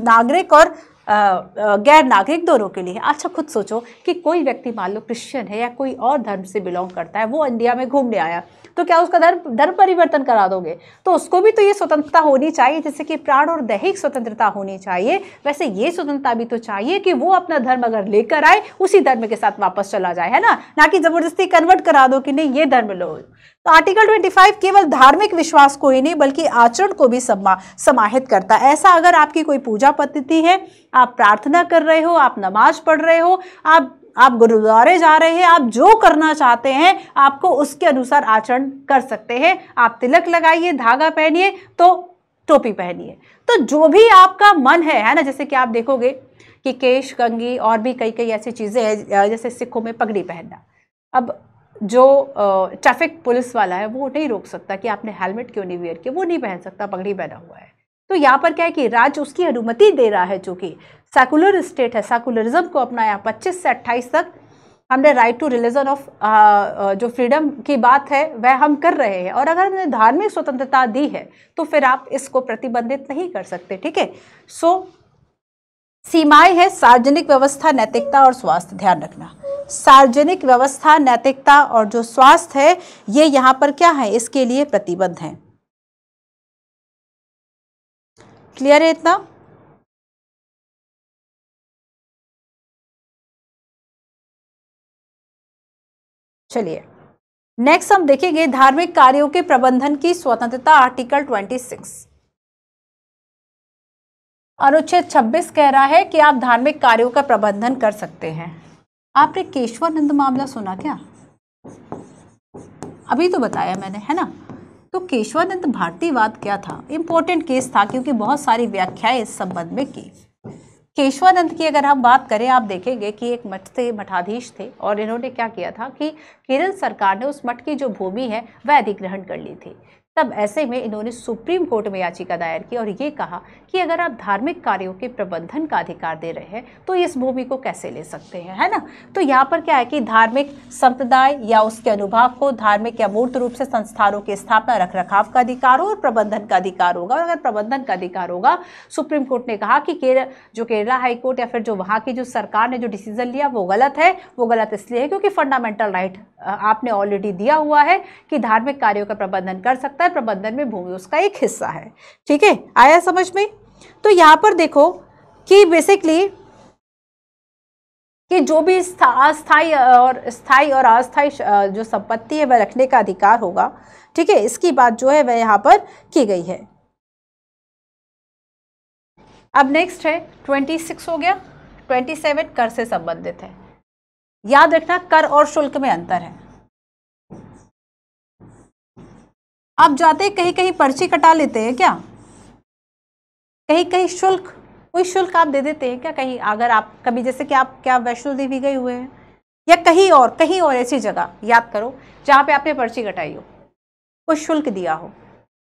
नागरिक और गैर नागरिक दोनों के लिए अच्छा खुद सोचो कि कोई व्यक्ति मान लो क्रिश्चियन है या कोई और धर्म से बिलोंग करता है वो इंडिया में घूमने आया तो क्या उसका धर्म धर्म परिवर्तन करा दोगे तो उसको भी तो ये स्वतंत्रता होनी चाहिए जैसे कि प्राण और दैहिक स्वतंत्रता होनी चाहिए वैसे ये स्वतंत्रता भी तो चाहिए कि वो अपना धर्म अगर लेकर आए उसी धर्म के साथ वापस चला जाए है ना ना कि ज़बरदस्ती कन्वर्ट करा दो कि नहीं ये धर्म लो तो आर्टिकल 25 केवल धार्मिक विश्वास को ही नहीं बल्कि आचरण को भी समा समाहित करता है ऐसा अगर आपकी कोई पूजा पद्धति है आप प्रार्थना कर रहे हो आप नमाज पढ़ रहे हो आप आप गुरुद्वारे जा रहे हैं आप जो करना चाहते हैं आपको उसके अनुसार आचरण कर सकते हैं आप तिलक लगाइए धागा पहनिए तो टोपी पहनिए तो जो भी आपका मन है है ना जैसे कि आप देखोगे कि केश कंगी और भी कई कई ऐसी चीज़ें हैं जैसे सिखों में पगड़ी पहनना अब जो ट्रैफिक पुलिस वाला है वो नहीं रोक सकता कि आपने हेलमेट क्यों नहीं वेयर किया वो नहीं पहन सकता पगड़ी पहना हुआ है तो यहाँ पर क्या है कि राज्य उसकी अनुमति दे रहा है जो कि सेकुलर स्टेट है सेकुलरिज्म को अपनाया पच्चीस से अट्ठाईस तक हमने राइट टू रिलीजन ऑफ जो फ्रीडम की बात है वह हम कर रहे हैं और अगर हमने धार्मिक स्वतंत्रता दी है तो फिर आप इसको प्रतिबंधित नहीं कर सकते ठीक है सो so, सीमाएं हैं सार्वजनिक व्यवस्था नैतिकता और स्वास्थ्य ध्यान रखना सार्वजनिक व्यवस्था नैतिकता और जो स्वास्थ्य है ये यहाँ पर क्या है इसके लिए प्रतिबंध हैं क्लियर है इतना चलिए नेक्स्ट हम देखेंगे धार्मिक कार्यों के प्रबंधन की स्वतंत्रता आर्टिकल 26 अनुच्छेद 26 कह रहा है कि आप धार्मिक कार्यों का प्रबंधन कर सकते हैं आपने केशवानंद मामला सुना क्या अभी तो बताया मैंने है ना तो केशवानंद भारतीवाद क्या था इम्पोर्टेंट केस था क्योंकि बहुत सारी व्याख्याएं इस संबंध में की केशवानंद की अगर हम बात करें आप देखेंगे कि एक मठ थे मठाधीश थे और इन्होंने क्या किया था कि केरल सरकार ने उस मठ की जो भूमि है वह अधिग्रहण कर ली थी तब ऐसे में इन्होंने सुप्रीम कोर्ट में याचिका दायर की और ये कहा कि अगर आप धार्मिक कार्यों के प्रबंधन का अधिकार दे रहे हैं तो इस भूमि को कैसे ले सकते हैं है ना तो यहाँ पर क्या है कि धार्मिक संप्रदाय या उसके अनुभाव को धार्मिक या मूर्त रूप से संस्थानों की स्थापना रख रखाव का अधिकार हो और प्रबंधन का अधिकार होगा और अगर प्रबंधन का अधिकार होगा सुप्रीम कोर्ट ने कहा कि केर, जो केरला हाईकोर्ट या फिर जो वहाँ की जो सरकार ने जो डिसीजन लिया वो गलत है वो गलत इसलिए है क्योंकि फंडामेंटल राइट आपने ऑलरेडी दिया हुआ है कि धार्मिक कार्यों का प्रबंधन कर सकता है संस्कार प्रबंधन में भूमि उसका एक हिस्सा है ठीक है आया समझ में तो यहाँ पर देखो कि बेसिकली कि जो भी अस्थाई और स्थाई और अस्थाई जो संपत्ति है वह रखने का अधिकार होगा ठीक है इसकी बात जो है वह यहाँ पर की गई है अब नेक्स्ट है ट्वेंटी सिक्स हो गया ट्वेंटी सेवन कर से संबंधित है याद रखना कर और शुल्क में अंतर है आप जाते कहीं कहीं पर्ची कटा लेते हैं क्या कहीं कहीं शुल्क कोई शुल्क आप दे देते हैं क्या कहीं अगर आप कभी जैसे कि आप क्या वैष्णो देवी गए हुए हैं या कहीं और कहीं और ऐसी जगह याद करो जहाँ पे आपने पर्ची कटाई हो कोई शुल्क दिया हो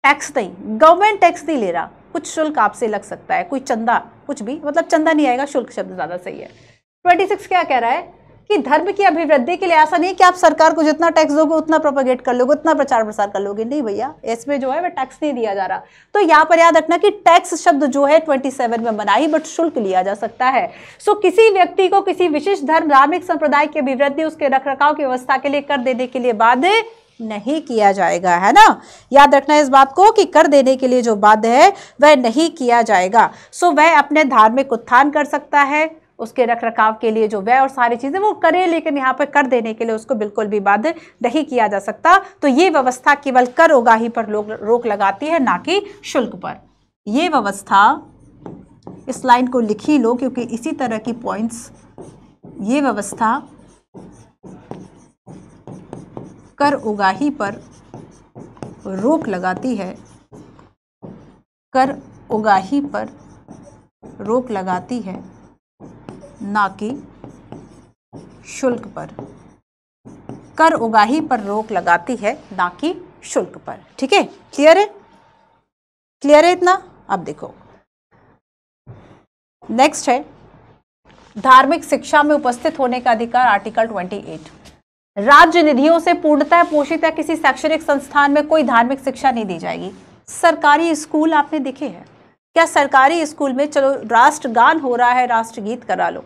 टैक्स नहीं गवर्नमेंट टैक्स नहीं ले रहा कुछ शुल्क आपसे लग सकता है कोई चंदा कुछ भी मतलब चंदा नहीं आएगा शुल्क शब्द ज़्यादा सही है ट्वेंटी सिक्स क्या कह रहा है कि धर्म की अभिवृद्धि के लिए ऐसा नहीं कि आप सरकार को जितना टैक्स दोगे उतना प्रोपोगेट कर लोगे उतना प्रचार प्रसार कर लोगे नहीं भैया इसमें जो है वह टैक्स नहीं दिया जा रहा तो यहाँ पर याद रखना कि टैक्स शब्द जो है ट्वेंटी सेवन में मना ही बट शुल्क लिया जा सकता है सो किसी व्यक्ति को किसी विशिष्ट धर्म धार्मिक संप्रदाय की अभिवृद्धि उसके रख की व्यवस्था के लिए कर देने के लिए बाध्य नहीं किया जाएगा है ना याद रखना इस बात को कि कर देने के लिए जो बाध्य है वह नहीं किया जाएगा सो वह अपने धार्मिक उत्थान कर सकता है उसके रख रखाव के लिए जो व्यय और सारी चीज़ें वो करे लेकिन यहाँ पर कर देने के लिए उसको बिल्कुल भी बाध्य नहीं किया जा सकता तो ये व्यवस्था केवल कर उगाही पर रोक लगाती है ना कि शुल्क पर ये व्यवस्था इस लाइन को लिखी लो क्योंकि इसी तरह की पॉइंट्स ये व्यवस्था कर उगाही पर रोक लगाती है कर उगाही पर रोक लगाती है ना कि शुल्क पर कर उगाही पर रोक लगाती है ना कि शुल्क पर ठीक है क्लियर है क्लियर है इतना अब देखो नेक्स्ट है धार्मिक शिक्षा में उपस्थित होने का अधिकार आर्टिकल 28 राज्य निधियों से पूर्णतः पोषित या किसी शैक्षणिक संस्थान में कोई धार्मिक शिक्षा नहीं दी जाएगी सरकारी स्कूल आपने देखे हैं क्या सरकारी स्कूल में चलो राष्ट्रगान हो रहा है राष्ट्रगीत करा लो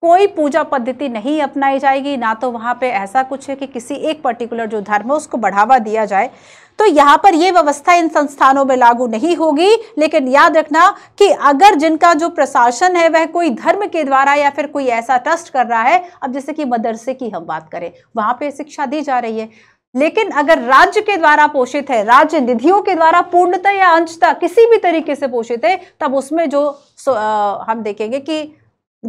कोई पूजा पद्धति नहीं अपनाई जाएगी ना तो वहाँ पे ऐसा कुछ है कि किसी एक पर्टिकुलर जो धर्म है उसको बढ़ावा दिया जाए तो यहाँ पर ये व्यवस्था इन संस्थानों में लागू नहीं होगी लेकिन याद रखना कि अगर जिनका जो प्रशासन है वह कोई धर्म के द्वारा या फिर कोई ऐसा ट्रस्ट कर रहा है अब जैसे कि मदरसे की हम बात करें वहाँ पर शिक्षा दी जा रही है लेकिन अगर राज्य के द्वारा पोषित है राज्य निधियों के द्वारा पूर्णतः या अंशतः किसी भी तरीके से पोषित है तब उसमें जो आ, हम देखेंगे कि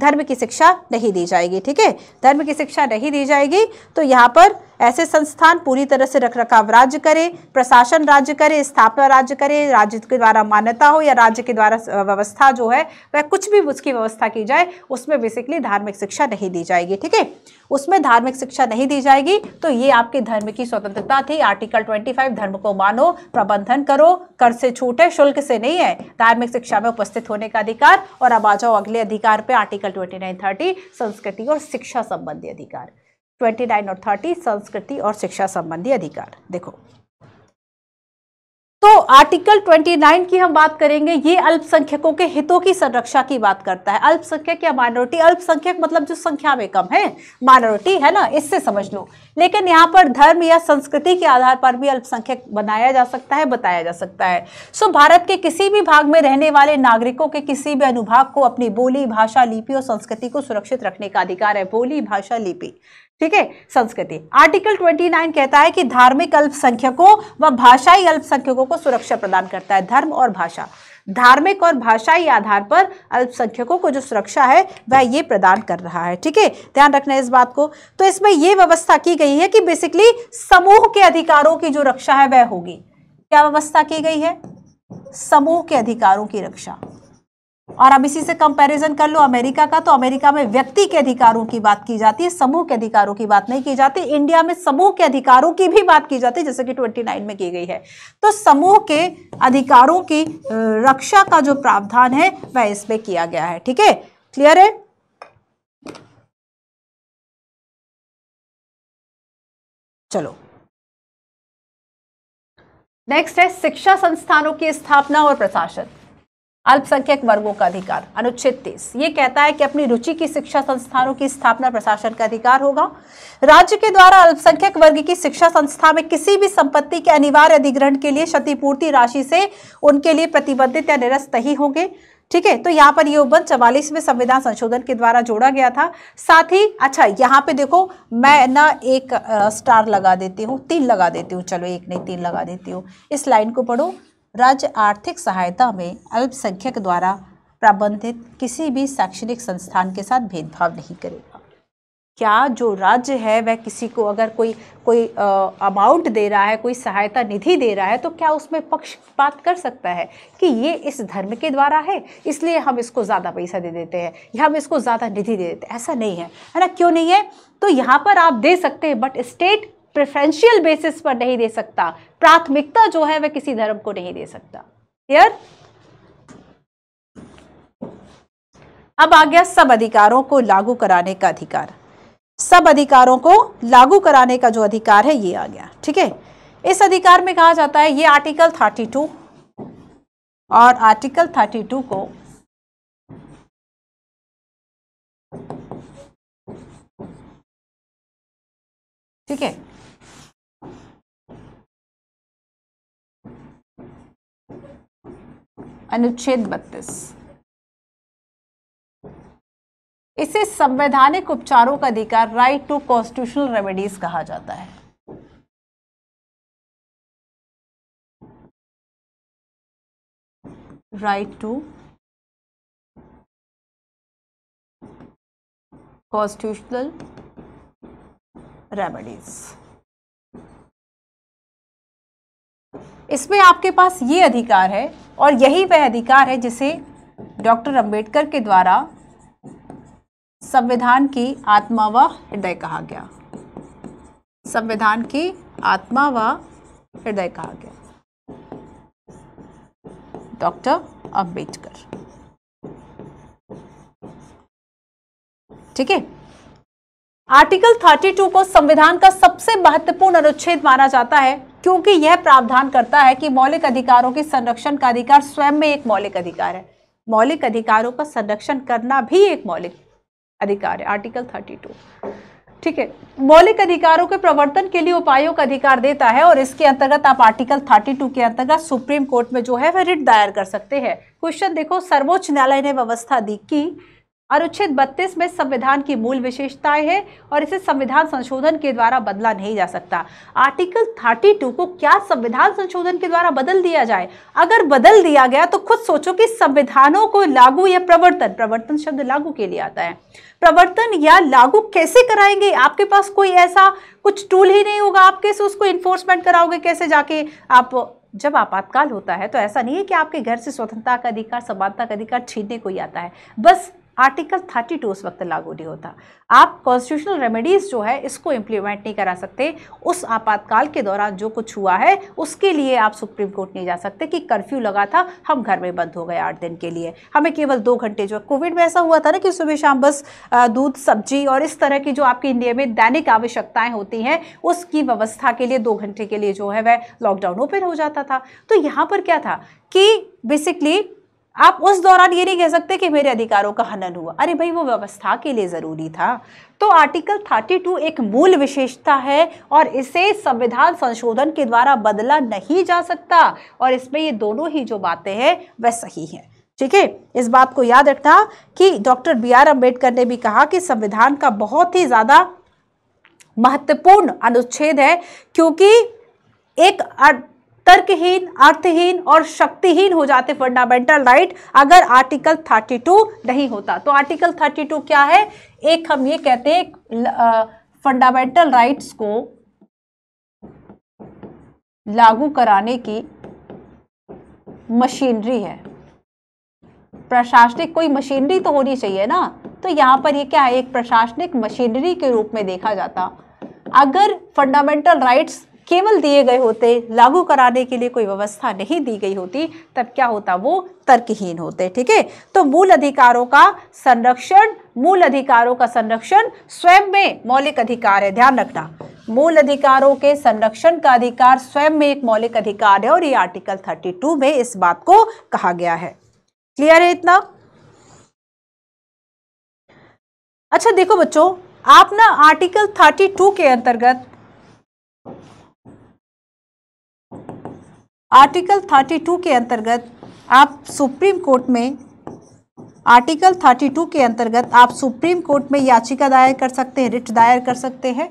धर्म की शिक्षा नहीं दी जाएगी ठीक है धर्म की शिक्षा नहीं दी जाएगी तो यहाँ पर ऐसे संस्थान पूरी तरह से रखरखाव राज्य करे प्रशासन राज्य करे स्थापना राज्य करे राज्य के द्वारा मान्यता हो या राज्य के द्वारा व्यवस्था जो है वह कुछ भी उसकी व्यवस्था की जाए उसमें बेसिकली धार्मिक शिक्षा नहीं दी जाएगी ठीक है उसमें धार्मिक शिक्षा नहीं दी जाएगी तो ये आपके धर्म की स्वतंत्रता थी आर्टिकल 25 धर्म को मानो प्रबंधन करो कर से छूट है शुल्क से नहीं है धार्मिक शिक्षा में उपस्थित होने का अधिकार और अब आ जाओ अगले अधिकार पे आर्टिकल 29 30 संस्कृति और शिक्षा संबंधी अधिकार ट्वेंटी नाइन और थर्टी संस्कृति और शिक्षा संबंधी अधिकार देखो तो आर्टिकल 29 की हम बात करेंगे ये अल्पसंख्यकों के हितों की संरक्षा की बात करता है अल्पसंख्यक या माइनॉरिटी अल्पसंख्यक मतलब जो संख्या में कम है माइनॉरिटी है ना इससे समझ लो लेकिन यहाँ पर धर्म या संस्कृति के आधार पर भी अल्पसंख्यक बनाया जा सकता है बताया जा सकता है सो भारत के किसी भी भाग में रहने वाले नागरिकों के किसी भी अनुभाग को अपनी बोली भाषा लिपि और संस्कृति को सुरक्षित रखने का अधिकार है बोली भाषा लिपि ठीक है संस्कृति आर्टिकल 29 कहता है कि धार्मिक अल्पसंख्यकों व भाषाई अल्पसंख्यकों को सुरक्षा प्रदान करता है धर्म और भाषा धार्मिक और भाषाई आधार पर अल्पसंख्यकों को जो सुरक्षा है वह ये प्रदान कर रहा है ठीक है ध्यान रखना है इस बात को तो इसमें यह व्यवस्था की गई है कि बेसिकली समूह के अधिकारों की जो रक्षा है वह होगी क्या व्यवस्था की गई है समूह के अधिकारों की रक्षा और अब इसी से कंपैरिजन कर लो अमेरिका का तो अमेरिका में व्यक्ति के अधिकारों की बात की जाती है समूह के अधिकारों की बात नहीं की जाती इंडिया में समूह के अधिकारों की भी बात की जाती है जैसे कि ट्वेंटी नाइन में की गई है तो समूह के अधिकारों की रक्षा का जो प्रावधान है वह इसमें किया गया है ठीक है क्लियर है चलो नेक्स्ट है शिक्षा संस्थानों की स्थापना और प्रशासन अल्पसंख्यक वर्गों का अधिकार अनुच्छेद तीस ये कहता है कि अपनी रुचि की शिक्षा संस्थानों की स्थापना प्रशासन का अधिकार होगा राज्य के द्वारा अल्पसंख्यक वर्ग की शिक्षा संस्था में किसी भी संपत्ति के अनिवार्य अधिग्रहण के लिए क्षतिपूर्ति राशि से उनके लिए प्रतिबंधित या निरस्त ही होंगे ठीक है तो यहाँ पर ये उपबंध चवालीसवें संविधान संशोधन के द्वारा जोड़ा गया था साथ ही अच्छा यहाँ पे देखो मैं ना एक स्टार लगा देती हूँ तीन लगा देती हूँ चलो एक नहीं तीन लगा देती हूँ इस लाइन को पढ़ो राज्य आर्थिक सहायता में अल्पसंख्यक द्वारा प्रबंधित किसी भी शैक्षणिक संस्थान के साथ भेदभाव नहीं करेगा क्या जो राज्य है वह किसी को अगर कोई कोई अमाउंट दे रहा है कोई सहायता निधि दे रहा है तो क्या उसमें पक्षपात कर सकता है कि ये इस धर्म के द्वारा है इसलिए हम इसको ज़्यादा पैसा दे देते हैं या हम इसको ज़्यादा निधि दे देते हैं ऐसा नहीं है है ना क्यों नहीं है तो यहाँ पर आप दे सकते हैं बट स्टेट प्रेफरेंशियल बेसिस पर नहीं दे सकता प्राथमिकता जो है वह किसी धर्म को नहीं दे सकता क्लियर अब आ गया सब अधिकारों को लागू कराने का अधिकार सब अधिकारों को लागू कराने का जो अधिकार है ये आ गया ठीक है इस अधिकार में कहा जाता है ये आर्टिकल 32 और आर्टिकल 32 को ठीक है अनुच्छेद बत्तीस इसे संवैधानिक उपचारों का अधिकार राइट टू कॉन्स्टिट्यूशनल रेमेडीज कहा जाता है राइट टू कॉन्स्टिट्यूशनल रेमेडीज इसमें आपके पास ये अधिकार है और यही वह अधिकार है जिसे डॉक्टर अंबेडकर के द्वारा संविधान की आत्मा व हृदय कहा गया संविधान की आत्मा व हृदय कहा गया डॉक्टर अंबेडकर ठीक है आर्टिकल 32 को संविधान का सबसे महत्वपूर्ण अनुच्छेद माना जाता है क्योंकि यह प्रावधान करता है कि मौलिक अधिकारों के संरक्षण का अधिकार स्वयं में एक मौलिक अधिकार है मौलिक अधिकारों का संरक्षण करना भी एक मौलिक अधिकार है आर्टिकल 32 ठीक है मौलिक अधिकारों के प्रवर्तन के लिए उपायों का अधिकार देता है और इसके अंतर्गत आप आर्टिकल 32 के अंतर्गत सुप्रीम कोर्ट में जो है वह रिट दायर कर सकते हैं क्वेश्चन देखो सर्वोच्च न्यायालय ने व्यवस्था दी कि अनुच्छेद 32 में संविधान की मूल विशेषताएं हैं और इसे संविधान संशोधन के द्वारा बदला नहीं जा सकता आर्टिकल 32 को क्या संविधान संशोधन के द्वारा बदल दिया जाए अगर बदल दिया गया तो खुद सोचो कि संविधानों को लागू या प्रवर्तन प्रवर्तन शब्द लागू के लिए आता है प्रवर्तन या लागू कैसे कराएंगे आपके पास कोई ऐसा कुछ टूल ही नहीं होगा आप कैसे उसको इन्फोर्समेंट कराओगे कैसे जाके आप जब आपातकाल होता है तो ऐसा नहीं है कि आपके घर से स्वतंत्रता का अधिकार समानता का अधिकार छीनने को ही आता है बस आर्टिकल 32 उस वक्त लागू नहीं होता आप कॉन्स्टिट्यूशनल रेमेडीज़ जो है इसको इम्प्लीमेंट नहीं करा सकते उस आपातकाल के दौरान जो कुछ हुआ है उसके लिए आप सुप्रीम कोर्ट नहीं जा सकते कि कर्फ्यू लगा था हम घर में बंद हो गए आठ दिन के लिए हमें केवल दो घंटे जो कोविड में ऐसा हुआ था ना कि सुबह शाम बस दूध सब्जी और इस तरह की जो आपकी में दैनिक आवश्यकताएं होती हैं उसकी व्यवस्था के लिए दो घंटे के लिए जो है वह लॉकडाउन ओपन हो जाता था तो यहाँ पर क्या था कि बेसिकली आप उस दौरान ये नहीं कह सकते कि मेरे अधिकारों का हनन हुआ अरे भाई वो व्यवस्था के लिए ज़रूरी था तो आर्टिकल 32 एक मूल विशेषता है और इसे संविधान संशोधन के द्वारा बदला नहीं जा सकता और इसमें ये दोनों ही जो बातें हैं वह सही हैं ठीक है इस बात को याद रखना कि डॉक्टर बी आर अम्बेडकर ने भी कहा कि संविधान का बहुत ही ज़्यादा महत्वपूर्ण अनुच्छेद है क्योंकि एक तर्कहीन अर्थहीन और शक्तिहीन हो जाते फंडामेंटल राइट अगर आर्टिकल 32 नहीं होता तो आर्टिकल 32 क्या है एक हम ये कहते हैं फंडामेंटल राइट्स को लागू कराने की मशीनरी है प्रशासनिक कोई मशीनरी तो होनी चाहिए ना तो यहां पर ये क्या है एक प्रशासनिक मशीनरी के रूप में देखा जाता अगर फंडामेंटल राइट्स केवल दिए गए होते लागू कराने के लिए कोई व्यवस्था नहीं दी गई होती तब क्या होता वो तर्कहीन होते ठीक है तो मूल अधिकारों का संरक्षण मूल अधिकारों का संरक्षण स्वयं में मौलिक अधिकार है ध्यान रखना मूल अधिकारों के संरक्षण का अधिकार स्वयं में एक मौलिक अधिकार है और ये आर्टिकल टू में इस बात को कहा गया है क्लियर है इतना अच्छा देखो बच्चों आप ना आर्टिकल 32 के अंतर्गत आर्टिकल 32 के अंतर्गत आप सुप्रीम कोर्ट में आर्टिकल 32 के अंतर्गत आप सुप्रीम कोर्ट में याचिका दायर कर सकते हैं रिट दायर कर सकते हैं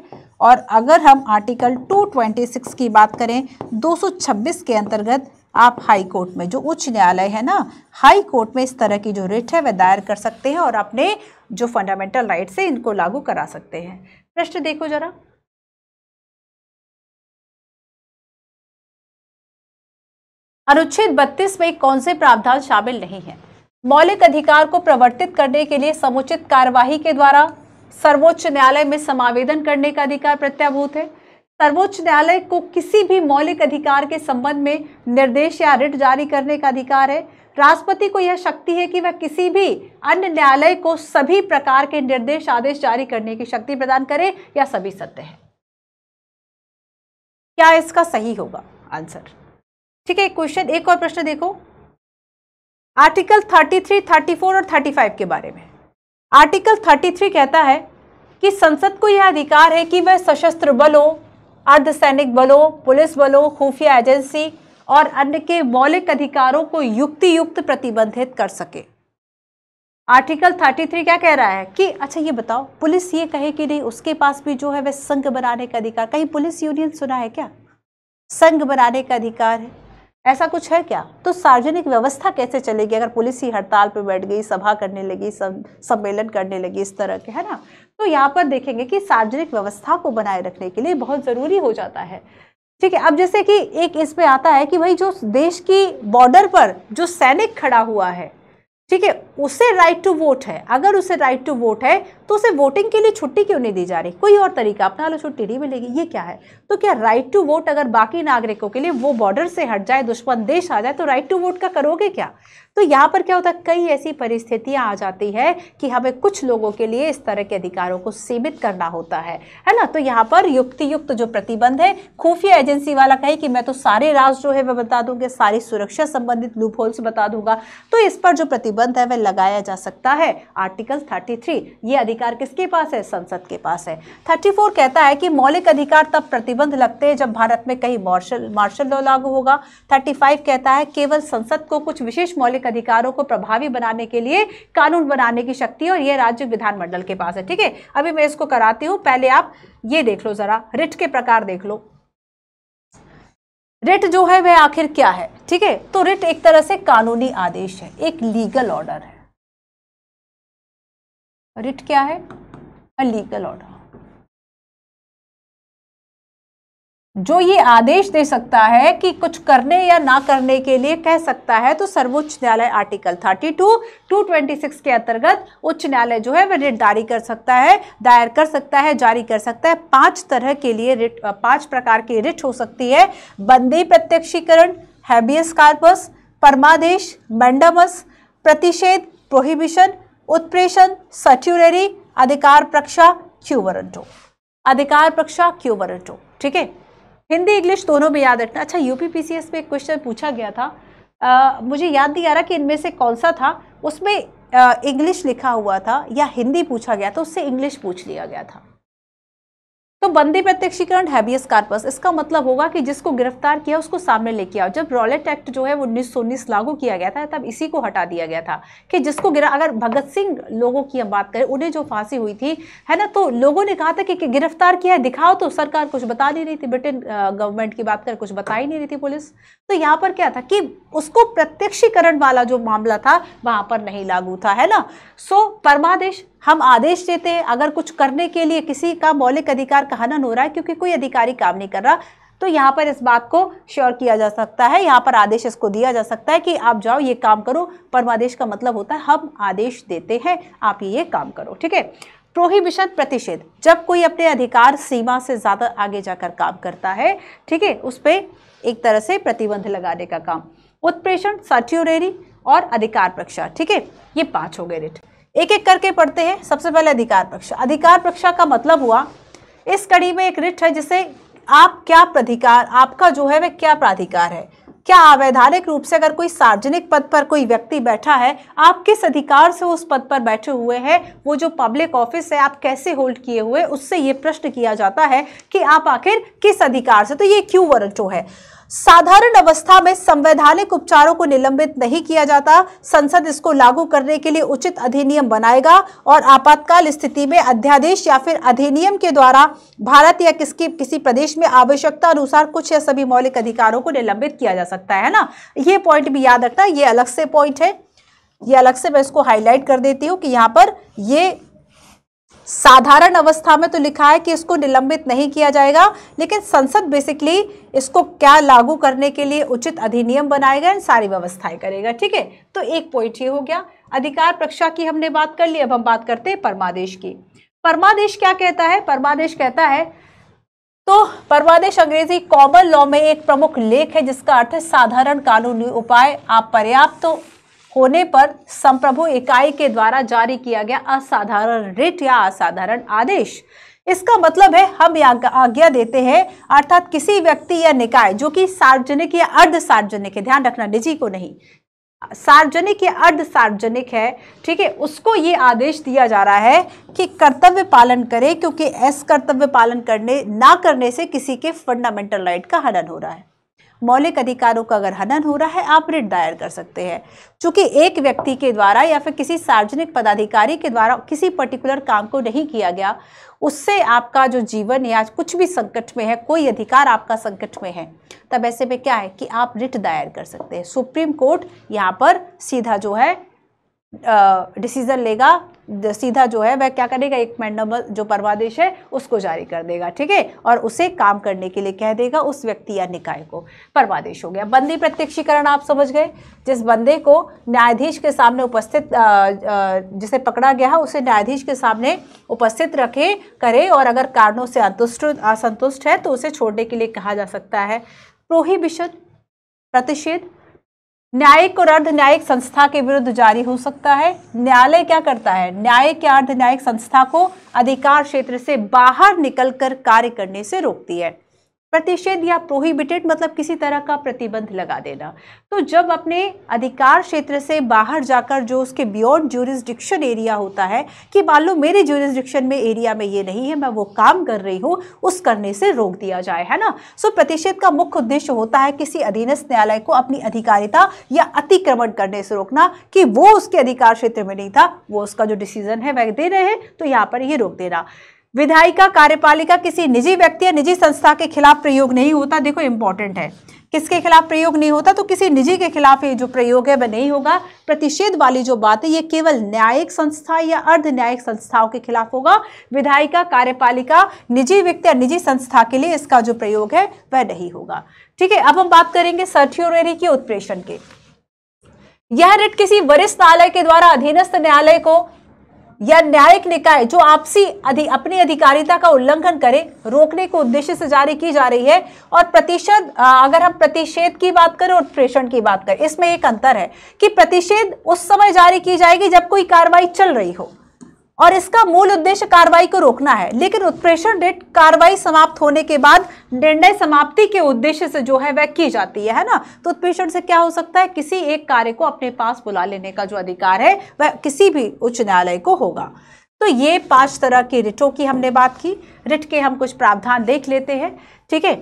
और अगर हम आर्टिकल 226 की बात करें 226 के अंतर्गत आप हाई कोर्ट में जो उच्च न्यायालय है ना हाई कोर्ट में इस तरह की जो रिट है वह दायर कर सकते हैं और अपने जो फंडामेंटल राइट्स है इनको लागू करा सकते हैं प्रश्न देखो जरा अनुच्छेद बत्तीस में कौन से प्रावधान शामिल नहीं है मौलिक अधिकार को प्रवर्तित करने के लिए समुचित कार्यवाही के द्वारा सर्वोच्च न्यायालय में समावेदन करने का अधिकार प्रत्याभूत है सर्वोच्च न्यायालय को किसी भी मौलिक अधिकार के संबंध में निर्देश या रिट जारी करने का अधिकार है राष्ट्रपति को यह शक्ति है कि वह किसी भी अन्य न्यायालय को सभी प्रकार के निर्देश आदेश जारी करने की शक्ति प्रदान करे या सभी सत्य है क्या इसका सही होगा आंसर ठीक है क्वेश्चन एक और प्रश्न देखो आर्टिकल 33, 34 और 35 के बारे में आर्टिकल 33 कहता है कि संसद को यह अधिकार है कि वह सशस्त्र बलों अर्धसैनिक बलों पुलिस बलों खुफिया एजेंसी और अन्य के मौलिक अधिकारों को युक्ति युक्त प्रतिबंधित कर सके आर्टिकल 33 क्या कह रहा है कि अच्छा ये बताओ पुलिस ये कहे कि नहीं उसके पास भी जो है वह संघ बनाने का अधिकार कहीं पुलिस यूनियन सुना है क्या संघ बनाने का अधिकार है ऐसा कुछ है क्या तो सार्वजनिक व्यवस्था कैसे चलेगी अगर पुलिस ही हड़ताल पर बैठ गई सभा करने लगी सब सम्मेलन करने लगी इस तरह के है ना तो यहाँ पर देखेंगे कि सार्वजनिक व्यवस्था को बनाए रखने के लिए बहुत ज़रूरी हो जाता है ठीक है अब जैसे कि एक इस पे आता है कि भाई जो देश की बॉर्डर पर जो सैनिक खड़ा हुआ है ठीक है उसे राइट टू वोट है अगर उसे राइट टू वोट है तो उसे वोटिंग के लिए छुट्टी क्यों नहीं दी जा रही कोई और तरीका अपना लो छुट्टी नहीं मिलेगी ये क्या है तो क्या राइट टू वोट अगर बाकी नागरिकों के लिए वो बॉर्डर से हट जाए दुश्मन देश आ जाए तो राइट टू वोट का करोगे क्या तो यहाँ पर क्या होता है कई ऐसी परिस्थितियाँ आ जाती है कि हमें कुछ लोगों के लिए इस तरह के अधिकारों को सीमित करना होता है है ना तो यहाँ पर युक्ति युक्त जो प्रतिबंध है खुफिया एजेंसी वाला कहे कि मैं तो सारे राज जो है वह बता दूंगा सारी सुरक्षा संबंधित लूप बता दूंगा तो इस पर जो प्रतिबंध है वह लगाया जा सकता है आर्टिकल थ्री ये अधिकार किसके पास है संसद के पास है फोर कहता है कि मौलिक अधिकार तब प्रतिबंध लगते हैं जब भारत में कहीं मार्शल मार्शल लॉ लागू होगा फाइव कहता है केवल संसद को कुछ विशेष मौलिक अधिकारों को प्रभावी बनाने के लिए कानून बनाने की शक्ति और ये राज्य विधानमंडल के पास है ठीक है अभी मैं इसको कराती हूँ पहले आप ये देख लो जरा रिट के प्रकार देख लो रिट जो है वह आखिर क्या है ठीक है तो रिट एक तरह से कानूनी आदेश है एक लीगल ऑर्डर है रिट क्या है अ लीगल ऑर्डर जो ये आदेश दे सकता है कि कुछ करने या ना करने के लिए कह सकता है तो सर्वोच्च न्यायालय आर्टिकल 32 226 के अंतर्गत उच्च न्यायालय जो है वह रिट जारी कर सकता है दायर कर सकता है जारी कर सकता है पांच तरह के लिए रिट पांच प्रकार की रिट हो सकती है बंदी प्रत्यक्षीकरण हैबियस कार्पस परमादेश मंडमस प्रतिषेध प्रोहिबिशन उत्प्रेषण सट्यूररी अधिकार प्रक्षा क्यू वरंटो अधिकार प्रक्षा क्यू वरंटो ठीक है हिंदी इंग्लिश दोनों में याद रखना अच्छा यूपी पी में एक क्वेश्चन पूछा गया था आ, मुझे याद नहीं आ रहा कि इनमें से कौन सा था उसमें इंग्लिश लिखा हुआ था या हिंदी पूछा गया था उससे इंग्लिश पूछ लिया गया था तो बंदी प्रत्यक्षीकरण हैबियस कार्पस इसका मतलब होगा कि जिसको गिरफ्तार किया उसको सामने लेके आओ जब रॉलेट एक्ट जो है वो उन्नीस सौ उन्नीस लागू किया गया था तब इसी को हटा दिया गया था कि जिसको गिरा अगर भगत सिंह लोगों की हम बात करें उन्हें जो फांसी हुई थी है ना तो लोगों ने कहा था कि, कि गिरफ्तार किया है दिखाओ तो सरकार कुछ बता नहीं रही थी ब्रिटेन गवर्नमेंट की बात कर कुछ बता ही नहीं रही थी पुलिस तो यहाँ पर क्या था कि उसको प्रत्यक्षीकरण वाला जो मामला था वहाँ पर नहीं लागू था है ना सो परमादेश हम आदेश देते हैं अगर कुछ करने के लिए किसी का मौलिक अधिकार का हनन हो रहा है क्योंकि कोई अधिकारी काम नहीं कर रहा तो यहाँ पर इस बात को श्योर किया जा सकता है यहाँ पर आदेश इसको दिया जा सकता है कि आप जाओ ये काम करो परमादेश का मतलब होता है हम आदेश देते हैं आप ये काम करो ठीक है प्रोहिबिशन प्रतिषेध जब कोई अपने अधिकार सीमा से ज़्यादा आगे जाकर काम करता है ठीक है उस पर एक तरह से प्रतिबंध लगाने का काम उत्प्रेषण सर्ट्यूरेरी और अधिकार प्रक्षा ठीक है ये पाँच हो गए रेट एक एक करके पढ़ते हैं सबसे पहले अधिकार परीक्षा अधिकार परीक्षा का मतलब हुआ इस कड़ी में एक रिट है जिसे आप क्या प्राधिकार आपका जो है वह क्या प्राधिकार है क्या अवैधानिक रूप से अगर कोई सार्वजनिक पद पर कोई व्यक्ति बैठा है आप किस अधिकार से उस पद पर बैठे हुए हैं वो जो पब्लिक ऑफिस है आप कैसे होल्ड किए हुए उससे ये प्रश्न किया जाता है कि आप आखिर किस अधिकार से तो ये क्यू वर्चो है साधारण अवस्था में संवैधानिक उपचारों को निलंबित नहीं किया जाता संसद इसको लागू करने के लिए उचित अधिनियम बनाएगा और आपातकाल स्थिति में अध्यादेश या फिर अधिनियम के द्वारा भारत या किसके किसी प्रदेश में आवश्यकता अनुसार कुछ या सभी मौलिक अधिकारों को निलंबित किया जा सकता है ना ये पॉइंट भी याद रखना ये अलग से पॉइंट है ये अलग से मैं इसको हाईलाइट कर देती हूँ कि यहाँ पर ये साधारण अवस्था में तो लिखा है कि इसको निलंबित नहीं किया जाएगा लेकिन संसद बेसिकली इसको क्या लागू करने के लिए उचित अधिनियम बनाएगा एंड सारी व्यवस्थाएं करेगा ठीक है तो एक पॉइंट ये हो गया अधिकार प्रक्षा की हमने बात कर ली अब हम बात करते हैं परमादेश की परमादेश क्या कहता है परमादेश कहता है तो परमादेश अंग्रेजी कॉमन लॉ में एक प्रमुख लेख है जिसका अर्थ है साधारण कानूनी उपाय आप पर्याप्त तो होने पर संप्रभु इकाई के द्वारा जारी किया गया असाधारण रिट या असाधारण आदेश इसका मतलब है हम आज्ञा देते हैं अर्थात किसी व्यक्ति या निकाय जो कि सार्वजनिक या अर्ध सार्वजनिक है ध्यान रखना निजी को नहीं सार्वजनिक या अर्ध सार्वजनिक है ठीक है उसको ये आदेश दिया जा रहा है कि कर्तव्य पालन करे क्योंकि ऐसा कर्तव्य पालन करने ना करने से किसी के फंडामेंटल राइट का हनन हो रहा है मौलिक अधिकारों का अगर हनन हो रहा है आप रिट दायर कर सकते हैं चूंकि एक व्यक्ति के द्वारा या फिर किसी सार्वजनिक पदाधिकारी के द्वारा किसी पर्टिकुलर काम को नहीं किया गया उससे आपका जो जीवन या कुछ भी संकट में है कोई अधिकार आपका संकट में है तब ऐसे में क्या है कि आप रिट दायर कर सकते हैं सुप्रीम कोर्ट यहाँ पर सीधा जो है डिसीज़न लेगा सीधा जो है वह क्या करेगा एक मैंडम जो परवादेश है उसको जारी कर देगा ठीक है और उसे काम करने के लिए कह देगा उस व्यक्ति या निकाय को परवादेश हो गया बंदी प्रत्यक्षीकरण आप समझ गए जिस बंदे को न्यायाधीश के सामने उपस्थित जिसे पकड़ा गया है उसे न्यायाधीश के सामने उपस्थित रखे करे और अगर कारणों से अंतुष्ट असंतुष्ट है तो उसे छोड़ने के लिए कहा जा सकता है प्रोहिबिशन प्रतिषेध न्यायिक और अर्ध न्यायिक संस्था के विरुद्ध जारी हो सकता है न्यायालय क्या करता है न्यायिक या अर्ध न्यायिक संस्था को अधिकार क्षेत्र से बाहर निकलकर कार्य करने से रोकती है प्रतिषेध या प्रोहिबिटेड मतलब किसी तरह का प्रतिबंध लगा देना तो जब अपने अधिकार क्षेत्र से बाहर जाकर जो उसके बियॉन्ड जूरिस्डिक्शन एरिया होता है कि मान लो मेरे जूरिस्डिक्शन में एरिया में ये नहीं है मैं वो काम कर रही हूँ उस करने से रोक दिया जाए है ना सो प्रतिषेध का मुख्य उद्देश्य होता है किसी अधीनस्थ न्यायालय को अपनी अधिकारिता या अतिक्रमण करने से रोकना कि वो उसके अधिकार क्षेत्र में नहीं था वो उसका जो डिसीजन है वह दे रहे हैं तो यहाँ पर ये रोक देना विधायिका कार्यपालिका किसी निजी व्यक्ति या निजी संस्था के खिलाफ प्रयोग नहीं होता देखो इंपॉर्टेंट है किसके खिलाफ प्रयोग नहीं होता तो किसी निजी के खिलाफ ये जो प्रयोग है वह नहीं होगा प्रतिषेध वाली जो बात है ये केवल न्यायिक संस्था या अर्ध न्यायिक संस्थाओं के खिलाफ होगा विधायिका कार्यपालिका निजी व्यक्ति या निजी संस्था के लिए इसका जो प्रयोग है वह नहीं होगा ठीक है अब हम बात करेंगे सर्टियोरेरी के उत्प्रेषण के यह रिट किसी वरिष्ठ न्यायालय के द्वारा अधीनस्थ न्यायालय को या न्यायिक निकाय जो आपसी अधि, अपनी अधिकारिता का उल्लंघन करे रोकने के उद्देश्य से जारी की जा रही है और प्रतिशत अगर हम प्रतिषेध की बात करें और प्रेषण की बात करें इसमें एक अंतर है कि प्रतिषेध उस समय जारी की जाएगी जब कोई कार्रवाई चल रही हो और इसका मूल उद्देश्य कार्रवाई को रोकना है लेकिन उत्प्रेषण डेट कार्रवाई समाप्त होने के बाद निर्णय समाप्ति के उद्देश्य से जो है वह की जाती है है ना तो उत्प्रेषण से क्या हो सकता है किसी एक कार्य को अपने पास बुला लेने का जो अधिकार है वह किसी भी उच्च न्यायालय को होगा तो ये पांच तरह की रिटों की हमने बात की रिट के हम कुछ प्रावधान देख लेते हैं ठीक है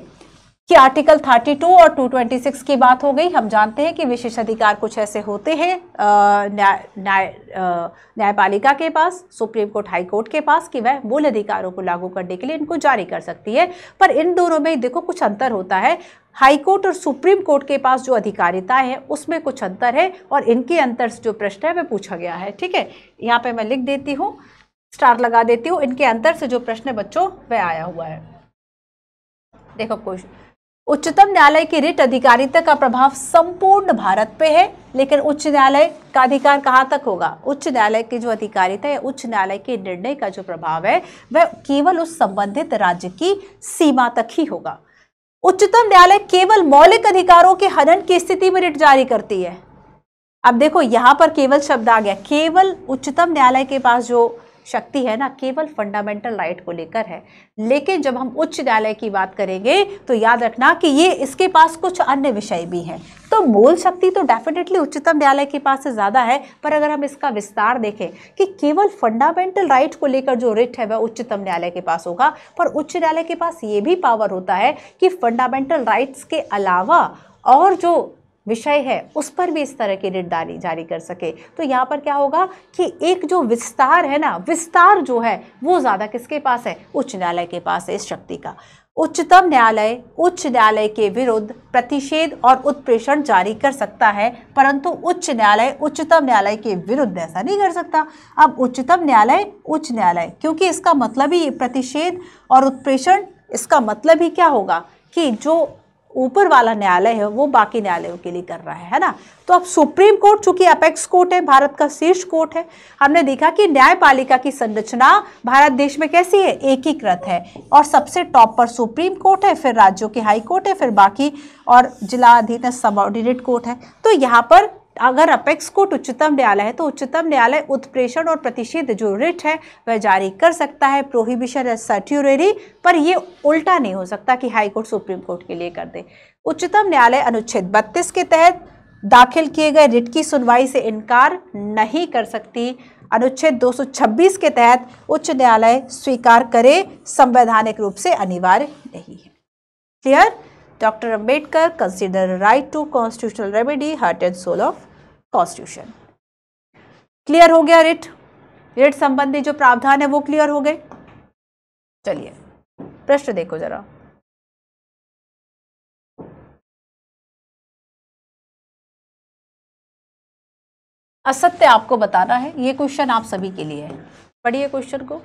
कि आर्टिकल 32 और 226 की बात हो गई हम जानते हैं कि विशेष अधिकार कुछ ऐसे होते हैं न्यायपालिका के पास सुप्रीम कोर्ट हाई कोर्ट के पास कि वह मूल अधिकारों को लागू करने के लिए इनको जारी कर सकती है पर इन दोनों में देखो कुछ अंतर होता है हाई कोर्ट और सुप्रीम कोर्ट के पास जो अधिकारिता है उसमें कुछ अंतर है और इनके अंतर से जो प्रश्न है वह पूछा गया है ठीक है यहाँ पर मैं लिख देती हूँ स्टार लगा देती हूँ इनके अंतर से जो प्रश्न बच्चों वह आया हुआ है देखो क्वेश्चन उच्चतम न्यायालय की रिट अधिकारिता का प्रभाव संपूर्ण भारत पे है लेकिन उच्च न्यायालय का अधिकार कहाँ तक होगा उच्च न्यायालय की जो अधिकारिता है उच्च न्यायालय के निर्णय का जो प्रभाव है वह केवल उस संबंधित राज्य की सीमा तक ही होगा उच्चतम न्यायालय केवल मौलिक अधिकारों के हनन की स्थिति में रिट जारी करती है अब देखो यहां पर केवल शब्द आ गया केवल उच्चतम न्यायालय के पास जो शक्ति है ना केवल फंडामेंटल राइट को लेकर है लेकिन जब हम उच्च न्यायालय की बात करेंगे तो याद रखना कि ये इसके पास कुछ अन्य विषय भी हैं तो मूल शक्ति तो डेफिनेटली उच्चतम न्यायालय के पास से ज़्यादा है पर अगर हम इसका विस्तार देखें कि केवल फंडामेंटल राइट को लेकर जो रिट है वह उच्चतम न्यायालय के पास होगा पर उच्च न्यायालय के पास ये भी पावर होता है कि फंडामेंटल राइट्स के अलावा और जो विषय है उस पर भी इस तरह की रिट जारी कर सके तो यहाँ पर क्या होगा कि एक जो विस्तार है ना विस्तार जो है वो ज़्यादा किसके पास है उच्च न्यायालय के पास है इस शक्ति का उच्चतम न्यायालय उच्च न्यायालय के विरुद्ध प्रतिषेध और उत्प्रेषण जारी कर सकता है परंतु उच्च न्यायालय उच्चतम न्यायालय के विरुद्ध ऐसा नहीं कर सकता अब उच्चतम न्यायालय उच्च न्यायालय क्योंकि इसका मतलब ही प्रतिषेध और उत्प्रेषण इसका मतलब ही क्या होगा कि जो ऊपर वाला न्यायालय है वो बाकी न्यायालयों के लिए कर रहा है है ना तो अब सुप्रीम कोर्ट चूंकि अपेक्स कोर्ट है भारत का शीर्ष कोर्ट है हमने देखा कि न्यायपालिका की संरचना भारत देश में कैसी है एकीकृत है और सबसे टॉप पर सुप्रीम कोर्ट है फिर राज्यों के हाई कोर्ट है फिर बाकी और जिला अधीन सबॉर्डिनेट कोर्ट है तो यहाँ पर अगर अपेक्स कोर्ट उच्चतम न्यायालय है तो उच्चतम न्यायालय उत्प्रेषण और प्रतिषेध जो रिट है वह जारी कर सकता है प्रोहिबिशन या सर्ट्यूरेरी पर यह उल्टा नहीं हो सकता कि हाई कोर्ट सुप्रीम कोर्ट के लिए कर दे उच्चतम न्यायालय अनुच्छेद बत्तीस के तहत दाखिल किए गए रिट की सुनवाई से इनकार नहीं कर सकती अनुच्छेद 226 के तहत उच्च न्यायालय स्वीकार करे संवैधानिक रूप से अनिवार्य नहीं है clear doctor Ambedkar consider right to constitutional remedy heart and soul of constitution clear हो गया रिट रिट संबंधी जो प्रावधान है वो क्लियर हो गए चलिए प्रश्न देखो जरा असत्य आपको बताना है ये क्वेश्चन आप सभी के लिए है पढ़िए क्वेश्चन को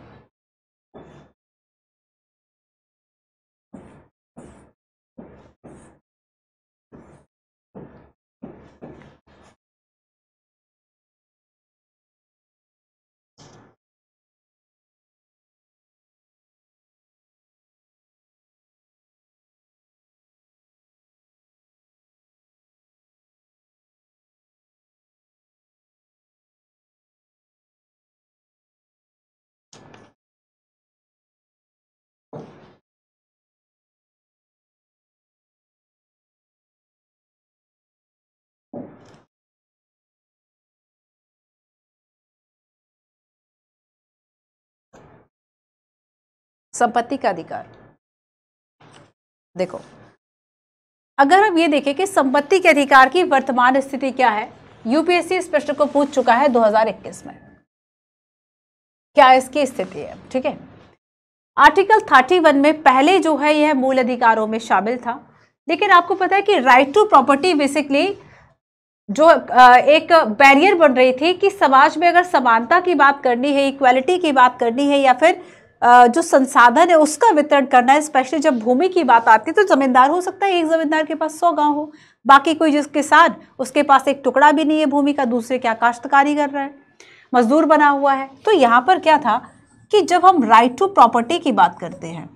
संपत्ति का अधिकार देखो अगर हम ये देखें कि संपत्ति के अधिकार की वर्तमान स्थिति क्या है यूपीएससी इस प्रश्न को पूछ चुका है 2021 में क्या इसकी स्थिति है ठीक है आर्टिकल 31 में पहले जो है यह मूल अधिकारों में शामिल था लेकिन आपको पता है कि राइट टू प्रॉपर्टी बेसिकली जो एक बैरियर बन रही थी कि समाज में अगर समानता की बात करनी है इक्वालिटी की बात करनी है या फिर जो संसाधन है उसका वितरण करना है स्पेशली जब भूमि की बात आती है तो जमींदार हो सकता है एक जमींदार के पास सौ गांव हो बाकी कोई जिस किसान उसके पास एक टुकड़ा भी नहीं है भूमि का दूसरे क्या काश्तकारी कर रहा है मजदूर बना हुआ है तो यहाँ पर क्या था कि जब हम राइट टू प्रॉपर्टी की बात करते हैं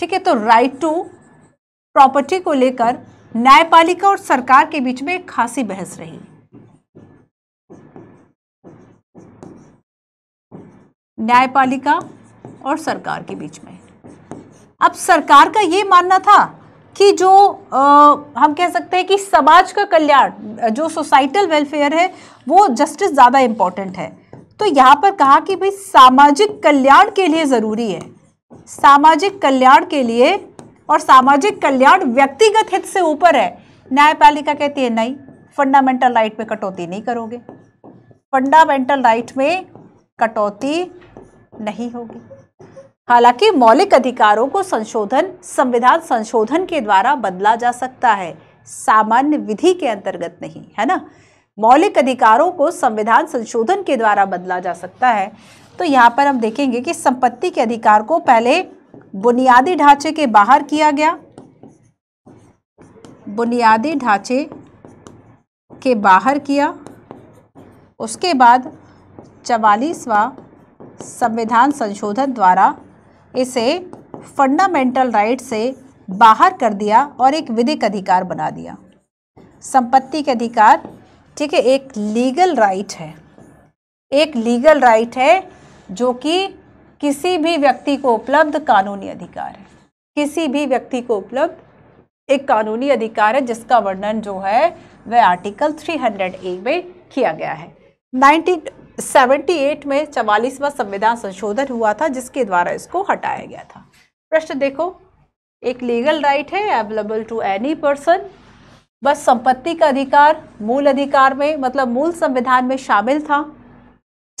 ठीक है तो राइट टू प्रॉपर्टी को लेकर न्यायपालिका और सरकार के बीच में एक खासी बहस रही न्यायपालिका और सरकार के बीच में अब सरकार का ये मानना था कि जो आ, हम कह सकते हैं कि समाज का कल्याण जो सोसाइटल वेलफेयर है वो जस्टिस ज़्यादा इम्पॉर्टेंट है तो यहाँ पर कहा कि भाई सामाजिक कल्याण के लिए ज़रूरी है सामाजिक कल्याण के लिए और सामाजिक कल्याण व्यक्तिगत हित से ऊपर है न्यायपालिका कहती है नहीं फंडामेंटल राइट में कटौती नहीं करोगे फंडामेंटल राइट में कटौती नहीं होगी हालांकि मौलिक अधिकारों को संशोधन संविधान संशोधन के द्वारा बदला जा सकता है सामान्य विधि के अंतर्गत नहीं है ना मौलिक अधिकारों को संविधान संशोधन के द्वारा बदला जा सकता है तो यहाँ पर हम देखेंगे कि संपत्ति के अधिकार को पहले बुनियादी ढांचे के बाहर किया गया बुनियादी ढांचे के बाहर किया उसके बाद चवालीसवा संविधान संशोधन द्वारा इसे फंडामेंटल राइट से बाहर कर दिया और एक विधिक अधिकार बना दिया संपत्ति के अधिकार ठीक है एक लीगल राइट है एक लीगल राइट है जो कि किसी भी व्यक्ति को उपलब्ध कानूनी अधिकार है किसी भी व्यक्ति को उपलब्ध एक कानूनी अधिकार है जिसका वर्णन जो है वह आर्टिकल 300 ए में किया गया है 78 में चवालीसवा संविधान संशोधन हुआ था जिसके द्वारा इसको हटाया गया था प्रश्न देखो एक लीगल राइट है अवेलेबल टू एनी पर्सन बस संपत्ति का अधिकार मूल अधिकार में मतलब मूल संविधान में शामिल था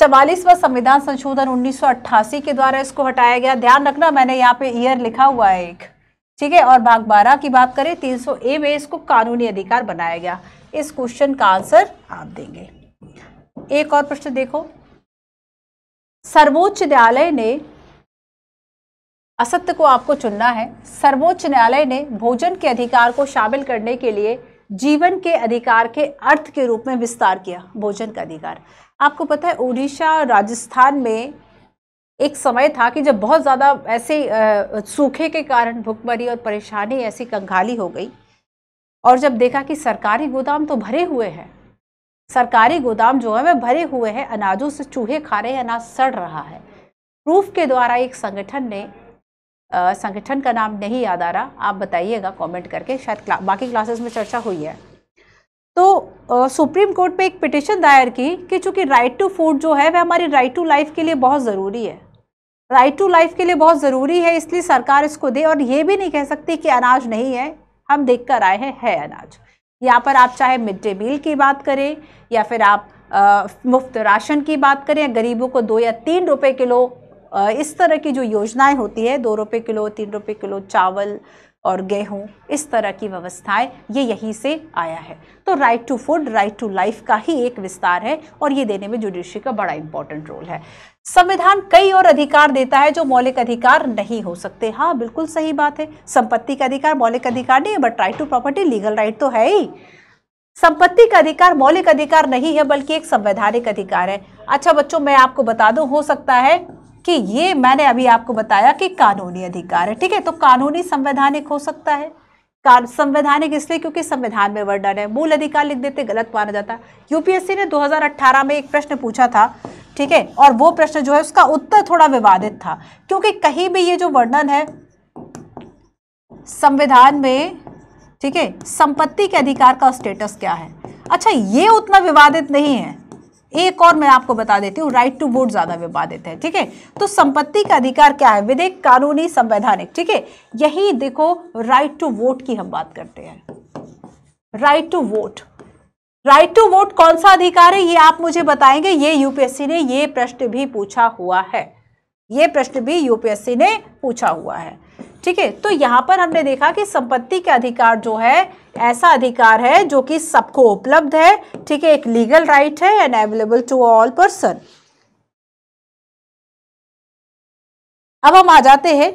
चवालीसवा संविधान संशोधन 1988 के द्वारा इसको हटाया गया ध्यान रखना मैंने यहाँ पे ईयर लिखा हुआ है एक ठीक है और भाग बारह की बात करें 300 ए में इसको कानूनी अधिकार बनाया गया इस क्वेश्चन का आंसर आप देंगे एक और प्रश्न देखो सर्वोच्च न्यायालय ने असत्य को आपको चुनना है सर्वोच्च न्यायालय ने भोजन के अधिकार को शामिल करने के लिए जीवन के अधिकार के अर्थ के रूप में विस्तार किया भोजन का अधिकार आपको पता है उड़ीसा और राजस्थान में एक समय था कि जब बहुत ज़्यादा ऐसे सूखे के कारण भुखमरी और परेशानी ऐसी कंगाली हो गई और जब देखा कि सरकारी गोदाम तो भरे हुए हैं सरकारी गोदाम जो है वह भरे हुए हैं अनाजों से चूहे खा रहे हैं अनाज सड़ रहा है प्रूफ के द्वारा एक संगठन ने संगठन का नाम नहीं याद आ रहा आप बताइएगा कमेंट करके शायद क्ला, बाकी क्लासेस में चर्चा हुई है तो आ, सुप्रीम कोर्ट पे एक पिटिशन दायर की कि चूंकि राइट टू फूड जो है वह हमारी राइट टू लाइफ के लिए बहुत ज़रूरी है राइट टू लाइफ के लिए बहुत ज़रूरी है इसलिए सरकार इसको दे और ये भी नहीं कह सकती कि अनाज नहीं है हम देख कर आए हैं है अनाज यहाँ पर आप चाहे मिड डे मील की बात करें या फिर आप आ, मुफ्त राशन की बात करें गरीबों को दो या तीन रुपए किलो आ, इस तरह की जो योजनाएं होती है दो रुपए किलो तीन रुपए किलो चावल और गेहूं इस तरह की व्यवस्थाएं ये यहीं से आया है तो right to food right to life का ही एक विस्तार है और ये देने में जुडिशरी का बड़ा इंपॉर्टेंट रोल है संविधान कई और अधिकार देता है जो मौलिक अधिकार नहीं हो सकते हाँ बिल्कुल सही बात है संपत्ति का अधिकार मौलिक अधिकार नहीं है but right to property legal right तो है ही संपत्ति का अधिकार मौलिक अधिकार नहीं है बल्कि एक संवैधानिक अधिकार है अच्छा बच्चों मैं आपको बता दूं हो सकता है कि ये मैंने अभी आपको बताया कि कानूनी अधिकार है ठीक है तो कानूनी संवैधानिक हो सकता है संवैधानिक इसलिए क्योंकि संविधान में वर्णन है मूल अधिकार लिख देते गलत माना जाता यूपीएससी ने 2018 में एक प्रश्न पूछा था ठीक है और वो प्रश्न जो है उसका उत्तर थोड़ा विवादित था क्योंकि कहीं भी ये जो वर्णन है संविधान में ठीक है संपत्ति के अधिकार का स्टेटस क्या है अच्छा ये उतना विवादित नहीं है एक और मैं आपको बता देती हूँ राइट टू वोट ज्यादा विवादित है ठीक है तो संपत्ति का अधिकार क्या है विधेयक कानूनी संवैधानिक ठीक है यही देखो राइट टू वोट की हम बात करते हैं right to vote right to vote कौन सा अधिकार है ये आप मुझे बताएंगे ये यूपीएससी ने ये प्रश्न भी पूछा हुआ है ये प्रश्न भी यूपीएससी ने पूछा हुआ है ठीक है तो यहाँ पर हमने देखा कि संपत्ति का अधिकार जो है ऐसा अधिकार है जो कि सबको उपलब्ध है ठीक है एक लीगल राइट है and available to all person अब हम आ जाते हैं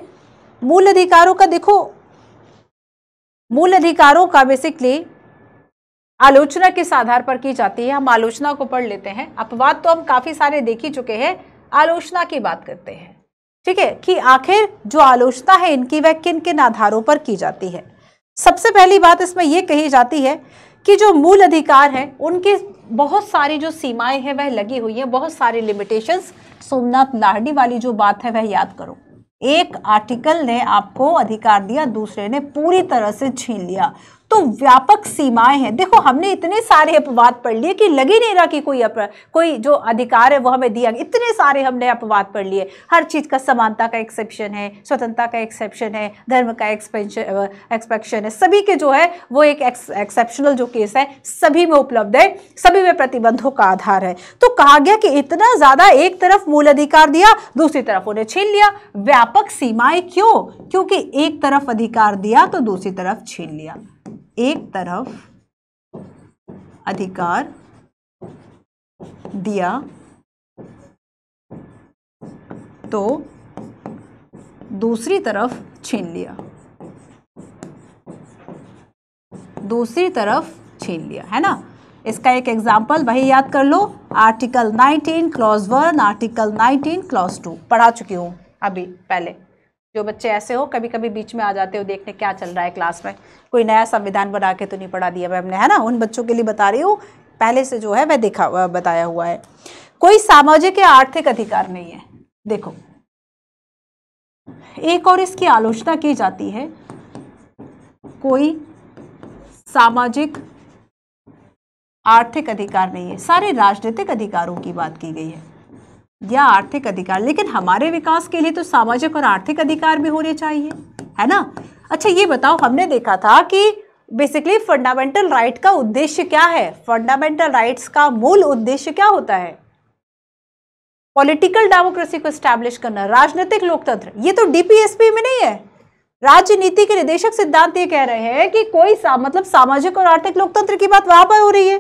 मूल अधिकारों का देखो मूल अधिकारों का बेसिकली आलोचना किस आधार पर की जाती है हम आलोचना को पढ़ लेते हैं अपवाद तो हम काफ़ी सारे देख ही चुके हैं आलोचना की बात करते हैं ठीक है कि आखिर जो आलोचना है इनकी वह किन किन आधारों पर की जाती है सबसे पहली बात इसमें यह कही जाती है कि जो मूल अधिकार हैं उनके बहुत सारी जो सीमाएं हैं वह लगी हुई हैं बहुत सारी लिमिटेशंस सोमनाथ लाहडी वाली जो बात है वह याद करो एक आर्टिकल ने आपको अधिकार दिया दूसरे ने पूरी तरह से छीन लिया तो व्यापक सीमाएं हैं देखो हमने इतने सारे अपवाद पढ़ लिए कि लग ही नहीं रहा कि कोई अप, कोई जो अधिकार है वो हमें दिया गया इतने सारे हमने अपवाद पढ़ लिए हर चीज़ का समानता का एक्सेप्शन है स्वतंत्रता का एक्सेप्शन है धर्म का एक्सपेंशन एक्सपेक्शन है सभी के जो है वो एक एक्सेप्शनल जो केस है सभी में उपलब्ध है सभी में प्रतिबंधों का आधार है तो कहा गया कि इतना ज़्यादा एक तरफ मूल अधिकार दिया दूसरी तरफ उन्हें छीन लिया व्यापक सीमाएं क्यों क्योंकि एक तरफ अधिकार दिया तो दूसरी तरफ छीन लिया एक तरफ अधिकार दिया तो दूसरी तरफ छीन लिया दूसरी तरफ छीन लिया है ना इसका एक एग्जाम्पल वही याद कर लो article 19 clause one article 19 clause two पढ़ा चुकी हूँ अभी पहले जो बच्चे ऐसे हो कभी कभी बीच में आ जाते हो देखने क्या चल रहा है क्लास में कोई नया संविधान बना के तो नहीं पढ़ा दिया मैम ने है ना उन बच्चों के लिए बता रही हूँ पहले से जो है वह देखा बताया हुआ है कोई सामाजिक या आर्थिक अधिकार नहीं है देखो एक और इसकी आलोचना की जाती है कोई सामाजिक आर्थिक अधिकार नहीं है सारे राजनीतिक अधिकारों की बात की गई है या आर्थिक अधिकार लेकिन हमारे विकास के लिए तो सामाजिक और आर्थिक अधिकार भी होने चाहिए है ना अच्छा ये बताओ हमने देखा था कि बेसिकली फंडामेंटल राइट का उद्देश्य क्या है फंडामेंटल राइट्स का मूल उद्देश्य क्या होता है पॉलिटिकल डेमोक्रेसी को स्टैब्लिश करना राजनीतिक लोकतंत्र ये तो डीपीएसपी में नहीं है राजनीति के निदेशक सिद्धांत ये कह रहे हैं कि कोई सा, मतलब सामाजिक और आर्थिक लोकतंत्र की बात वहां पर हो रही है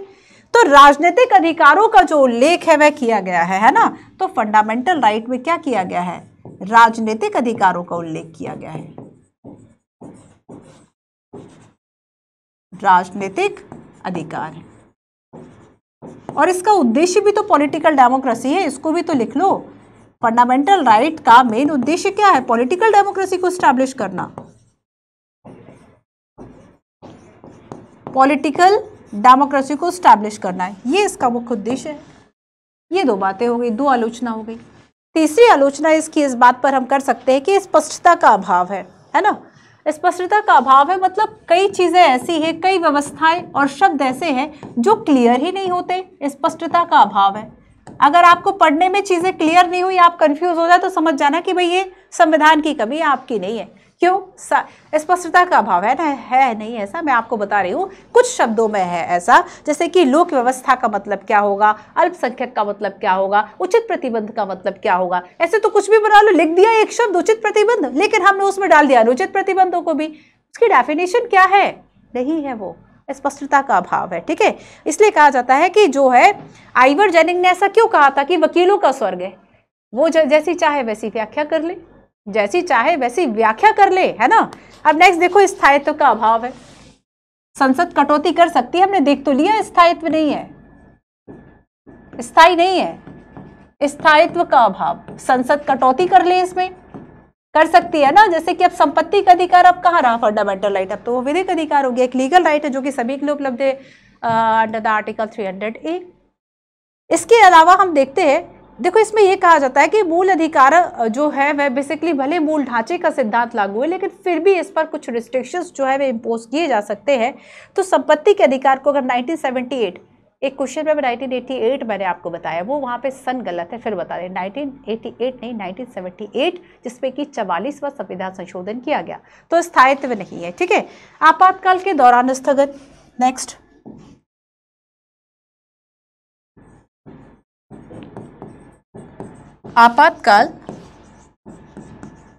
तो राजनीतिक अधिकारों का जो उल्लेख है वह किया गया है है ना तो फंडामेंटल राइट में क्या किया गया है राजनीतिक अधिकारों का उल्लेख किया गया है राजनीतिक अधिकार और इसका उद्देश्य भी तो पॉलिटिकल डेमोक्रेसी है इसको भी तो लिख लो फंडामेंटल राइट का मेन उद्देश्य क्या है पॉलिटिकल डेमोक्रेसी को स्टैब्लिश करना पॉलिटिकल डेमोक्रेसी को स्टैब्लिश करना है ये इसका मुख्य उद्देश्य है ये दो बातें हो गई दो आलोचना हो गई तीसरी आलोचना इसकी इस बात पर हम कर सकते हैं कि स्पष्टता का अभाव है है ना स्पष्टता का अभाव है मतलब कई चीज़ें ऐसी हैं कई व्यवस्थाएं और शब्द ऐसे हैं जो क्लियर ही नहीं होते स्पष्टता का अभाव है अगर आपको पढ़ने में चीज़ें क्लियर नहीं हुई आप कंफ्यूज हो जाए तो समझ जाना कि भाई ये संविधान की कमी आपकी नहीं है क्यों स्पष्टता का अभाव है ना है नहीं ऐसा मैं आपको बता रही हूँ कुछ शब्दों में है ऐसा जैसे कि लोक व्यवस्था का मतलब क्या होगा अल्पसंख्यक का मतलब क्या होगा उचित प्रतिबंध का मतलब क्या होगा ऐसे तो कुछ भी बना लो लिख दिया एक शब्द उचित प्रतिबंध लेकिन हमने उसमें डाल दिया अनुचित प्रतिबंधों को भी उसकी डेफिनेशन क्या है नहीं है वो स्पष्टता का अभाव है ठीक है इसलिए कहा जाता है कि जो है आइवर जैनिंग ने ऐसा क्यों कहा था कि वकीलों का स्वर्ग है वो जैसी चाहे वैसी व्याख्या कर ले जैसी चाहे वैसी व्याख्या कर ले है ना अब नेक्स्ट देखो स्थायित्व का अभाव है संसद कटौती कर सकती है हमने देख तो लिया स्थायित्व नहीं है स्थायी नहीं है स्थायित्व का अभाव संसद कटौती कर ले इसमें कर सकती है ना जैसे कि अब संपत्ति का अधिकार अब कहाँ रहा फंडामेंटल राइट अब तो वो विधिक अधिकार हो गया एक लीगल राइट है जो कि सभी के लिए उपलब्ध है under the article three hundred A इसके अलावा हम देखते हैं देखो इसमें यह कहा जाता है कि मूल अधिकार जो है वह बेसिकली भले मूल ढांचे का सिद्धांत लागू है लेकिन फिर भी इस पर कुछ रिस्ट्रिक्शंस जो है वे इम्पोज किए जा सकते हैं तो संपत्ति के अधिकार को अगर 1978 एक क्वेश्चन में नाइनटीन एटी मैंने आपको बताया वो वहाँ पे सन गलत है फिर बता दें नाइनटीन नहीं एट जिसमें कि चवालीसवा संविधान संशोधन किया गया तो स्थायित्व नहीं है ठीक है आपातकाल के दौरान स्थगन नेक्स्ट आपातकाल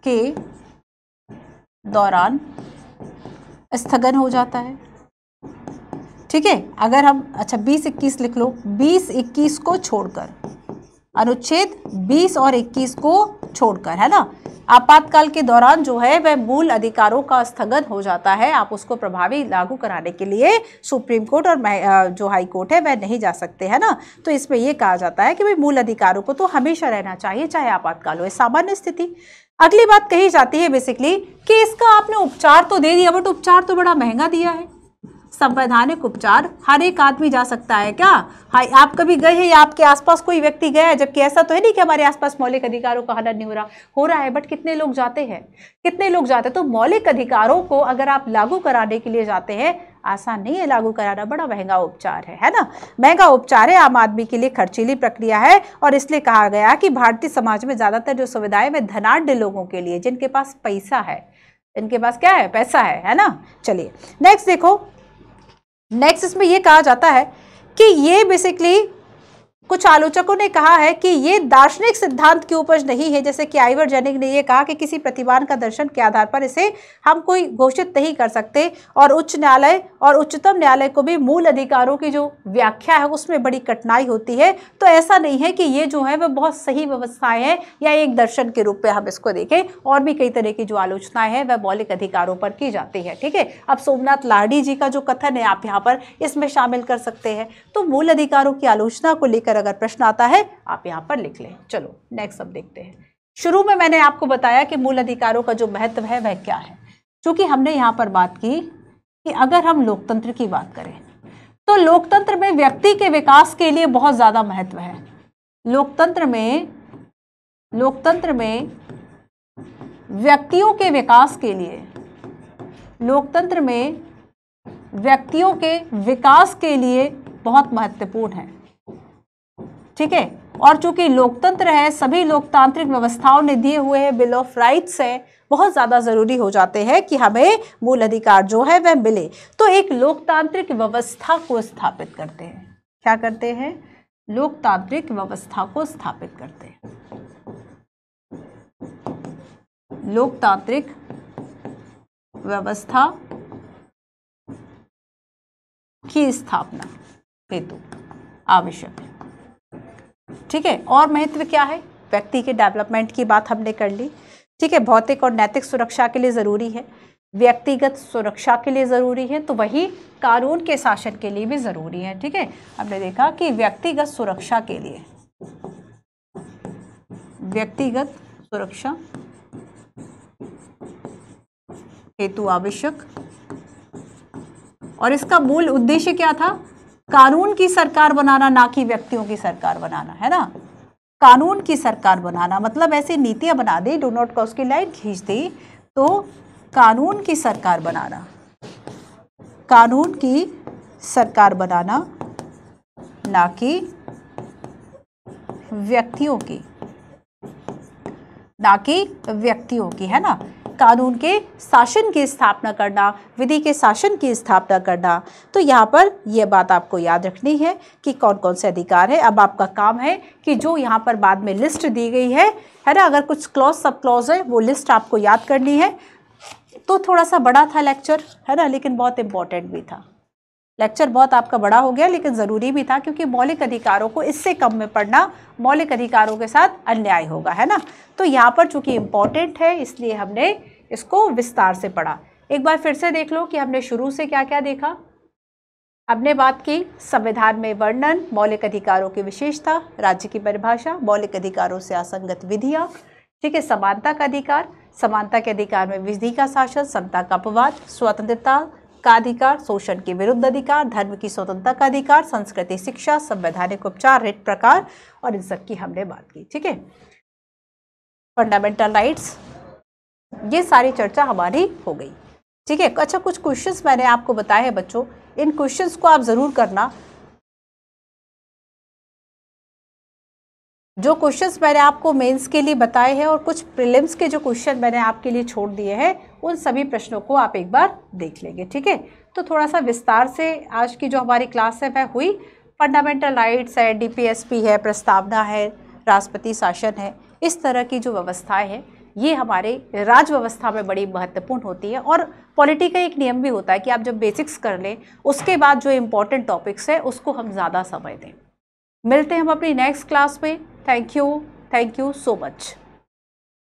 के दौरान स्थगन हो जाता है ठीक है अगर हम अच्छा बीस इक्कीस लिख लो बीस इक्कीस को छोड़कर अनुच्छेद बीस और इक्कीस को छोड़कर है ना आपातकाल के दौरान जो है वह मूल अधिकारों का स्थगन हो जाता है आप उसको प्रभावी लागू कराने के लिए सुप्रीम कोर्ट और जो हाई कोर्ट है वह नहीं जा सकते है ना तो इसमें यह कहा जाता है कि भाई मूल अधिकारों को तो हमेशा रहना चाहिए चाहे आपातकाल हो सामान्य स्थिति अगली बात कही जाती है बेसिकली कि इसका आपने उपचार तो दे दिया बट उपचार तो बड़ा महंगा दिया है संवैधानिक उपचार हर एक आदमी जा सकता है क्या हाँ आप कभी गए हैं या आपके आसपास कोई व्यक्ति गया है जबकि ऐसा तो है नहीं कि हमारे आसपास मौलिक अधिकारों का हनन नहीं हो रहा हो रहा है बट कितने लोग जाते हैं कितने लोग जाते हैं तो मौलिक अधिकारों को अगर आप लागू कराने के लिए जाते हैं आसान नहीं है लागू कराना बड़ा महंगा उपचार है है ना महंगा उपचार है आम आदमी के लिए खर्चीली प्रक्रिया है और इसलिए कहा गया कि भारतीय समाज में ज़्यादातर जो सुविधाएं वह धनाढ़ लोगों के लिए जिनके पास पैसा है इनके पास क्या है पैसा है है ना चलिए नेक्स्ट देखो नेक्स्ट इसमें यह कहा जाता है कि ये बेसिकली कुछ आलोचकों ने कहा है कि ये दार्शनिक सिद्धांत की उपज नहीं है जैसे कि आइवर जैनिक ने यह कहा कि किसी प्रतिमान का दर्शन के आधार पर इसे हम कोई घोषित नहीं कर सकते और उच्च न्यायालय और उच्चतम न्यायालय को भी मूल अधिकारों की जो व्याख्या है उसमें बड़ी कठिनाई होती है तो ऐसा नहीं है कि ये जो है वह बहुत सही व्यवस्थाएँ हैं या एक दर्शन के रूप में हम इसको देखें और भी कई तरह की जो आलोचनाएँ हैं वह मौलिक अधिकारों पर की जाती है ठीक है अब सोमनाथ लाहड़ी जी का जो कथन है आप यहाँ पर इसमें शामिल कर सकते हैं तो मूल अधिकारों की आलोचना को लेकर लेकर अगर प्रश्न आता है आप यहाँ पर लिख लें चलो नेक्स्ट अब देखते हैं शुरू में मैंने आपको बताया कि मूल अधिकारों का जो महत्व है वह क्या है चूँकि हमने यहाँ पर बात की कि अगर हम लोकतंत्र की बात करें तो लोकतंत्र में व्यक्ति के विकास के लिए बहुत ज़्यादा महत्व है लोकतंत्र में लोकतंत्र में व्यक्तियों के विकास के लिए लोकतंत्र में व्यक्तियों के विकास के लिए बहुत महत्वपूर्ण है ठीक है और चूंकि लोकतंत्र है सभी लोकतांत्रिक व्यवस्थाओं ने दिए हुए हैं बिल ऑफ राइट्स हैं बहुत ज़्यादा ज़रूरी हो जाते हैं कि हमें मूल अधिकार जो है वह मिले तो एक लोकतांत्रिक व्यवस्था को स्थापित करते हैं क्या करते हैं लोकतांत्रिक व्यवस्था को स्थापित करते हैं लोकतांत्रिक व्यवस्था की स्थापना हेतु आवश्यक है ठीक है और महत्व क्या है व्यक्ति के डेवलपमेंट की बात हमने कर ली ठीक है भौतिक और नैतिक सुरक्षा के लिए ज़रूरी है व्यक्तिगत सुरक्षा के लिए ज़रूरी है तो वही कानून के शासन के लिए भी ज़रूरी है ठीक है हमने देखा कि व्यक्तिगत सुरक्षा के लिए व्यक्तिगत सुरक्षा हेतु आवश्यक और इसका मूल उद्देश्य क्या था कानून की सरकार बनाना ना कि व्यक्तियों की सरकार बनाना है ना कानून की सरकार बनाना मतलब ऐसी नीतियां बना दी डो नॉट क्रॉस की लाइट खींच दी तो कानून की सरकार बनाना कानून की सरकार बनाना ना कि व्यक्तियों की ना कि व्यक्तियों की है ना कानून के शासन की स्थापना करना विधि के शासन की स्थापना करना तो यहाँ पर यह बात आपको याद रखनी है कि कौन कौन से अधिकार है अब आपका काम है कि जो यहाँ पर बाद में लिस्ट दी गई है है ना अगर कुछ क्लॉज सब क्लॉज है वो लिस्ट आपको याद करनी है तो थोड़ा सा बड़ा था लेक्चर है ना लेकिन बहुत इम्पॉर्टेंट भी था लेक्चर बहुत आपका बड़ा हो गया लेकिन ज़रूरी भी था क्योंकि मौलिक अधिकारों को इससे कम में पढ़ना मौलिक अधिकारों के साथ अन्याय होगा है ना तो यहाँ पर चूँकि इम्पॉर्टेंट है इसलिए हमने इसको विस्तार से पढ़ा एक बार फिर से देख लो कि हमने शुरू से क्या क्या देखा हमने बात की संविधान में वर्णन मौलिक अधिकारों की विशेषता राज्य की परिभाषा मौलिक अधिकारों से असंगत विधियाँ ठीक है समानता का अधिकार समानता के अधिकार में विधि का शासन समता का अपवाद स्वतंत्रता का अधिकार शोषण के विरुद्ध अधिकार धर्म की स्वतंत्रता का अधिकार संस्कृति शिक्षा संवैधानिक उपचार रिट प्रकार और इन सब की हमने बात की ठीक है फंडामेंटल राइट्स ये सारी चर्चा हमारी हो गई ठीक है अच्छा कुछ क्वेश्चंस मैंने आपको बताए हैं बच्चों इन क्वेश्चंस को आप ज़रूर करना जो क्वेश्चंस मैंने आपको मेंस के लिए बताए हैं और कुछ प्रीलिम्स के जो क्वेश्चन मैंने आपके लिए छोड़ दिए हैं उन सभी प्रश्नों को आप एक बार देख लेंगे ठीक है तो थोड़ा सा विस्तार से आज की जो हमारी क्लास है वह हुई फंडामेंटल राइट्स है डीपीएसपी है प्रस्तावना है राष्ट्रपति शासन है इस तरह की जो व्यवस्थाएँ हैं ये हमारे राज व्यवस्था में बड़ी महत्वपूर्ण होती है और पॉलिटी का एक नियम भी होता है कि आप जब बेसिक्स कर लें उसके बाद जो इम्पोर्टेंट टॉपिक्स है उसको हम ज़्यादा समय दें मिलते हैं हम अपनी नेक्स्ट क्लास में thank you thank you so much